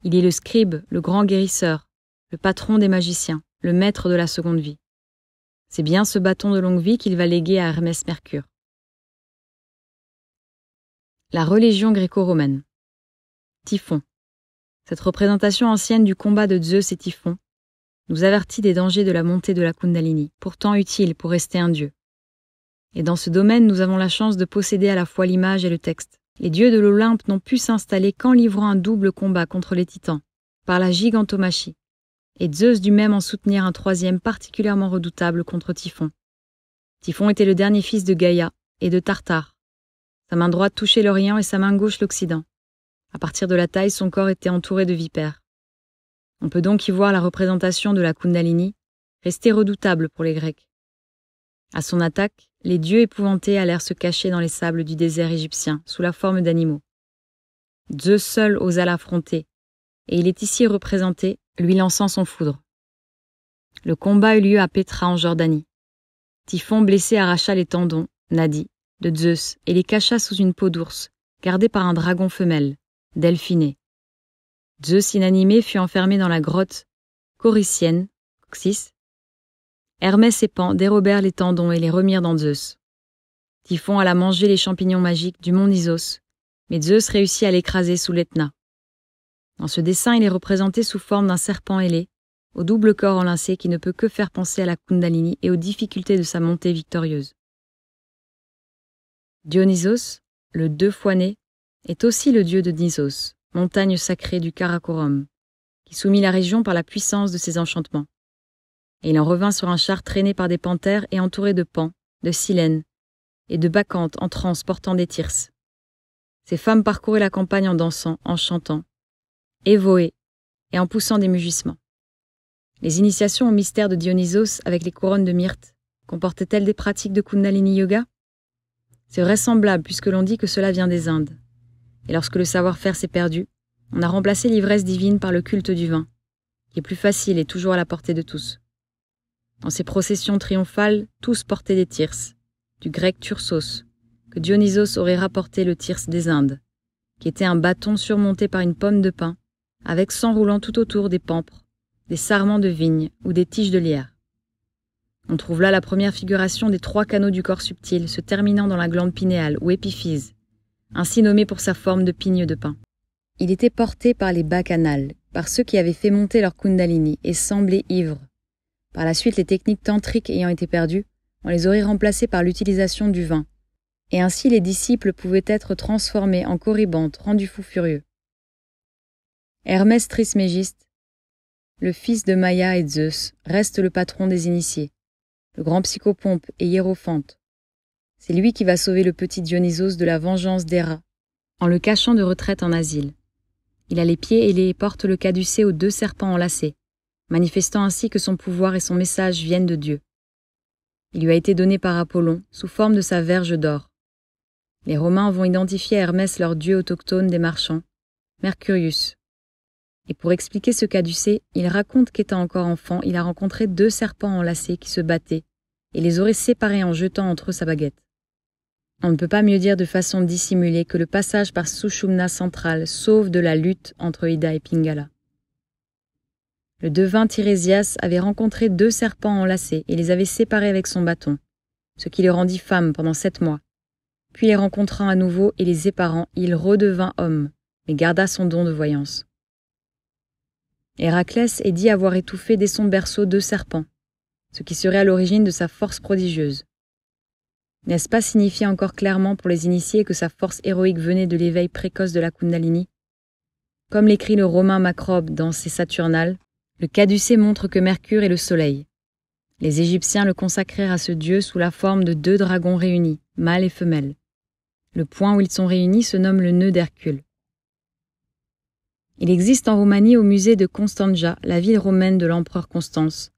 Il est le scribe, le grand guérisseur, le patron des magiciens, le maître de la seconde vie. C'est bien ce bâton de longue vie qu'il va léguer à Hermès Mercure. La religion gréco-romaine. Typhon. Cette représentation ancienne du combat de Zeus et Typhon nous avertit des dangers de la montée de la Kundalini, pourtant utile pour rester un dieu. Et dans ce domaine, nous avons la chance de posséder à la fois l'image et le texte. Les dieux de l'Olympe n'ont pu s'installer qu'en livrant un double combat contre les titans, par la gigantomachie, et Zeus dut même en soutenir un troisième particulièrement redoutable contre Typhon. Typhon était le dernier fils de Gaïa et de Tartare. Sa main droite touchait l'Orient et sa main gauche l'Occident. À partir de la taille, son corps était entouré de vipères. On peut donc y voir la représentation de la Kundalini, restée redoutable pour les Grecs. À son attaque, les dieux épouvantés allèrent se cacher dans les sables du désert égyptien sous la forme d'animaux. Zeus seul osa l'affronter, et il est ici représenté lui lançant son foudre. Le combat eut lieu à Petra en Jordanie. Typhon blessé arracha les tendons, Nadi, de Zeus et les cacha sous une peau d'ours, gardée par un dragon femelle, Delphiné, Zeus inanimé fut enfermé dans la grotte coricienne, Coxis. Hermès et Pan dérobèrent les tendons et les remirent dans Zeus. Typhon alla manger les champignons magiques du mont Nisos, mais Zeus réussit à l'écraser sous l'Etna. Dans ce dessin, il est représenté sous forme d'un serpent ailé, au double corps enlacé qui ne peut que faire penser à la Kundalini et aux difficultés de sa montée victorieuse. Dionysos, le deux fois né, est aussi le dieu de Nisos, montagne sacrée du Karakorum, qui soumit la région par la puissance de ses enchantements. Et il en revint sur un char traîné par des panthères et entouré de pans, de silènes, et de bacchantes en transportant portant des tirses. Ces femmes parcouraient la campagne en dansant, en chantant, évoé, et en poussant des mugissements. Les initiations au mystère de Dionysos avec les couronnes de myrte comportaient-elles des pratiques de Kundalini Yoga C'est vraisemblable puisque l'on dit que cela vient des Indes. Et lorsque le savoir-faire s'est perdu, on a remplacé l'ivresse divine par le culte du vin, qui est plus facile et toujours à la portée de tous. Dans ces processions triomphales, tous portaient des thyrses, du grec tursos, que Dionysos aurait rapporté le thyrse des Indes, qui était un bâton surmonté par une pomme de pin, avec s'enroulant tout autour des pampres, des sarments de vigne ou des tiges de lierre. On trouve là la première figuration des trois canaux du corps subtil se terminant dans la glande pinéale ou épiphyse, ainsi nommé pour sa forme de pigne de pin. Il était porté par les bacchanales, par ceux qui avaient fait monter leur kundalini et semblaient ivres. Par la suite, les techniques tantriques ayant été perdues, on les aurait remplacées par l'utilisation du vin. Et ainsi les disciples pouvaient être transformés en corribantes, rendus fous furieux. Hermès Trismégiste, le fils de Maya et Zeus, reste le patron des initiés. Le grand psychopompe et hiérophante, c'est lui qui va sauver le petit Dionysos de la vengeance d'Héra, en le cachant de retraite en asile. Il a les pieds ailés et porte le caducé aux deux serpents enlacés, manifestant ainsi que son pouvoir et son message viennent de Dieu. Il lui a été donné par Apollon, sous forme de sa verge d'or. Les Romains vont identifier à Hermès leur dieu autochtone des marchands, Mercurius. Et pour expliquer ce caducée, il raconte qu'étant encore enfant, il a rencontré deux serpents enlacés qui se battaient et les aurait séparés en jetant entre eux sa baguette. On ne peut pas mieux dire de façon dissimulée que le passage par Sushumna centrale sauve de la lutte entre Ida et Pingala. Le devin Tirésias avait rencontré deux serpents enlacés et les avait séparés avec son bâton, ce qui les rendit femme pendant sept mois. Puis les rencontrant à nouveau et les éparant, il redevint homme, et garda son don de voyance. Héraclès est dit avoir étouffé dès son berceau deux serpents, ce qui serait à l'origine de sa force prodigieuse. N'est-ce pas signifier encore clairement pour les initiés que sa force héroïque venait de l'éveil précoce de la Kundalini Comme l'écrit le Romain Macrobe dans ses Saturnales, le caducée montre que Mercure est le soleil. Les Égyptiens le consacrèrent à ce dieu sous la forme de deux dragons réunis, mâle et femelle. Le point où ils sont réunis se nomme le nœud d'Hercule. Il existe en Roumanie au musée de Constantia, la ville romaine de l'empereur Constance,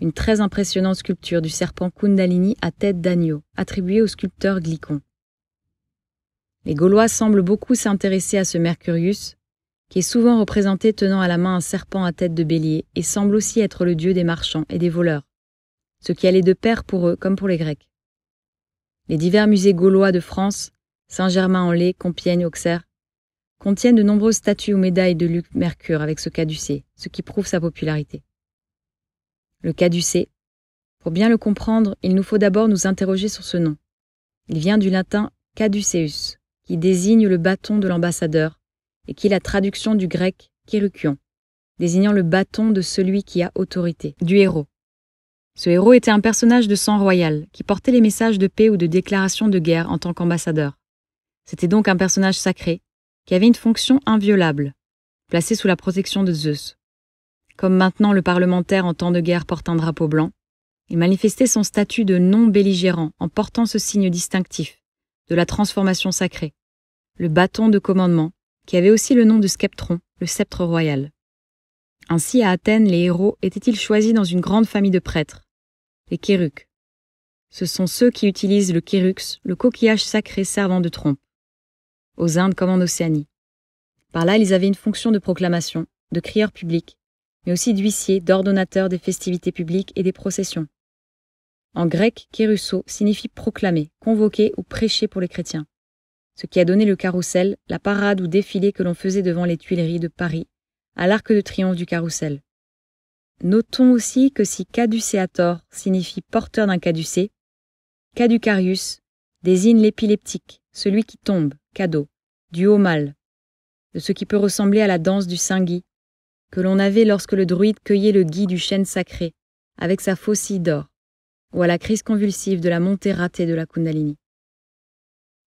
une très impressionnante sculpture du serpent Kundalini à tête d'agneau, attribuée au sculpteur Glicon. Les Gaulois semblent beaucoup s'intéresser à ce Mercurius, qui est souvent représenté tenant à la main un serpent à tête de bélier et semble aussi être le dieu des marchands et des voleurs, ce qui allait de pair pour eux comme pour les Grecs. Les divers musées gaulois de France, Saint-Germain-en-Laye, Compiègne, Auxerre, contiennent de nombreuses statues ou médailles de Luc Mercure avec ce caducée, ce qui prouve sa popularité le caducé, Pour bien le comprendre, il nous faut d'abord nous interroger sur ce nom. Il vient du latin caduceus, qui désigne le bâton de l'ambassadeur, et qui est la traduction du grec kérukion, désignant le bâton de celui qui a autorité, du héros. Ce héros était un personnage de sang royal, qui portait les messages de paix ou de déclaration de guerre en tant qu'ambassadeur. C'était donc un personnage sacré, qui avait une fonction inviolable, placé sous la protection de Zeus comme maintenant le parlementaire en temps de guerre porte un drapeau blanc, il manifestait son statut de non-belligérant en portant ce signe distinctif de la transformation sacrée, le bâton de commandement, qui avait aussi le nom de sceptron, le sceptre royal. Ainsi, à Athènes, les héros étaient-ils choisis dans une grande famille de prêtres, les kérux. Ce sont ceux qui utilisent le kérux, le coquillage sacré servant de trompe, aux Indes comme en Océanie. Par là, ils avaient une fonction de proclamation, de crieur public, mais aussi d'huissier, d'ordonnateur des festivités publiques et des processions. En grec, kérusso signifie proclamer, convoquer ou prêcher pour les chrétiens, ce qui a donné le carrousel, la parade ou défilé que l'on faisait devant les Tuileries de Paris, à l'arc de triomphe du carrousel. Notons aussi que si caducéator signifie porteur d'un caducé, caducarius désigne l'épileptique, celui qui tombe, cadeau, du haut mal, de ce qui peut ressembler à la danse du sanguis que l'on avait lorsque le druide cueillait le gui du chêne sacré, avec sa faucille d'or, ou à la crise convulsive de la montée ratée de la Kundalini.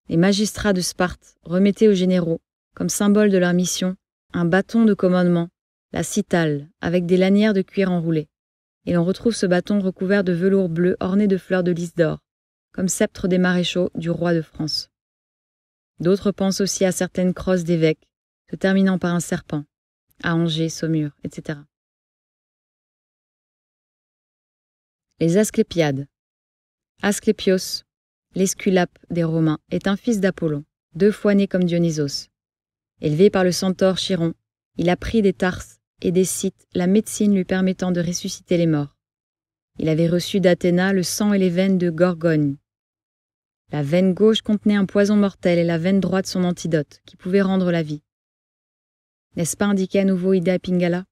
Les magistrats de Sparte remettaient aux généraux, comme symbole de leur mission, un bâton de commandement, la citale, avec des lanières de cuir enroulées, et l'on retrouve ce bâton recouvert de velours bleu orné de fleurs de lys d'or, comme sceptre des maréchaux du roi de France. D'autres pensent aussi à certaines crosses d'évêques, se terminant par un serpent, à Angers, Saumur, etc. Les Asclépiades. Asclépios, l'esculape des Romains, est un fils d'Apollon, deux fois né comme Dionysos. Élevé par le centaure Chiron, il a pris des Tarses et des Scythes la médecine lui permettant de ressusciter les morts. Il avait reçu d'Athéna le sang et les veines de Gorgone. La veine gauche contenait un poison mortel et la veine droite son antidote, qui pouvait rendre la vie. N'est-ce pas indiqué à nouveau Ida Pingala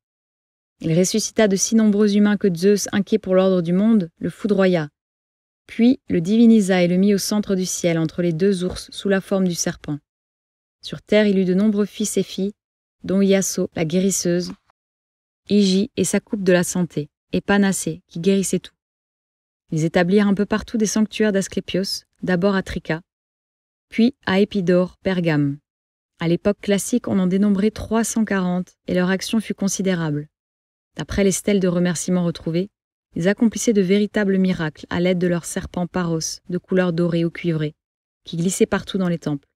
Il ressuscita de si nombreux humains que Zeus, inquiet pour l'ordre du monde, le foudroya. Puis le divinisa et le mit au centre du ciel entre les deux ours sous la forme du serpent. Sur terre, il eut de nombreux fils et filles, dont Iaso, la guérisseuse, Igi et sa coupe de la santé, et Panacée, qui guérissait tout. Ils établirent un peu partout des sanctuaires d'Asclépios, d'abord à Trica, puis à Épidore, Pergame. À l'époque classique, on en dénombrait 340 et leur action fut considérable. D'après les stèles de remerciements retrouvées, ils accomplissaient de véritables miracles à l'aide de leurs serpents paros de couleur dorée ou cuivrée, qui glissaient partout dans les temples.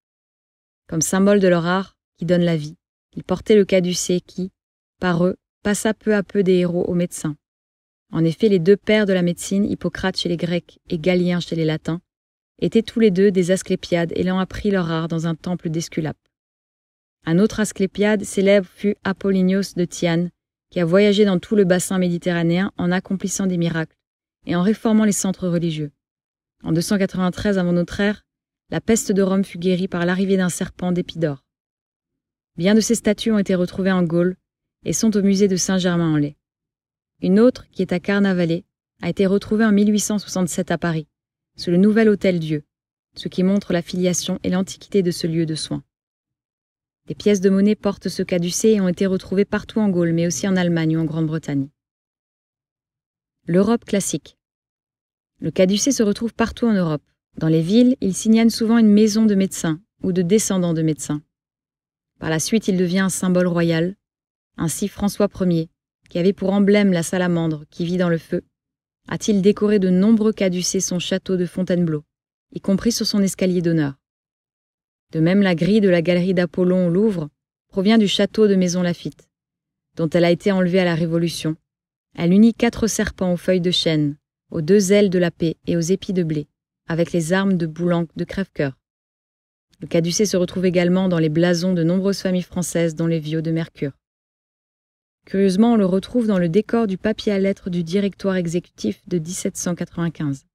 Comme symbole de leur art, qui donne la vie, ils portaient le caducée qui, par eux, passa peu à peu des héros aux médecins. En effet, les deux pères de la médecine, Hippocrate chez les Grecs et Galien chez les Latins, étaient tous les deux des Asclépiades ayant appris leur art dans un temple d'Esculape. Un autre asclépiade célèbre fut Apollinios de Tiane qui a voyagé dans tout le bassin méditerranéen en accomplissant des miracles et en réformant les centres religieux. En 293 avant notre ère, la peste de Rome fut guérie par l'arrivée d'un serpent d'Épidore. Bien de ces statues ont été retrouvées en Gaule et sont au musée de Saint-Germain-en-Laye. Une autre, qui est à Carnavalet, a été retrouvée en 1867 à Paris, sous le nouvel Hôtel Dieu, ce qui montre la filiation et l'antiquité de ce lieu de soins. Des pièces de monnaie portent ce caducée et ont été retrouvées partout en Gaule, mais aussi en Allemagne ou en Grande-Bretagne. L'Europe classique. Le caducée se retrouve partout en Europe. Dans les villes, il signale souvent une maison de médecins ou de descendants de médecins. Par la suite, il devient un symbole royal. Ainsi, François Ier, qui avait pour emblème la salamandre qui vit dans le feu, a-t-il décoré de nombreux caducés son château de Fontainebleau, y compris sur son escalier d'honneur. De même, la grille de la galerie d'Apollon au Louvre provient du château de Maison Lafitte, dont elle a été enlevée à la Révolution. Elle unit quatre serpents aux feuilles de chêne, aux deux ailes de la paix et aux épis de blé, avec les armes de Boulanque de Crèvecoeur. Le caducé se retrouve également dans les blasons de nombreuses familles françaises, dont les vieux de Mercure. Curieusement, on le retrouve dans le décor du papier à lettres du directoire exécutif de 1795.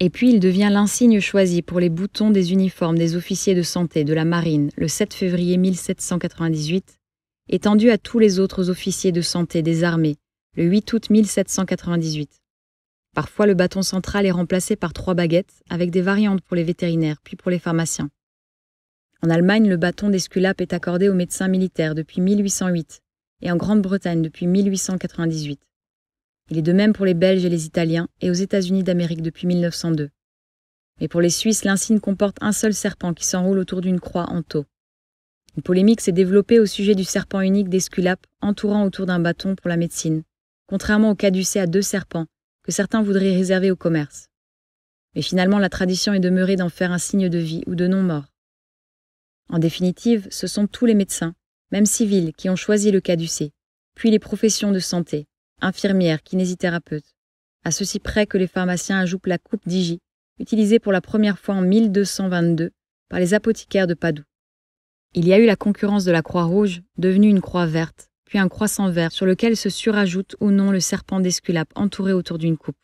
Et puis il devient l'insigne choisi pour les boutons des uniformes des officiers de santé de la marine le 7 février 1798, étendu à tous les autres officiers de santé des armées le 8 août 1798. Parfois le bâton central est remplacé par trois baguettes avec des variantes pour les vétérinaires puis pour les pharmaciens. En Allemagne, le bâton d'Esculape est accordé aux médecins militaires depuis 1808 et en Grande-Bretagne depuis 1898. Il est de même pour les Belges et les Italiens, et aux États-Unis d'Amérique depuis 1902. Mais pour les Suisses, l'insigne comporte un seul serpent qui s'enroule autour d'une croix en taux. Une polémique s'est développée au sujet du serpent unique d'Esculape, entourant autour d'un bâton pour la médecine, contrairement au caducé à deux serpents, que certains voudraient réserver au commerce. Mais finalement, la tradition est demeurée d'en faire un signe de vie ou de non-mort. En définitive, ce sont tous les médecins, même civils, qui ont choisi le caducé, puis les professions de santé, infirmière, kinésithérapeute, à ceci près que les pharmaciens ajoutent la coupe d'Igy, utilisée pour la première fois en 1222 par les apothicaires de Padoue. Il y a eu la concurrence de la croix rouge, devenue une croix verte, puis un croissant vert sur lequel se surajoute ou non le serpent d'Esculape entouré autour d'une coupe.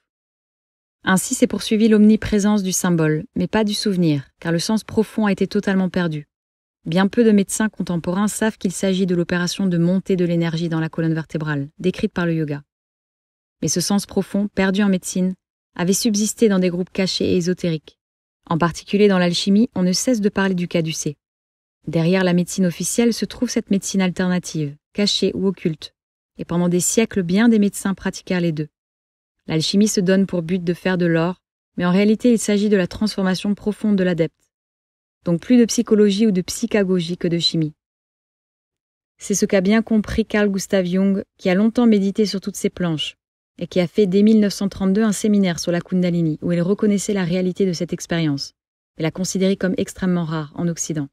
Ainsi s'est poursuivie l'omniprésence du symbole, mais pas du souvenir, car le sens profond a été totalement perdu. Bien peu de médecins contemporains savent qu'il s'agit de l'opération de montée de l'énergie dans la colonne vertébrale, décrite par le yoga. Mais ce sens profond, perdu en médecine, avait subsisté dans des groupes cachés et ésotériques. En particulier dans l'alchimie, on ne cesse de parler du caducé. Derrière la médecine officielle se trouve cette médecine alternative, cachée ou occulte. Et pendant des siècles, bien des médecins pratiquèrent les deux. L'alchimie se donne pour but de faire de l'or, mais en réalité il s'agit de la transformation profonde de l'adepte donc plus de psychologie ou de psychagogie que de chimie. C'est ce qu'a bien compris Carl Gustav Jung, qui a longtemps médité sur toutes ces planches, et qui a fait dès 1932 un séminaire sur la Kundalini, où il reconnaissait la réalité de cette expérience, et la considérait comme extrêmement rare en Occident.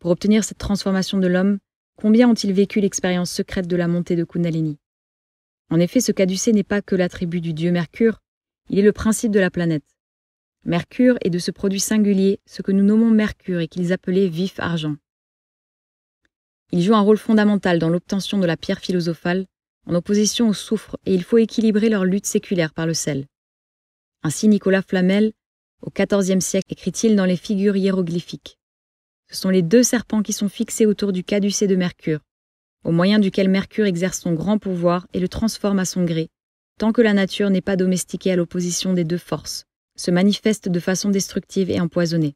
Pour obtenir cette transformation de l'homme, combien ont-ils vécu l'expérience secrète de la montée de Kundalini En effet, ce caducée n'est pas que l'attribut du dieu Mercure, il est le principe de la planète. Mercure est de ce produit singulier, ce que nous nommons mercure et qu'ils appelaient vif argent. Il joue un rôle fondamental dans l'obtention de la pierre philosophale, en opposition au soufre, et il faut équilibrer leur lutte séculaire par le sel. Ainsi Nicolas Flamel, au XIVe siècle, écrit-il dans les figures hiéroglyphiques. Ce sont les deux serpents qui sont fixés autour du caducé de Mercure, au moyen duquel Mercure exerce son grand pouvoir et le transforme à son gré, tant que la nature n'est pas domestiquée à l'opposition des deux forces, se manifeste de façon destructive et empoisonnée.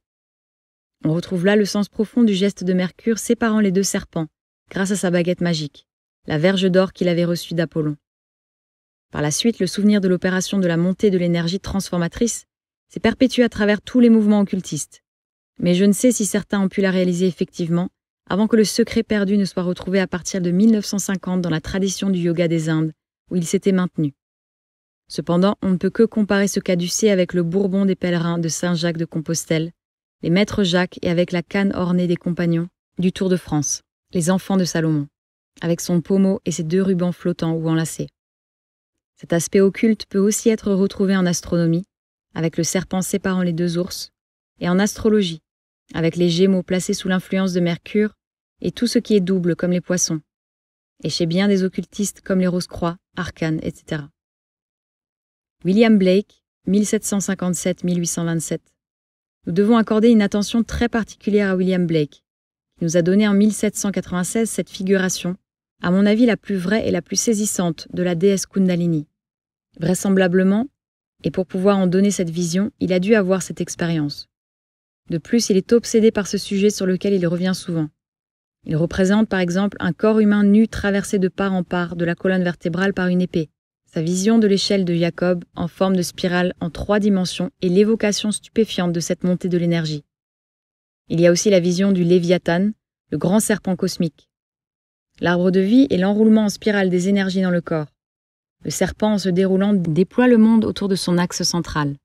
On retrouve là le sens profond du geste de Mercure séparant les deux serpents, grâce à sa baguette magique, la verge d'or qu'il avait reçue d'Apollon. Par la suite, le souvenir de l'opération de la montée de l'énergie transformatrice s'est perpétué à travers tous les mouvements occultistes. Mais je ne sais si certains ont pu la réaliser effectivement, avant que le secret perdu ne soit retrouvé à partir de 1950 dans la tradition du yoga des Indes, où il s'était maintenu. Cependant, on ne peut que comparer ce caducé avec le bourbon des pèlerins de Saint-Jacques de Compostelle, les maîtres Jacques et avec la canne ornée des compagnons du Tour de France, les enfants de Salomon, avec son pommeau et ses deux rubans flottants ou enlacés. Cet aspect occulte peut aussi être retrouvé en astronomie, avec le serpent séparant les deux ours, et en astrologie, avec les gémeaux placés sous l'influence de Mercure et tout ce qui est double comme les poissons, et chez bien des occultistes comme les Rose-Croix, Arcanes, etc. William Blake, 1757-1827. Nous devons accorder une attention très particulière à William Blake, qui nous a donné en 1796 cette figuration, à mon avis la plus vraie et la plus saisissante de la déesse Kundalini. Vraisemblablement, et pour pouvoir en donner cette vision, il a dû avoir cette expérience. De plus, il est obsédé par ce sujet sur lequel il revient souvent. Il représente par exemple un corps humain nu traversé de part en part de la colonne vertébrale par une épée, sa vision de l'échelle de Jacob en forme de spirale en trois dimensions et l'évocation stupéfiante de cette montée de l'énergie. Il y a aussi la vision du Léviathan, le grand serpent cosmique. L'arbre de vie est l'enroulement en spirale des énergies dans le corps. Le serpent en se déroulant déploie le monde autour de son axe central.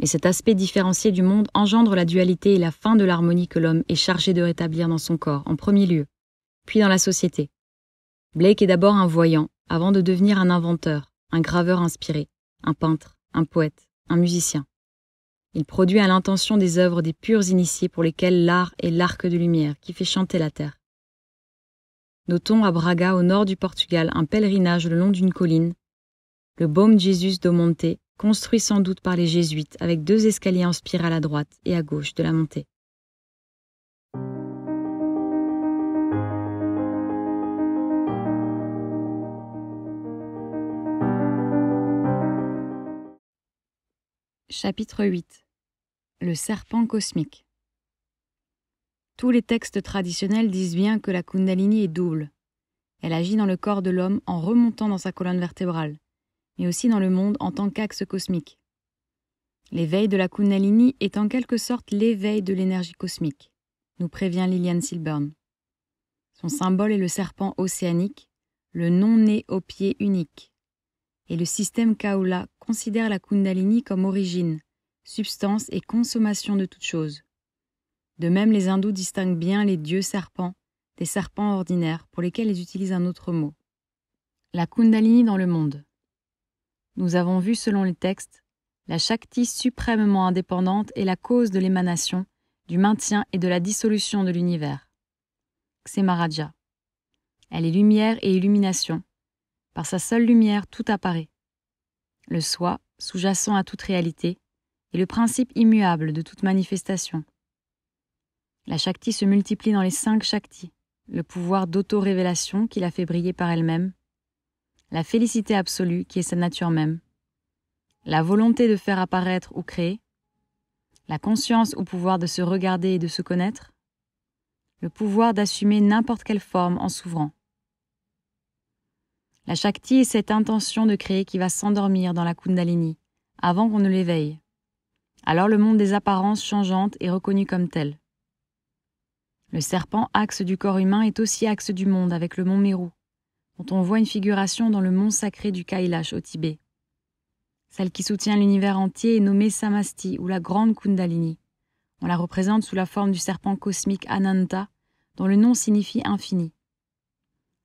Mais cet aspect différencié du monde engendre la dualité et la fin de l'harmonie que l'homme est chargé de rétablir dans son corps, en premier lieu, puis dans la société. Blake est d'abord un voyant, avant de devenir un inventeur un graveur inspiré, un peintre, un poète, un musicien. Il produit à l'intention des œuvres des purs initiés pour lesquels l'art est l'arc de lumière qui fait chanter la terre. Notons à Braga, au nord du Portugal, un pèlerinage le long d'une colline, le Baume Jésus do Monte, construit sans doute par les jésuites avec deux escaliers en spirale à droite et à gauche de la montée. Chapitre 8 Le serpent cosmique Tous les textes traditionnels disent bien que la Kundalini est double. Elle agit dans le corps de l'homme en remontant dans sa colonne vertébrale, mais aussi dans le monde en tant qu'axe cosmique. L'éveil de la Kundalini est en quelque sorte l'éveil de l'énergie cosmique, nous prévient Liliane Silburn. Son symbole est le serpent océanique, le non-né au pied unique et le système Kaula considère la Kundalini comme origine, substance et consommation de toute chose. De même, les hindous distinguent bien les dieux serpents des serpents ordinaires pour lesquels ils utilisent un autre mot. La Kundalini dans le monde. Nous avons vu selon les textes, la Shakti suprêmement indépendante est la cause de l'émanation, du maintien et de la dissolution de l'univers. Ksemaraja. Elle est lumière et illumination, par sa seule lumière, tout apparaît. Le soi, sous-jacent à toute réalité, est le principe immuable de toute manifestation. La Shakti se multiplie dans les cinq Shakti, le pouvoir d'auto-révélation qui la fait briller par elle-même, la félicité absolue qui est sa nature même, la volonté de faire apparaître ou créer, la conscience au pouvoir de se regarder et de se connaître, le pouvoir d'assumer n'importe quelle forme en s'ouvrant, la Shakti est cette intention de créer qui va s'endormir dans la Kundalini, avant qu'on ne l'éveille. Alors le monde des apparences changeantes est reconnu comme tel. Le serpent, axe du corps humain, est aussi axe du monde avec le mont Meru, dont on voit une figuration dans le mont sacré du Kailash au Tibet. Celle qui soutient l'univers entier est nommée Samasti ou la Grande Kundalini. On la représente sous la forme du serpent cosmique Ananta, dont le nom signifie infini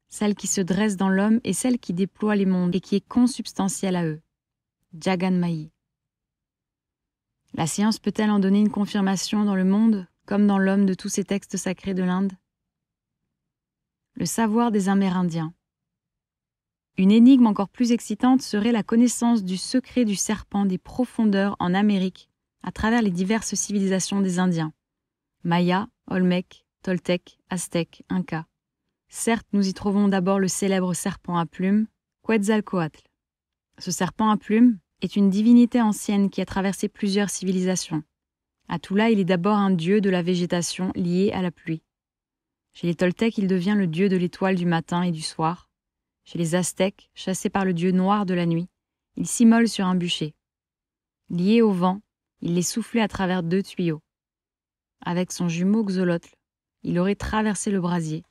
celle qui se dresse dans l'homme et celle qui déploie les mondes et qui est consubstantielle à eux. Jaganmai. La science peut-elle en donner une confirmation dans le monde, comme dans l'homme de tous ces textes sacrés de l'Inde Le savoir des Amérindiens. Une énigme encore plus excitante serait la connaissance du secret du serpent des profondeurs en Amérique, à travers les diverses civilisations des Indiens. Maya, Olmec, Toltec, Aztèque, Inca. Certes, nous y trouvons d'abord le célèbre serpent à plumes, Quetzalcoatl. Ce serpent à plumes est une divinité ancienne qui a traversé plusieurs civilisations. À Tula, il est d'abord un dieu de la végétation lié à la pluie. Chez les Toltecs, il devient le dieu de l'étoile du matin et du soir. Chez les Aztèques, chassé par le dieu noir de la nuit, il s'immole sur un bûcher. Lié au vent, il les soufflé à travers deux tuyaux. Avec son jumeau Xolotl, il aurait traversé le brasier,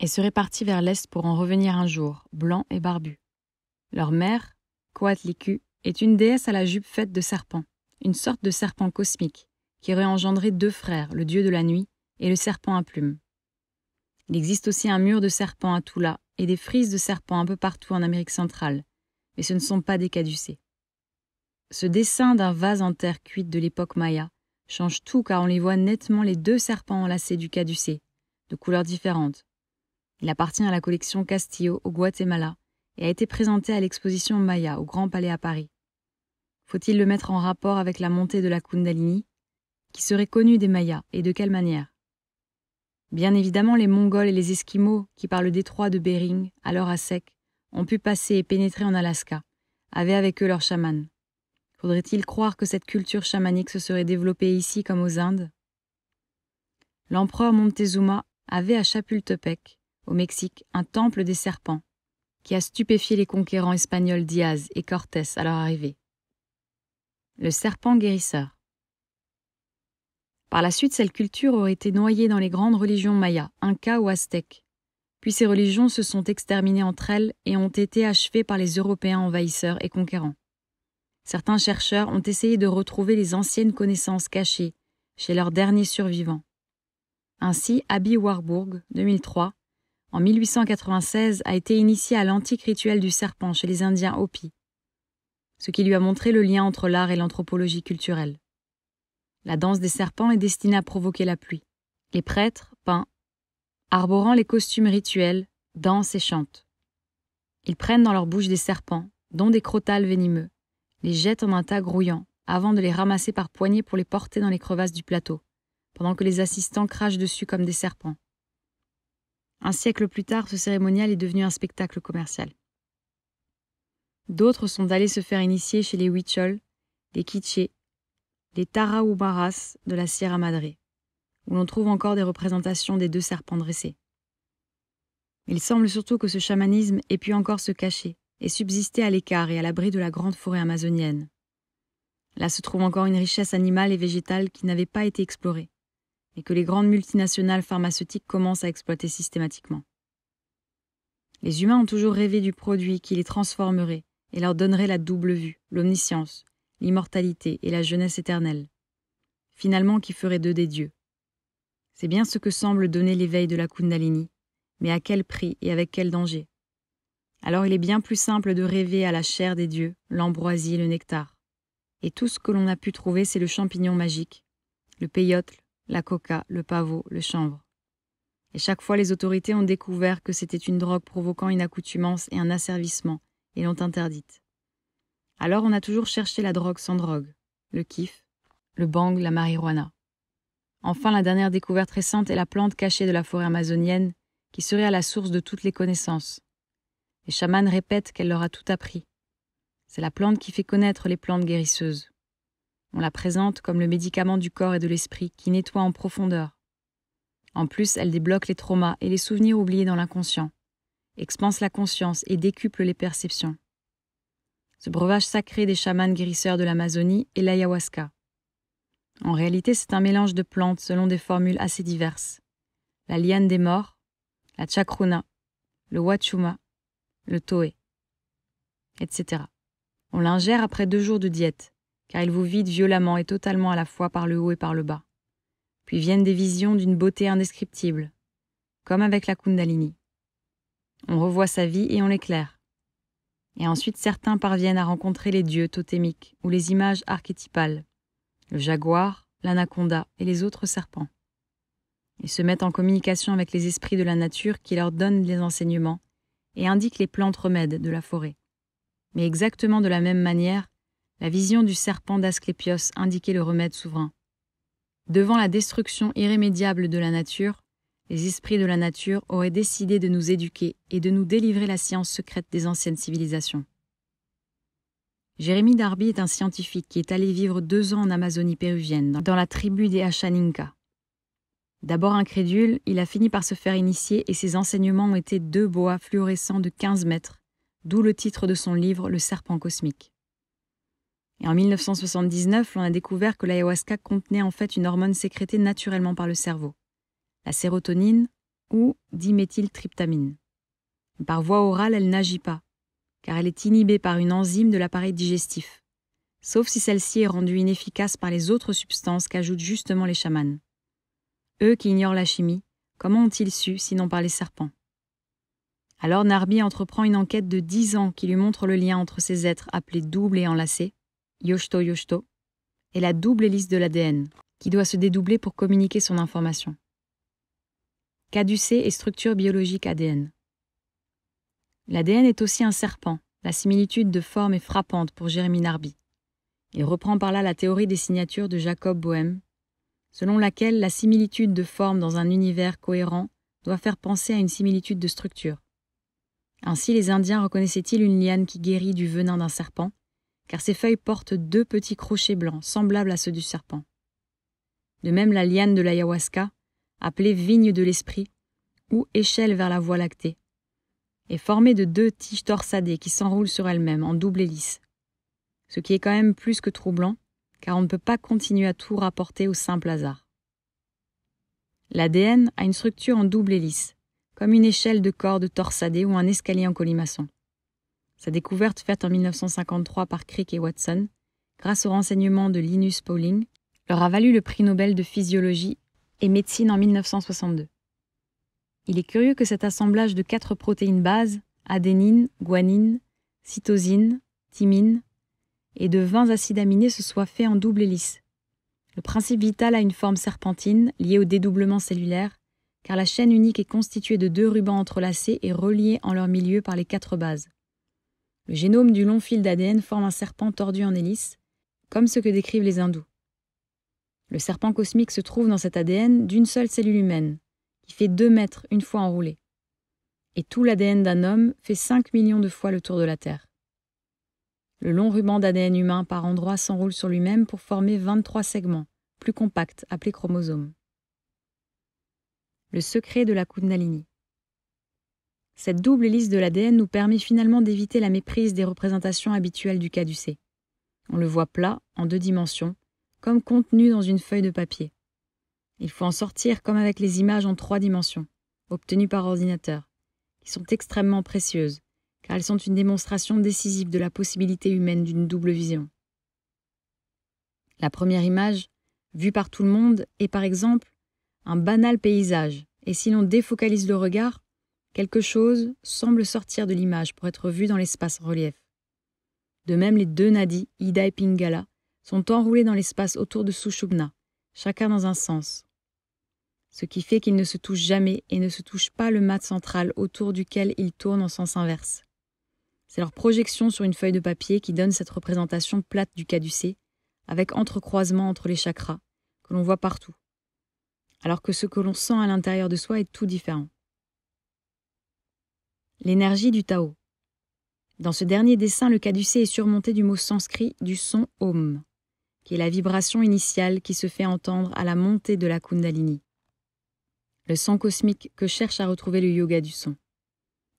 et seraient partis vers l'Est pour en revenir un jour, blanc et barbu. Leur mère, Coatlicu, est une déesse à la jupe faite de serpents, une sorte de serpent cosmique, qui aurait engendré deux frères, le dieu de la nuit et le serpent à plumes. Il existe aussi un mur de serpents à Tula et des frises de serpents un peu partout en Amérique centrale, mais ce ne sont pas des caducées. Ce dessin d'un vase en terre cuite de l'époque maya change tout car on les voit nettement les deux serpents enlacés du caducé, de couleurs différentes, il appartient à la collection Castillo au Guatemala et a été présenté à l'exposition Maya au Grand Palais à Paris. Faut-il le mettre en rapport avec la montée de la Kundalini Qui serait connue des Mayas et de quelle manière Bien évidemment, les Mongols et les Esquimaux, qui par le détroit de Bering, alors à sec, ont pu passer et pénétrer en Alaska, avaient avec eux leurs chamans. Faudrait-il croire que cette culture chamanique se serait développée ici comme aux Indes L'empereur Montezuma avait à Chapultepec au Mexique, un temple des serpents, qui a stupéfié les conquérants espagnols Diaz et Cortés à leur arrivée. Le serpent guérisseur. Par la suite, cette culture aurait été noyée dans les grandes religions mayas, inca ou aztèques. Puis ces religions se sont exterminées entre elles et ont été achevées par les Européens envahisseurs et conquérants. Certains chercheurs ont essayé de retrouver les anciennes connaissances cachées chez leurs derniers survivants. Ainsi, Abby Warburg, 2003, en 1896, a été initié à l'antique rituel du serpent chez les Indiens Hopi, ce qui lui a montré le lien entre l'art et l'anthropologie culturelle. La danse des serpents est destinée à provoquer la pluie. Les prêtres, peints, arborant les costumes rituels, dansent et chantent. Ils prennent dans leur bouche des serpents, dont des crotales venimeux, les jettent en un tas grouillant, avant de les ramasser par poignées pour les porter dans les crevasses du plateau, pendant que les assistants crachent dessus comme des serpents. Un siècle plus tard, ce cérémonial est devenu un spectacle commercial. D'autres sont allés se faire initier chez les Huichol, les Quiché, les taraoubaras de la Sierra Madre, où l'on trouve encore des représentations des deux serpents dressés. Il semble surtout que ce chamanisme ait pu encore se cacher et subsister à l'écart et à l'abri de la grande forêt amazonienne. Là se trouve encore une richesse animale et végétale qui n'avait pas été explorée et que les grandes multinationales pharmaceutiques commencent à exploiter systématiquement. Les humains ont toujours rêvé du produit qui les transformerait et leur donnerait la double vue, l'omniscience, l'immortalité et la jeunesse éternelle, finalement qui ferait d'eux des dieux. C'est bien ce que semble donner l'éveil de la Kundalini, mais à quel prix et avec quel danger Alors il est bien plus simple de rêver à la chair des dieux, l'ambroisie et le nectar. Et tout ce que l'on a pu trouver, c'est le champignon magique, le peyote, la coca, le pavot, le chanvre. Et chaque fois, les autorités ont découvert que c'était une drogue provoquant une accoutumance et un asservissement, et l'ont interdite. Alors, on a toujours cherché la drogue sans drogue, le kiff, le bang, la marijuana. Enfin, la dernière découverte récente est la plante cachée de la forêt amazonienne, qui serait à la source de toutes les connaissances. Les chamans répètent qu'elle leur a tout appris. C'est la plante qui fait connaître les plantes guérisseuses. On la présente comme le médicament du corps et de l'esprit qui nettoie en profondeur. En plus, elle débloque les traumas et les souvenirs oubliés dans l'inconscient, expanse la conscience et décuple les perceptions. Ce breuvage sacré des chamans guérisseurs de l'Amazonie est l'ayahuasca. En réalité, c'est un mélange de plantes selon des formules assez diverses. La liane des morts, la chakruna, le wachuma, le toé, etc. On l'ingère après deux jours de diète, car il vous vide violemment et totalement à la fois par le haut et par le bas. Puis viennent des visions d'une beauté indescriptible, comme avec la Kundalini. On revoit sa vie et on l'éclaire. Et ensuite certains parviennent à rencontrer les dieux totémiques ou les images archétypales, le jaguar, l'anaconda et les autres serpents. Ils se mettent en communication avec les esprits de la nature qui leur donnent les enseignements et indiquent les plantes remèdes de la forêt. Mais exactement de la même manière, la vision du serpent d'Asclépios indiquait le remède souverain. Devant la destruction irrémédiable de la nature, les esprits de la nature auraient décidé de nous éduquer et de nous délivrer la science secrète des anciennes civilisations. Jérémy Darby est un scientifique qui est allé vivre deux ans en Amazonie péruvienne, dans la tribu des Achaninka. D'abord incrédule, il a fini par se faire initier et ses enseignements ont été deux boas fluorescents de 15 mètres, d'où le titre de son livre Le serpent cosmique. Et en 1979, l'on a découvert que l'ayahuasca contenait en fait une hormone sécrétée naturellement par le cerveau, la sérotonine ou diméthyltryptamine. Par voie orale, elle n'agit pas, car elle est inhibée par une enzyme de l'appareil digestif, sauf si celle-ci est rendue inefficace par les autres substances qu'ajoutent justement les chamans. Eux qui ignorent la chimie, comment ont-ils su sinon par les serpents alors Narbi entreprend une enquête de dix ans qui lui montre le lien entre ces êtres appelés doubles et enlacés, Yoshto Yoshto est la double hélice de l'ADN, qui doit se dédoubler pour communiquer son information. Caducée et structure biologique ADN. L'ADN est aussi un serpent, la similitude de forme est frappante pour Jérémy Narby. Il reprend par là la théorie des signatures de Jacob Bohème, selon laquelle la similitude de forme dans un univers cohérent doit faire penser à une similitude de structure. Ainsi les Indiens reconnaissaient-ils une liane qui guérit du venin d'un serpent, car ses feuilles portent deux petits crochets blancs semblables à ceux du serpent. De même la liane de l'ayahuasca, appelée vigne de l'esprit, ou échelle vers la voie lactée, est formée de deux tiges torsadées qui s'enroulent sur elles-mêmes en double hélice. Ce qui est quand même plus que troublant, car on ne peut pas continuer à tout rapporter au simple hasard. L'ADN a une structure en double hélice, comme une échelle de corde torsadée ou un escalier en colimaçon. Sa découverte faite en 1953 par Crick et Watson, grâce aux renseignements de Linus Pauling, leur a valu le prix Nobel de physiologie et médecine en 1962. Il est curieux que cet assemblage de quatre protéines bases, adénine, guanine, cytosine, thymine, et de 20 acides aminés se soit fait en double hélice. Le principe vital a une forme serpentine liée au dédoublement cellulaire, car la chaîne unique est constituée de deux rubans entrelacés et reliés en leur milieu par les quatre bases. Le génome du long fil d'ADN forme un serpent tordu en hélice, comme ce que décrivent les hindous. Le serpent cosmique se trouve dans cet ADN d'une seule cellule humaine, qui fait 2 mètres une fois enroulé. Et tout l'ADN d'un homme fait 5 millions de fois le tour de la Terre. Le long ruban d'ADN humain par endroit s'enroule sur lui-même pour former 23 segments, plus compacts, appelés chromosomes. Le secret de la Kundalini. Cette double hélice de l'ADN nous permet finalement d'éviter la méprise des représentations habituelles du caducé. On le voit plat, en deux dimensions, comme contenu dans une feuille de papier. Il faut en sortir comme avec les images en trois dimensions, obtenues par ordinateur, qui sont extrêmement précieuses, car elles sont une démonstration décisive de la possibilité humaine d'une double vision. La première image, vue par tout le monde, est par exemple un banal paysage, et si l'on défocalise le regard, Quelque chose semble sortir de l'image pour être vu dans l'espace relief. De même, les deux nadis, Ida et Pingala, sont enroulés dans l'espace autour de Sushumna, chacun dans un sens. Ce qui fait qu'ils ne se touchent jamais et ne se touchent pas le mat central autour duquel ils tournent en sens inverse. C'est leur projection sur une feuille de papier qui donne cette représentation plate du caducé, avec entrecroisement entre les chakras, que l'on voit partout. Alors que ce que l'on sent à l'intérieur de soi est tout différent l'énergie du Tao. Dans ce dernier dessin, le caducée est surmonté du mot sanskrit du son Om, qui est la vibration initiale qui se fait entendre à la montée de la Kundalini, le son cosmique que cherche à retrouver le yoga du son.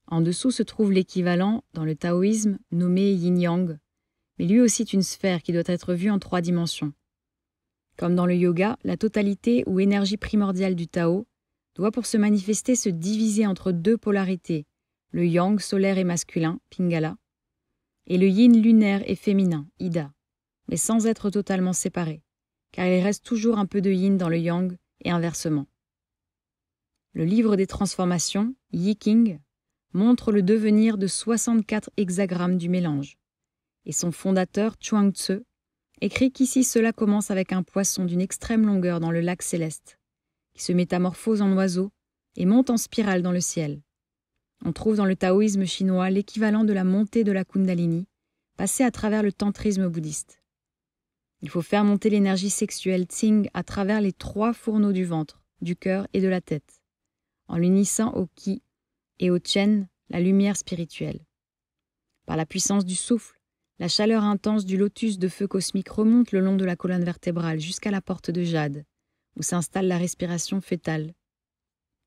En dessous se trouve l'équivalent, dans le taoïsme, nommé yin-yang, mais lui aussi une sphère qui doit être vue en trois dimensions. Comme dans le yoga, la totalité ou énergie primordiale du Tao doit pour se manifester se diviser entre deux polarités, le yang solaire et masculin, Pingala, et le yin lunaire et féminin, Ida, mais sans être totalement séparés, car il reste toujours un peu de yin dans le yang et inversement. Le livre des transformations, Yi King, montre le devenir de 64 hexagrammes du mélange, et son fondateur, Chuang Tzu, écrit qu'ici cela commence avec un poisson d'une extrême longueur dans le lac céleste, qui se métamorphose en oiseau et monte en spirale dans le ciel. On trouve dans le taoïsme chinois l'équivalent de la montée de la kundalini, passée à travers le tantrisme bouddhiste. Il faut faire monter l'énergie sexuelle Tsing à travers les trois fourneaux du ventre, du cœur et de la tête, en l'unissant au Qi et au Chen, la lumière spirituelle. Par la puissance du souffle, la chaleur intense du lotus de feu cosmique remonte le long de la colonne vertébrale jusqu'à la porte de jade, où s'installe la respiration fœtale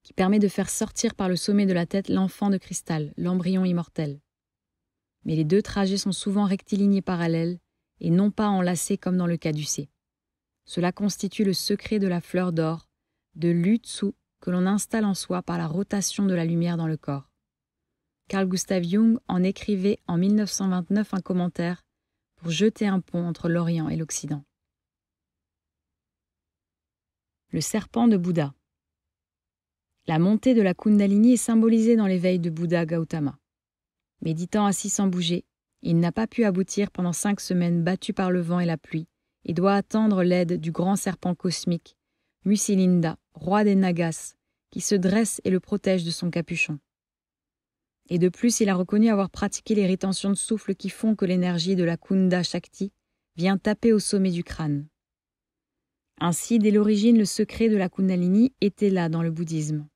qui permet de faire sortir par le sommet de la tête l'enfant de cristal, l'embryon immortel. Mais les deux trajets sont souvent rectilignés parallèles, et non pas enlacés comme dans le cas du C. Cela constitue le secret de la fleur d'or, de l'utsu que l'on installe en soi par la rotation de la lumière dans le corps. Carl Gustav Jung en écrivait en 1929 un commentaire pour jeter un pont entre l'Orient et l'Occident. Le serpent de Bouddha. La montée de la Kundalini est symbolisée dans l'éveil de Bouddha Gautama. Méditant assis sans bouger, il n'a pas pu aboutir pendant cinq semaines battu par le vent et la pluie, et doit attendre l'aide du grand serpent cosmique, Musilinda, roi des Nagas, qui se dresse et le protège de son capuchon. Et de plus, il a reconnu avoir pratiqué les rétentions de souffle qui font que l'énergie de la Kunda Shakti vient taper au sommet du crâne. Ainsi, dès l'origine, le secret de la Kundalini était là dans le bouddhisme.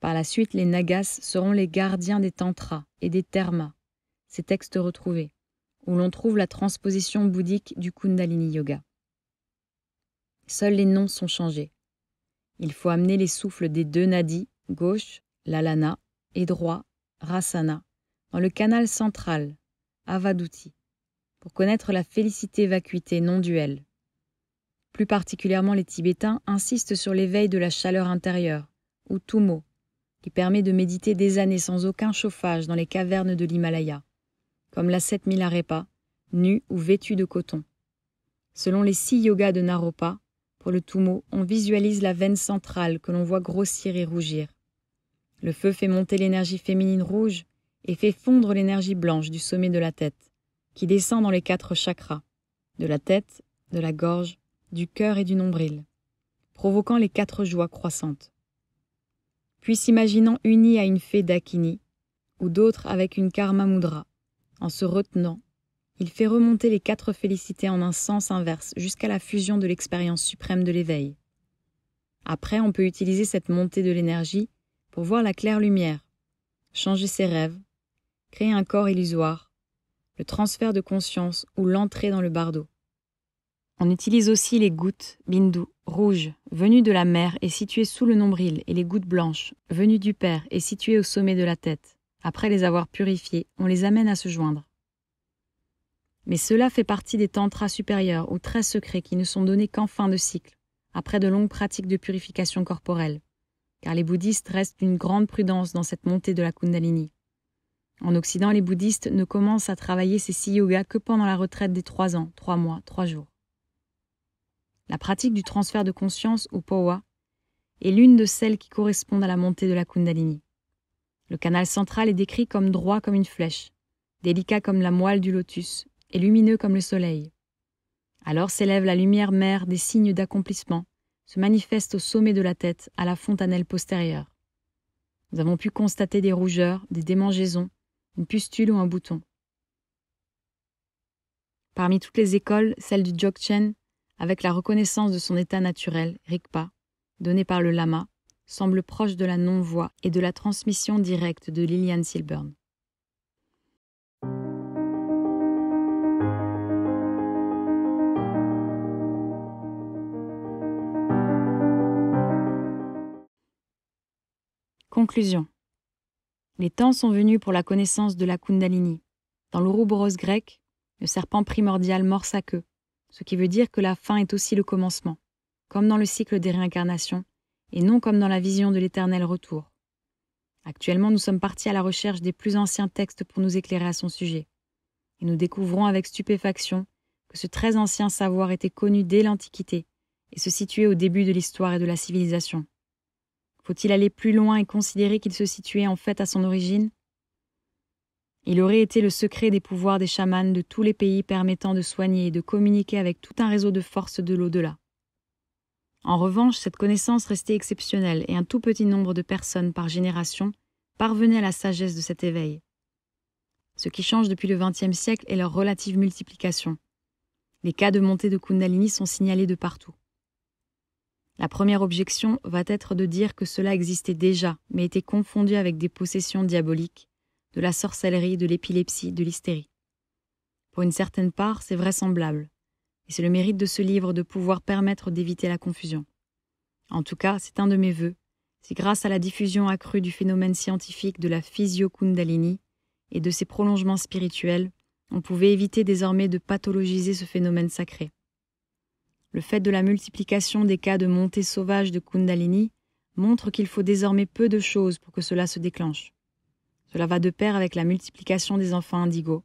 Par la suite, les Nagas seront les gardiens des tantras et des thermas, ces textes retrouvés, où l'on trouve la transposition bouddhique du Kundalini Yoga. Seuls les noms sont changés. Il faut amener les souffles des deux nadis, gauche, lalana, et droit, rasana, dans le canal central, avaduti, pour connaître la félicité-vacuité non-duelle. Plus particulièrement, les Tibétains insistent sur l'éveil de la chaleur intérieure, ou tumo, qui permet de méditer des années sans aucun chauffage dans les cavernes de l'Himalaya, comme la mille Arepa, nue ou vêtue de coton. Selon les six yogas de Naropa, pour le Tumo, on visualise la veine centrale que l'on voit grossir et rougir. Le feu fait monter l'énergie féminine rouge et fait fondre l'énergie blanche du sommet de la tête, qui descend dans les quatre chakras, de la tête, de la gorge, du cœur et du nombril, provoquant les quatre joies croissantes puis s'imaginant uni à une fée d'Akini, ou d'autres avec une karma mudra. En se retenant, il fait remonter les quatre félicités en un sens inverse jusqu'à la fusion de l'expérience suprême de l'éveil. Après, on peut utiliser cette montée de l'énergie pour voir la claire lumière, changer ses rêves, créer un corps illusoire, le transfert de conscience ou l'entrée dans le bardo. On utilise aussi les gouttes, bindu, rouge venu de la mer est situé sous le nombril et les gouttes blanches venues du père est situé au sommet de la tête. Après les avoir purifiées, on les amène à se joindre. Mais cela fait partie des tantras supérieurs ou très secrets qui ne sont donnés qu'en fin de cycle, après de longues pratiques de purification corporelle, car les bouddhistes restent d'une grande prudence dans cette montée de la Kundalini. En Occident, les bouddhistes ne commencent à travailler ces six yogas que pendant la retraite des trois ans, trois mois, trois jours. La pratique du transfert de conscience ou Powa, est l'une de celles qui correspondent à la montée de la Kundalini. Le canal central est décrit comme droit comme une flèche, délicat comme la moelle du lotus et lumineux comme le soleil. Alors s'élève la lumière mère des signes d'accomplissement, se manifeste au sommet de la tête, à la fontanelle postérieure. Nous avons pu constater des rougeurs, des démangeaisons, une pustule ou un bouton. Parmi toutes les écoles, celle du Jokchen avec la reconnaissance de son état naturel, Rigpa, donné par le lama, semble proche de la non-voix et de la transmission directe de Lilian Silburn. Conclusion. Les temps sont venus pour la connaissance de la Kundalini. Dans l'ouroboros grec, le serpent primordial mord sa queue, ce qui veut dire que la fin est aussi le commencement, comme dans le cycle des réincarnations, et non comme dans la vision de l'éternel retour. Actuellement, nous sommes partis à la recherche des plus anciens textes pour nous éclairer à son sujet, et nous découvrons avec stupéfaction que ce très ancien savoir était connu dès l'Antiquité et se situait au début de l'histoire et de la civilisation. Faut-il aller plus loin et considérer qu'il se situait en fait à son origine il aurait été le secret des pouvoirs des chamans de tous les pays permettant de soigner et de communiquer avec tout un réseau de forces de l'au-delà. En revanche, cette connaissance restait exceptionnelle et un tout petit nombre de personnes par génération parvenaient à la sagesse de cet éveil. Ce qui change depuis le XXe siècle est leur relative multiplication. Les cas de montée de Kundalini sont signalés de partout. La première objection va être de dire que cela existait déjà, mais était confondu avec des possessions diaboliques, de la sorcellerie, de l'épilepsie, de l'hystérie. Pour une certaine part, c'est vraisemblable, et c'est le mérite de ce livre de pouvoir permettre d'éviter la confusion. En tout cas, c'est un de mes voeux, si grâce à la diffusion accrue du phénomène scientifique de la physio-kundalini et de ses prolongements spirituels, on pouvait éviter désormais de pathologiser ce phénomène sacré. Le fait de la multiplication des cas de montée sauvage de kundalini montre qu'il faut désormais peu de choses pour que cela se déclenche. Cela va de pair avec la multiplication des enfants indigos.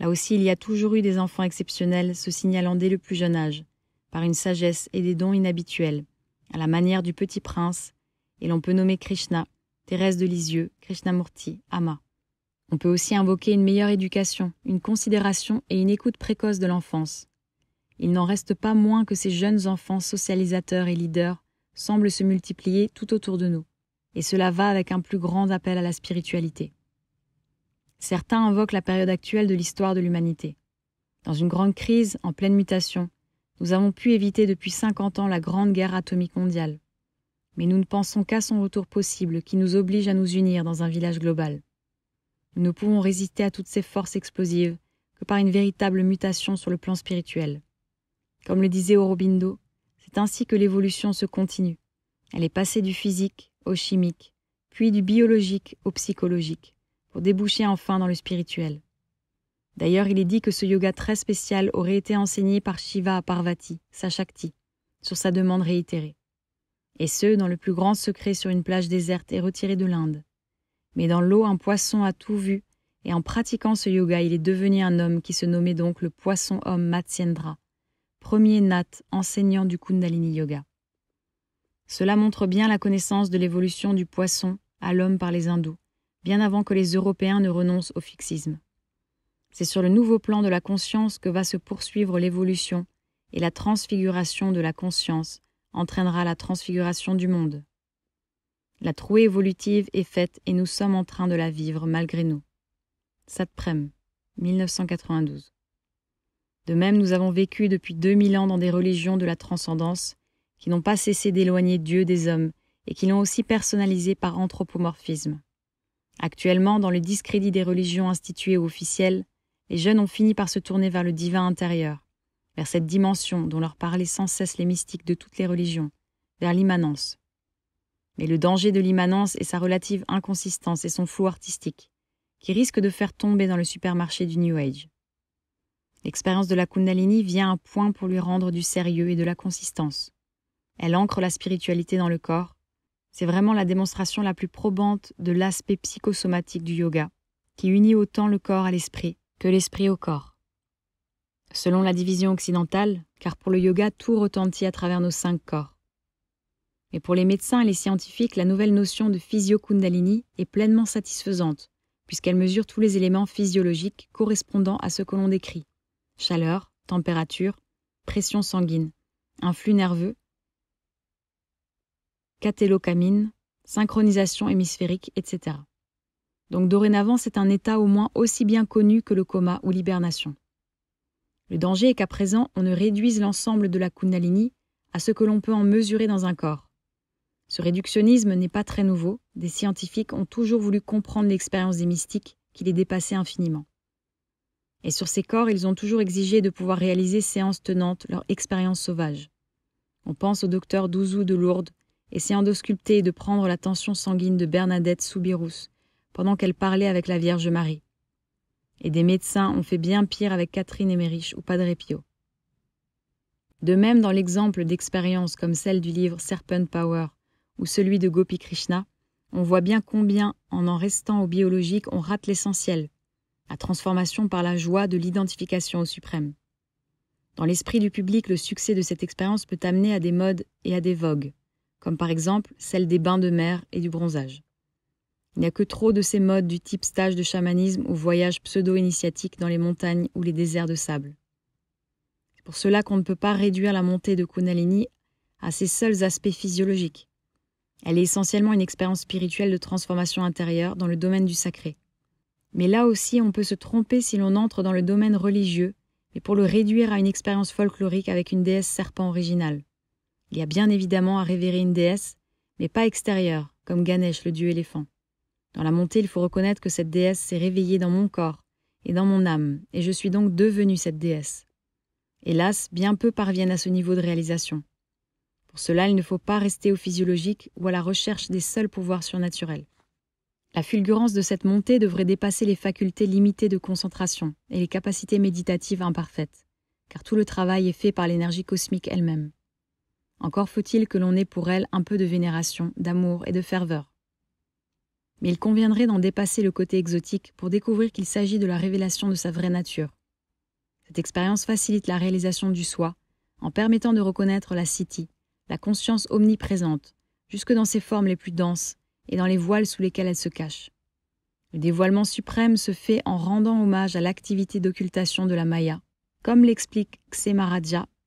Là aussi, il y a toujours eu des enfants exceptionnels se signalant dès le plus jeune âge, par une sagesse et des dons inhabituels, à la manière du petit prince, et l'on peut nommer Krishna, Thérèse de Lisieux, Krishnamurti, Ama. On peut aussi invoquer une meilleure éducation, une considération et une écoute précoce de l'enfance. Il n'en reste pas moins que ces jeunes enfants socialisateurs et leaders semblent se multiplier tout autour de nous et cela va avec un plus grand appel à la spiritualité. Certains invoquent la période actuelle de l'histoire de l'humanité. Dans une grande crise, en pleine mutation, nous avons pu éviter depuis 50 ans la grande guerre atomique mondiale. Mais nous ne pensons qu'à son retour possible qui nous oblige à nous unir dans un village global. Nous ne pouvons résister à toutes ces forces explosives que par une véritable mutation sur le plan spirituel. Comme le disait Aurobindo, c'est ainsi que l'évolution se continue. Elle est passée du physique au chimique, puis du biologique au psychologique, pour déboucher enfin dans le spirituel. D'ailleurs, il est dit que ce yoga très spécial aurait été enseigné par Shiva à Parvati, sa Shakti, sur sa demande réitérée. Et ce, dans le plus grand secret sur une plage déserte et retirée de l'Inde. Mais dans l'eau, un poisson a tout vu, et en pratiquant ce yoga, il est devenu un homme qui se nommait donc le poisson-homme Matsyendra, premier Nat enseignant du Kundalini Yoga. Cela montre bien la connaissance de l'évolution du poisson à l'homme par les hindous, bien avant que les Européens ne renoncent au fixisme. C'est sur le nouveau plan de la conscience que va se poursuivre l'évolution, et la transfiguration de la conscience entraînera la transfiguration du monde. La trouée évolutive est faite et nous sommes en train de la vivre malgré nous. Satprem, 1992. De même, nous avons vécu depuis 2000 ans dans des religions de la transcendance qui n'ont pas cessé d'éloigner Dieu des hommes et qui l'ont aussi personnalisé par anthropomorphisme. Actuellement, dans le discrédit des religions instituées ou officielles, les jeunes ont fini par se tourner vers le divin intérieur, vers cette dimension dont leur parlaient sans cesse les mystiques de toutes les religions, vers l'immanence. Mais le danger de l'immanence est sa relative inconsistance et son flou artistique, qui risque de faire tomber dans le supermarché du New Age. L'expérience de la Kundalini vient à point pour lui rendre du sérieux et de la consistance. Elle ancre la spiritualité dans le corps. C'est vraiment la démonstration la plus probante de l'aspect psychosomatique du yoga, qui unit autant le corps à l'esprit que l'esprit au corps. Selon la division occidentale, car pour le yoga tout retentit à travers nos cinq corps. Mais pour les médecins et les scientifiques, la nouvelle notion de physio-kundalini est pleinement satisfaisante, puisqu'elle mesure tous les éléments physiologiques correspondant à ce que l'on décrit chaleur, température, pression sanguine, un flux nerveux catélocamine, synchronisation hémisphérique, etc. Donc dorénavant, c'est un état au moins aussi bien connu que le coma ou l'hibernation. Le danger est qu'à présent, on ne réduise l'ensemble de la Kundalini à ce que l'on peut en mesurer dans un corps. Ce réductionnisme n'est pas très nouveau, des scientifiques ont toujours voulu comprendre l'expérience des mystiques qui les dépassait infiniment. Et sur ces corps, ils ont toujours exigé de pouvoir réaliser séances tenantes leur expérience sauvage. On pense au docteur Douzou de Lourdes essayant d'ausculter et de prendre la tension sanguine de Bernadette Soubirous, pendant qu'elle parlait avec la Vierge Marie. Et des médecins ont fait bien pire avec Catherine Emmerich ou Padre Pio. De même, dans l'exemple d'expériences comme celle du livre Serpent Power ou celui de Gopi Krishna, on voit bien combien, en en restant au biologique, on rate l'essentiel, la transformation par la joie de l'identification au suprême. Dans l'esprit du public, le succès de cette expérience peut amener à des modes et à des vogues comme par exemple celle des bains de mer et du bronzage. Il n'y a que trop de ces modes du type stage de chamanisme ou voyage pseudo-initiatique dans les montagnes ou les déserts de sable. C'est pour cela qu'on ne peut pas réduire la montée de Kunalini à ses seuls aspects physiologiques. Elle est essentiellement une expérience spirituelle de transformation intérieure dans le domaine du sacré. Mais là aussi, on peut se tromper si l'on entre dans le domaine religieux, mais pour le réduire à une expérience folklorique avec une déesse serpent originale. Il y a bien évidemment à révérer une déesse, mais pas extérieure, comme Ganesh, le dieu éléphant. Dans la montée, il faut reconnaître que cette déesse s'est réveillée dans mon corps et dans mon âme, et je suis donc devenue cette déesse. Hélas, bien peu parviennent à ce niveau de réalisation. Pour cela, il ne faut pas rester au physiologique ou à la recherche des seuls pouvoirs surnaturels. La fulgurance de cette montée devrait dépasser les facultés limitées de concentration et les capacités méditatives imparfaites, car tout le travail est fait par l'énergie cosmique elle-même. Encore faut-il que l'on ait pour elle un peu de vénération, d'amour et de ferveur. Mais il conviendrait d'en dépasser le côté exotique pour découvrir qu'il s'agit de la révélation de sa vraie nature. Cette expérience facilite la réalisation du soi, en permettant de reconnaître la city, la conscience omniprésente, jusque dans ses formes les plus denses et dans les voiles sous lesquels elle se cache. Le dévoilement suprême se fait en rendant hommage à l'activité d'occultation de la Maya, comme l'explique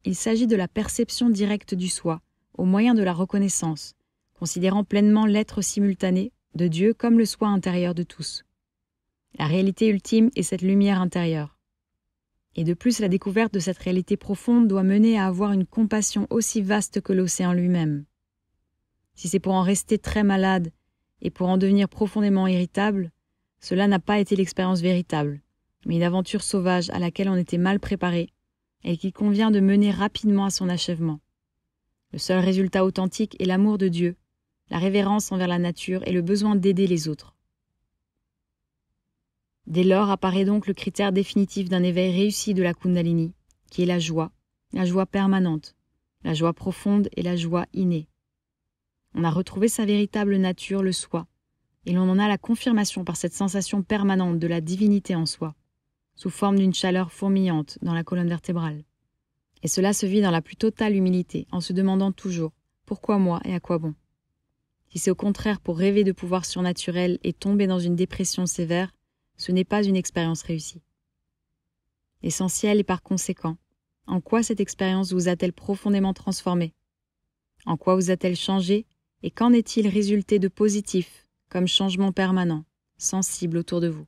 il s'agit de la perception directe du soi, au moyen de la reconnaissance, considérant pleinement l'être simultané de Dieu comme le soi intérieur de tous. La réalité ultime est cette lumière intérieure. Et de plus, la découverte de cette réalité profonde doit mener à avoir une compassion aussi vaste que l'océan lui-même. Si c'est pour en rester très malade et pour en devenir profondément irritable, cela n'a pas été l'expérience véritable, mais une aventure sauvage à laquelle on était mal préparé et qu'il convient de mener rapidement à son achèvement. Le seul résultat authentique est l'amour de Dieu, la révérence envers la nature et le besoin d'aider les autres. Dès lors apparaît donc le critère définitif d'un éveil réussi de la Kundalini, qui est la joie, la joie permanente, la joie profonde et la joie innée. On a retrouvé sa véritable nature, le soi, et l'on en a la confirmation par cette sensation permanente de la divinité en soi sous forme d'une chaleur fourmillante dans la colonne vertébrale. Et cela se vit dans la plus totale humilité, en se demandant toujours pourquoi moi et à quoi bon. Si c'est au contraire pour rêver de pouvoir surnaturel et tomber dans une dépression sévère, ce n'est pas une expérience réussie. Essentiel et par conséquent, en quoi cette expérience vous a-t-elle profondément transformé En quoi vous a-t-elle changé et qu'en est-il résulté de positif comme changement permanent, sensible autour de vous